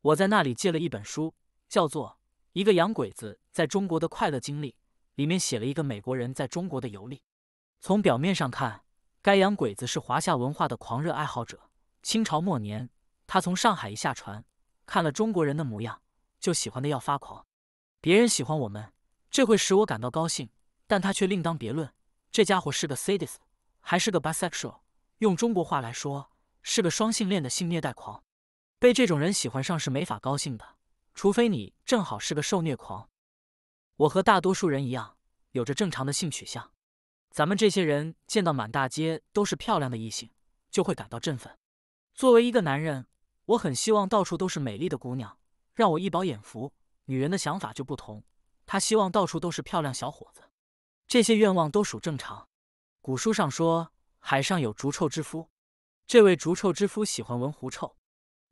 [SPEAKER 1] 我在那里借了一本书，叫做《一个洋鬼子在中国的快乐经历》。里面写了一个美国人在中国的游历。从表面上看，该洋鬼子是华夏文化的狂热爱好者。清朝末年，他从上海一下船，看了中国人的模样，就喜欢的要发狂。别人喜欢我们，这会使我感到高兴，但他却另当别论。这家伙是个 sadist，还是个 bisexual，用中国话来说，是个双性恋的性虐待狂。被这种人喜欢上是没法高兴的，除非你正好是个受虐狂。我和大多数人一样，有着正常的性取向。咱们这些人见到满大街都是漂亮的异性，就会感到振奋。作为一个男人，我很希望到处都是美丽的姑娘，让我一饱眼福。女人的想法就不同，她希望到处都是漂亮小伙子。这些愿望都属正常。古书上说，海上有逐臭之夫。这位逐臭之夫喜欢闻狐臭，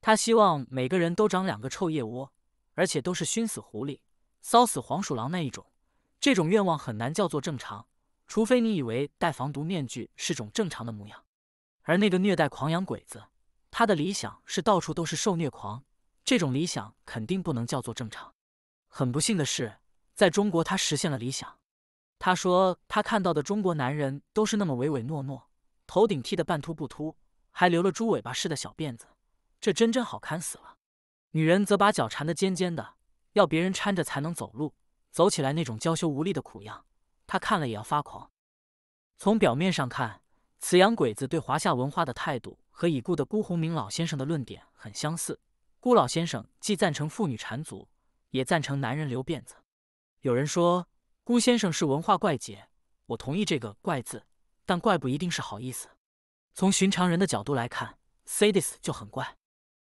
[SPEAKER 1] 他希望每个人都长两个臭腋窝，而且都是熏死狐狸。骚死黄鼠狼那一种，这种愿望很难叫做正常，除非你以为戴防毒面具是种正常的模样。而那个虐待狂养鬼子，他的理想是到处都是受虐狂，这种理想肯定不能叫做正常。很不幸的是，在中国他实现了理想。他说他看到的中国男人都是那么唯唯诺诺，头顶剃得半秃不秃，还留了猪尾巴似的小辫子，这真真好看死了。女人则把脚缠得尖尖的。要别人搀着才能走路，走起来那种娇羞无力的苦样，他看了也要发狂。从表面上看，此洋鬼子对华夏文化的态度和已故的辜鸿铭老先生的论点很相似。辜老先生既赞成妇女缠足，也赞成男人留辫子。有人说辜先生是文化怪杰，我同意这个“怪”字，但怪不一定是好意思。从寻常人的角度来看 s a d i s 就很怪。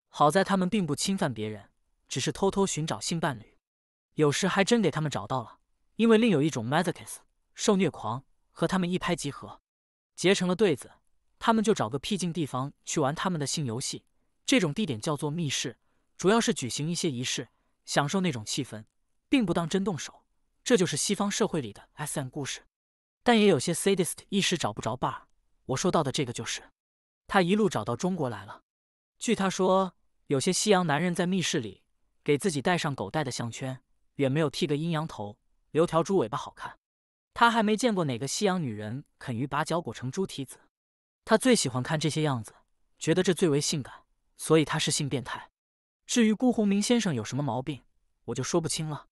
[SPEAKER 1] 好在他们并不侵犯别人。只是偷偷寻找性伴侣，有时还真给他们找到了，因为另有一种 m a s o c h i s s 受虐狂和他们一拍即合，结成了对子，他们就找个僻静地方去玩他们的性游戏。这种地点叫做密室，主要是举行一些仪式，享受那种气氛，并不当真动手。这就是西方社会里的 SM 故事，但也有些 sadist 一时找不着伴儿。我说到的这个就是，他一路找到中国来了。据他说，有些西洋男人在密室里。给自己戴上狗戴的项圈，远没有剃个阴阳头、留条猪尾巴好看。他还没见过哪个西洋女人啃鱼把脚裹成猪蹄子。他最喜欢看这些样子，觉得这最为性感，所以他是性变态。至于辜鸿铭先生有什么毛病，我就说不清了。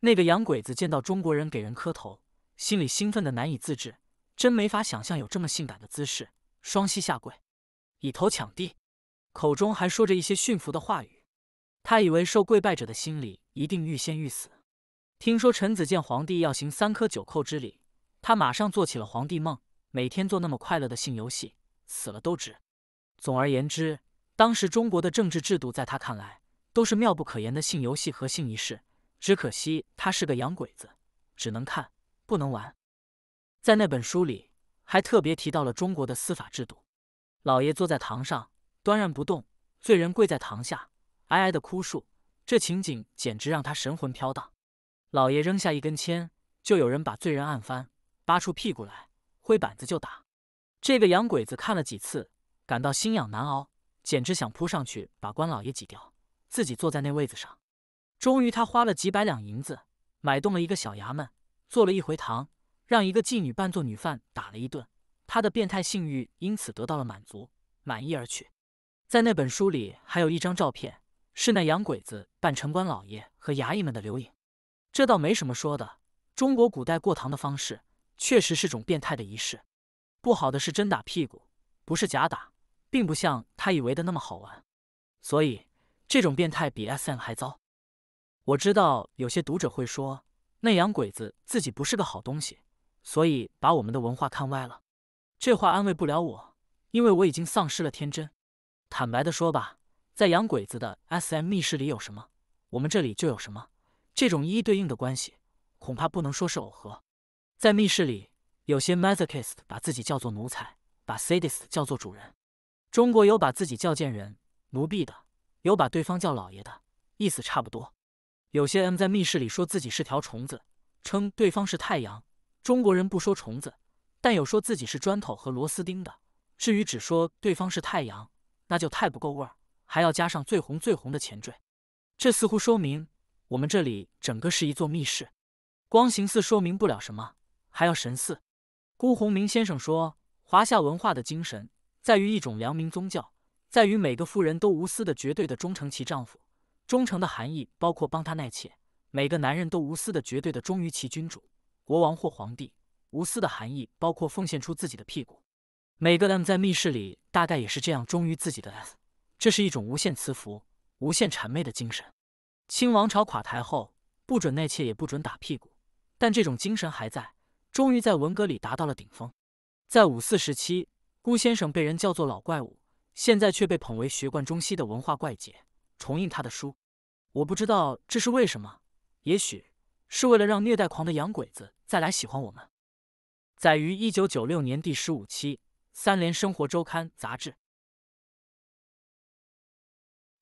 [SPEAKER 1] 那个洋鬼子见到中国人给人磕头，心里兴奋的难以自制，真没法想象有这么性感的姿势：双膝下跪，以头抢地，口中还说着一些驯服的话语。他以为受跪拜者的心里一定欲仙欲死。听说臣子见皇帝要行三颗九叩之礼，他马上做起了皇帝梦，每天做那么快乐的性游戏，死了都值。总而言之，当时中国的政治制度在他看来都是妙不可言的性游戏和性仪式。只可惜他是个洋鬼子，只能看不能玩。在那本书里，还特别提到了中国的司法制度：老爷坐在堂上，端然不动；罪人跪在堂下。哀哀的哭诉，这情景简直让他神魂飘荡。老爷扔下一根签，就有人把罪人按翻，扒出屁股来，挥板子就打。这个洋鬼子看了几次，感到心痒难熬，简直想扑上去把关老爷挤掉，自己坐在那位子上。终于，他花了几百两银子买动了一个小衙门，做了一回堂，让一个妓女扮作女犯打了一顿，他的变态性欲因此得到了满足，满意而去。在那本书里还有一张照片。是那洋鬼子扮城关老爷和衙役们的留影，这倒没什么说的。中国古代过堂的方式确实是种变态的仪式，不好的是真打屁股，不是假打，并不像他以为的那么好玩。所以这种变态比 S.M 还糟。我知道有些读者会说，那洋鬼子自己不是个好东西，所以把我们的文化看歪了。这话安慰不了我，因为我已经丧失了天真。坦白的说吧。在洋鬼子的 S M 密室里有什么，我们这里就有什么。这种一一对应的关系，恐怕不能说是耦合。在密室里，有些 Masochist 把自己叫做奴才，把 Sadist 叫做主人。中国有把自己叫贱人、奴婢的，有把对方叫老爷的，意思差不多。有些 M 在密室里说自己是条虫子，称对方是太阳。中国人不说虫子，但有说自己是砖头和螺丝钉的。至于只说对方是太阳，那就太不够味儿。还要加上最红最红的前缀，这似乎说明我们这里整个是一座密室。光形似说明不了什么，还要神似。辜鸿铭先生说，华夏文化的精神在于一种良民宗教，在于每个妇人都无私的、绝对的忠诚其丈夫。忠诚的含义包括帮他纳妾；每个男人都无私的、绝对的忠于其君主、国王或皇帝。无私的含义包括奉献出自己的屁股。每个 M 在密室里大概也是这样忠于自己的 S。这是一种无限慈福、无限谄媚的精神。清王朝垮台后，不准纳妾，也不准打屁股，但这种精神还在，终于在文革里达到了顶峰。在五四时期，辜先生被人叫做老怪物，现在却被捧为学贯中西的文化怪杰，重印他的书，我不知道这是为什么。也许是为了让虐待狂的洋鬼子再来喜欢我们。载于一九九六年第十五期《三联生活周刊》杂志。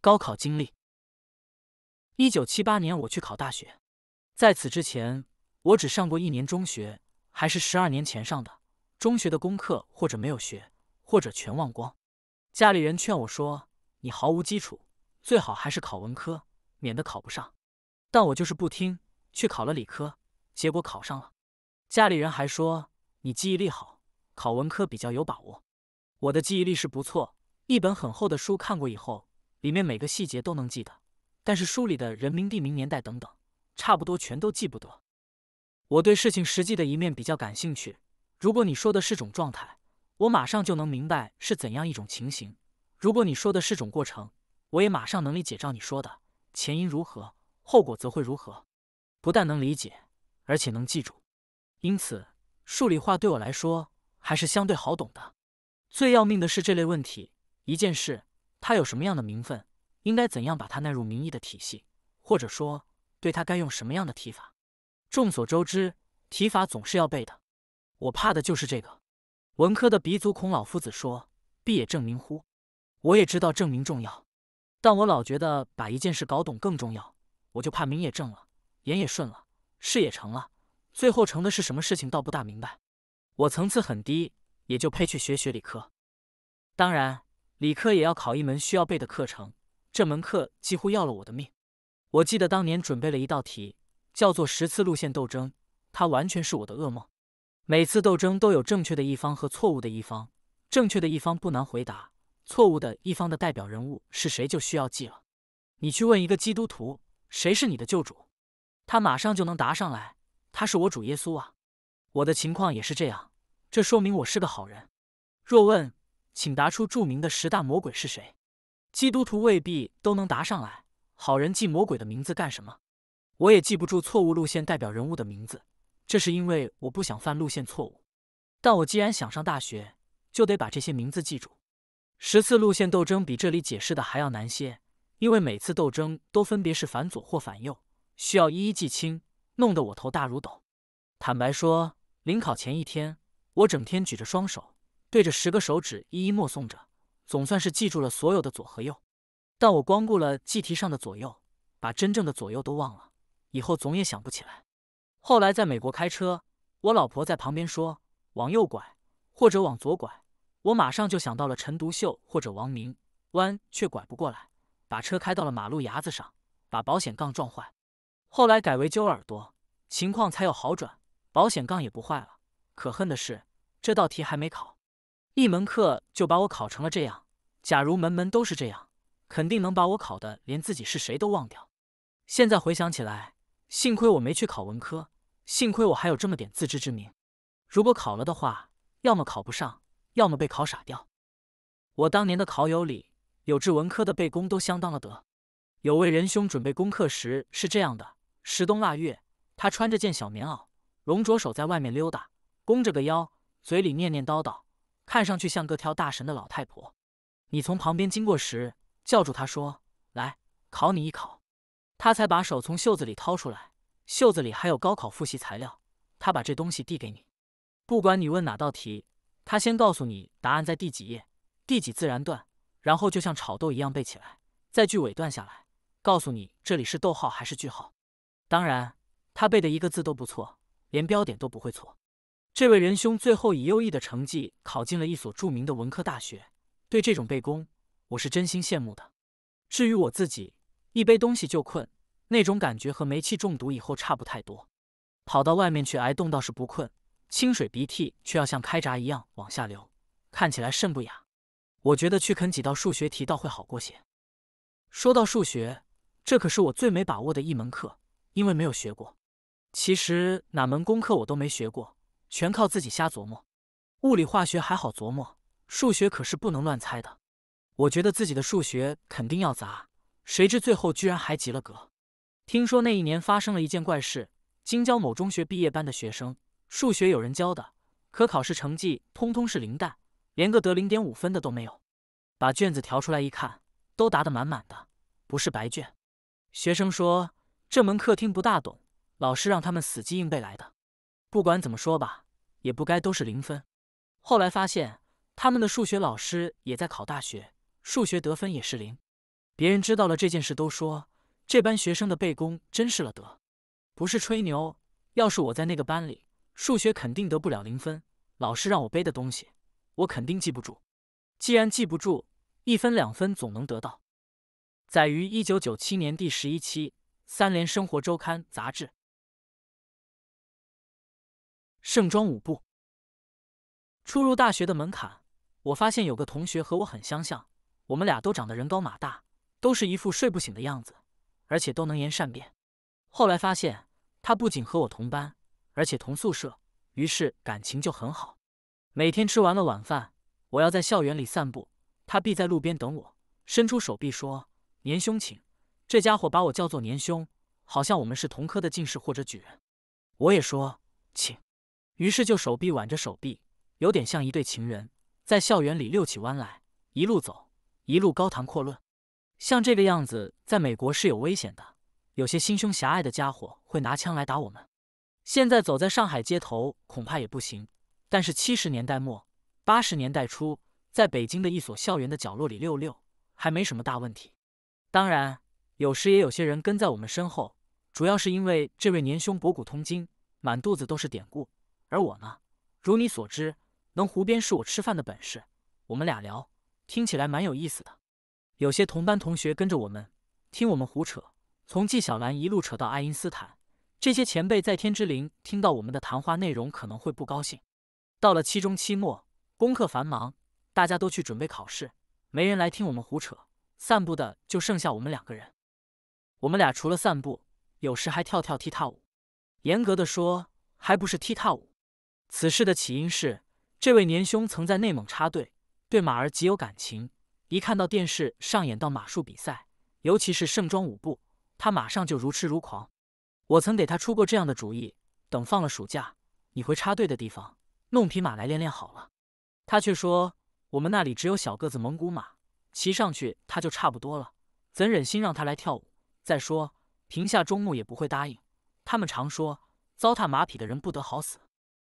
[SPEAKER 1] 高考经历。一九七八年我去考大学，在此之前我只上过一年中学，还是十二年前上的。中学的功课或者没有学，或者全忘光。家里人劝我说：“你毫无基础，最好还是考文科，免得考不上。”但我就是不听，去考了理科，结果考上了。家里人还说：“你记忆力好，考文科比较有把握。”我的记忆力是不错，一本很厚的书看过以后。里面每个细节都能记得，但是书里的人名、地名、年代等等，差不多全都记不得。我对事情实际的一面比较感兴趣。如果你说的是种状态，我马上就能明白是怎样一种情形；如果你说的是种过程，我也马上能理解。照你说的，前因如何，后果则会如何？不但能理解，而且能记住。因此，数理化对我来说还是相对好懂的。最要命的是这类问题，一件事。他有什么样的名分？应该怎样把他纳入名义的体系？或者说，对他该用什么样的提法？众所周知，提法总是要背的。我怕的就是这个。文科的鼻祖孔老夫子说：“必也证明乎？”我也知道证明重要，但我老觉得把一件事搞懂更重要。我就怕名也正了，言也顺了，事也成了，最后成的是什么事情倒不大明白。我层次很低，也就配去学学理科。当然。理科也要考一门需要背的课程，这门课几乎要了我的命。我记得当年准备了一道题，叫做“十次路线斗争”，它完全是我的噩梦。每次斗争都有正确的一方和错误的一方，正确的一方不难回答，错误的一方的代表人物是谁就需要记了。你去问一个基督徒，谁是你的救主？他马上就能答上来，他是我主耶稣啊。我的情况也是这样，这说明我是个好人。若问。请答出著名的十大魔鬼是谁？基督徒未必都能答上来。好人记魔鬼的名字干什么？我也记不住错误路线代表人物的名字，这是因为我不想犯路线错误。但我既然想上大学，就得把这些名字记住。十次路线斗争比这里解释的还要难些，因为每次斗争都分别是反左或反右，需要一一记清，弄得我头大如斗。坦白说，临考前一天，我整天举着双手。对着十个手指一一默诵着，总算是记住了所有的左和右。但我光顾了计题上的左右，把真正的左右都忘了，以后总也想不起来。后来在美国开车，我老婆在旁边说：“往右拐，或者往左拐。”我马上就想到了陈独秀或者王明，弯却拐不过来，把车开到了马路牙子上，把保险杠撞坏。后来改为揪耳朵，情况才有好转，保险杠也不坏了。可恨的是，这道题还没考。一门课就把我考成了这样，假如门门都是这样，肯定能把我考得连自己是谁都忘掉。现在回想起来，幸亏我没去考文科，幸亏我还有这么点自知之明。如果考了的话，要么考不上，要么被考傻掉。我当年的考友里，有志文科的背功都相当了得。有位仁兄准备功课时是这样的：时冬腊月，他穿着件小棉袄，龙着手在外面溜达，弓着个腰，嘴里念念叨叨。看上去像个跳大神的老太婆，你从旁边经过时叫住她说：“来考你一考。”她才把手从袖子里掏出来，袖子里还有高考复习材料。她把这东西递给你，不管你问哪道题，她先告诉你答案在第几页、第几自然段，然后就像炒豆一样背起来。再句尾段下来，告诉你这里是逗号还是句号。当然，她背的一个字都不错，连标点都不会错。这位仁兄最后以优异的成绩考进了一所著名的文科大学，对这种背功，我是真心羡慕的。至于我自己，一杯东西就困，那种感觉和煤气中毒以后差不太多。跑到外面去挨冻倒是不困，清水鼻涕却要像开闸一样往下流，看起来甚不雅。我觉得去啃几道数学题倒会好过些。说到数学，这可是我最没把握的一门课，因为没有学过。其实哪门功课我都没学过。全靠自己瞎琢磨，物理化学还好琢磨，数学可是不能乱猜的。我觉得自己的数学肯定要砸，谁知最后居然还及了格。听说那一年发生了一件怪事：京郊某中学毕业班的学生，数学有人教的，可考试成绩通通是零蛋，连个得零点五分的都没有。把卷子调出来一看，都答得满满的，不是白卷。学生说这门课听不大懂，老师让他们死记硬背来的。不管怎么说吧，也不该都是零分。后来发现，他们的数学老师也在考大学，数学得分也是零。别人知道了这件事，都说这班学生的背功真是了得，不是吹牛。要是我在那个班里，数学肯定得不了零分，老师让我背的东西，我肯定记不住。既然记不住，一分两分总能得到。载于1997年第11期《三联生活周刊》杂志。盛装舞步。初入大学的门槛，我发现有个同学和我很相像，我们俩都长得人高马大，都是一副睡不醒的样子，而且都能言善辩。后来发现他不仅和我同班，而且同宿舍，于是感情就很好。每天吃完了晚饭，我要在校园里散步，他必在路边等我，伸出手臂说：“年兄，请。”这家伙把我叫做年兄，好像我们是同科的进士或者举人。我也说：“请。”于是就手臂挽着手臂，有点像一对情人在校园里遛起弯来，一路走，一路高谈阔论。像这个样子，在美国是有危险的，有些心胸狭隘的家伙会拿枪来打我们。现在走在上海街头，恐怕也不行。但是七十年代末、八十年代初，在北京的一所校园的角落里溜溜，还没什么大问题。当然，有时也有些人跟在我们身后，主要是因为这位年兄博古通今，满肚子都是典故。而我呢，如你所知，能胡编是我吃饭的本事。我们俩聊，听起来蛮有意思的。有些同班同学跟着我们听我们胡扯，从纪晓岚一路扯到爱因斯坦。这些前辈在天之灵听到我们的谈话内容可能会不高兴。到了期中期末，功课繁忙，大家都去准备考试，没人来听我们胡扯。散步的就剩下我们两个人。我们俩除了散步，有时还跳跳踢踏舞。严格的说，还不是踢踏舞。此事的起因是，这位年兄曾在内蒙插队，对马儿极有感情。一看到电视上演到马术比赛，尤其是盛装舞步，他马上就如痴如狂。我曾给他出过这样的主意：等放了暑假，你回插队的地方弄匹马来练练好了。他却说：“我们那里只有小个子蒙古马，骑上去他就差不多了，怎忍心让他来跳舞？再说，平下中牧也不会答应。他们常说，糟蹋马匹的人不得好死。”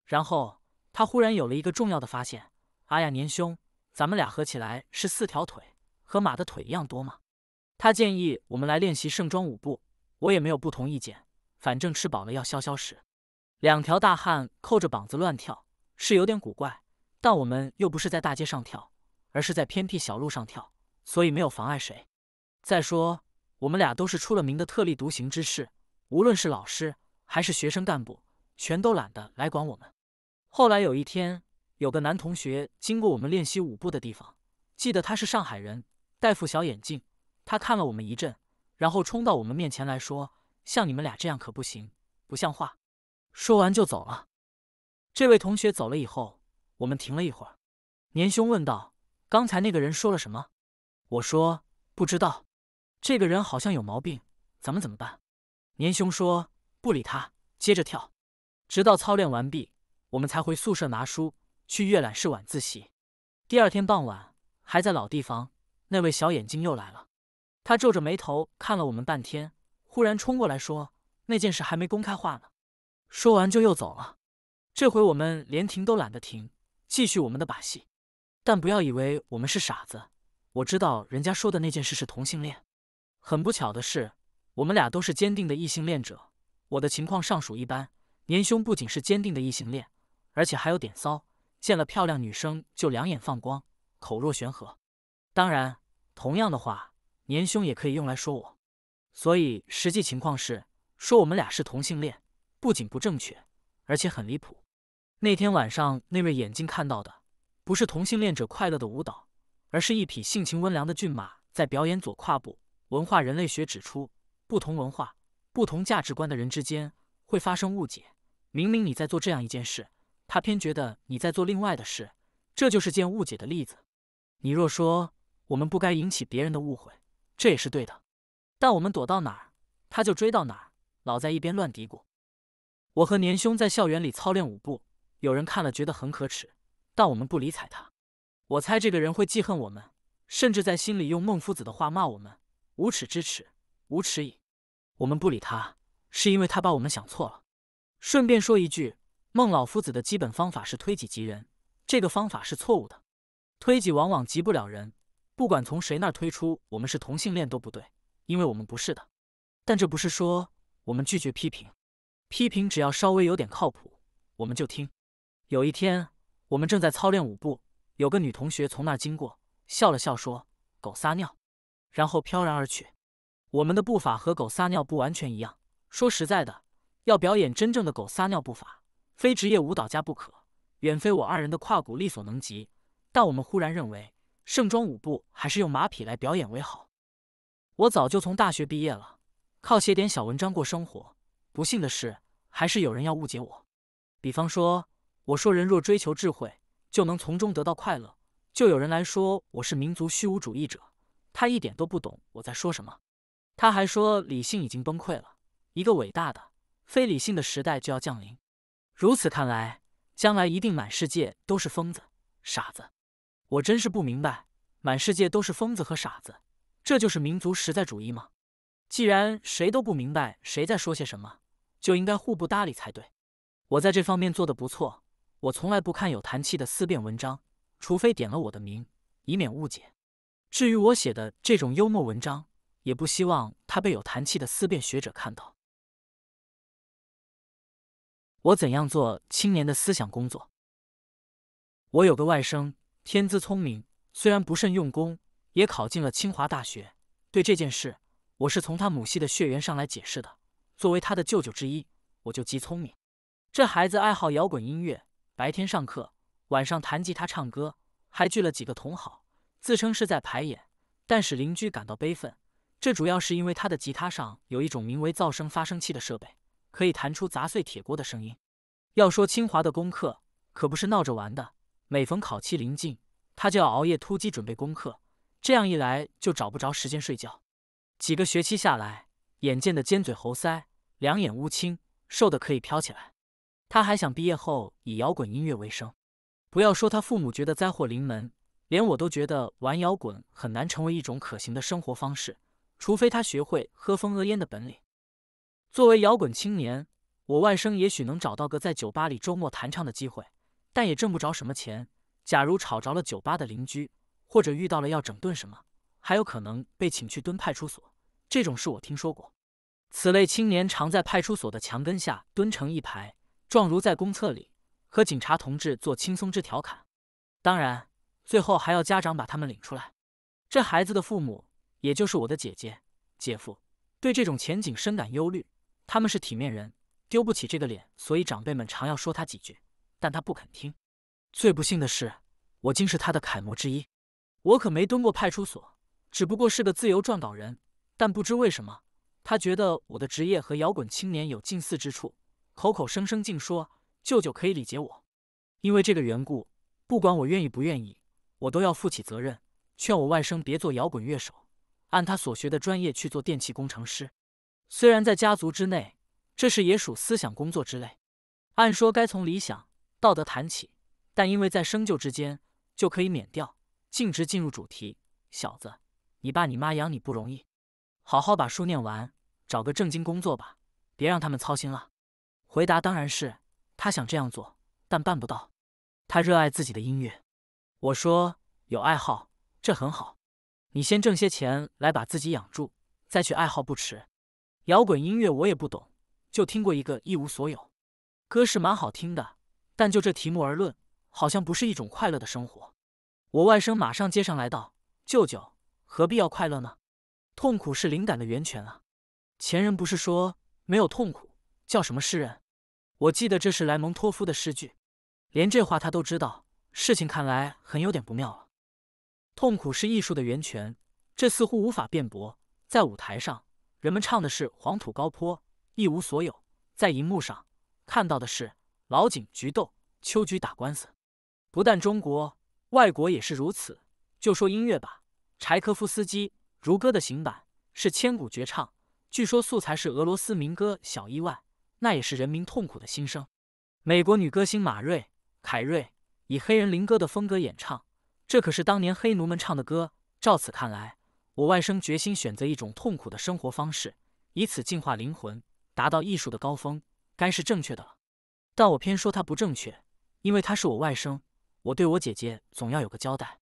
[SPEAKER 1] 然后他忽然有了一个重要的发现，阿亚年兄，咱们俩合起来是四条腿，和马的腿一样多吗？他建议我们来练习盛装舞步，我也没有不同意见。反正吃饱了要消消食，两条大汉扣着膀子乱跳，是有点古怪，但我们又不是在大街上跳，而是在偏僻小路上跳，所以没有妨碍谁。再说我们俩都是出了名的特立独行之士，无论是老师还是学生干部，全都懒得来管我们。后来有一天，有个男同学经过我们练习舞步的地方，记得他是上海人，戴副小眼镜。他看了我们一阵，然后冲到我们面前来说：“像你们俩这样可不行，不像话。”说完就走了。这位同学走了以后，我们停了一会儿。年兄问道：“刚才那个人说了什么？”我说：“不知道。”这个人好像有毛病，咱们怎么办？年兄说：“不理他，接着跳，直到操练完毕。”我们才回宿舍拿书去阅览室晚自习。第二天傍晚，还在老地方，那位小眼睛又来了。他皱着眉头看了我们半天，忽然冲过来说：“那件事还没公开化呢。”说完就又走了。这回我们连停都懒得停，继续我们的把戏。但不要以为我们是傻子，我知道人家说的那件事是同性恋。很不巧的是，我们俩都是坚定的异性恋者。我的情况尚属一般，年兄不仅是坚定的异性恋。而且还有点骚，见了漂亮女生就两眼放光，口若悬河。当然，同样的话，年兄也可以用来说我。所以实际情况是，说我们俩是同性恋，不仅不正确，而且很离谱。那天晚上那位眼睛看到的，不是同性恋者快乐的舞蹈，而是一匹性情温良的骏马在表演左跨步。文化人类学指出，不同文化、不同价值观的人之间会发生误解。明明你在做这样一件事。他偏觉得你在做另外的事，这就是件误解的例子。你若说我们不该引起别人的误会，这也是对的。但我们躲到哪儿，他就追到哪儿，老在一边乱嘀咕。我和年兄在校园里操练舞步，有人看了觉得很可耻，但我们不理睬他。我猜这个人会记恨我们，甚至在心里用孟夫子的话骂我们：无耻之耻，无耻矣。我们不理他，是因为他把我们想错了。顺便说一句。孟老夫子的基本方法是推己及人，这个方法是错误的。推己往往及不了人。不管从谁那儿推出，我们是同性恋都不对，因为我们不是的。但这不是说我们拒绝批评，批评只要稍微有点靠谱，我们就听。有一天，我们正在操练舞步，有个女同学从那儿经过，笑了笑说：“狗撒尿。”然后飘然而去。我们的步伐和狗撒尿不完全一样。说实在的，要表演真正的狗撒尿步伐。非职业舞蹈家不可，远非我二人的胯骨力所能及。但我们忽然认为，盛装舞步还是用马匹来表演为好。我早就从大学毕业了，靠写点小文章过生活。不幸的是，还是有人要误解我。比方说，我说人若追求智慧，就能从中得到快乐，就有人来说我是民族虚无主义者。他一点都不懂我在说什么。他还说理性已经崩溃了，一个伟大的非理性的时代就要降临。如此看来，将来一定满世界都是疯子、傻子。我真是不明白，满世界都是疯子和傻子，这就是民族实在主义吗？既然谁都不明白谁在说些什么，就应该互不搭理才对。我在这方面做得不错，我从来不看有谈气的思辨文章，除非点了我的名，以免误解。至于我写的这种幽默文章，也不希望他被有谈气的思辨学者看到。我怎样做青年的思想工作？我有个外甥，天资聪明，虽然不甚用功，也考进了清华大学。对这件事，我是从他母系的血缘上来解释的。作为他的舅舅之一，我就极聪明。这孩子爱好摇滚音乐，白天上课，晚上弹吉他唱歌，还聚了几个同好，自称是在排演，但使邻居感到悲愤。这主要是因为他的吉他上有一种名为噪声发生器的设备。可以弹出砸碎铁锅的声音。要说清华的功课可不是闹着玩的，每逢考期临近，他就要熬夜突击准备功课，这样一来就找不着时间睡觉。几个学期下来，眼见的尖嘴猴腮，两眼乌青，瘦的可以飘起来。他还想毕业后以摇滚音乐为生。不要说他父母觉得灾祸临门，连我都觉得玩摇滚很难成为一种可行的生活方式，除非他学会喝风、饿烟的本领。作为摇滚青年，我外甥也许能找到个在酒吧里周末弹唱的机会，但也挣不着什么钱。假如吵着了酒吧的邻居，或者遇到了要整顿什么，还有可能被请去蹲派出所。这种事我听说过。此类青年常在派出所的墙根下蹲成一排，状如在公厕里，和警察同志做轻松之调侃。当然，最后还要家长把他们领出来。这孩子的父母，也就是我的姐姐、姐夫，对这种前景深感忧虑。他们是体面人，丢不起这个脸，所以长辈们常要说他几句，但他不肯听。最不幸的是，我竟是他的楷模之一。我可没蹲过派出所，只不过是个自由撰稿人。但不知为什么，他觉得我的职业和摇滚青年有近似之处，口口声声竟说舅舅可以理解我。因为这个缘故，不管我愿意不愿意，我都要负起责任，劝我外甥别做摇滚乐手，按他所学的专业去做电气工程师。虽然在家族之内，这是也属思想工作之类，按说该从理想道德谈起，但因为在生就之间，就可以免掉，径直进入主题。小子，你爸你妈养你不容易，好好把书念完，找个正经工作吧，别让他们操心了。回答当然是，他想这样做，但办不到。他热爱自己的音乐。我说，有爱好这很好，你先挣些钱来把自己养住，再去爱好不迟。摇滚音乐我也不懂，就听过一个《一无所有》，歌是蛮好听的。但就这题目而论，好像不是一种快乐的生活。我外甥马上接上来道：“舅舅，何必要快乐呢？痛苦是灵感的源泉啊！前人不是说没有痛苦叫什么诗人？我记得这是莱蒙托夫的诗句。连这话他都知道，事情看来很有点不妙了。痛苦是艺术的源泉，这似乎无法辩驳，在舞台上。”人们唱的是黄土高坡，一无所有；在银幕上看到的是老井、菊豆、秋菊打官司。不但中国，外国也是如此。就说音乐吧，柴科夫斯基《如歌的行板》是千古绝唱，据说素材是俄罗斯民歌《小伊万》，那也是人民痛苦的心声。美国女歌星马瑞·凯瑞以黑人灵歌的风格演唱，这可是当年黑奴们唱的歌。照此看来，我外甥决心选择一种痛苦的生活方式，以此净化灵魂，达到艺术的高峰，该是正确的了。但我偏说他不正确，因为他是我外甥，我对我姐姐总要有个交代。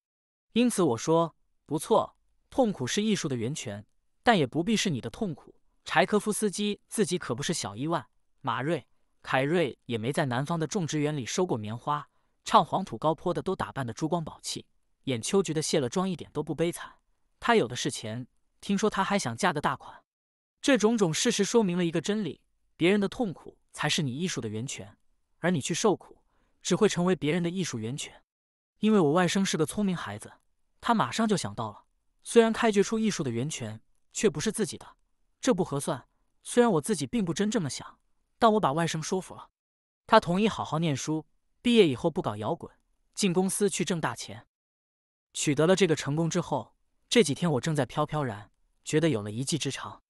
[SPEAKER 1] 因此我说，不错，痛苦是艺术的源泉，但也不必是你的痛苦。柴科夫斯基自己可不是小伊万，马瑞、凯瑞也没在南方的种植园里收过棉花，唱黄土高坡的都打扮得珠光宝气，演秋菊的卸了妆一点都不悲惨。他有的是钱，听说他还想嫁个大款。这种种事实说明了一个真理：别人的痛苦才是你艺术的源泉，而你去受苦，只会成为别人的艺术源泉。因为我外甥是个聪明孩子，他马上就想到了：虽然开掘出艺术的源泉，却不是自己的，这不合算。虽然我自己并不真这么想，但我把外甥说服了，他同意好好念书，毕业以后不搞摇滚，进公司去挣大钱。取得了这个成功之后。这几天我正在飘飘然，觉得有了一技之长，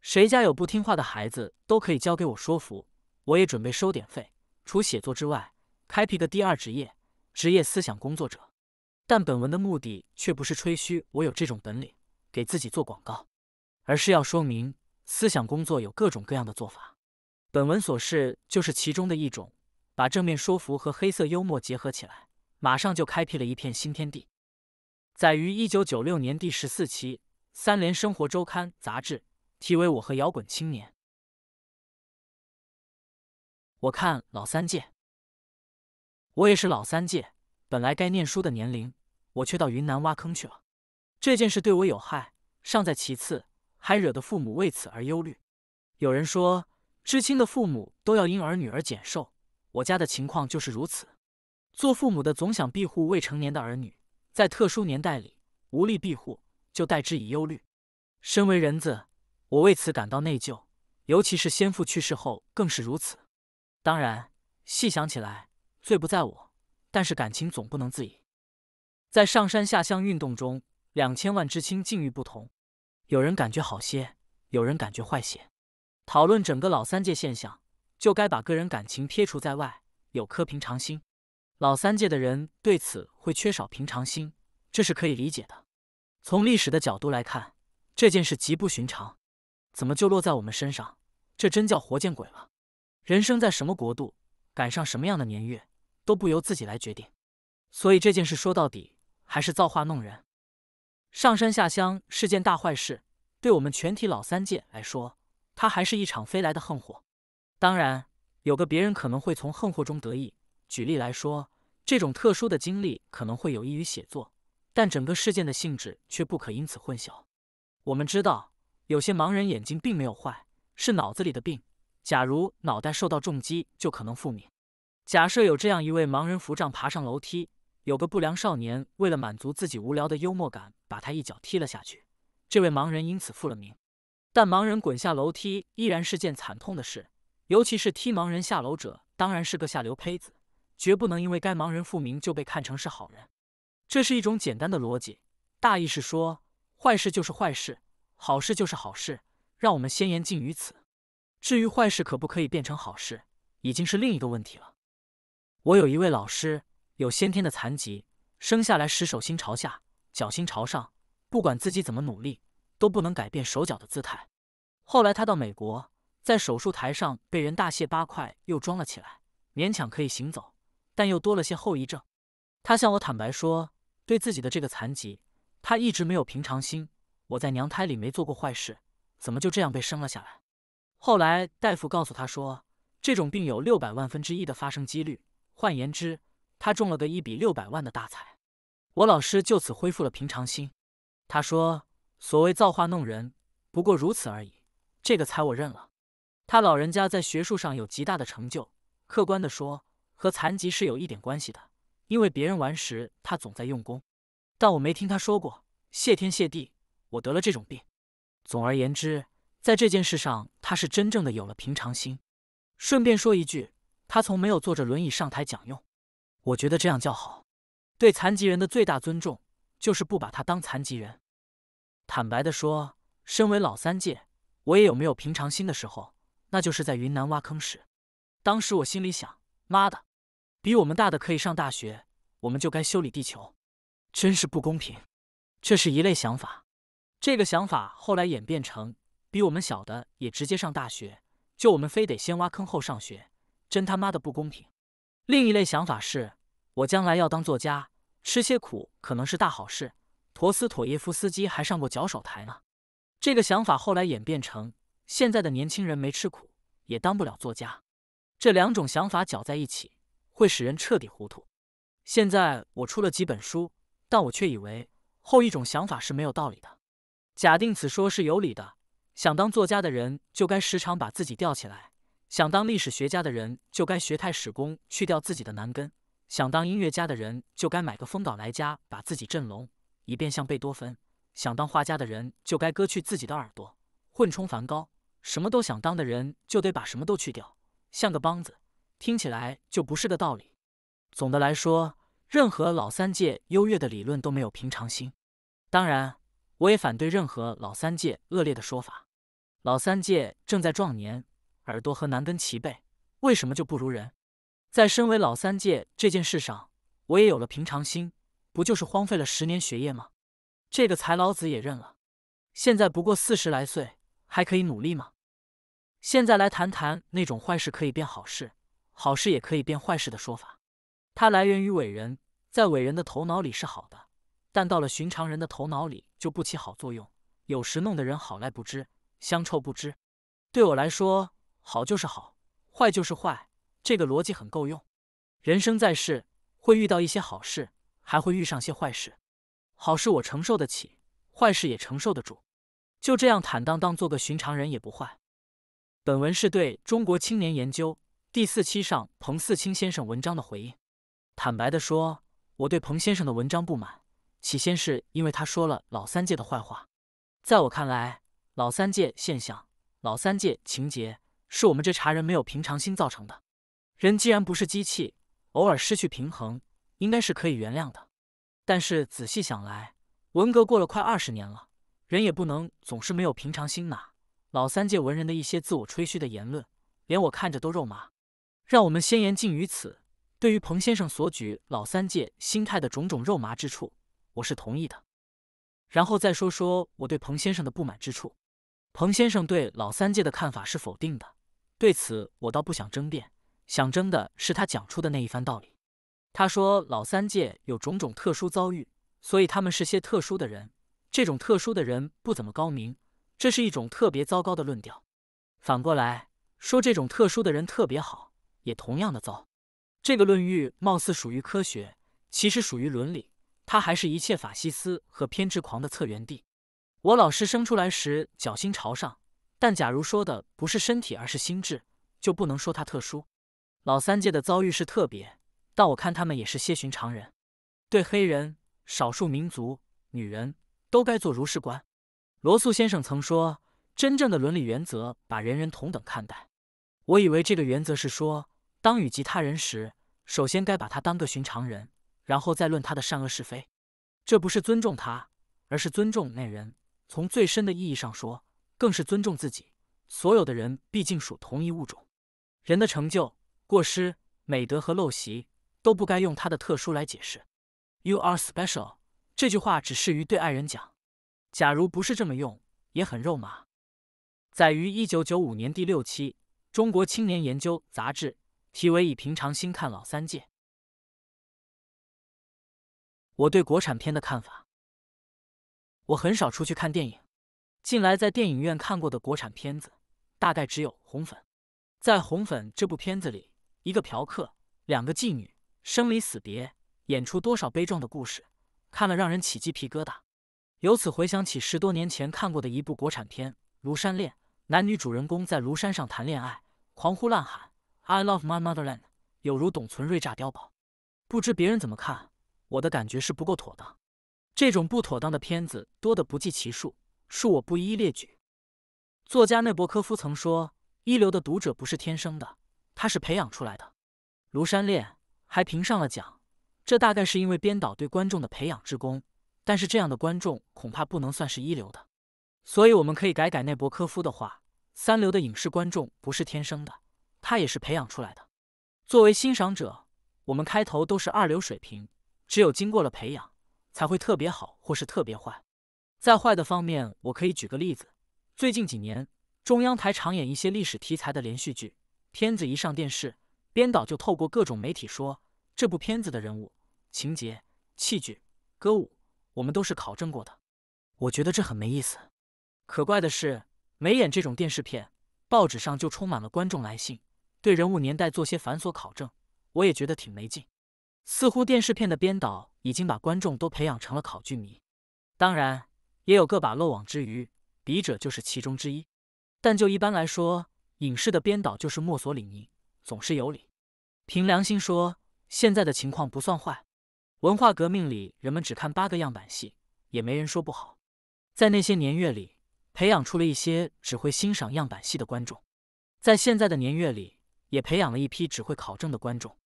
[SPEAKER 1] 谁家有不听话的孩子都可以交给我说服。我也准备收点费，除写作之外，开辟个第二职业——职业思想工作者。但本文的目的却不是吹嘘我有这种本领，给自己做广告，而是要说明思想工作有各种各样的做法。本文所示就是其中的一种，把正面说服和黑色幽默结合起来，马上就开辟了一片新天地。载于一九九六年第十四期《三联生活周刊》杂志，题为《我和摇滚青年》。我看老三届，我也是老三届。本来该念书的年龄，我却到云南挖坑去了。这件事对我有害，尚在其次，还惹得父母为此而忧虑。有人说，知青的父母都要因儿女而减寿，我家的情况就是如此。做父母的总想庇护未成年的儿女。在特殊年代里，无力庇护，就代之以忧虑。身为人子，我为此感到内疚，尤其是先父去世后，更是如此。当然，细想起来，罪不在我，但是感情总不能自已。在上山下乡运动中，两千万知青境遇不同，有人感觉好些，有人感觉坏些。讨论整个老三届现象，就该把个人感情撇除在外，有颗平常心。老三界的人对此会缺少平常心，这是可以理解的。从历史的角度来看，这件事极不寻常，怎么就落在我们身上？这真叫活见鬼了！人生在什么国度，赶上什么样的年月，都不由自己来决定。所以这件事说到底还是造化弄人。上山下乡是件大坏事，对我们全体老三界来说，它还是一场飞来的横祸。当然，有个别人可能会从横祸中得意。举例来说，这种特殊的经历可能会有益于写作，但整个事件的性质却不可因此混淆。我们知道，有些盲人眼睛并没有坏，是脑子里的病。假如脑袋受到重击，就可能复明。假设有这样一位盲人扶杖爬上楼梯，有个不良少年为了满足自己无聊的幽默感，把他一脚踢了下去。这位盲人因此复了明，但盲人滚下楼梯依然是件惨痛的事。尤其是踢盲人下楼者，当然是个下流胚子。绝不能因为该盲人复明就被看成是好人，这是一种简单的逻辑，大意是说，坏事就是坏事，好事就是好事。让我们先言尽于此。至于坏事可不可以变成好事，已经是另一个问题了。我有一位老师，有先天的残疾，生下来时手心朝下，脚心朝上，不管自己怎么努力，都不能改变手脚的姿态。后来他到美国，在手术台上被人大卸八块，又装了起来，勉强可以行走。但又多了些后遗症。他向我坦白说，对自己的这个残疾，他一直没有平常心。我在娘胎里没做过坏事，怎么就这样被生了下来？后来大夫告诉他说，这种病有六百万分之一的发生几率。换言之，他中了个一笔六百万的大财。我老师就此恢复了平常心。他说：“所谓造化弄人，不过如此而已。这个财我认了。”他老人家在学术上有极大的成就。客观的说。和残疾是有一点关系的，因为别人玩时他总在用功，但我没听他说过。谢天谢地，我得了这种病。总而言之，在这件事上他是真正的有了平常心。顺便说一句，他从没有坐着轮椅上台讲用，我觉得这样叫好。对残疾人的最大尊重就是不把他当残疾人。坦白的说，身为老三届，我也有没有平常心的时候，那就是在云南挖坑时，当时我心里想：妈的！比我们大的可以上大学，我们就该修理地球，真是不公平。这是一类想法，这个想法后来演变成比我们小的也直接上大学，就我们非得先挖坑后上学，真他妈的不公平。另一类想法是我将来要当作家，吃些苦可能是大好事。陀思妥耶夫斯基还上过绞手台呢。这个想法后来演变成现在的年轻人没吃苦也当不了作家。这两种想法搅在一起。会使人彻底糊涂。现在我出了几本书，但我却以为后一种想法是没有道理的。假定此说是有理的，想当作家的人就该时常把自己吊起来；想当历史学家的人就该学太史公去掉自己的男根；想当音乐家的人就该买个风岛来家把自己震聋，以便像贝多芬；想当画家的人就该割去自己的耳朵，混充梵高；什么都想当的人就得把什么都去掉，像个梆子。听起来就不是个道理。总的来说，任何老三界优越的理论都没有平常心。当然，我也反对任何老三界恶劣的说法。老三界正在壮年，耳朵和男根齐备，为什么就不如人？在身为老三界这件事上，我也有了平常心。不就是荒废了十年学业吗？这个才老子也认了。现在不过四十来岁，还可以努力吗？现在来谈谈那种坏事可以变好事。好事也可以变坏事的说法，它来源于伟人，在伟人的头脑里是好的，但到了寻常人的头脑里就不起好作用，有时弄得人好赖不知，香臭不知。对我来说，好就是好，坏就是坏，这个逻辑很够用。人生在世，会遇到一些好事，还会遇上些坏事。好事我承受得起，坏事也承受得住，就这样坦荡荡做个寻常人也不坏。本文是对中国青年研究。第四期上彭四清先生文章的回应，坦白地说，我对彭先生的文章不满，起先是因为他说了老三届的坏话。在我看来，老三届现象、老三届情节，是我们这茬人没有平常心造成的。人既然不是机器，偶尔失去平衡，应该是可以原谅的。但是仔细想来，文革过了快二十年了，人也不能总是没有平常心呐。老三届文人的一些自我吹嘘的言论，连我看着都肉麻。让我们先言尽于此。对于彭先生所举老三界心态的种种肉麻之处，我是同意的。然后再说说我对彭先生的不满之处。彭先生对老三界的看法是否定的，对此我倒不想争辩。想争的是他讲出的那一番道理。他说老三界有种种特殊遭遇，所以他们是些特殊的人。这种特殊的人不怎么高明，这是一种特别糟糕的论调。反过来说，这种特殊的人特别好。也同样的糟，这个论域貌似属于科学，其实属于伦理，它还是一切法西斯和偏执狂的策源地。我老师生出来时脚心朝上，但假如说的不是身体，而是心智，就不能说他特殊。老三届的遭遇是特别，但我看他们也是些寻常人。对黑人、少数民族、女人都该做如是观。罗素先生曾说，真正的伦理原则把人人同等看待。我以为这个原则是说。当与及他人时，首先该把他当个寻常人，然后再论他的善恶是非。这不是尊重他，而是尊重那人。从最深的意义上说，更是尊重自己。所有的人毕竟属同一物种，人的成就、过失、美德和陋习都不该用他的特殊来解释。You are special 这句话只适于对爱人讲，假如不是这么用，也很肉麻。载于一九九五年第六期《中国青年研究》杂志。题为“以平常心看老三届”，我对国产片的看法。我很少出去看电影，近来在电影院看过的国产片子，大概只有《红粉》。在《红粉》这部片子里，一个嫖客，两个妓女，生离死别，演出多少悲壮的故事，看了让人起鸡皮疙瘩。由此回想起十多年前看过的一部国产片《庐山恋》，男女主人公在庐山上谈恋爱，狂呼乱喊。I love my motherland，有如董存瑞炸碉堡，不知别人怎么看，我的感觉是不够妥当。这种不妥当的片子多得不计其数，恕我不一一列举。作家内伯科夫曾说，一流的读者不是天生的，他是培养出来的。《庐山恋》还评上了奖，这大概是因为编导对观众的培养之功，但是这样的观众恐怕不能算是一流的。所以我们可以改改内伯科夫的话：三流的影视观众不是天生的。他也是培养出来的。作为欣赏者，我们开头都是二流水平，只有经过了培养，才会特别好或是特别坏。在坏的方面，我可以举个例子：最近几年，中央台常演一些历史题材的连续剧，片子一上电视，编导就透过各种媒体说，这部片子的人物、情节、戏剧、歌舞，我们都是考证过的。我觉得这很没意思。可怪的是，没演这种电视片，报纸上就充满了观众来信。对人物年代做些繁琐考证，我也觉得挺没劲。似乎电视片的编导已经把观众都培养成了考剧迷。当然，也有个把漏网之鱼，笔者就是其中之一。但就一般来说，影视的编导就是墨索里尼，总是有理。凭良心说，现在的情况不算坏。文化革命里，人们只看八个样板戏，也没人说不好。在那些年月里，培养出了一些只会欣赏样板戏的观众。在现在的年月里，也培养了一批只会考证的观众。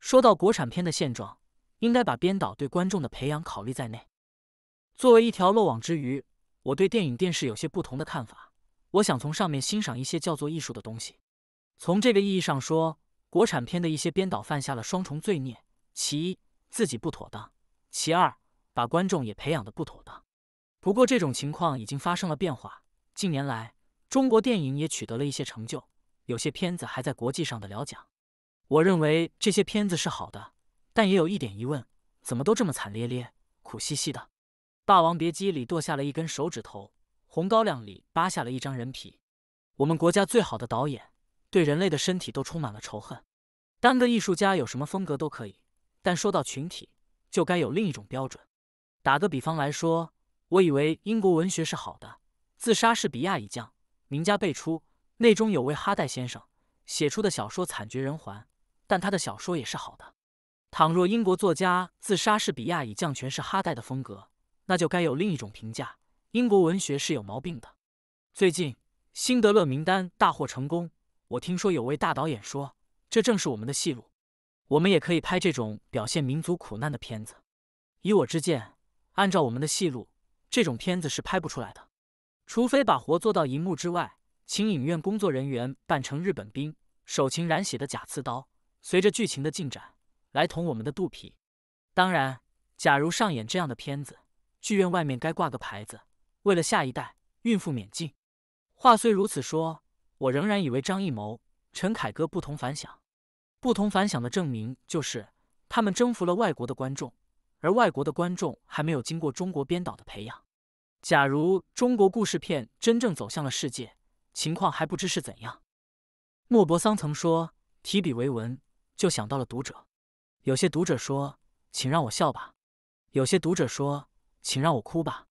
[SPEAKER 1] 说到国产片的现状，应该把编导对观众的培养考虑在内。作为一条漏网之鱼，我对电影电视有些不同的看法。我想从上面欣赏一些叫做艺术的东西。从这个意义上说，国产片的一些编导犯下了双重罪孽：其一，自己不妥当；其二，把观众也培养的不妥当。不过，这种情况已经发生了变化。近年来，中国电影也取得了一些成就。有些片子还在国际上的了奖，我认为这些片子是好的，但也有一点疑问：怎么都这么惨咧咧、苦兮兮的？《霸王别姬》里剁下了一根手指头，《红高粱》里扒下了一张人皮。我们国家最好的导演对人类的身体都充满了仇恨。单个艺术家有什么风格都可以，但说到群体，就该有另一种标准。打个比方来说，我以为英国文学是好的，自杀式比亚一将，名家辈出。内中有位哈代先生写出的小说惨绝人寰，但他的小说也是好的。倘若英国作家自莎士比亚以降权是哈代的风格，那就该有另一种评价。英国文学是有毛病的。最近《辛德勒名单》大获成功，我听说有位大导演说：“这正是我们的戏路，我们也可以拍这种表现民族苦难的片子。”以我之见，按照我们的戏路，这种片子是拍不出来的，除非把活做到银幕之外。请影院工作人员扮成日本兵，手擎染血的假刺刀，随着剧情的进展来捅我们的肚皮。当然，假如上演这样的片子，剧院外面该挂个牌子：“为了下一代，孕妇免进。”话虽如此说，我仍然以为张艺谋、陈凯歌不同凡响。不同凡响的证明就是，他们征服了外国的观众，而外国的观众还没有经过中国编导的培养。假如中国故事片真正走向了世界，情况还不知是怎样。莫泊桑曾说：“提笔为文，就想到了读者。”有些读者说：“请让我笑吧。”有些读者说：“请让我哭吧。”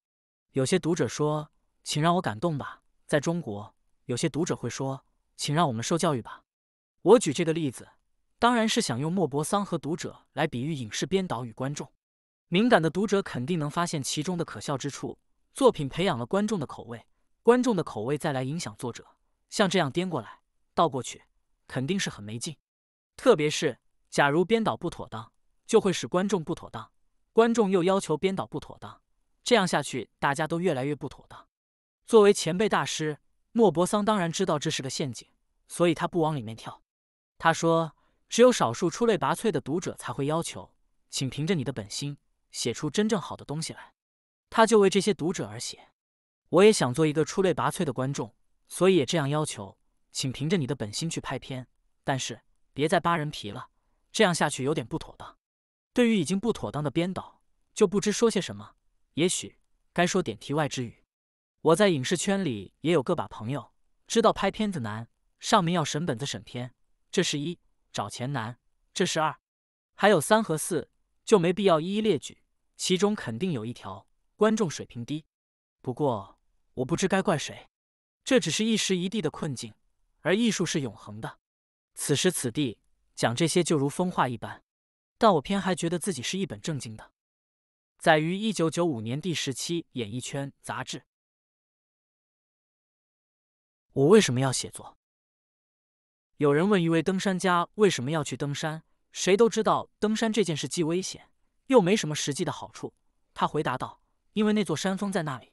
[SPEAKER 1] 有些读者说：“请让我感动吧。”在中国，有些读者会说：“请让我们受教育吧。”我举这个例子，当然是想用莫泊桑和读者来比喻影视编导与观众。敏感的读者肯定能发现其中的可笑之处。作品培养了观众的口味。观众的口味再来影响作者，像这样颠过来倒过去，肯定是很没劲。特别是假如编导不妥当，就会使观众不妥当，观众又要求编导不妥当，这样下去，大家都越来越不妥当。作为前辈大师，莫泊桑当然知道这是个陷阱，所以他不往里面跳。他说：“只有少数出类拔萃的读者才会要求，请凭着你的本心写出真正好的东西来。”他就为这些读者而写。我也想做一个出类拔萃的观众，所以也这样要求，请凭着你的本心去拍片，但是别再扒人皮了，这样下去有点不妥当。对于已经不妥当的编导，就不知说些什么。也许该说点题外之语。我在影视圈里也有个把朋友，知道拍片子难，上面要审本子、审片，这是一；找钱难，这是二；还有三和四，就没必要一一列举。其中肯定有一条，观众水平低。不过。我不知该怪谁，这只是一时一地的困境，而艺术是永恒的。此时此地讲这些，就如风化一般，但我偏还觉得自己是一本正经的。载于一九九五年第十期《演艺圈》杂志。我为什么要写作？有人问一位登山家为什么要去登山，谁都知道登山这件事既危险又没什么实际的好处。他回答道：“因为那座山峰在那里。”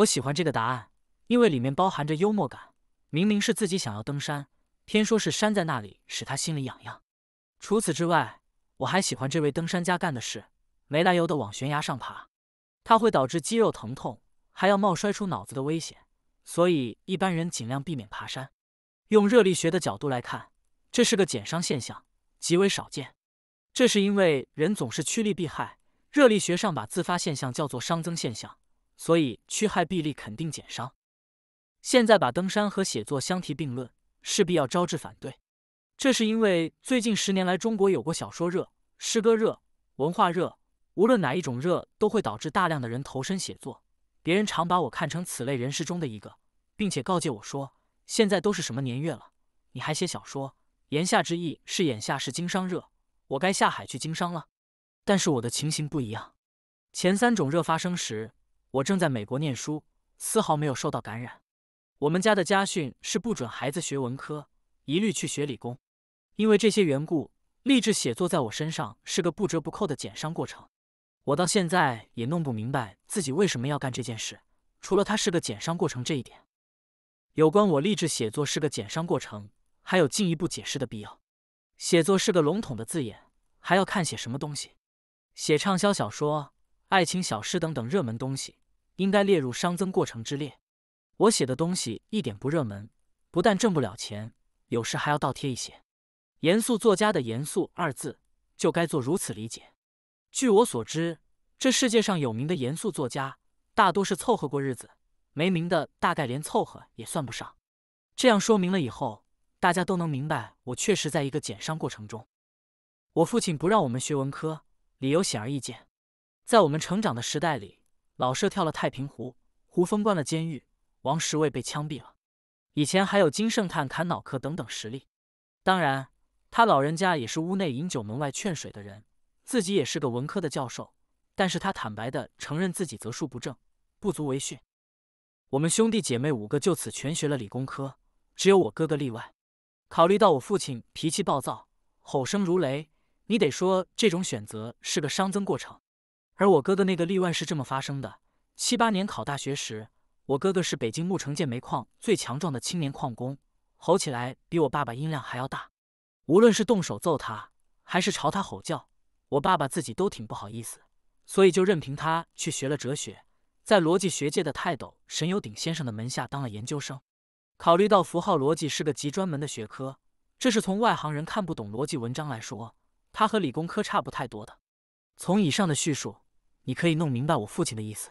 [SPEAKER 1] 我喜欢这个答案，因为里面包含着幽默感。明明是自己想要登山，偏说是山在那里使他心里痒痒。除此之外，我还喜欢这位登山家干的事——没来由的往悬崖上爬。它会导致肌肉疼痛，还要冒摔出脑子的危险，所以一般人尽量避免爬山。用热力学的角度来看，这是个减伤现象，极为少见。这是因为人总是趋利避害。热力学上把自发现象叫做熵增现象。所以趋害避利肯定减伤。现在把登山和写作相提并论，势必要招致反对。这是因为最近十年来，中国有过小说热、诗歌热、文化热，无论哪一种热，都会导致大量的人投身写作。别人常把我看成此类人士中的一个，并且告诫我说：“现在都是什么年月了，你还写小说？”言下之意是眼下是经商热，我该下海去经商了。但是我的情形不一样。前三种热发生时，我正在美国念书，丝毫没有受到感染。我们家的家训是不准孩子学文科，一律去学理工。因为这些缘故，励志写作在我身上是个不折不扣的减伤过程。我到现在也弄不明白自己为什么要干这件事，除了它是个减伤过程这一点。有关我励志写作是个减伤过程，还有进一步解释的必要。写作是个笼统的字眼，还要看写什么东西，写畅销小说、爱情小事等等热门东西。应该列入熵增过程之列。我写的东西一点不热门，不但挣不了钱，有时还要倒贴一些。严肃作家的“严肃”二字，就该做如此理解。据我所知，这世界上有名的严肃作家大多是凑合过日子，没名的大概连凑合也算不上。这样说明了以后，大家都能明白，我确实在一个减伤过程中。我父亲不让我们学文科，理由显而易见，在我们成长的时代里。老舍跳了太平湖，胡风关了监狱，王十位被枪毙了。以前还有金圣叹砍脑壳等等实例。当然，他老人家也是屋内饮酒门外劝水的人，自己也是个文科的教授。但是他坦白的承认自己择术不正，不足为训。我们兄弟姐妹五个就此全学了理工科，只有我哥哥例外。考虑到我父亲脾气暴躁，吼声如雷，你得说这种选择是个熵增过程。而我哥哥那个例外是这么发生的：七八年考大学时，我哥哥是北京木城建煤矿最强壮的青年矿工，吼起来比我爸爸音量还要大。无论是动手揍他，还是朝他吼叫，我爸爸自己都挺不好意思，所以就任凭他去学了哲学，在逻辑学界的泰斗沈有鼎先生的门下当了研究生。考虑到符号逻辑是个极专门的学科，这是从外行人看不懂逻辑文章来说，它和理工科差不太多的。从以上的叙述。你可以弄明白我父亲的意思，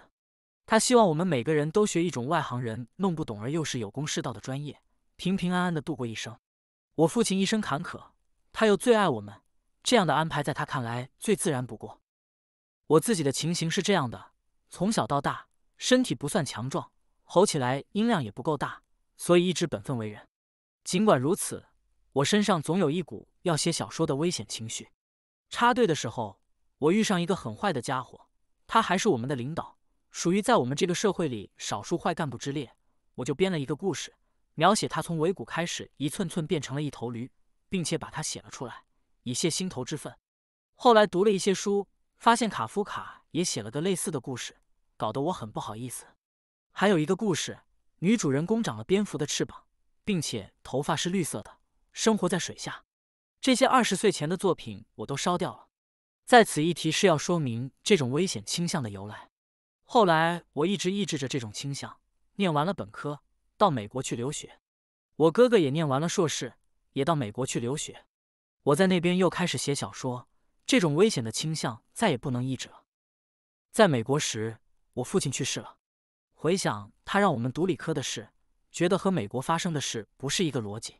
[SPEAKER 1] 他希望我们每个人都学一种外行人弄不懂而又是有功是道的专业，平平安安地度过一生。我父亲一生坎坷，他又最爱我们，这样的安排在他看来最自然不过。我自己的情形是这样的：从小到大，身体不算强壮，吼起来音量也不够大，所以一直本分为人。尽管如此，我身上总有一股要写小说的危险情绪。插队的时候，我遇上一个很坏的家伙。他还是我们的领导，属于在我们这个社会里少数坏干部之列。我就编了一个故事，描写他从尾骨开始一寸寸变成了一头驴，并且把它写了出来，以泄心头之愤。后来读了一些书，发现卡夫卡也写了个类似的故事，搞得我很不好意思。还有一个故事，女主人公长了蝙蝠的翅膀，并且头发是绿色的，生活在水下。这些二十岁前的作品我都烧掉了。在此一提是要说明这种危险倾向的由来。后来我一直抑制着这种倾向，念完了本科，到美国去留学。我哥哥也念完了硕士，也到美国去留学。我在那边又开始写小说，这种危险的倾向再也不能抑制了。在美国时，我父亲去世了，回想他让我们读理科的事，觉得和美国发生的事不是一个逻辑。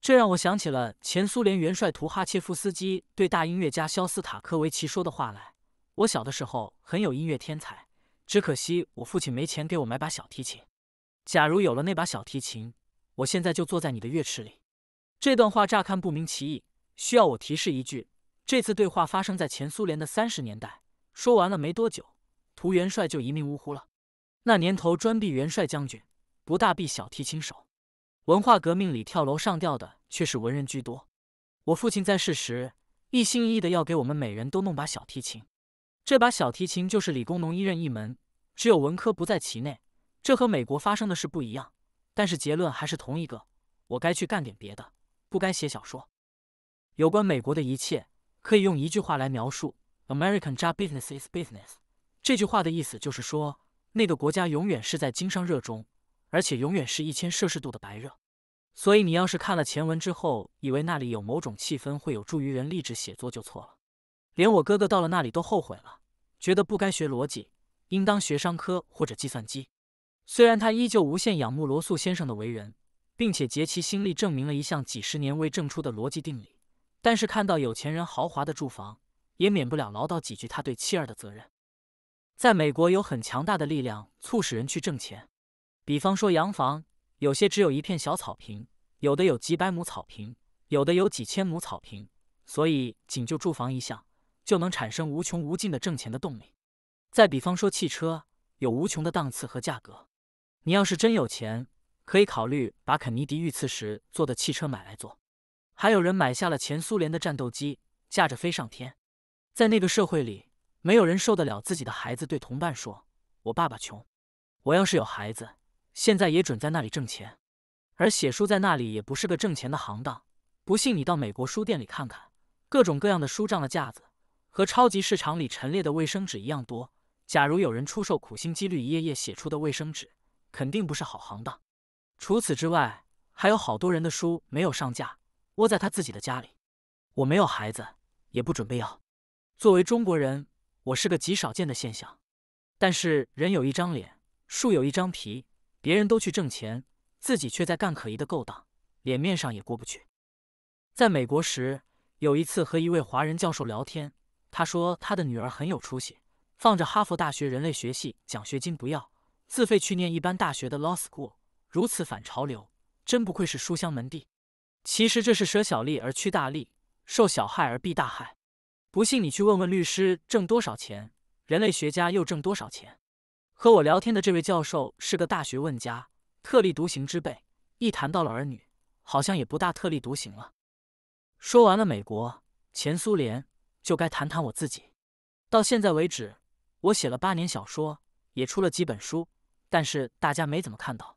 [SPEAKER 1] 这让我想起了前苏联元帅图哈切夫斯基对大音乐家肖斯塔科维奇说的话来。我小的时候很有音乐天才，只可惜我父亲没钱给我买把小提琴。假如有了那把小提琴，我现在就坐在你的乐池里。这段话乍看不明其意，需要我提示一句：这次对话发生在前苏联的三十年代。说完了没多久，图元帅就一命呜呼了。那年头专毙元帅将军，不大毙小提琴手。文化革命里跳楼上吊的却是文人居多。我父亲在世时一心一意的要给我们每人都弄把小提琴，这把小提琴就是理工农医任一门，只有文科不在其内。这和美国发生的事不一样，但是结论还是同一个：我该去干点别的，不该写小说。有关美国的一切可以用一句话来描述：“American o b u s i n e s s i s business。”这句话的意思就是说，那个国家永远是在经商热衷。而且永远是一千摄氏度的白热，所以你要是看了前文之后，以为那里有某种气氛会有助于人励志写作，就错了。连我哥哥到了那里都后悔了，觉得不该学逻辑，应当学商科或者计算机。虽然他依旧无限仰慕罗素先生的为人，并且竭其心力证明了一项几十年未证出的逻辑定理，但是看到有钱人豪华的住房，也免不了唠叨几句他对妻儿的责任。在美国，有很强大的力量促使人去挣钱。比方说，洋房有些只有一片小草坪，有的有几百亩草坪，有的有几千亩草坪，所以仅就住房一项，就能产生无穷无尽的挣钱的动力。再比方说，汽车有无穷的档次和价格，你要是真有钱，可以考虑把肯尼迪遇刺时坐的汽车买来坐。还有人买下了前苏联的战斗机，驾着飞上天。在那个社会里，没有人受得了自己的孩子对同伴说：“我爸爸穷，我要是有孩子。”现在也准在那里挣钱，而写书在那里也不是个挣钱的行当。不信你到美国书店里看看，各种各样的书仗了架子，和超级市场里陈列的卫生纸一样多。假如有人出售苦心积虑一页页写出的卫生纸，肯定不是好行当。除此之外，还有好多人的书没有上架，窝在他自己的家里。我没有孩子，也不准备要。作为中国人，我是个极少见的现象。但是人有一张脸，树有一张皮。别人都去挣钱，自己却在干可疑的勾当，脸面上也过不去。在美国时，有一次和一位华人教授聊天，他说他的女儿很有出息，放着哈佛大学人类学系奖学金不要，自费去念一般大学的 law school，如此反潮流，真不愧是书香门第。其实这是舍小利而趋大利，受小害而避大害。不信你去问问律师挣多少钱，人类学家又挣多少钱。和我聊天的这位教授是个大学问家，特立独行之辈。一谈到了儿女，好像也不大特立独行了。说完了美国、前苏联，就该谈谈我自己。到现在为止，我写了八年小说，也出了几本书，但是大家没怎么看到。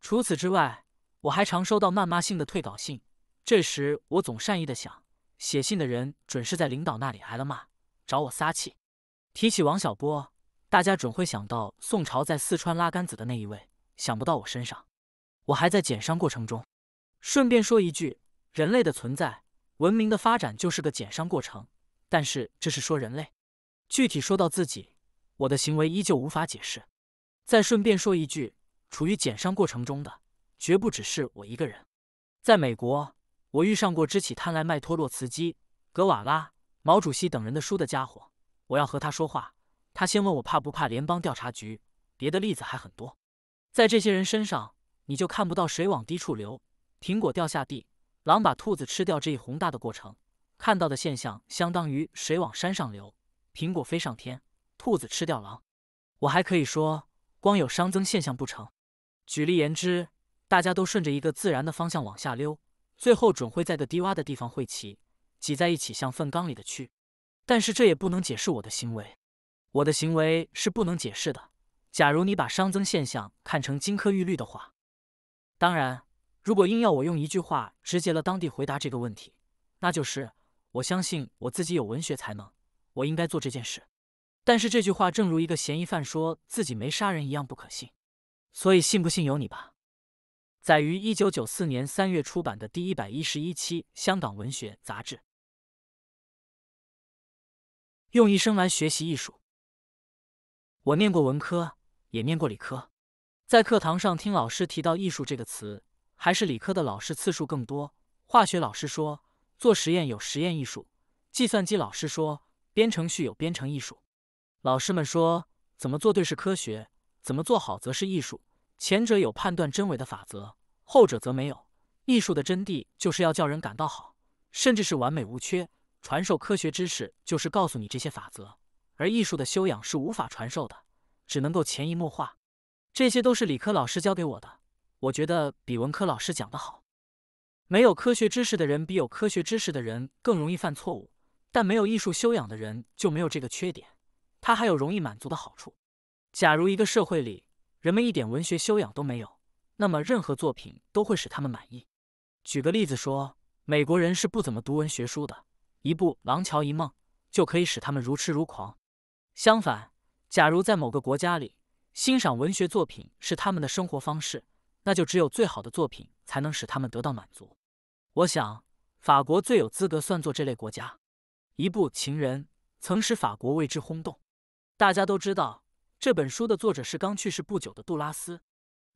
[SPEAKER 1] 除此之外，我还常收到谩骂性的退稿信。这时，我总善意的想，写信的人准是在领导那里挨了骂，找我撒气。提起王小波。大家准会想到宋朝在四川拉杆子的那一位，想不到我身上，我还在减伤过程中。顺便说一句，人类的存在、文明的发展就是个减伤过程。但是这是说人类，具体说到自己，我的行为依旧无法解释。再顺便说一句，处于减伤过程中的绝不只是我一个人。在美国，我遇上过支起贪婪麦托洛茨基、格瓦拉、毛主席等人的书的家伙，我要和他说话。他先问我怕不怕联邦调查局，别的例子还很多，在这些人身上你就看不到水往低处流，苹果掉下地，狼把兔子吃掉这一宏大的过程，看到的现象相当于水往山上流，苹果飞上天，兔子吃掉狼。我还可以说光有熵增现象不成，举例言之，大家都顺着一个自然的方向往下溜，最后准会在个低洼的地方汇齐，挤在一起像粪缸里的蛆。但是这也不能解释我的行为。我的行为是不能解释的。假如你把熵增现象看成金科玉律的话，当然，如果硬要我用一句话直接了当地回答这个问题，那就是：我相信我自己有文学才能，我应该做这件事。但是这句话，正如一个嫌疑犯说自己没杀人一样不可信，所以信不信由你吧。载于一九九四年三月出版的第一百一十一期《香港文学》杂志。用一生来学习艺术。我念过文科，也念过理科。在课堂上听老师提到“艺术”这个词，还是理科的老师次数更多。化学老师说做实验有实验艺术，计算机老师说编程序有编程艺术。老师们说怎么做对是科学，怎么做好则是艺术。前者有判断真伪的法则，后者则没有。艺术的真谛就是要叫人感到好，甚至是完美无缺。传授科学知识就是告诉你这些法则。而艺术的修养是无法传授的，只能够潜移默化。这些都是理科老师教给我的，我觉得比文科老师讲的好。没有科学知识的人比有科学知识的人更容易犯错误，但没有艺术修养的人就没有这个缺点，他还有容易满足的好处。假如一个社会里人们一点文学修养都没有，那么任何作品都会使他们满意。举个例子说，美国人是不怎么读文学书的，一部《廊桥遗梦》就可以使他们如痴如狂。相反，假如在某个国家里，欣赏文学作品是他们的生活方式，那就只有最好的作品才能使他们得到满足。我想，法国最有资格算作这类国家。《一部情人》曾使法国为之轰动，大家都知道，这本书的作者是刚去世不久的杜拉斯。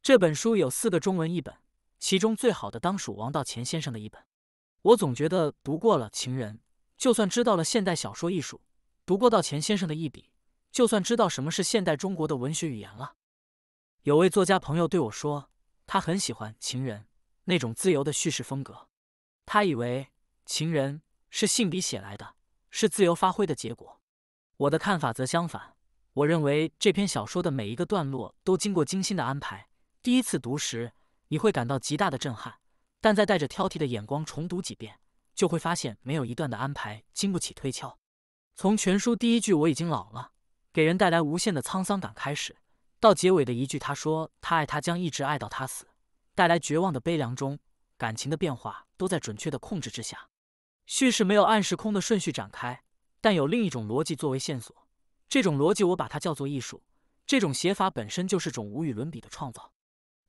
[SPEAKER 1] 这本书有四个中文译本，其中最好的当属王道乾先生的一本。我总觉得，读过了《情人》，就算知道了现代小说艺术。读过道前先生的一笔，就算知道什么是现代中国的文学语言了。有位作家朋友对我说，他很喜欢《情人》那种自由的叙事风格。他以为《情人》是信笔写来的，是自由发挥的结果。我的看法则相反。我认为这篇小说的每一个段落都经过精心的安排。第一次读时，你会感到极大的震撼；但再带着挑剔的眼光重读几遍，就会发现没有一段的安排经不起推敲。从全书第一句“我已经老了”给人带来无限的沧桑感开始，到结尾的一句“他说他爱她，将一直爱到他死”，带来绝望的悲凉中，感情的变化都在准确的控制之下。叙事没有按时空的顺序展开，但有另一种逻辑作为线索。这种逻辑我把它叫做艺术。这种写法本身就是种无与伦比的创造。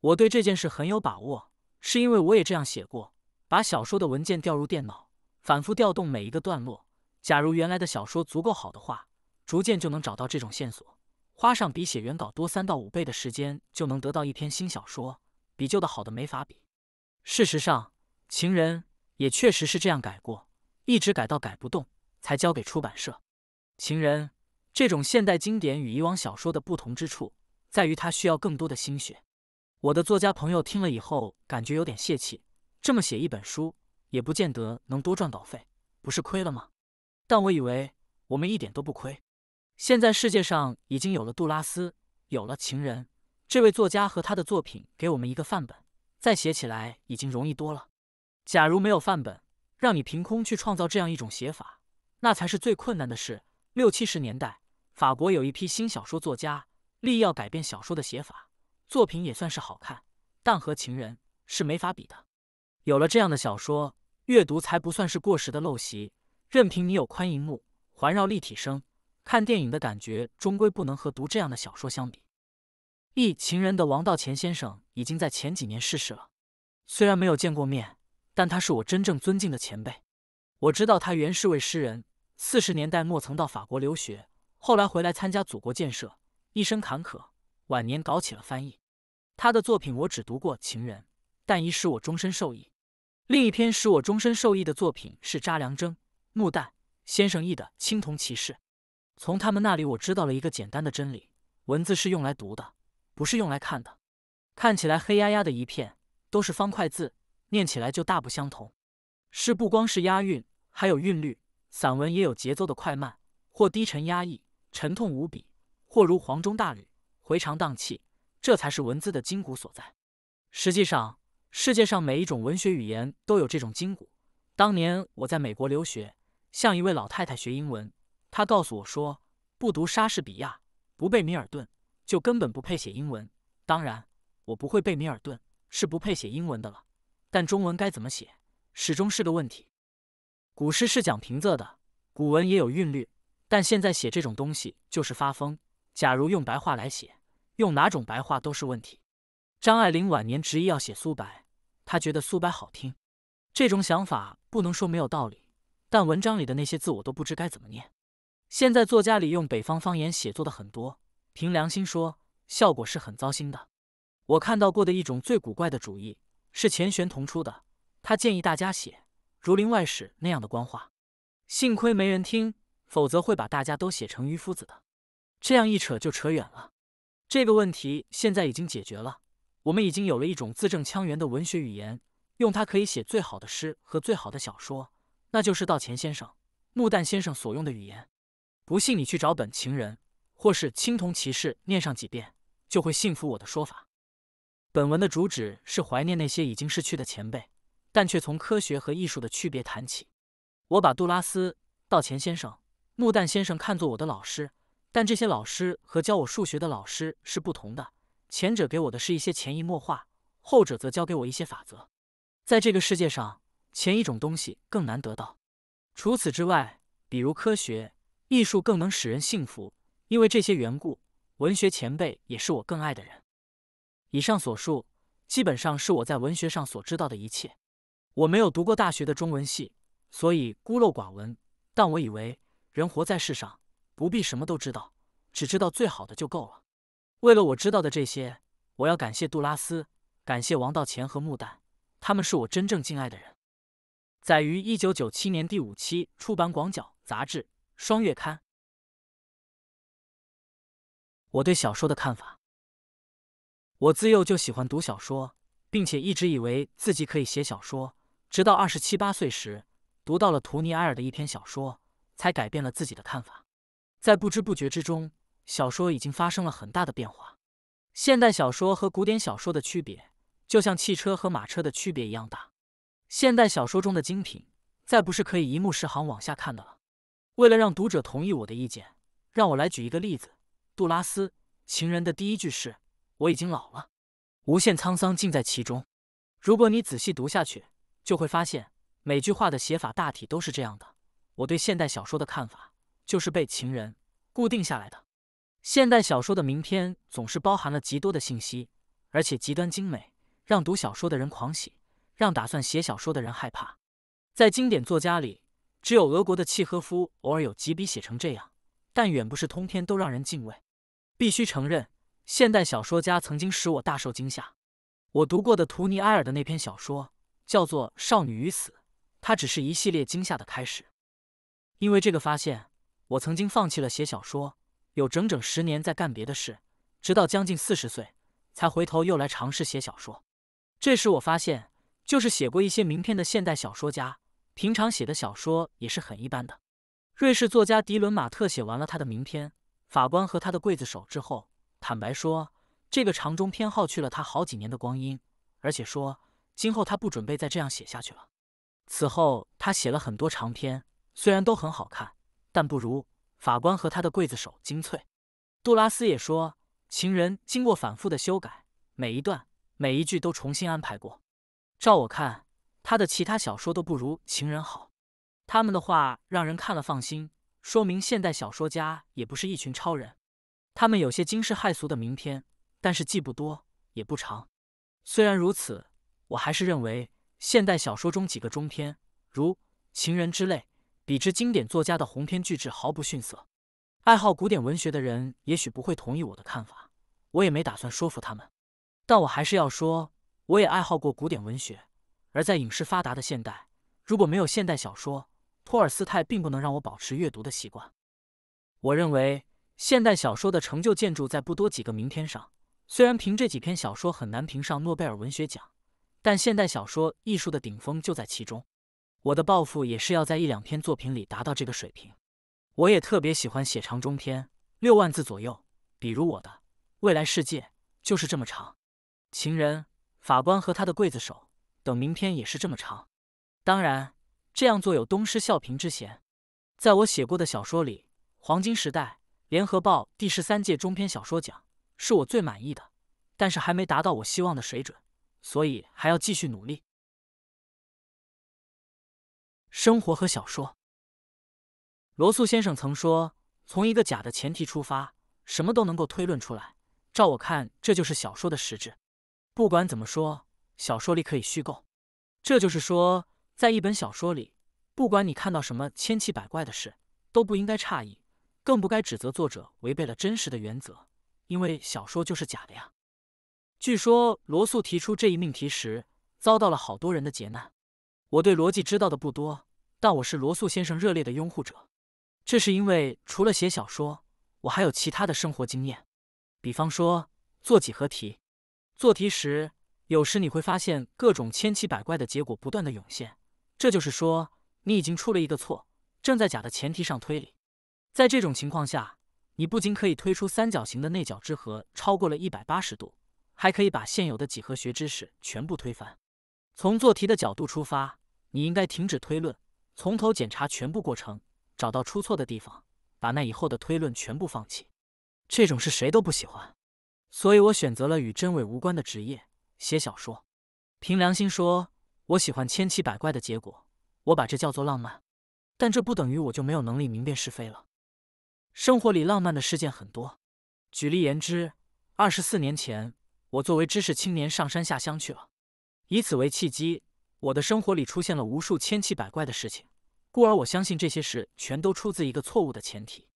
[SPEAKER 1] 我对这件事很有把握，是因为我也这样写过。把小说的文件调入电脑，反复调动每一个段落。假如原来的小说足够好的话，逐渐就能找到这种线索，花上比写原稿多三到五倍的时间，就能得到一篇新小说，比旧的好的没法比。事实上，《情人》也确实是这样改过，一直改到改不动，才交给出版社。《情人》这种现代经典与以往小说的不同之处，在于它需要更多的心血。我的作家朋友听了以后，感觉有点泄气：这么写一本书，也不见得能多赚稿费，不是亏了吗？但我以为我们一点都不亏。现在世界上已经有了杜拉斯，有了《情人》这位作家和他的作品，给我们一个范本，再写起来已经容易多了。假如没有范本，让你凭空去创造这样一种写法，那才是最困难的事。六七十年代，法国有一批新小说作家，力要改变小说的写法，作品也算是好看，但和《情人》是没法比的。有了这样的小说，阅读才不算是过时的陋习。任凭你有宽银幕、环绕立体声，看电影的感觉终归不能和读这样的小说相比。《忆情人》的王道乾先生已经在前几年逝世了，虽然没有见过面，但他是我真正尊敬的前辈。我知道他原是位诗人，四十年代末曾到法国留学，后来回来参加祖国建设，一生坎坷，晚年搞起了翻译。他的作品我只读过《情人》，但已使我终身受益。另一篇使我终身受益的作品是查良铮。木蛋先生译的《青铜骑士》，从他们那里我知道了一个简单的真理：文字是用来读的，不是用来看的。看起来黑压压的一片，都是方块字，念起来就大不相同。诗不光是押韵，还有韵律；散文也有节奏的快慢，或低沉压抑、沉痛无比，或如黄钟大吕、回肠荡气。这才是文字的筋骨所在。实际上，世界上每一种文学语言都有这种筋骨。当年我在美国留学。像一位老太太学英文，她告诉我说：“不读莎士比亚，不背米尔顿，就根本不配写英文。”当然，我不会背米尔顿，是不配写英文的了。但中文该怎么写，始终是个问题。古诗是讲平仄的，古文也有韵律，但现在写这种东西就是发疯。假如用白话来写，用哪种白话都是问题。张爱玲晚年执意要写苏白，她觉得苏白好听，这种想法不能说没有道理。但文章里的那些字我都不知该怎么念。现在作家里用北方方言写作的很多，凭良心说，效果是很糟心的。我看到过的一种最古怪的主意是钱玄同出的，他建议大家写《儒林外史》那样的官话。幸亏没人听，否则会把大家都写成迂夫子的。这样一扯就扯远了。这个问题现在已经解决了，我们已经有了一种字正腔圆的文学语言，用它可以写最好的诗和最好的小说。那就是道前先生、木蛋先生所用的语言。不信你去找本《情人》或是《青铜骑士》念上几遍，就会信服我的说法。本文的主旨是怀念那些已经逝去的前辈，但却从科学和艺术的区别谈起。我把杜拉斯、道前先生、木蛋先生看作我的老师，但这些老师和教我数学的老师是不同的。前者给我的是一些潜移默化，后者则教给我一些法则。在这个世界上。前一种东西更难得到。除此之外，比如科学、艺术更能使人幸福，因为这些缘故，文学前辈也是我更爱的人。以上所述，基本上是我在文学上所知道的一切。我没有读过大学的中文系，所以孤陋寡闻。但我以为，人活在世上，不必什么都知道，只知道最好的就够了。为了我知道的这些，我要感谢杜拉斯，感谢王道乾和穆旦，他们是我真正敬爱的人。载于一九九七年第五期出版《广角》杂志，双月刊。我对小说的看法。我自幼就喜欢读小说，并且一直以为自己可以写小说。直到二十七八岁时，读到了图尼埃尔的一篇小说，才改变了自己的看法。在不知不觉之中，小说已经发生了很大的变化。现代小说和古典小说的区别，就像汽车和马车的区别一样大。现代小说中的精品，再不是可以一目十行往下看的了。为了让读者同意我的意见，让我来举一个例子：《杜拉斯情人》的第一句是“我已经老了”，无限沧桑尽在其中。如果你仔细读下去，就会发现每句话的写法大体都是这样的。我对现代小说的看法，就是被《情人》固定下来的。现代小说的名篇总是包含了极多的信息，而且极端精美，让读小说的人狂喜。让打算写小说的人害怕，在经典作家里，只有俄国的契诃夫偶尔有几笔写成这样，但远不是通篇都让人敬畏。必须承认，现代小说家曾经使我大受惊吓。我读过的图尼埃尔的那篇小说叫做《少女与死》，它只是一系列惊吓的开始。因为这个发现，我曾经放弃了写小说，有整整十年在干别的事，直到将近四十岁才回头又来尝试写小说。这时我发现。就是写过一些名篇的现代小说家，平常写的小说也是很一般的。瑞士作家迪伦马特写完了他的名篇《法官和他的刽子手》之后，坦白说，这个长中篇耗去了他好几年的光阴，而且说今后他不准备再这样写下去了。此后他写了很多长篇，虽然都很好看，但不如《法官和他的刽子手》精粹。杜拉斯也说，《情人》经过反复的修改，每一段每一句都重新安排过。照我看，他的其他小说都不如《情人》好。他们的话让人看了放心，说明现代小说家也不是一群超人。他们有些惊世骇俗的名篇，但是既不多也不长。虽然如此，我还是认为现代小说中几个中篇，如《情人》之类，比之经典作家的鸿篇巨制毫不逊色。爱好古典文学的人也许不会同意我的看法，我也没打算说服他们，但我还是要说。我也爱好过古典文学，而在影视发达的现代，如果没有现代小说，托尔斯泰并不能让我保持阅读的习惯。我认为现代小说的成就建筑在不多几个名篇上，虽然凭这几篇小说很难评上诺贝尔文学奖，但现代小说艺术的顶峰就在其中。我的抱负也是要在一两篇作品里达到这个水平。我也特别喜欢写长中篇，六万字左右，比如我的《未来世界》就是这么长，《情人》。法官和他的刽子手等明天也是这么长，当然这样做有东施效颦之嫌。在我写过的小说里，《黄金时代》《联合报》第十三届中篇小说奖是我最满意的，但是还没达到我希望的水准，所以还要继续努力。生活和小说，罗素先生曾说：“从一个假的前提出发，什么都能够推论出来。”照我看，这就是小说的实质。不管怎么说，小说里可以虚构。这就是说，在一本小说里，不管你看到什么千奇百怪的事，都不应该诧异，更不该指责作者违背了真实的原则，因为小说就是假的呀。据说罗素提出这一命题时，遭到了好多人的劫难。我对逻辑知道的不多，但我是罗素先生热烈的拥护者，这是因为除了写小说，我还有其他的生活经验，比方说做几何题。做题时，有时你会发现各种千奇百怪的结果不断的涌现，这就是说你已经出了一个错，正在假的前提上推理。在这种情况下，你不仅可以推出三角形的内角之和超过了一百八十度，还可以把现有的几何学知识全部推翻。从做题的角度出发，你应该停止推论，从头检查全部过程，找到出错的地方，把那以后的推论全部放弃。这种事谁都不喜欢。所以我选择了与真伪无关的职业，写小说。凭良心说，我喜欢千奇百怪的结果，我把这叫做浪漫。但这不等于我就没有能力明辨是非了。生活里浪漫的事件很多。举例言之，二十四年前，我作为知识青年上山下乡去了。以此为契机，我的生活里出现了无数千奇百怪的事情。故而，我相信这些事全都出自一个错误的前提。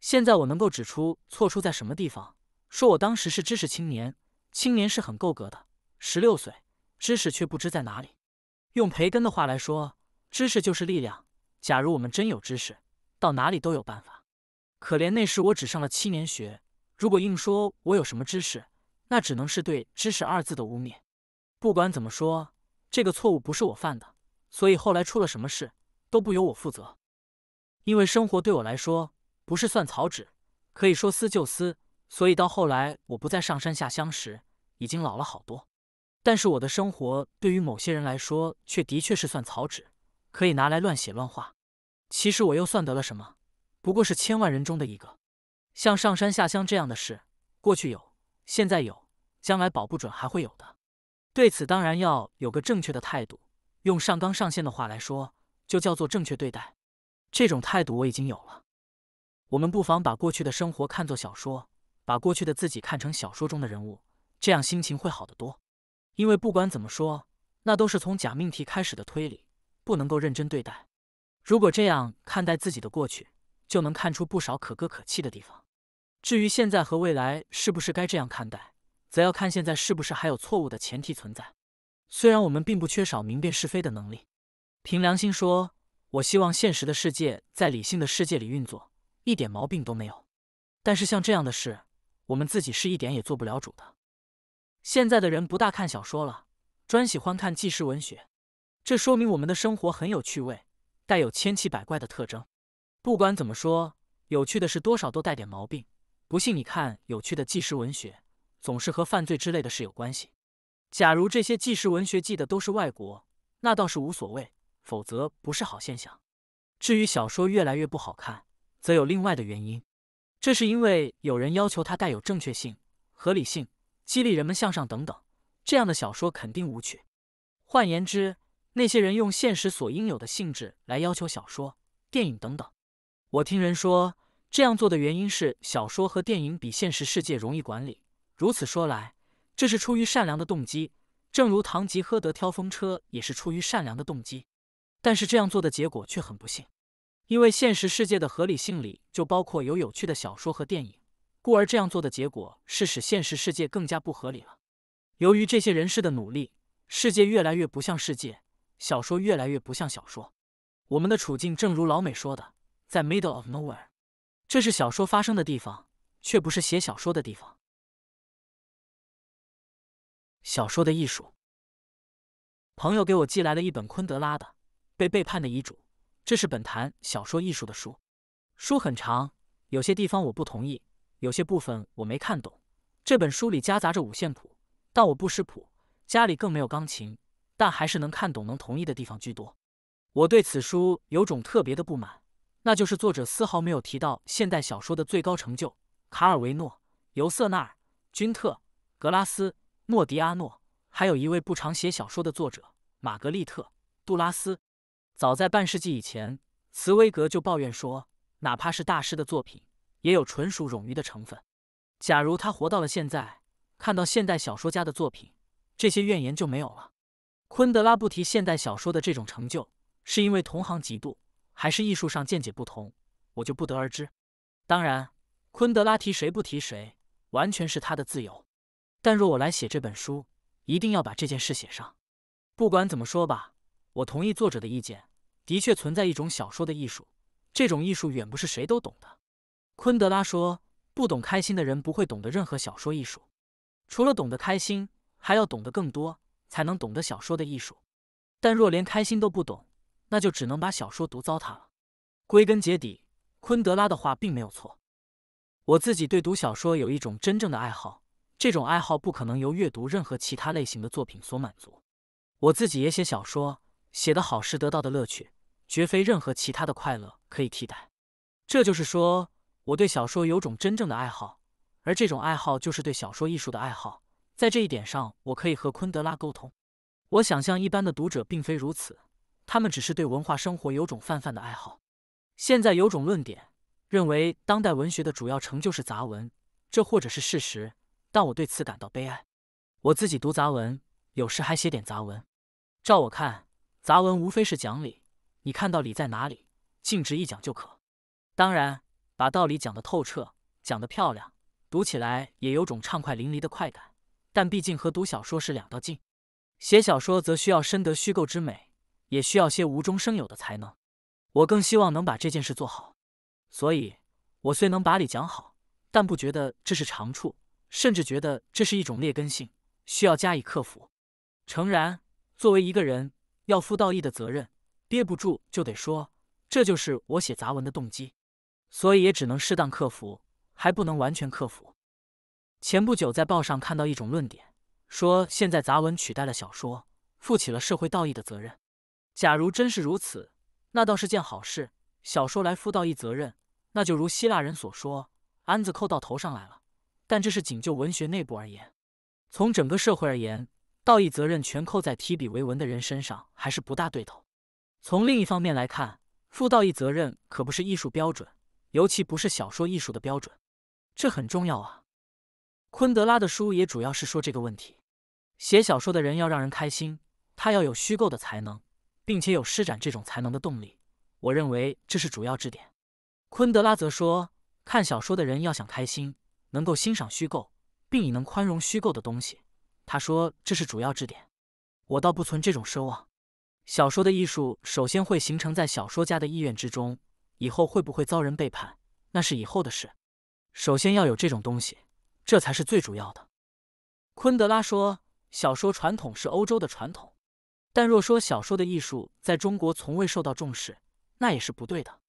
[SPEAKER 1] 现在我能够指出错出在什么地方。说我当时是知识青年，青年是很够格的，十六岁，知识却不知在哪里。用培根的话来说，知识就是力量。假如我们真有知识，到哪里都有办法。可怜那时我只上了七年学，如果硬说我有什么知识，那只能是对“知识”二字的污蔑。不管怎么说，这个错误不是我犯的，所以后来出了什么事都不由我负责。因为生活对我来说不是算草纸，可以说撕就撕。所以到后来，我不再上山下乡时，已经老了好多。但是我的生活对于某些人来说，却的确是算草纸，可以拿来乱写乱画。其实我又算得了什么？不过是千万人中的一个。像上山下乡这样的事，过去有，现在有，将来保不准还会有的。对此当然要有个正确的态度。用上纲上线的话来说，就叫做正确对待。这种态度我已经有了。我们不妨把过去的生活看作小说。把过去的自己看成小说中的人物，这样心情会好得多。因为不管怎么说，那都是从假命题开始的推理，不能够认真对待。如果这样看待自己的过去，就能看出不少可歌可泣的地方。至于现在和未来是不是该这样看待，则要看现在是不是还有错误的前提存在。虽然我们并不缺少明辨是非的能力，凭良心说，我希望现实的世界在理性的世界里运作，一点毛病都没有。但是像这样的事。我们自己是一点也做不了主的。现在的人不大看小说了，专喜欢看纪实文学，这说明我们的生活很有趣味，带有千奇百怪的特征。不管怎么说，有趣的事多少都带点毛病。不信你看，有趣的纪实文学总是和犯罪之类的事有关系。假如这些纪实文学记的都是外国，那倒是无所谓；否则不是好现象。至于小说越来越不好看，则有另外的原因。这是因为有人要求它带有正确性、合理性，激励人们向上等等，这样的小说肯定无趣。换言之，那些人用现实所应有的性质来要求小说、电影等等。我听人说，这样做的原因是小说和电影比现实世界容易管理。如此说来，这是出于善良的动机，正如唐吉诃德挑风车也是出于善良的动机，但是这样做的结果却很不幸。因为现实世界的合理性里就包括有有趣的小说和电影，故而这样做的结果是使现实世界更加不合理了。由于这些人士的努力，世界越来越不像世界，小说越来越不像小说。我们的处境正如老美说的，在 middle of nowhere，这是小说发生的地方，却不是写小说的地方。小说的艺术。朋友给我寄来了一本昆德拉的《被背叛的遗嘱》。这是本谈小说艺术的书，书很长，有些地方我不同意，有些部分我没看懂。这本书里夹杂着五线谱，但我不识谱，家里更没有钢琴，但还是能看懂、能同意的地方居多。我对此书有种特别的不满，那就是作者丝毫没有提到现代小说的最高成就——卡尔维诺、尤瑟纳尔、君特·格拉斯、莫迪阿诺，还有一位不常写小说的作者——玛格丽特·杜拉斯。早在半世纪以前，茨威格就抱怨说，哪怕是大师的作品，也有纯属冗余的成分。假如他活到了现在，看到现代小说家的作品，这些怨言就没有了。昆德拉不提现代小说的这种成就，是因为同行嫉妒，还是艺术上见解不同，我就不得而知。当然，昆德拉提谁不提谁，完全是他的自由。但若我来写这本书，一定要把这件事写上。不管怎么说吧，我同意作者的意见。的确存在一种小说的艺术，这种艺术远不是谁都懂的。昆德拉说：“不懂开心的人不会懂得任何小说艺术，除了懂得开心，还要懂得更多，才能懂得小说的艺术。但若连开心都不懂，那就只能把小说读糟蹋了。”归根结底，昆德拉的话并没有错。我自己对读小说有一种真正的爱好，这种爱好不可能由阅读任何其他类型的作品所满足。我自己也写小说，写得好时得到的乐趣。绝非任何其他的快乐可以替代。这就是说，我对小说有种真正的爱好，而这种爱好就是对小说艺术的爱好。在这一点上，我可以和昆德拉沟通。我想象一般的读者并非如此，他们只是对文化生活有种泛泛的爱好。现在有种论点认为，当代文学的主要成就是杂文，这或者是事实，但我对此感到悲哀。我自己读杂文，有时还写点杂文。照我看，杂文无非是讲理。你看到理在哪里，径直一讲就可。当然，把道理讲得透彻、讲得漂亮，读起来也有种畅快淋漓的快感。但毕竟和读小说是两道劲，写小说则需要深得虚构之美，也需要些无中生有的才能。我更希望能把这件事做好，所以我虽能把理讲好，但不觉得这是长处，甚至觉得这是一种劣根性，需要加以克服。诚然，作为一个人，要负道义的责任。憋不住就得说，这就是我写杂文的动机，所以也只能适当克服，还不能完全克服。前不久在报上看到一种论点，说现在杂文取代了小说，负起了社会道义的责任。假如真是如此，那倒是件好事。小说来负道义责任，那就如希腊人所说，安子扣到头上来了。但这是仅就文学内部而言，从整个社会而言，道义责任全扣在提笔为文的人身上，还是不大对头。从另一方面来看，负道义责任可不是艺术标准，尤其不是小说艺术的标准，这很重要啊。昆德拉的书也主要是说这个问题：写小说的人要让人开心，他要有虚构的才能，并且有施展这种才能的动力。我认为这是主要支点。昆德拉则说，看小说的人要想开心，能够欣赏虚构，并以能宽容虚构的东西，他说这是主要支点。我倒不存这种奢望。小说的艺术首先会形成在小说家的意愿之中，以后会不会遭人背叛，那是以后的事。首先要有这种东西，这才是最主要的。昆德拉说，小说传统是欧洲的传统，但若说小说的艺术在中国从未受到重视，那也是不对的。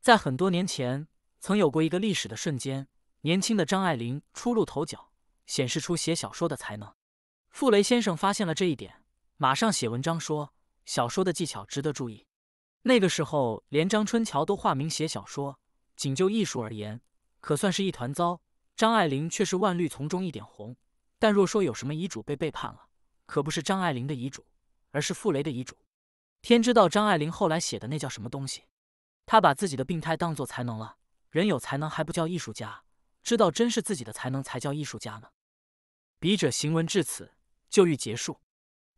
[SPEAKER 1] 在很多年前，曾有过一个历史的瞬间，年轻的张爱玲初露头角，显示出写小说的才能。傅雷先生发现了这一点，马上写文章说。小说的技巧值得注意。那个时候，连张春桥都化名写小说，仅就艺术而言，可算是一团糟。张爱玲却是万绿丛中一点红。但若说有什么遗嘱被背叛了，可不是张爱玲的遗嘱，而是傅雷的遗嘱。天知道张爱玲后来写的那叫什么东西！她把自己的病态当作才能了。人有才能还不叫艺术家，知道真是自己的才能才叫艺术家呢。笔者行文至此，就欲结束。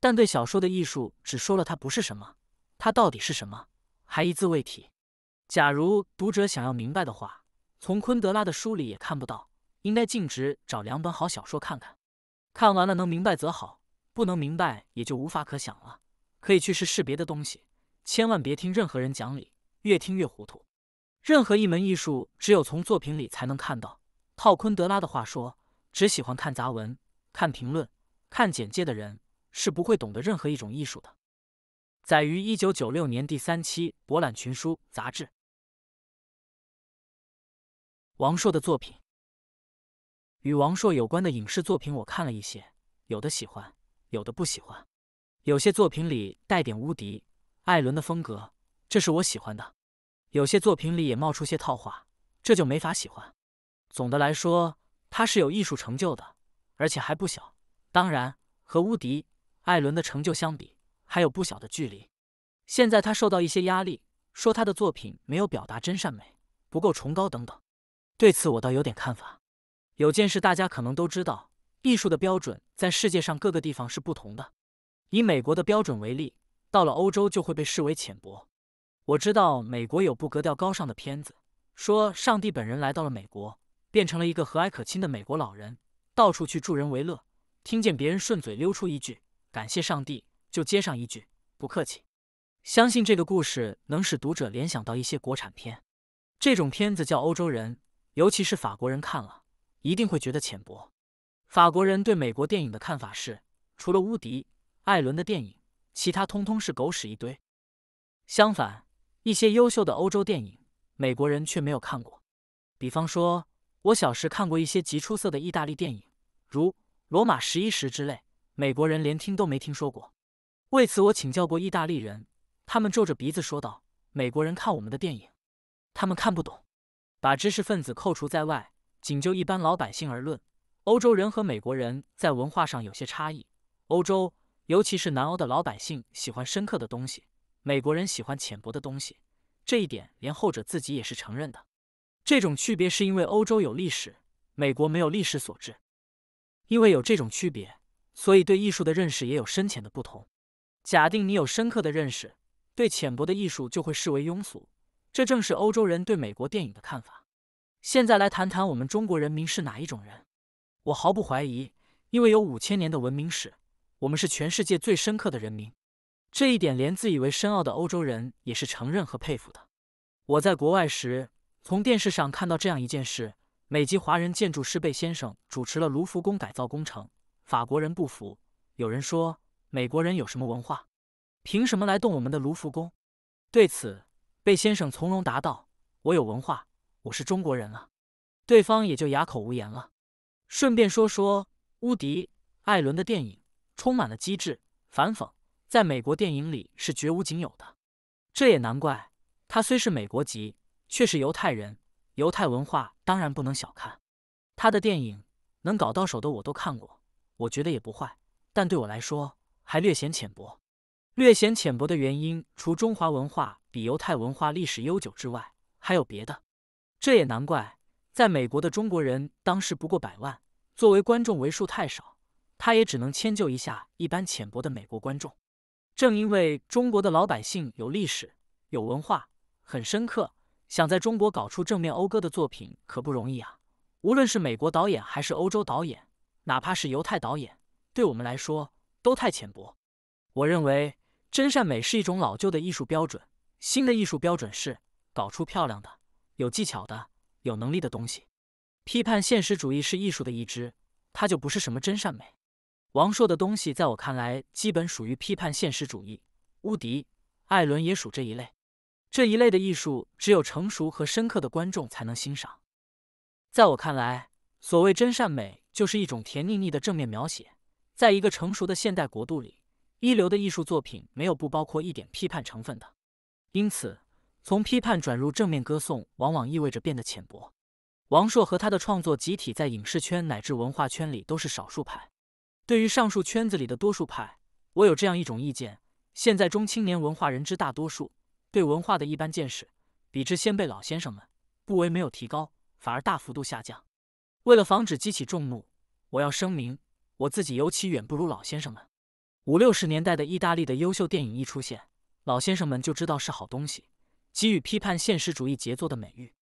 [SPEAKER 1] 但对小说的艺术，只说了它不是什么，它到底是什么，还一字未提。假如读者想要明白的话，从昆德拉的书里也看不到，应该径直找两本好小说看看。看完了能明白则好，不能明白也就无法可想了。可以去试试别的东西，千万别听任何人讲理，越听越糊涂。任何一门艺术，只有从作品里才能看到。套昆德拉的话说，只喜欢看杂文、看评论、看简介的人。是不会懂得任何一种艺术的。载于一九九六年第三期《博览群书》杂志。王朔的作品，与王朔有关的影视作品，我看了一些，有的喜欢，有的不喜欢。有些作品里带点乌迪·艾伦的风格，这是我喜欢的；有些作品里也冒出些套话，这就没法喜欢。总的来说，他是有艺术成就的，而且还不小。当然，和乌迪。艾伦的成就相比还有不小的距离。现在他受到一些压力，说他的作品没有表达真善美，不够崇高等等。对此我倒有点看法。有件事大家可能都知道，艺术的标准在世界上各个地方是不同的。以美国的标准为例，到了欧洲就会被视为浅薄。我知道美国有部格调高尚的片子，说上帝本人来到了美国，变成了一个和蔼可亲的美国老人，到处去助人为乐。听见别人顺嘴溜出一句。感谢上帝，就接上一句，不客气。相信这个故事能使读者联想到一些国产片，这种片子叫欧洲人，尤其是法国人看了，一定会觉得浅薄。法国人对美国电影的看法是，除了乌迪·艾伦的电影，其他通通是狗屎一堆。相反，一些优秀的欧洲电影，美国人却没有看过。比方说，我小时看过一些极出色的意大利电影，如《罗马十一时》之类。美国人连听都没听说过，为此我请教过意大利人，他们皱着鼻子说道：“美国人看我们的电影，他们看不懂。”把知识分子扣除在外，仅就一般老百姓而论，欧洲人和美国人在文化上有些差异。欧洲，尤其是南欧的老百姓喜欢深刻的东西，美国人喜欢浅薄的东西，这一点连后者自己也是承认的。这种区别是因为欧洲有历史，美国没有历史所致。因为有这种区别。所以，对艺术的认识也有深浅的不同。假定你有深刻的认识，对浅薄的艺术就会视为庸俗。这正是欧洲人对美国电影的看法。现在来谈谈我们中国人民是哪一种人。我毫不怀疑，因为有五千年的文明史，我们是全世界最深刻的人民。这一点，连自以为深奥的欧洲人也是承认和佩服的。我在国外时，从电视上看到这样一件事：美籍华人建筑师贝先生主持了卢浮宫改造工程。法国人不服，有人说美国人有什么文化？凭什么来动我们的卢浮宫？对此，贝先生从容答道：“我有文化，我是中国人了。”对方也就哑口无言了。顺便说说，乌迪·艾伦的电影充满了机智反讽，在美国电影里是绝无仅有的。这也难怪，他虽是美国籍，却是犹太人，犹太文化当然不能小看。他的电影能搞到手的我都看过。我觉得也不坏，但对我来说还略显浅薄。略显浅薄的原因，除中华文化比犹太文化历史悠久之外，还有别的。这也难怪，在美国的中国人当时不过百万，作为观众为数太少，他也只能迁就一下一般浅薄的美国观众。正因为中国的老百姓有历史、有文化，很深刻，想在中国搞出正面讴歌的作品可不容易啊！无论是美国导演还是欧洲导演。哪怕是犹太导演，对我们来说都太浅薄。我认为真善美是一种老旧的艺术标准，新的艺术标准是搞出漂亮的、有技巧的、有能力的东西。批判现实主义是艺术的一支，它就不是什么真善美。王朔的东西在我看来基本属于批判现实主义，乌迪、艾伦也属这一类。这一类的艺术只有成熟和深刻的观众才能欣赏。在我看来，所谓真善美。就是一种甜腻腻的正面描写，在一个成熟的现代国度里，一流的艺术作品没有不包括一点批判成分的。因此，从批判转入正面歌颂，往往意味着变得浅薄。王朔和他的创作集体在影视圈乃至文化圈里都是少数派。对于上述圈子里的多数派，我有这样一种意见：现在中青年文化人之大多数，对文化的一般见识，比之先辈老先生们，不唯没有提高，反而大幅度下降。为了防止激起众怒，我要声明，我自己尤其远不如老先生们。五六十年代的意大利的优秀电影一出现，老先生们就知道是好东西，给予批判现实主义杰作的美誉。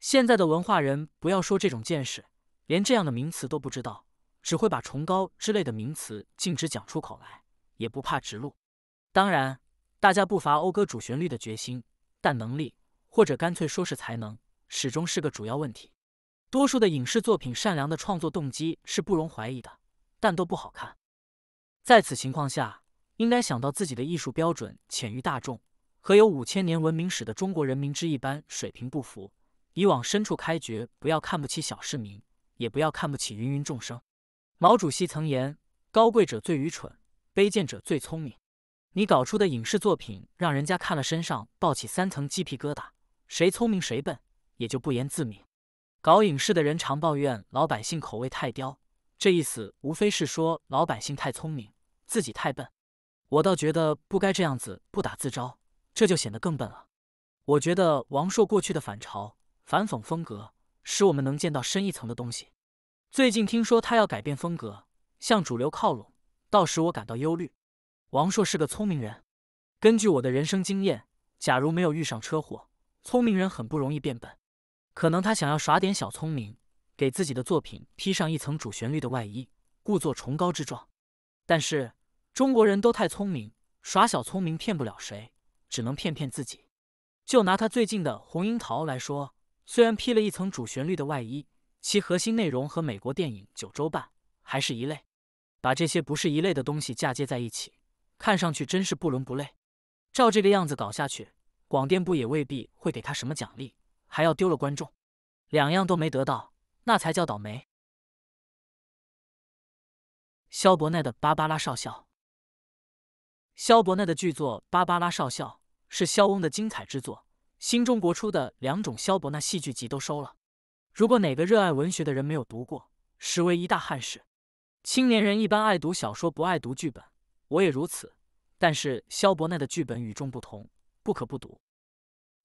[SPEAKER 1] 现在的文化人，不要说这种见识，连这样的名词都不知道，只会把崇高之类的名词禁止讲出口来，也不怕直露。当然，大家不乏讴歌主旋律的决心，但能力或者干脆说是才能，始终是个主要问题。多数的影视作品，善良的创作动机是不容怀疑的，但都不好看。在此情况下，应该想到自己的艺术标准浅于大众，和有五千年文明史的中国人民之一般水平不符。以往深处开掘，不要看不起小市民，也不要看不起芸芸众生。毛主席曾言：“高贵者最愚蠢，卑贱者最聪明。”你搞出的影视作品，让人家看了身上抱起三层鸡皮疙瘩，谁聪明谁笨，也就不言自明。搞影视的人常抱怨老百姓口味太刁，这意思无非是说老百姓太聪明，自己太笨。我倒觉得不该这样子不打自招，这就显得更笨了。我觉得王朔过去的反嘲反讽风格，使我们能见到深一层的东西。最近听说他要改变风格，向主流靠拢，到时我感到忧虑。王朔是个聪明人，根据我的人生经验，假如没有遇上车祸，聪明人很不容易变笨。可能他想要耍点小聪明，给自己的作品披上一层主旋律的外衣，故作崇高之状。但是中国人都太聪明，耍小聪明骗不了谁，只能骗骗自己。就拿他最近的《红樱桃》来说，虽然披了一层主旋律的外衣，其核心内容和美国电影《九州半》还是一类。把这些不是一类的东西嫁接在一起，看上去真是不伦不类。照这个样子搞下去，广电部也未必会给他什么奖励。还要丢了观众，两样都没得到，那才叫倒霉。肖伯奈的《芭芭拉少校》，肖伯奈的巨作《芭芭拉少校》是肖翁的精彩之作。新中国出的两种肖伯奈戏剧集都收了。如果哪个热爱文学的人没有读过，实为一大憾事。青年人一般爱读小说，不爱读剧本，我也如此。但是肖伯奈的剧本与众不同，不可不读。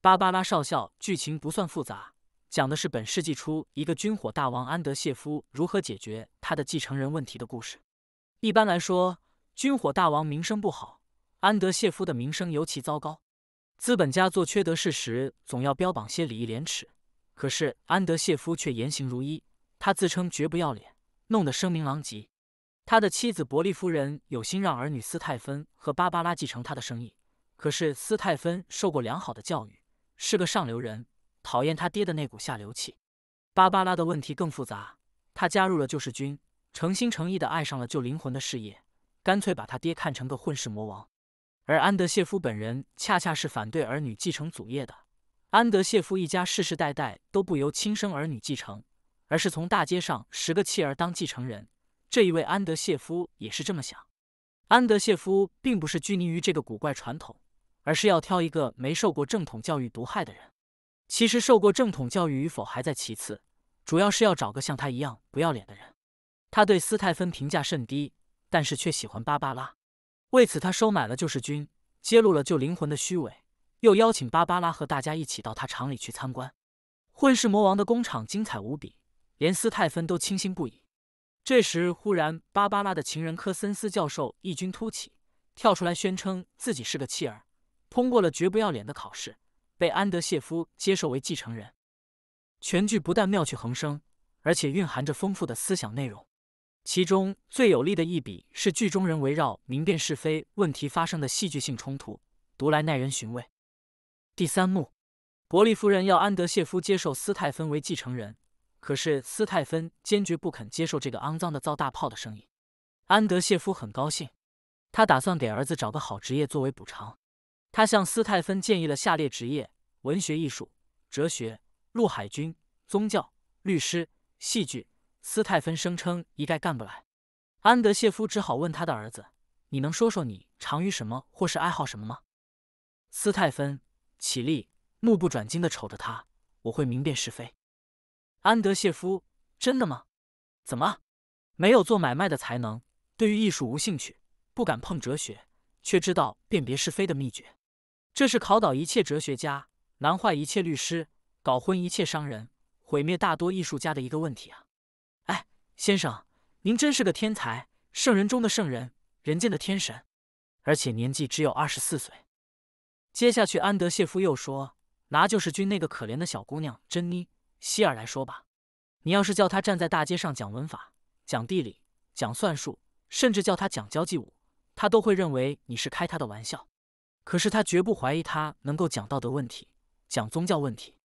[SPEAKER 1] 芭芭拉少校剧情不算复杂，讲的是本世纪初一个军火大王安德谢夫如何解决他的继承人问题的故事。一般来说，军火大王名声不好，安德谢夫的名声尤其糟糕。资本家做缺德事时总要标榜些礼义廉耻，可是安德谢夫却言行如一，他自称绝不要脸，弄得声名狼藉。他的妻子伯利夫人有心让儿女斯泰芬和芭芭拉继承他的生意，可是斯泰芬受过良好的教育。是个上流人，讨厌他爹的那股下流气。芭芭拉的问题更复杂，她加入了救世军，诚心诚意的爱上了救灵魂的事业，干脆把他爹看成个混世魔王。而安德谢夫本人恰恰是反对儿女继承祖业的。安德谢夫一家世世代代都不由亲生儿女继承，而是从大街上拾个弃儿当继承人。这一位安德谢夫也是这么想。安德谢夫并不是拘泥于这个古怪传统。而是要挑一个没受过正统教育毒害的人。其实受过正统教育与否还在其次，主要是要找个像他一样不要脸的人。他对斯泰芬评价甚低，但是却喜欢芭芭拉。为此，他收买了救世军，揭露了救灵魂的虚伪，又邀请芭芭拉和大家一起到他厂里去参观。混世魔王的工厂精彩无比，连斯泰芬都倾心不已。这时，忽然芭芭拉的情人科森斯教授异军突起，跳出来宣称自己是个弃儿。通过了绝不要脸的考试，被安德谢夫接受为继承人。全剧不但妙趣横生，而且蕴含着丰富的思想内容。其中最有力的一笔是剧中人围绕明辨是非问题发生的戏剧性冲突，读来耐人寻味。第三幕，伯利夫人要安德谢夫接受斯泰芬为继承人，可是斯泰芬坚决不肯接受这个肮脏的造大炮的生意。安德谢夫很高兴，他打算给儿子找个好职业作为补偿。他向斯泰芬建议了下列职业：文学、艺术、哲学、陆海军、宗教、律师、戏剧。斯泰芬声称一概干不来。安德谢夫只好问他的儿子：“你能说说你长于什么，或是爱好什么吗？”斯泰芬起立，目不转睛地瞅着他：“我会明辨是非。”安德谢夫：“真的吗？怎么？没有做买卖的才能，对于艺术无兴趣，不敢碰哲学，却知道辨别是非的秘诀。”这是考倒一切哲学家，难坏一切律师，搞昏一切商人，毁灭大多艺术家的一个问题啊！哎，先生，您真是个天才，圣人中的圣人，人间的天神，而且年纪只有二十四岁。接下去，安德谢夫又说：“拿救世军那个可怜的小姑娘珍妮·希尔来说吧，你要是叫她站在大街上讲文法、讲地理、讲算术，甚至叫她讲交际舞，她都会认为你是开她的玩笑。”可是他绝不怀疑，他能够讲道德问题，讲宗教问题。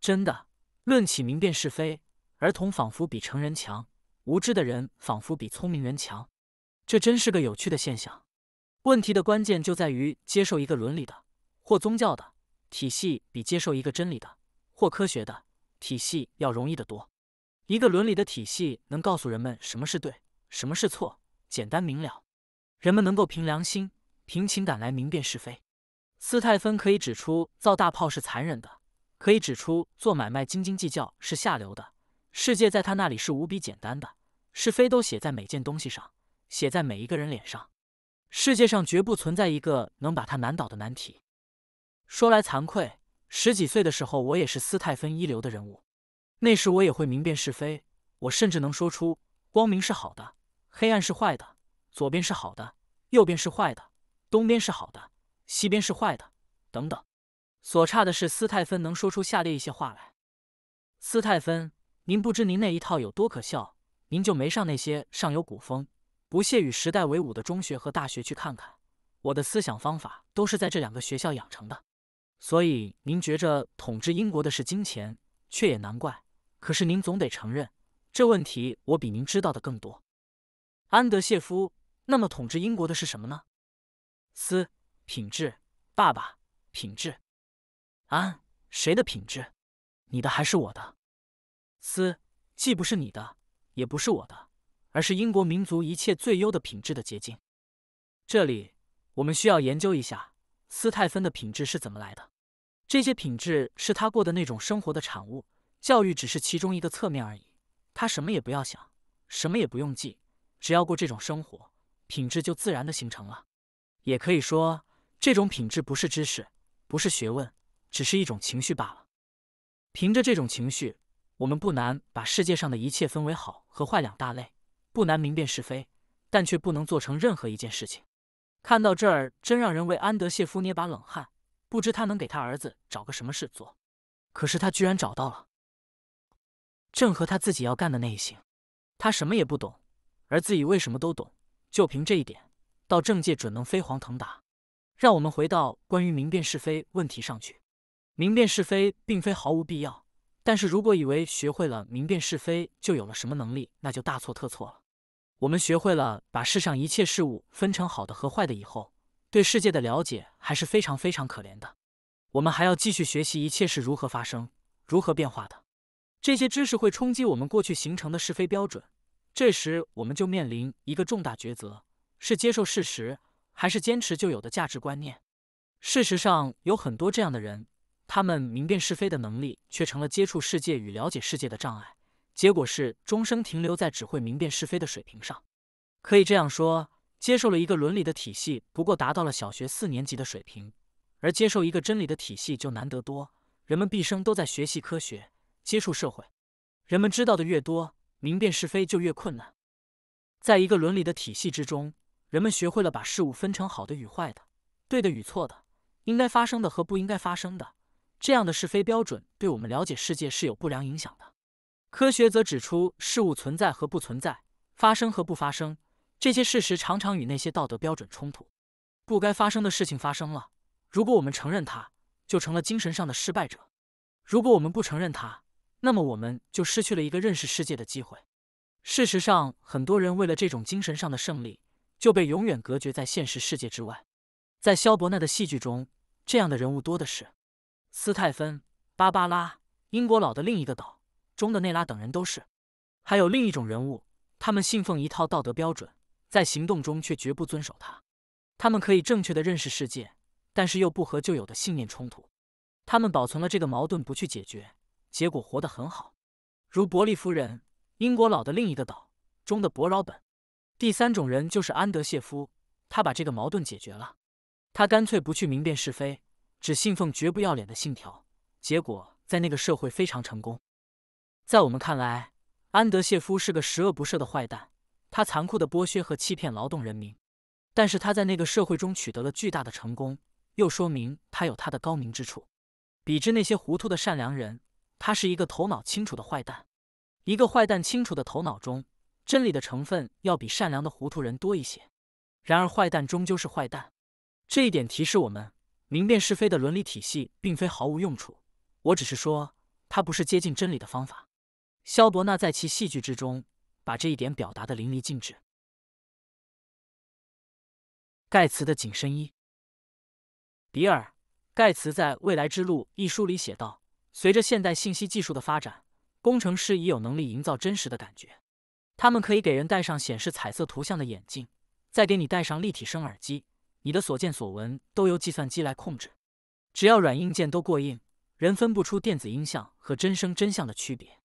[SPEAKER 1] 真的，论起明辨是非，儿童仿佛比成人强；无知的人仿佛比聪明人强。这真是个有趣的现象。问题的关键就在于，接受一个伦理的或宗教的体系，比接受一个真理的或科学的体系要容易得多。一个伦理的体系能告诉人们什么是对，什么是错，简单明了，人们能够凭良心。凭情感来明辨是非，斯泰芬可以指出造大炮是残忍的，可以指出做买卖斤斤计较是下流的。世界在他那里是无比简单的，是非都写在每件东西上，写在每一个人脸上。世界上绝不存在一个能把他难倒的难题。说来惭愧，十几岁的时候我也是斯泰芬一流的人物，那时我也会明辨是非，我甚至能说出光明是好的，黑暗是坏的，左边是好的，右边是坏的。东边是好的，西边是坏的，等等。所差的是斯泰芬能说出下列一些话来。斯泰芬，您不知您那一套有多可笑，您就没上那些上有古风、不屑与时代为伍的中学和大学去看看。我的思想方法都是在这两个学校养成的。所以您觉着统治英国的是金钱，却也难怪。可是您总得承认，这问题我比您知道的更多。安德谢夫，那么统治英国的是什么呢？斯品质，爸爸品质，啊，谁的品质？你的还是我的？斯既不是你的，也不是我的，而是英国民族一切最优的品质的结晶。这里我们需要研究一下斯泰芬的品质是怎么来的。这些品质是他过的那种生活的产物，教育只是其中一个侧面而已。他什么也不要想，什么也不用记，只要过这种生活，品质就自然的形成了。也可以说，这种品质不是知识，不是学问，只是一种情绪罢了。凭着这种情绪，我们不难把世界上的一切分为好和坏两大类，不难明辨是非，但却不能做成任何一件事情。看到这儿，真让人为安德谢夫捏把冷汗，不知他能给他儿子找个什么事做。可是他居然找到了，正和他自己要干的那一行。他什么也不懂，而自己为什么都懂？就凭这一点。到政界准能飞黄腾达。让我们回到关于明辨是非问题上去。明辨是非并非毫无必要，但是如果以为学会了明辨是非就有了什么能力，那就大错特错了。我们学会了把世上一切事物分成好的和坏的以后，对世界的了解还是非常非常可怜的。我们还要继续学习一切是如何发生、如何变化的。这些知识会冲击我们过去形成的是非标准，这时我们就面临一个重大抉择。是接受事实，还是坚持就有的价值观念？事实上，有很多这样的人，他们明辨是非的能力却成了接触世界与了解世界的障碍。结果是终生停留在只会明辨是非的水平上。可以这样说，接受了一个伦理的体系，不过达到了小学四年级的水平；而接受一个真理的体系就难得多。人们毕生都在学习科学、接触社会，人们知道的越多，明辨是非就越困难。在一个伦理的体系之中。人们学会了把事物分成好的与坏的、对的与错的、应该发生的和不应该发生的，这样的是非标准对我们了解世界是有不良影响的。科学则指出事物存在和不存在、发生和不发生这些事实常常与那些道德标准冲突。不该发生的事情发生了，如果我们承认它，就成了精神上的失败者；如果我们不承认它，那么我们就失去了一个认识世界的机会。事实上，很多人为了这种精神上的胜利。就被永远隔绝在现实世界之外。在萧伯纳的戏剧中，这样的人物多的是，斯泰芬、芭芭拉、英国佬的另一个岛中的内拉等人都是。还有另一种人物，他们信奉一套道德标准，在行动中却绝不遵守它。他们可以正确的认识世界，但是又不和旧有的信念冲突。他们保存了这个矛盾不去解决，结果活得很好，如伯利夫人、英国佬的另一个岛中的伯劳本。第三种人就是安德谢夫，他把这个矛盾解决了，他干脆不去明辨是非，只信奉绝不要脸的信条，结果在那个社会非常成功。在我们看来，安德谢夫是个十恶不赦的坏蛋，他残酷的剥削和欺骗劳动人民，但是他在那个社会中取得了巨大的成功，又说明他有他的高明之处。比之那些糊涂的善良人，他是一个头脑清楚的坏蛋，一个坏蛋清楚的头脑中。真理的成分要比善良的糊涂人多一些，然而坏蛋终究是坏蛋。这一点提示我们，明辨是非的伦理体系并非毫无用处。我只是说，它不是接近真理的方法。肖伯纳在其戏剧之中把这一点表达的淋漓尽致。盖茨的紧身衣。比尔·盖茨在《未来之路》一书里写道：“随着现代信息技术的发展，工程师已有能力营造真实的感觉。”他们可以给人戴上显示彩色图像的眼镜，再给你戴上立体声耳机，你的所见所闻都由计算机来控制。只要软硬件都过硬，人分不出电子音像和真声真相的区别。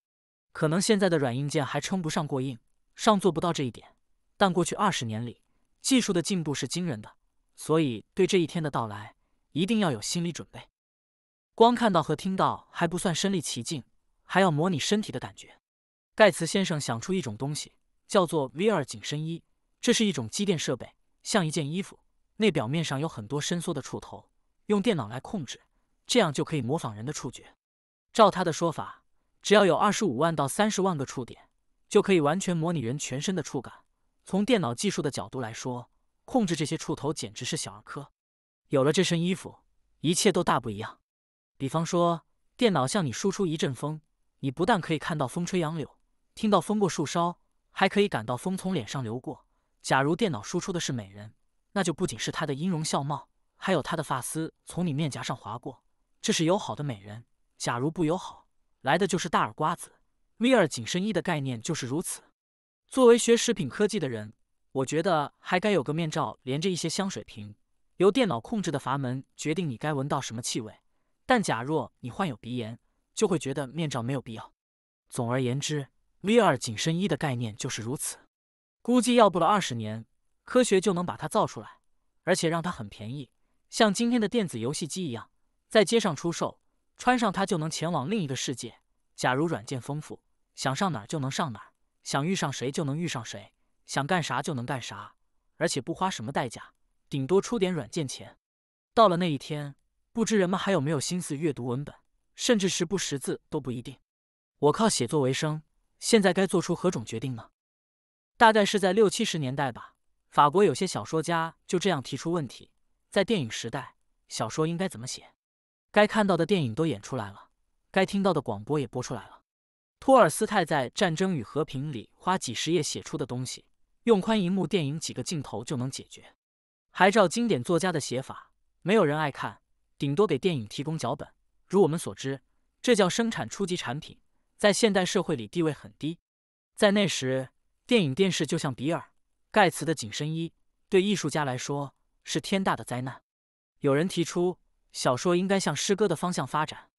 [SPEAKER 1] 可能现在的软硬件还称不上过硬，尚做不到这一点。但过去二十年里，技术的进步是惊人的，所以对这一天的到来，一定要有心理准备。光看到和听到还不算身临其境，还要模拟身体的感觉。盖茨先生想出一种东西，叫做 VR 紧身衣。这是一种机电设备，像一件衣服，内表面上有很多伸缩的触头，用电脑来控制，这样就可以模仿人的触觉。照他的说法，只要有二十五万到三十万个触点，就可以完全模拟人全身的触感。从电脑技术的角度来说，控制这些触头简直是小儿科。有了这身衣服，一切都大不一样。比方说，电脑向你输出一阵风，你不但可以看到风吹杨柳。听到风过树梢，还可以感到风从脸上流过。假如电脑输出的是美人，那就不仅是她的音容笑貌，还有她的发丝从你面颊上划过。这是友好的美人。假如不友好，来的就是大耳瓜子。威尔紧身衣的概念就是如此。作为学食品科技的人，我觉得还该有个面罩，连着一些香水瓶，由电脑控制的阀门决定你该闻到什么气味。但假若你患有鼻炎，就会觉得面罩没有必要。总而言之。VR 紧身衣的概念就是如此，估计要不了二十年，科学就能把它造出来，而且让它很便宜，像今天的电子游戏机一样，在街上出售，穿上它就能前往另一个世界。假如软件丰富，想上哪就能上哪，想遇上谁就能遇上谁，想干啥就能干啥，而且不花什么代价，顶多出点软件钱。到了那一天，不知人们还有没有心思阅读文本，甚至是不识字都不一定。我靠写作为生。现在该做出何种决定呢？大概是在六七十年代吧。法国有些小说家就这样提出问题：在电影时代，小说应该怎么写？该看到的电影都演出来了，该听到的广播也播出来了。托尔斯泰在《战争与和平》里花几十页写出的东西，用宽银幕电影几个镜头就能解决。还照经典作家的写法，没有人爱看，顶多给电影提供脚本。如我们所知，这叫生产初级产品。在现代社会里地位很低，在那时，电影电视就像比尔·盖茨的紧身衣，对艺术家来说是天大的灾难。有人提出，小说应该向诗歌的方向发展；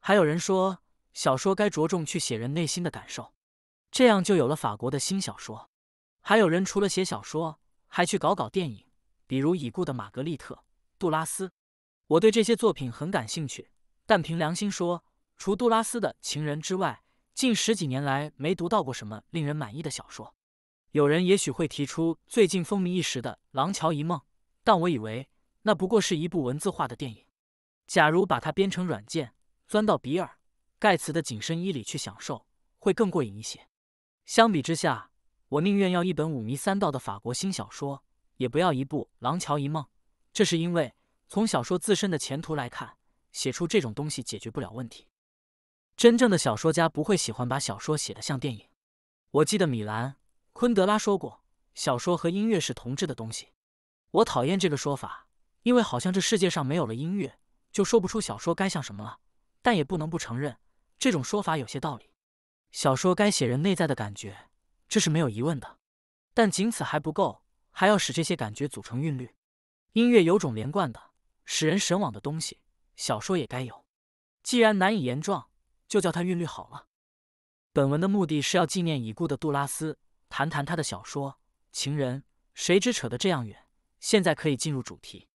[SPEAKER 1] 还有人说，小说该着重去写人内心的感受，这样就有了法国的新小说。还有人除了写小说，还去搞搞电影，比如已故的玛格丽特·杜拉斯。我对这些作品很感兴趣，但凭良心说，除杜拉斯的《情人》之外，近十几年来没读到过什么令人满意的小说。有人也许会提出最近风靡一时的《廊桥遗梦》，但我以为那不过是一部文字化的电影。假如把它编成软件，钻到比尔·盖茨的紧身衣里去享受，会更过瘾一些。相比之下，我宁愿要一本五迷三道的法国新小说，也不要一部《廊桥遗梦》。这是因为从小说自身的前途来看，写出这种东西解决不了问题。真正的小说家不会喜欢把小说写得像电影。我记得米兰·昆德拉说过，小说和音乐是同质的东西。我讨厌这个说法，因为好像这世界上没有了音乐，就说不出小说该像什么了。但也不能不承认，这种说法有些道理。小说该写人内在的感觉，这是没有疑问的。但仅此还不够，还要使这些感觉组成韵律。音乐有种连贯的、使人神往的东西，小说也该有。既然难以言状，就叫它韵律好了。本文的目的是要纪念已故的杜拉斯，谈谈他的小说《情人》。谁知扯得这样远，现在可以进入主题。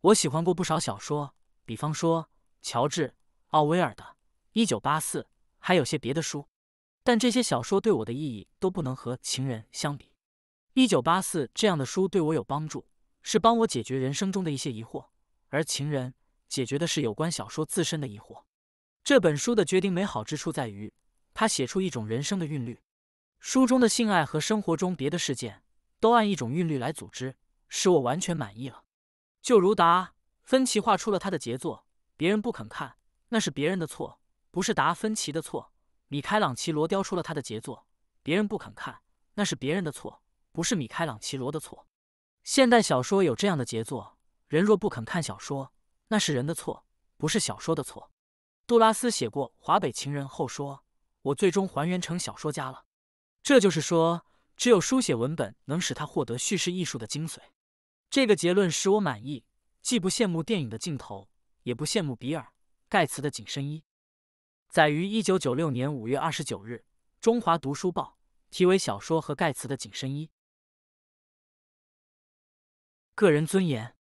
[SPEAKER 1] 我喜欢过不少小说，比方说乔治·奥威尔的《一九八四》，还有些别的书。但这些小说对我的意义都不能和《情人》相比。《一九八四》这样的书对我有帮助，是帮我解决人生中的一些疑惑，而《情人》解决的是有关小说自身的疑惑。这本书的决定美好之处在于，它写出一种人生的韵律。书中的性爱和生活中别的事件都按一种韵律来组织，使我完全满意了。就如达芬奇画出了他的杰作，别人不肯看，那是别人的错，不是达芬奇的错。米开朗奇罗雕出了他的杰作，别人不肯看，那是别人的错，不是米开朗奇罗的错。现代小说有这样的杰作，人若不肯看小说，那是人的错，不是小说的错。杜拉斯写过《华北情人》后说：“我最终还原成小说家了。”这就是说，只有书写文本能使他获得叙事艺术的精髓。这个结论使我满意，既不羡慕电影的镜头，也不羡慕比尔·盖茨的紧身衣。载于1996年5月29日《中华读书报》，题为《小说和盖茨的紧身衣》。个人尊严。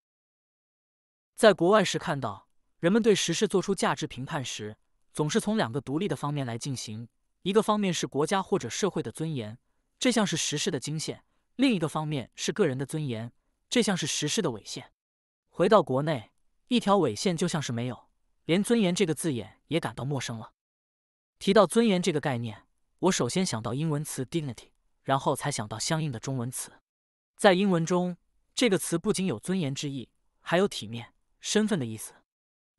[SPEAKER 1] 在国外时看到。人们对时事做出价值评判时，总是从两个独立的方面来进行：一个方面是国家或者社会的尊严，这项是时事的经线；另一个方面是个人的尊严，这项是时事的纬线。回到国内，一条纬线就像是没有，连尊严这个字眼也感到陌生了。提到尊严这个概念，我首先想到英文词 dignity，然后才想到相应的中文词。在英文中，这个词不仅有尊严之意，还有体面、身份的意思。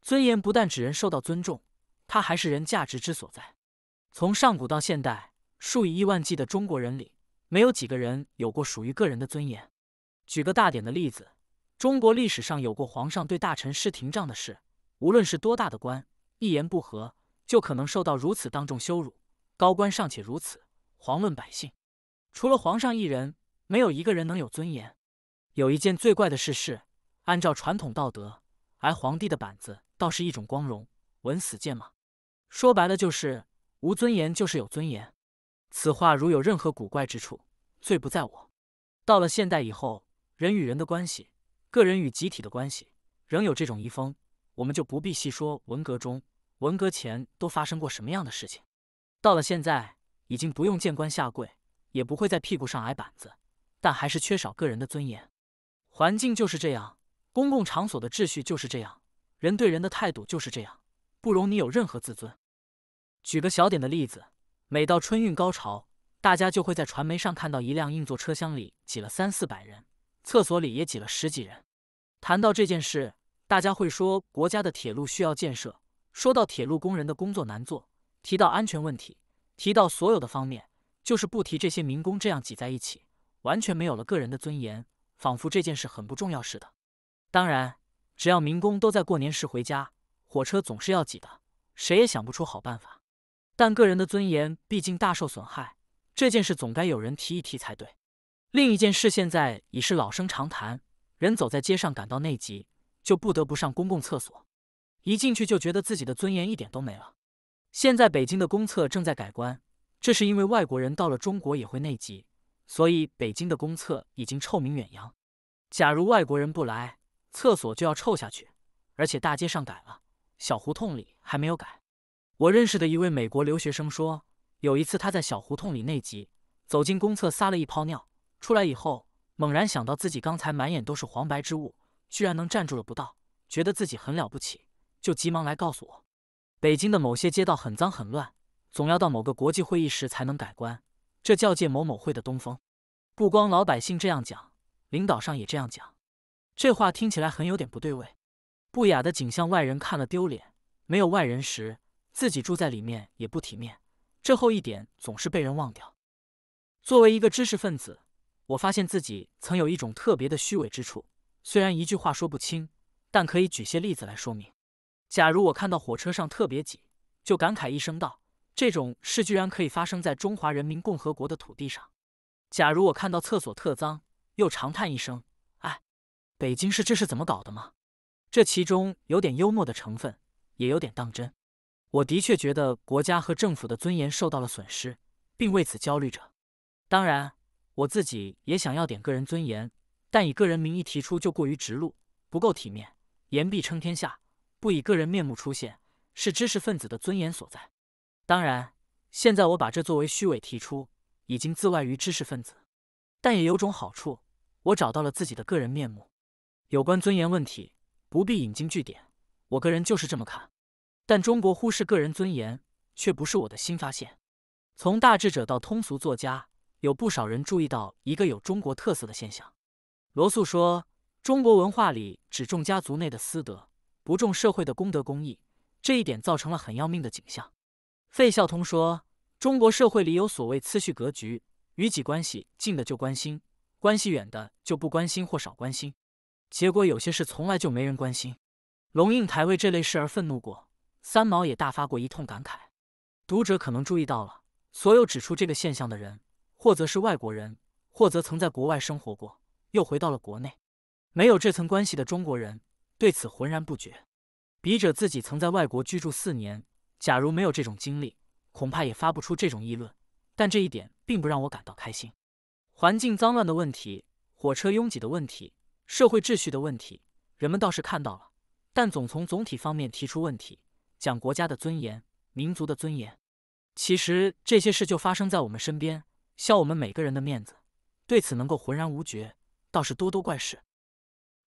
[SPEAKER 1] 尊严不但指人受到尊重，它还是人价值之所在。从上古到现代，数以亿万计的中国人里，没有几个人有过属于个人的尊严。举个大点的例子，中国历史上有过皇上对大臣施廷杖的事，无论是多大的官，一言不合就可能受到如此当众羞辱。高官尚且如此，遑论百姓。除了皇上一人，没有一个人能有尊严。有一件最怪的事是，按照传统道德，挨皇帝的板子。倒是一种光荣，闻死谏吗？说白了就是无尊严就是有尊严。此话如有任何古怪之处，罪不在我。到了现代以后，人与人的关系，个人与集体的关系，仍有这种遗风。我们就不必细说文革中、文革前都发生过什么样的事情。到了现在，已经不用见官下跪，也不会在屁股上挨板子，但还是缺少个人的尊严。环境就是这样，公共场所的秩序就是这样。人对人的态度就是这样，不容你有任何自尊。举个小点的例子，每到春运高潮，大家就会在传媒上看到一辆硬座车厢里挤了三四百人，厕所里也挤了十几人。谈到这件事，大家会说国家的铁路需要建设，说到铁路工人的工作难做，提到安全问题，提到所有的方面，就是不提这些民工这样挤在一起，完全没有了个人的尊严，仿佛这件事很不重要似的。当然。只要民工都在过年时回家，火车总是要挤的，谁也想不出好办法。但个人的尊严毕竟大受损害，这件事总该有人提一提才对。另一件事现在已是老生常谈，人走在街上感到内急，就不得不上公共厕所，一进去就觉得自己的尊严一点都没了。现在北京的公厕正在改观，这是因为外国人到了中国也会内急，所以北京的公厕已经臭名远扬。假如外国人不来，厕所就要臭下去，而且大街上改了，小胡同里还没有改。我认识的一位美国留学生说，有一次他在小胡同里内急，走进公厕撒了一泡尿，出来以后猛然想到自己刚才满眼都是黄白之物，居然能站住了，不到，觉得自己很了不起，就急忙来告诉我，北京的某些街道很脏很乱，总要到某个国际会议时才能改观，这叫借某某会的东风。不光老百姓这样讲，领导上也这样讲。这话听起来很有点不对味，不雅的景象外人看了丢脸，没有外人时自己住在里面也不体面，这后一点总是被人忘掉。作为一个知识分子，我发现自己曾有一种特别的虚伪之处，虽然一句话说不清，但可以举些例子来说明。假如我看到火车上特别挤，就感慨一声道：“这种事居然可以发生在中华人民共和国的土地上。”假如我看到厕所特脏，又长叹一声。北京市，这是怎么搞的吗？这其中有点幽默的成分，也有点当真。我的确觉得国家和政府的尊严受到了损失，并为此焦虑着。当然，我自己也想要点个人尊严，但以个人名义提出就过于直露，不够体面。言必称天下，不以个人面目出现，是知识分子的尊严所在。当然，现在我把这作为虚伪提出，已经自外于知识分子。但也有种好处，我找到了自己的个人面目。有关尊严问题，不必引经据典，我个人就是这么看。但中国忽视个人尊严，却不是我的新发现。从大智者到通俗作家，有不少人注意到一个有中国特色的现象。罗素说：“中国文化里只重家族内的私德，不重社会的公德公义，这一点造成了很要命的景象。”费孝通说：“中国社会里有所谓次序格局，与己关系近的就关心，关系远的就不关心或少关心。”结果有些事从来就没人关心，龙应台为这类事而愤怒过，三毛也大发过一通感慨。读者可能注意到了，所有指出这个现象的人，或则是外国人，或则曾在国外生活过，又回到了国内，没有这层关系的中国人对此浑然不觉。笔者自己曾在外国居住四年，假如没有这种经历，恐怕也发不出这种议论。但这一点并不让我感到开心。环境脏乱的问题，火车拥挤的问题。社会秩序的问题，人们倒是看到了，但总从总体方面提出问题，讲国家的尊严、民族的尊严。其实这些事就发生在我们身边，消我们每个人的面子。对此能够浑然无觉，倒是多多怪事。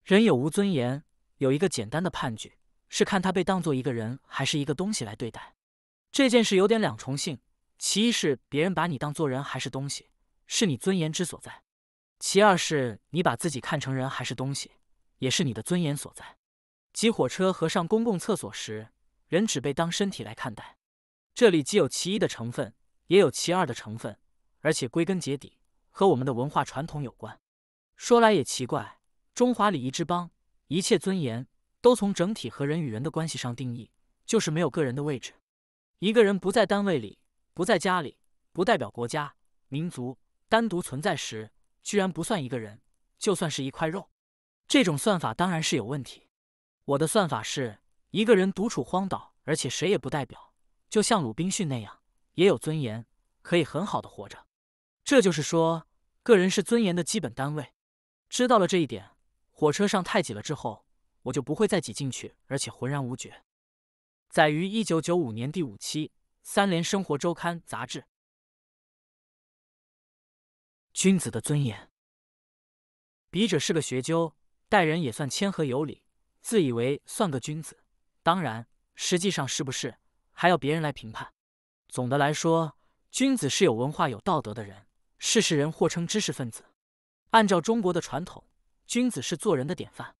[SPEAKER 1] 人有无尊严，有一个简单的判据，是看他被当作一个人还是一个东西来对待。这件事有点两重性，其一是别人把你当做人还是东西，是你尊严之所在。其二是你把自己看成人还是东西，也是你的尊严所在。挤火车和上公共厕所时，人只被当身体来看待。这里既有其一的成分，也有其二的成分，而且归根结底和我们的文化传统有关。说来也奇怪，中华礼仪之邦，一切尊严都从整体和人与人的关系上定义，就是没有个人的位置。一个人不在单位里，不在家里，不代表国家、民族单独存在时。居然不算一个人，就算是一块肉，这种算法当然是有问题。我的算法是，一个人独处荒岛，而且谁也不代表，就像鲁滨逊那样，也有尊严，可以很好的活着。这就是说，个人是尊严的基本单位。知道了这一点，火车上太挤了之后，我就不会再挤进去，而且浑然无觉。载于一九九五年第五期《三联生活周刊》杂志。君子的尊严。笔者是个学究，待人也算谦和有礼，自以为算个君子。当然，实际上是不是还要别人来评判。总的来说，君子是有文化、有道德的人，是世人或称知识分子。按照中国的传统，君子是做人的典范。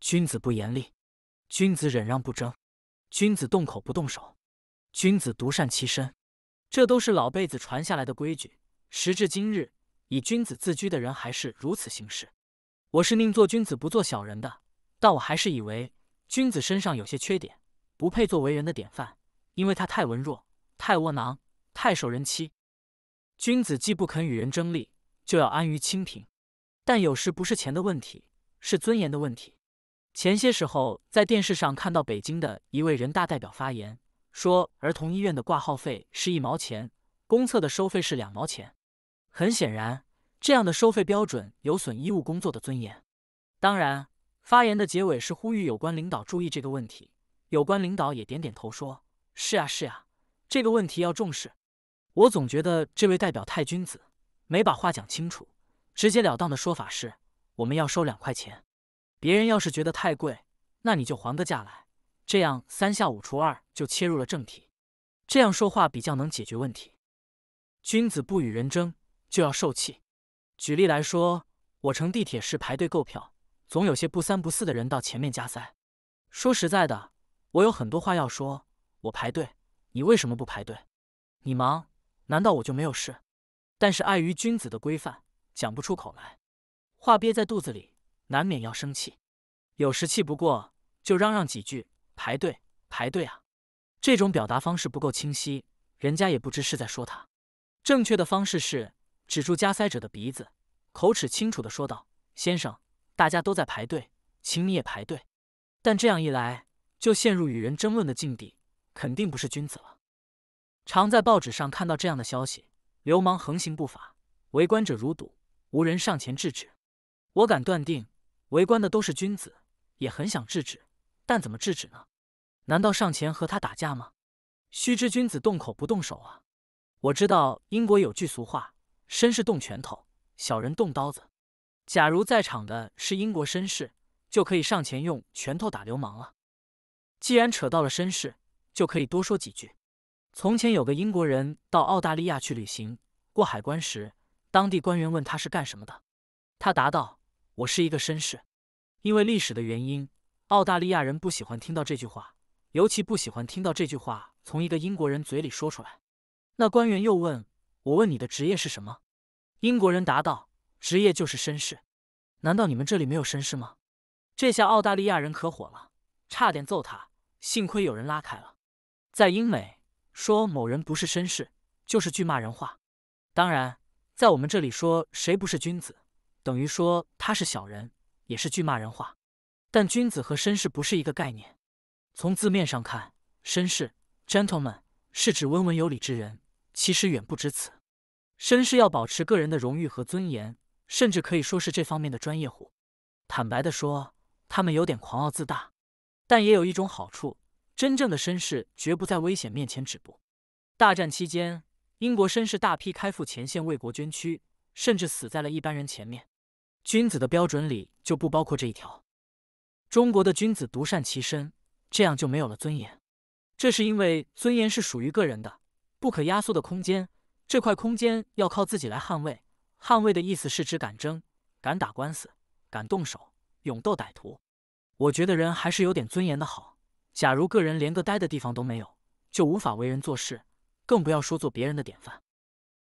[SPEAKER 1] 君子不严厉，君子忍让不争，君子动口不动手，君子独善其身。这都是老辈子传下来的规矩。时至今日。以君子自居的人还是如此行事。我是宁做君子不做小人的，但我还是以为君子身上有些缺点，不配做为人的典范，因为他太文弱、太窝囊、太受人欺。君子既不肯与人争利，就要安于清贫，但有时不是钱的问题，是尊严的问题。前些时候在电视上看到北京的一位人大代表发言，说儿童医院的挂号费是一毛钱，公厕的收费是两毛钱。很显然，这样的收费标准有损医务工作的尊严。当然，发言的结尾是呼吁有关领导注意这个问题。有关领导也点点头说：“是啊，是啊，这个问题要重视。”我总觉得这位代表太君子，没把话讲清楚。直截了当的说法是：我们要收两块钱。别人要是觉得太贵，那你就还个价来。这样三下五除二就切入了正题，这样说话比较能解决问题。君子不与人争。就要受气。举例来说，我乘地铁时排队购票，总有些不三不四的人到前面加塞。说实在的，我有很多话要说。我排队，你为什么不排队？你忙？难道我就没有事？但是碍于君子的规范，讲不出口来，话憋在肚子里，难免要生气。有时气不过，就嚷嚷几句：“排队，排队啊！”这种表达方式不够清晰，人家也不知是在说他。正确的方式是。止住加塞者的鼻子，口齿清楚地说道：“先生，大家都在排队，请你也排队。但这样一来，就陷入与人争论的境地，肯定不是君子了。常在报纸上看到这样的消息：流氓横行不法，围观者如堵，无人上前制止。我敢断定，围观的都是君子，也很想制止，但怎么制止呢？难道上前和他打架吗？须知君子动口不动手啊！我知道英国有句俗话。”绅士动拳头，小人动刀子。假如在场的是英国绅士，就可以上前用拳头打流氓了。既然扯到了绅士，就可以多说几句。从前有个英国人到澳大利亚去旅行，过海关时，当地官员问他是干什么的，他答道：“我是一个绅士。”因为历史的原因，澳大利亚人不喜欢听到这句话，尤其不喜欢听到这句话从一个英国人嘴里说出来。那官员又问。我问你的职业是什么？英国人答道：“职业就是绅士。”难道你们这里没有绅士吗？这下澳大利亚人可火了，差点揍他，幸亏有人拉开了。在英美，说某人不是绅士，就是句骂人话。当然，在我们这里说谁不是君子，等于说他是小人，也是句骂人话。但君子和绅士不是一个概念。从字面上看，绅士 g e n t l e m a n 是指温文有礼之人。其实远不止此，绅士要保持个人的荣誉和尊严，甚至可以说是这方面的专业户。坦白的说，他们有点狂傲自大，但也有一种好处：真正的绅士绝不在危险面前止步。大战期间，英国绅士大批开赴前线为国捐躯，甚至死在了一般人前面。君子的标准里就不包括这一条。中国的君子独善其身，这样就没有了尊严。这是因为尊严是属于个人的。不可压缩的空间，这块空间要靠自己来捍卫。捍卫的意思是指敢争、敢打官司、敢动手、勇斗歹徒。我觉得人还是有点尊严的好。假如个人连个呆的地方都没有，就无法为人做事，更不要说做别人的典范。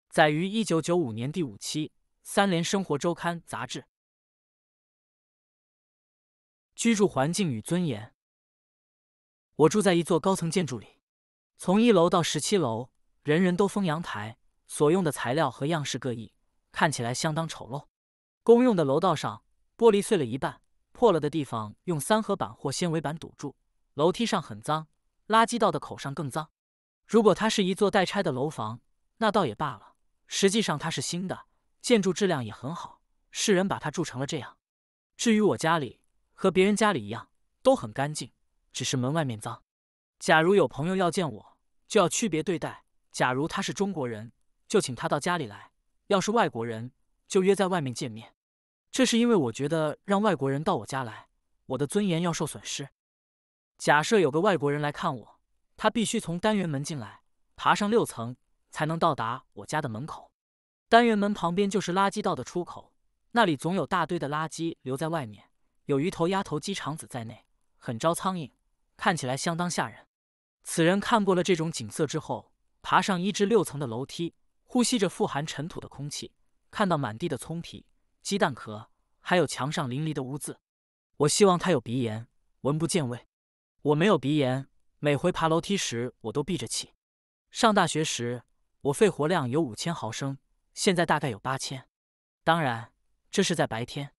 [SPEAKER 1] 载于一九九五年第五期《三联生活周刊》杂志。居住环境与尊严。我住在一座高层建筑里，从一楼到十七楼。人人都封阳台，所用的材料和样式各异，看起来相当丑陋。公用的楼道上，玻璃碎了一半，破了的地方用三合板或纤维板堵住。楼梯上很脏，垃圾道的口上更脏。如果它是一座待拆的楼房，那倒也罢了。实际上它是新的，建筑质量也很好，世人把它住成了这样。至于我家里，和别人家里一样，都很干净，只是门外面脏。假如有朋友要见我，就要区别对待。假如他是中国人，就请他到家里来；要是外国人，就约在外面见面。这是因为我觉得让外国人到我家来，我的尊严要受损失。假设有个外国人来看我，他必须从单元门进来，爬上六层才能到达我家的门口。单元门旁边就是垃圾道的出口，那里总有大堆的垃圾留在外面，有鱼头、鸭头、鸡肠子在内，很招苍蝇，看起来相当吓人。此人看过了这种景色之后。爬上一至六层的楼梯，呼吸着富含尘土的空气，看到满地的葱皮、鸡蛋壳，还有墙上淋漓的污渍。我希望他有鼻炎，闻不见味。我没有鼻炎，每回爬楼梯时我都闭着气。上大学时，我肺活量有五千毫升，现在大概有八千。当然，这是在白天。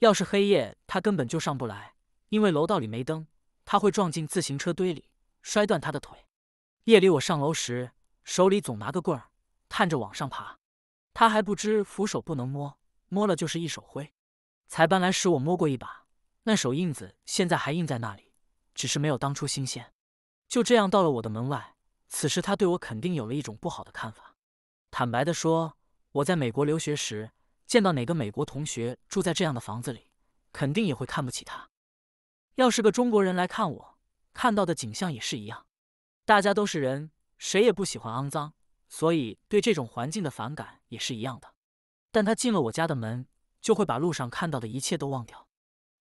[SPEAKER 1] 要是黑夜，他根本就上不来，因为楼道里没灯，他会撞进自行车堆里，摔断他的腿。夜里我上楼时。手里总拿个棍儿，探着往上爬。他还不知扶手不能摸，摸了就是一手灰。才搬来时我摸过一把，那手印子现在还印在那里，只是没有当初新鲜。就这样到了我的门外，此时他对我肯定有了一种不好的看法。坦白的说，我在美国留学时见到哪个美国同学住在这样的房子里，肯定也会看不起他。要是个中国人来看我，看到的景象也是一样。大家都是人。谁也不喜欢肮脏，所以对这种环境的反感也是一样的。但他进了我家的门，就会把路上看到的一切都忘掉。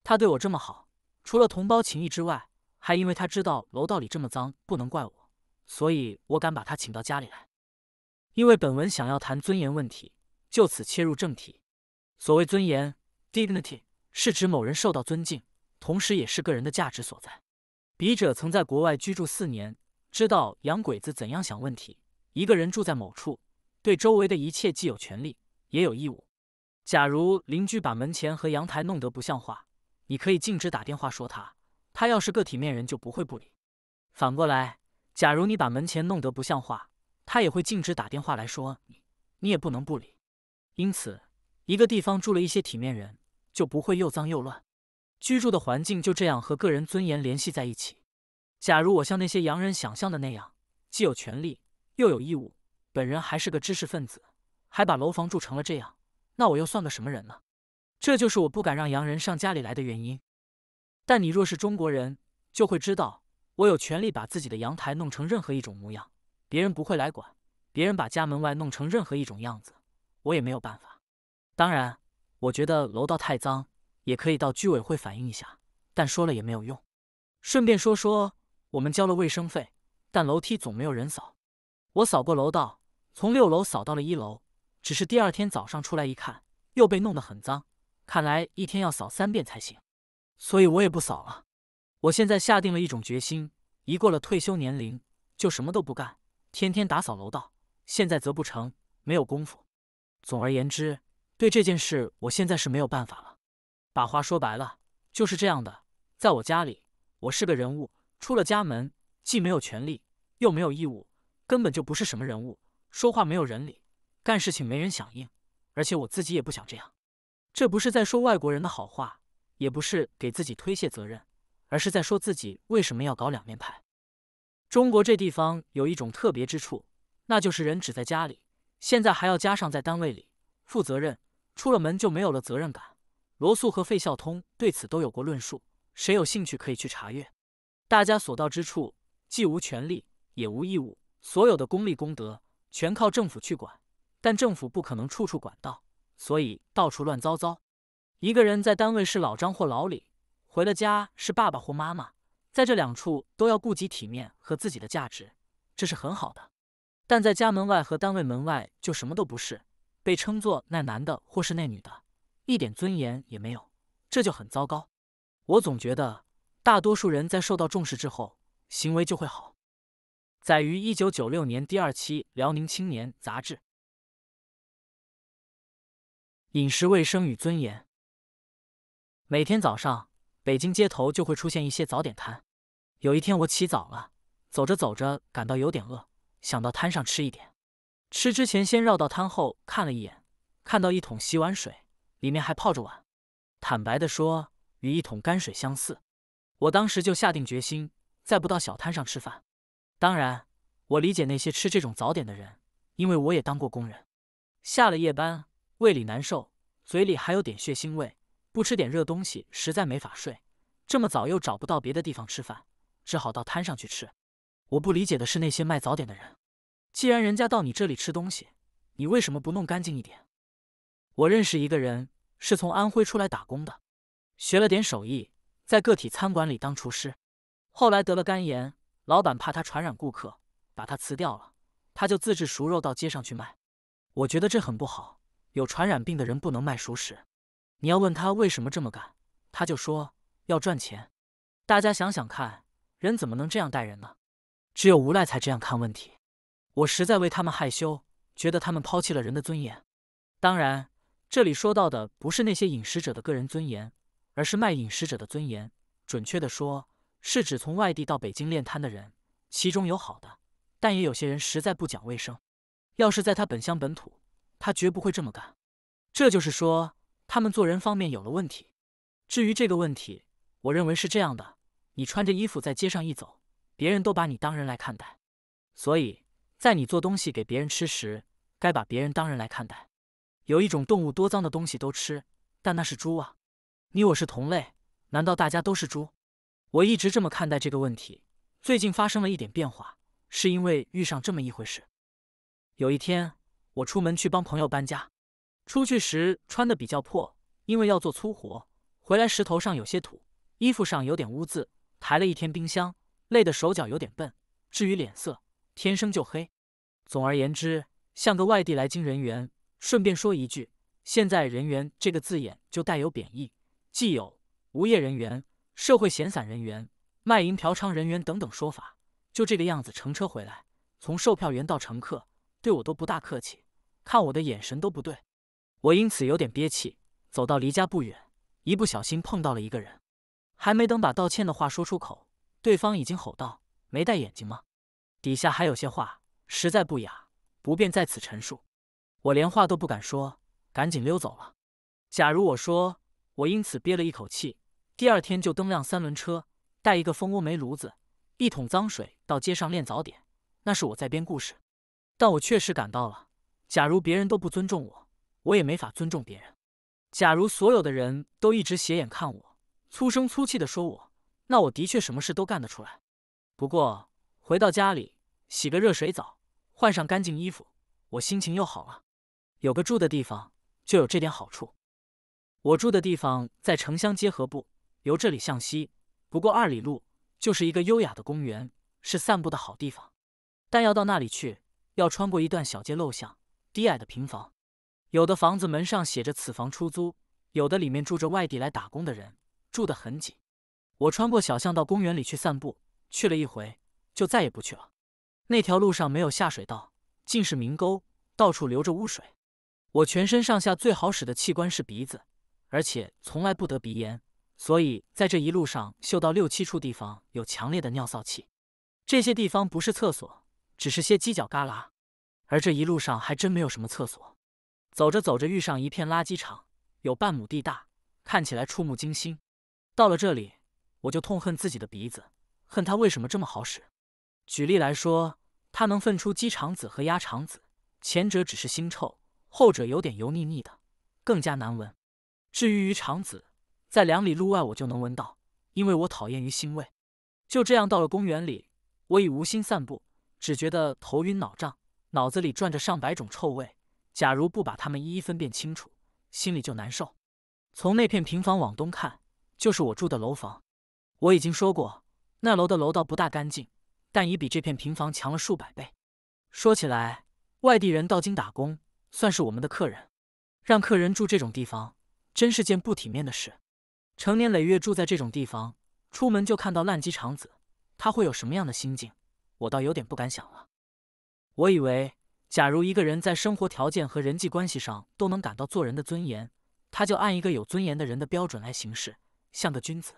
[SPEAKER 1] 他对我这么好，除了同胞情谊之外，还因为他知道楼道里这么脏，不能怪我，所以我敢把他请到家里来。因为本文想要谈尊严问题，就此切入正题。所谓尊严 （dignity），是指某人受到尊敬，同时也是个人的价值所在。笔者曾在国外居住四年。知道洋鬼子怎样想问题。一个人住在某处，对周围的一切既有权利，也有义务。假如邻居把门前和阳台弄得不像话，你可以径直打电话说他。他要是个体面人，就不会不理。反过来，假如你把门前弄得不像话，他也会径直打电话来说你。你也不能不理。因此，一个地方住了一些体面人，就不会又脏又乱。居住的环境就这样和个人尊严联系在一起。假如我像那些洋人想象的那样，既有权利又有义务，本人还是个知识分子，还把楼房住成了这样，那我又算个什么人呢？这就是我不敢让洋人上家里来的原因。但你若是中国人，就会知道，我有权利把自己的阳台弄成任何一种模样，别人不会来管；别人把家门外弄成任何一种样子，我也没有办法。当然，我觉得楼道太脏，也可以到居委会反映一下，但说了也没有用。顺便说说。我们交了卫生费，但楼梯总没有人扫。我扫过楼道，从六楼扫到了一楼，只是第二天早上出来一看，又被弄得很脏。看来一天要扫三遍才行，所以我也不扫了。我现在下定了一种决心：一过了退休年龄，就什么都不干，天天打扫楼道。现在则不成，没有功夫。总而言之，对这件事，我现在是没有办法了。把话说白了，就是这样的。在我家里，我是个人物。出了家门，既没有权利，又没有义务，根本就不是什么人物，说话没有人理，干事情没人响应，而且我自己也不想这样。这不是在说外国人的好话，也不是给自己推卸责任，而是在说自己为什么要搞两面派。中国这地方有一种特别之处，那就是人只在家里，现在还要加上在单位里负责任，出了门就没有了责任感。罗素和费孝通对此都有过论述，谁有兴趣可以去查阅。大家所到之处，既无权利，也无义务。所有的功利功德，全靠政府去管，但政府不可能处处管到，所以到处乱糟糟。一个人在单位是老张或老李，回了家是爸爸或妈妈，在这两处都要顾及体面和自己的价值，这是很好的。但在家门外和单位门外就什么都不是，被称作那男的或是那女的，一点尊严也没有，这就很糟糕。我总觉得。大多数人在受到重视之后，行为就会好。载于一九九六年第二期《辽宁青年》杂志。饮食卫生与尊严。每天早上，北京街头就会出现一些早点摊。有一天我起早了，走着走着感到有点饿，想到摊上吃一点。吃之前先绕到摊后看了一眼，看到一桶洗碗水，里面还泡着碗。坦白的说，与一桶泔水相似。我当时就下定决心，再不到小摊上吃饭。当然，我理解那些吃这种早点的人，因为我也当过工人，下了夜班，胃里难受，嘴里还有点血腥味，不吃点热东西实在没法睡。这么早又找不到别的地方吃饭，只好到摊上去吃。我不理解的是那些卖早点的人，既然人家到你这里吃东西，你为什么不弄干净一点？我认识一个人，是从安徽出来打工的，学了点手艺。在个体餐馆里当厨师，后来得了肝炎，老板怕他传染顾客，把他辞掉了。他就自制熟肉到街上去卖。我觉得这很不好，有传染病的人不能卖熟食。你要问他为什么这么干，他就说要赚钱。大家想想看，人怎么能这样待人呢？只有无赖才这样看问题。我实在为他们害羞，觉得他们抛弃了人的尊严。当然，这里说到的不是那些饮食者的个人尊严。而是卖饮食者的尊严，准确的说是指从外地到北京练摊的人，其中有好的，但也有些人实在不讲卫生。要是在他本乡本土，他绝不会这么干。这就是说，他们做人方面有了问题。至于这个问题，我认为是这样的：你穿着衣服在街上一走，别人都把你当人来看待，所以在你做东西给别人吃时，该把别人当人来看待。有一种动物，多脏的东西都吃，但那是猪啊。你我是同类，难道大家都是猪？我一直这么看待这个问题，最近发生了一点变化，是因为遇上这么一回事。有一天，我出门去帮朋友搬家，出去时穿的比较破，因为要做粗活；回来时头上有些土，衣服上有点污渍，抬了一天冰箱，累得手脚有点笨。至于脸色，天生就黑。总而言之，像个外地来京人员。顺便说一句，现在“人员”这个字眼就带有贬义。既有无业人员、社会闲散人员、卖淫嫖娼人员等等说法，就这个样子乘车回来，从售票员到乘客，对我都不大客气，看我的眼神都不对，我因此有点憋气。走到离家不远，一不小心碰到了一个人，还没等把道歉的话说出口，对方已经吼道：“没戴眼镜吗？”底下还有些话，实在不雅，不便在此陈述。我连话都不敢说，赶紧溜走了。假如我说。我因此憋了一口气，第二天就蹬辆三轮车，带一个蜂窝煤炉子、一桶脏水到街上练早点。那是我在编故事，但我确实感到了：假如别人都不尊重我，我也没法尊重别人；假如所有的人都一直斜眼看我、粗声粗气的说我，那我的确什么事都干得出来。不过回到家里，洗个热水澡，换上干净衣服，我心情又好了。有个住的地方，就有这点好处。我住的地方在城乡结合部，由这里向西不过二里路就是一个优雅的公园，是散步的好地方。但要到那里去，要穿过一段小街陋巷，低矮的平房，有的房子门上写着“此房出租”，有的里面住着外地来打工的人，住得很挤。我穿过小巷到公园里去散步，去了一回就再也不去了。那条路上没有下水道，尽是明沟，到处流着污水。我全身上下最好使的器官是鼻子。而且从来不得鼻炎，所以在这一路上嗅到六七处地方有强烈的尿骚气。这些地方不是厕所，只是些犄角旮旯。而这一路上还真没有什么厕所。走着走着遇上一片垃圾场，有半亩地大，看起来触目惊心。到了这里，我就痛恨自己的鼻子，恨它为什么这么好使。举例来说，它能分出鸡肠子和鸭肠子，前者只是腥臭，后者有点油腻腻的，更加难闻。至于鱼肠子，在两里路外我就能闻到，因为我讨厌鱼腥味。就这样到了公园里，我已无心散步，只觉得头晕脑胀，脑子里转着上百种臭味。假如不把它们一一分辨清楚，心里就难受。从那片平房往东看，就是我住的楼房。我已经说过，那楼的楼道不大干净，但已比这片平房强了数百倍。说起来，外地人到京打工，算是我们的客人，让客人住这种地方。真是件不体面的事，成年累月住在这种地方，出门就看到烂鸡肠子，他会有什么样的心境？我倒有点不敢想了。我以为，假如一个人在生活条件和人际关系上都能感到做人的尊严，他就按一个有尊严的人的标准来行事，像个君子。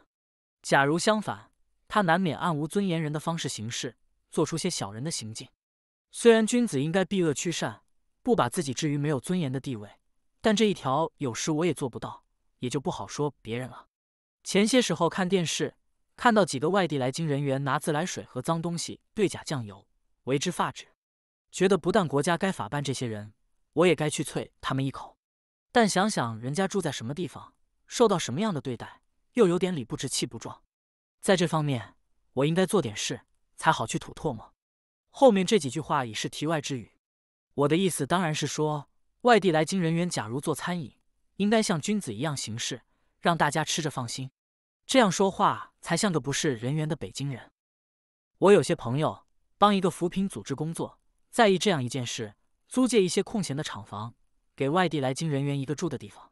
[SPEAKER 1] 假如相反，他难免按无尊严人的方式行事，做出些小人的行径。虽然君子应该避恶趋善，不把自己置于没有尊严的地位。但这一条有时我也做不到，也就不好说别人了。前些时候看电视，看到几个外地来京人员拿自来水和脏东西兑假酱油，为之发指。觉得不但国家该法办这些人，我也该去啐他们一口。但想想人家住在什么地方，受到什么样的对待，又有点理不直气不壮。在这方面，我应该做点事，才好去吐唾沫。后面这几句话已是题外之语。我的意思当然是说。外地来京人员，假如做餐饮，应该像君子一样行事，让大家吃着放心，这样说话才像个不是人员的北京人。我有些朋友帮一个扶贫组织工作，在意这样一件事：租借一些空闲的厂房，给外地来京人员一个住的地方。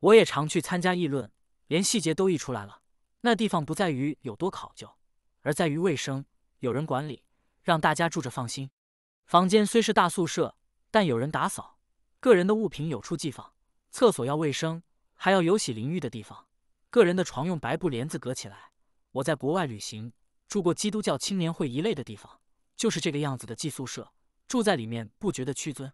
[SPEAKER 1] 我也常去参加议论，连细节都议出来了。那地方不在于有多考究，而在于卫生、有人管理，让大家住着放心。房间虽是大宿舍，但有人打扫。个人的物品有处寄放，厕所要卫生，还要有洗淋浴的地方。个人的床用白布帘子隔起来。我在国外旅行住过基督教青年会一类的地方，就是这个样子的寄宿舍，住在里面不觉得屈尊。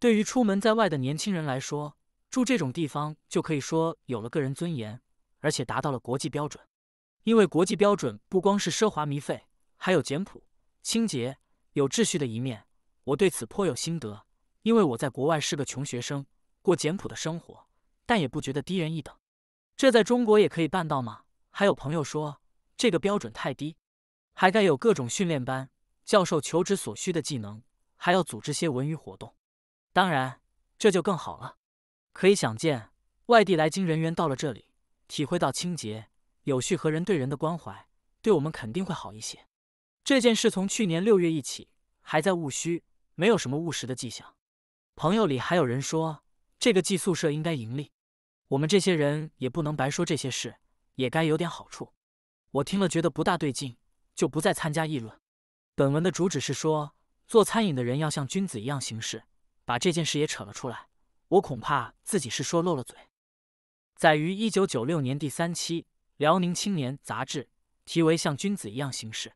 [SPEAKER 1] 对于出门在外的年轻人来说，住这种地方就可以说有了个人尊严，而且达到了国际标准。因为国际标准不光是奢华靡费，还有简朴、清洁、有秩序的一面。我对此颇有心得。因为我在国外是个穷学生，过简朴的生活，但也不觉得低人一等。这在中国也可以办到吗？还有朋友说这个标准太低，还该有各种训练班，教授求职所需的技能，还要组织些文娱活动。当然，这就更好了。可以想见，外地来京人员到了这里，体会到清洁、有序和人对人的关怀，对我们肯定会好一些。这件事从去年六月一起，还在务虚，没有什么务实的迹象。朋友里还有人说，这个寄宿舍应该盈利，我们这些人也不能白说这些事，也该有点好处。我听了觉得不大对劲，就不再参加议论。本文的主旨是说，做餐饮的人要像君子一样行事，把这件事也扯了出来。我恐怕自己是说漏了嘴。载于一九九六年第三期《辽宁青年》杂志，题为《像君子一样行事》。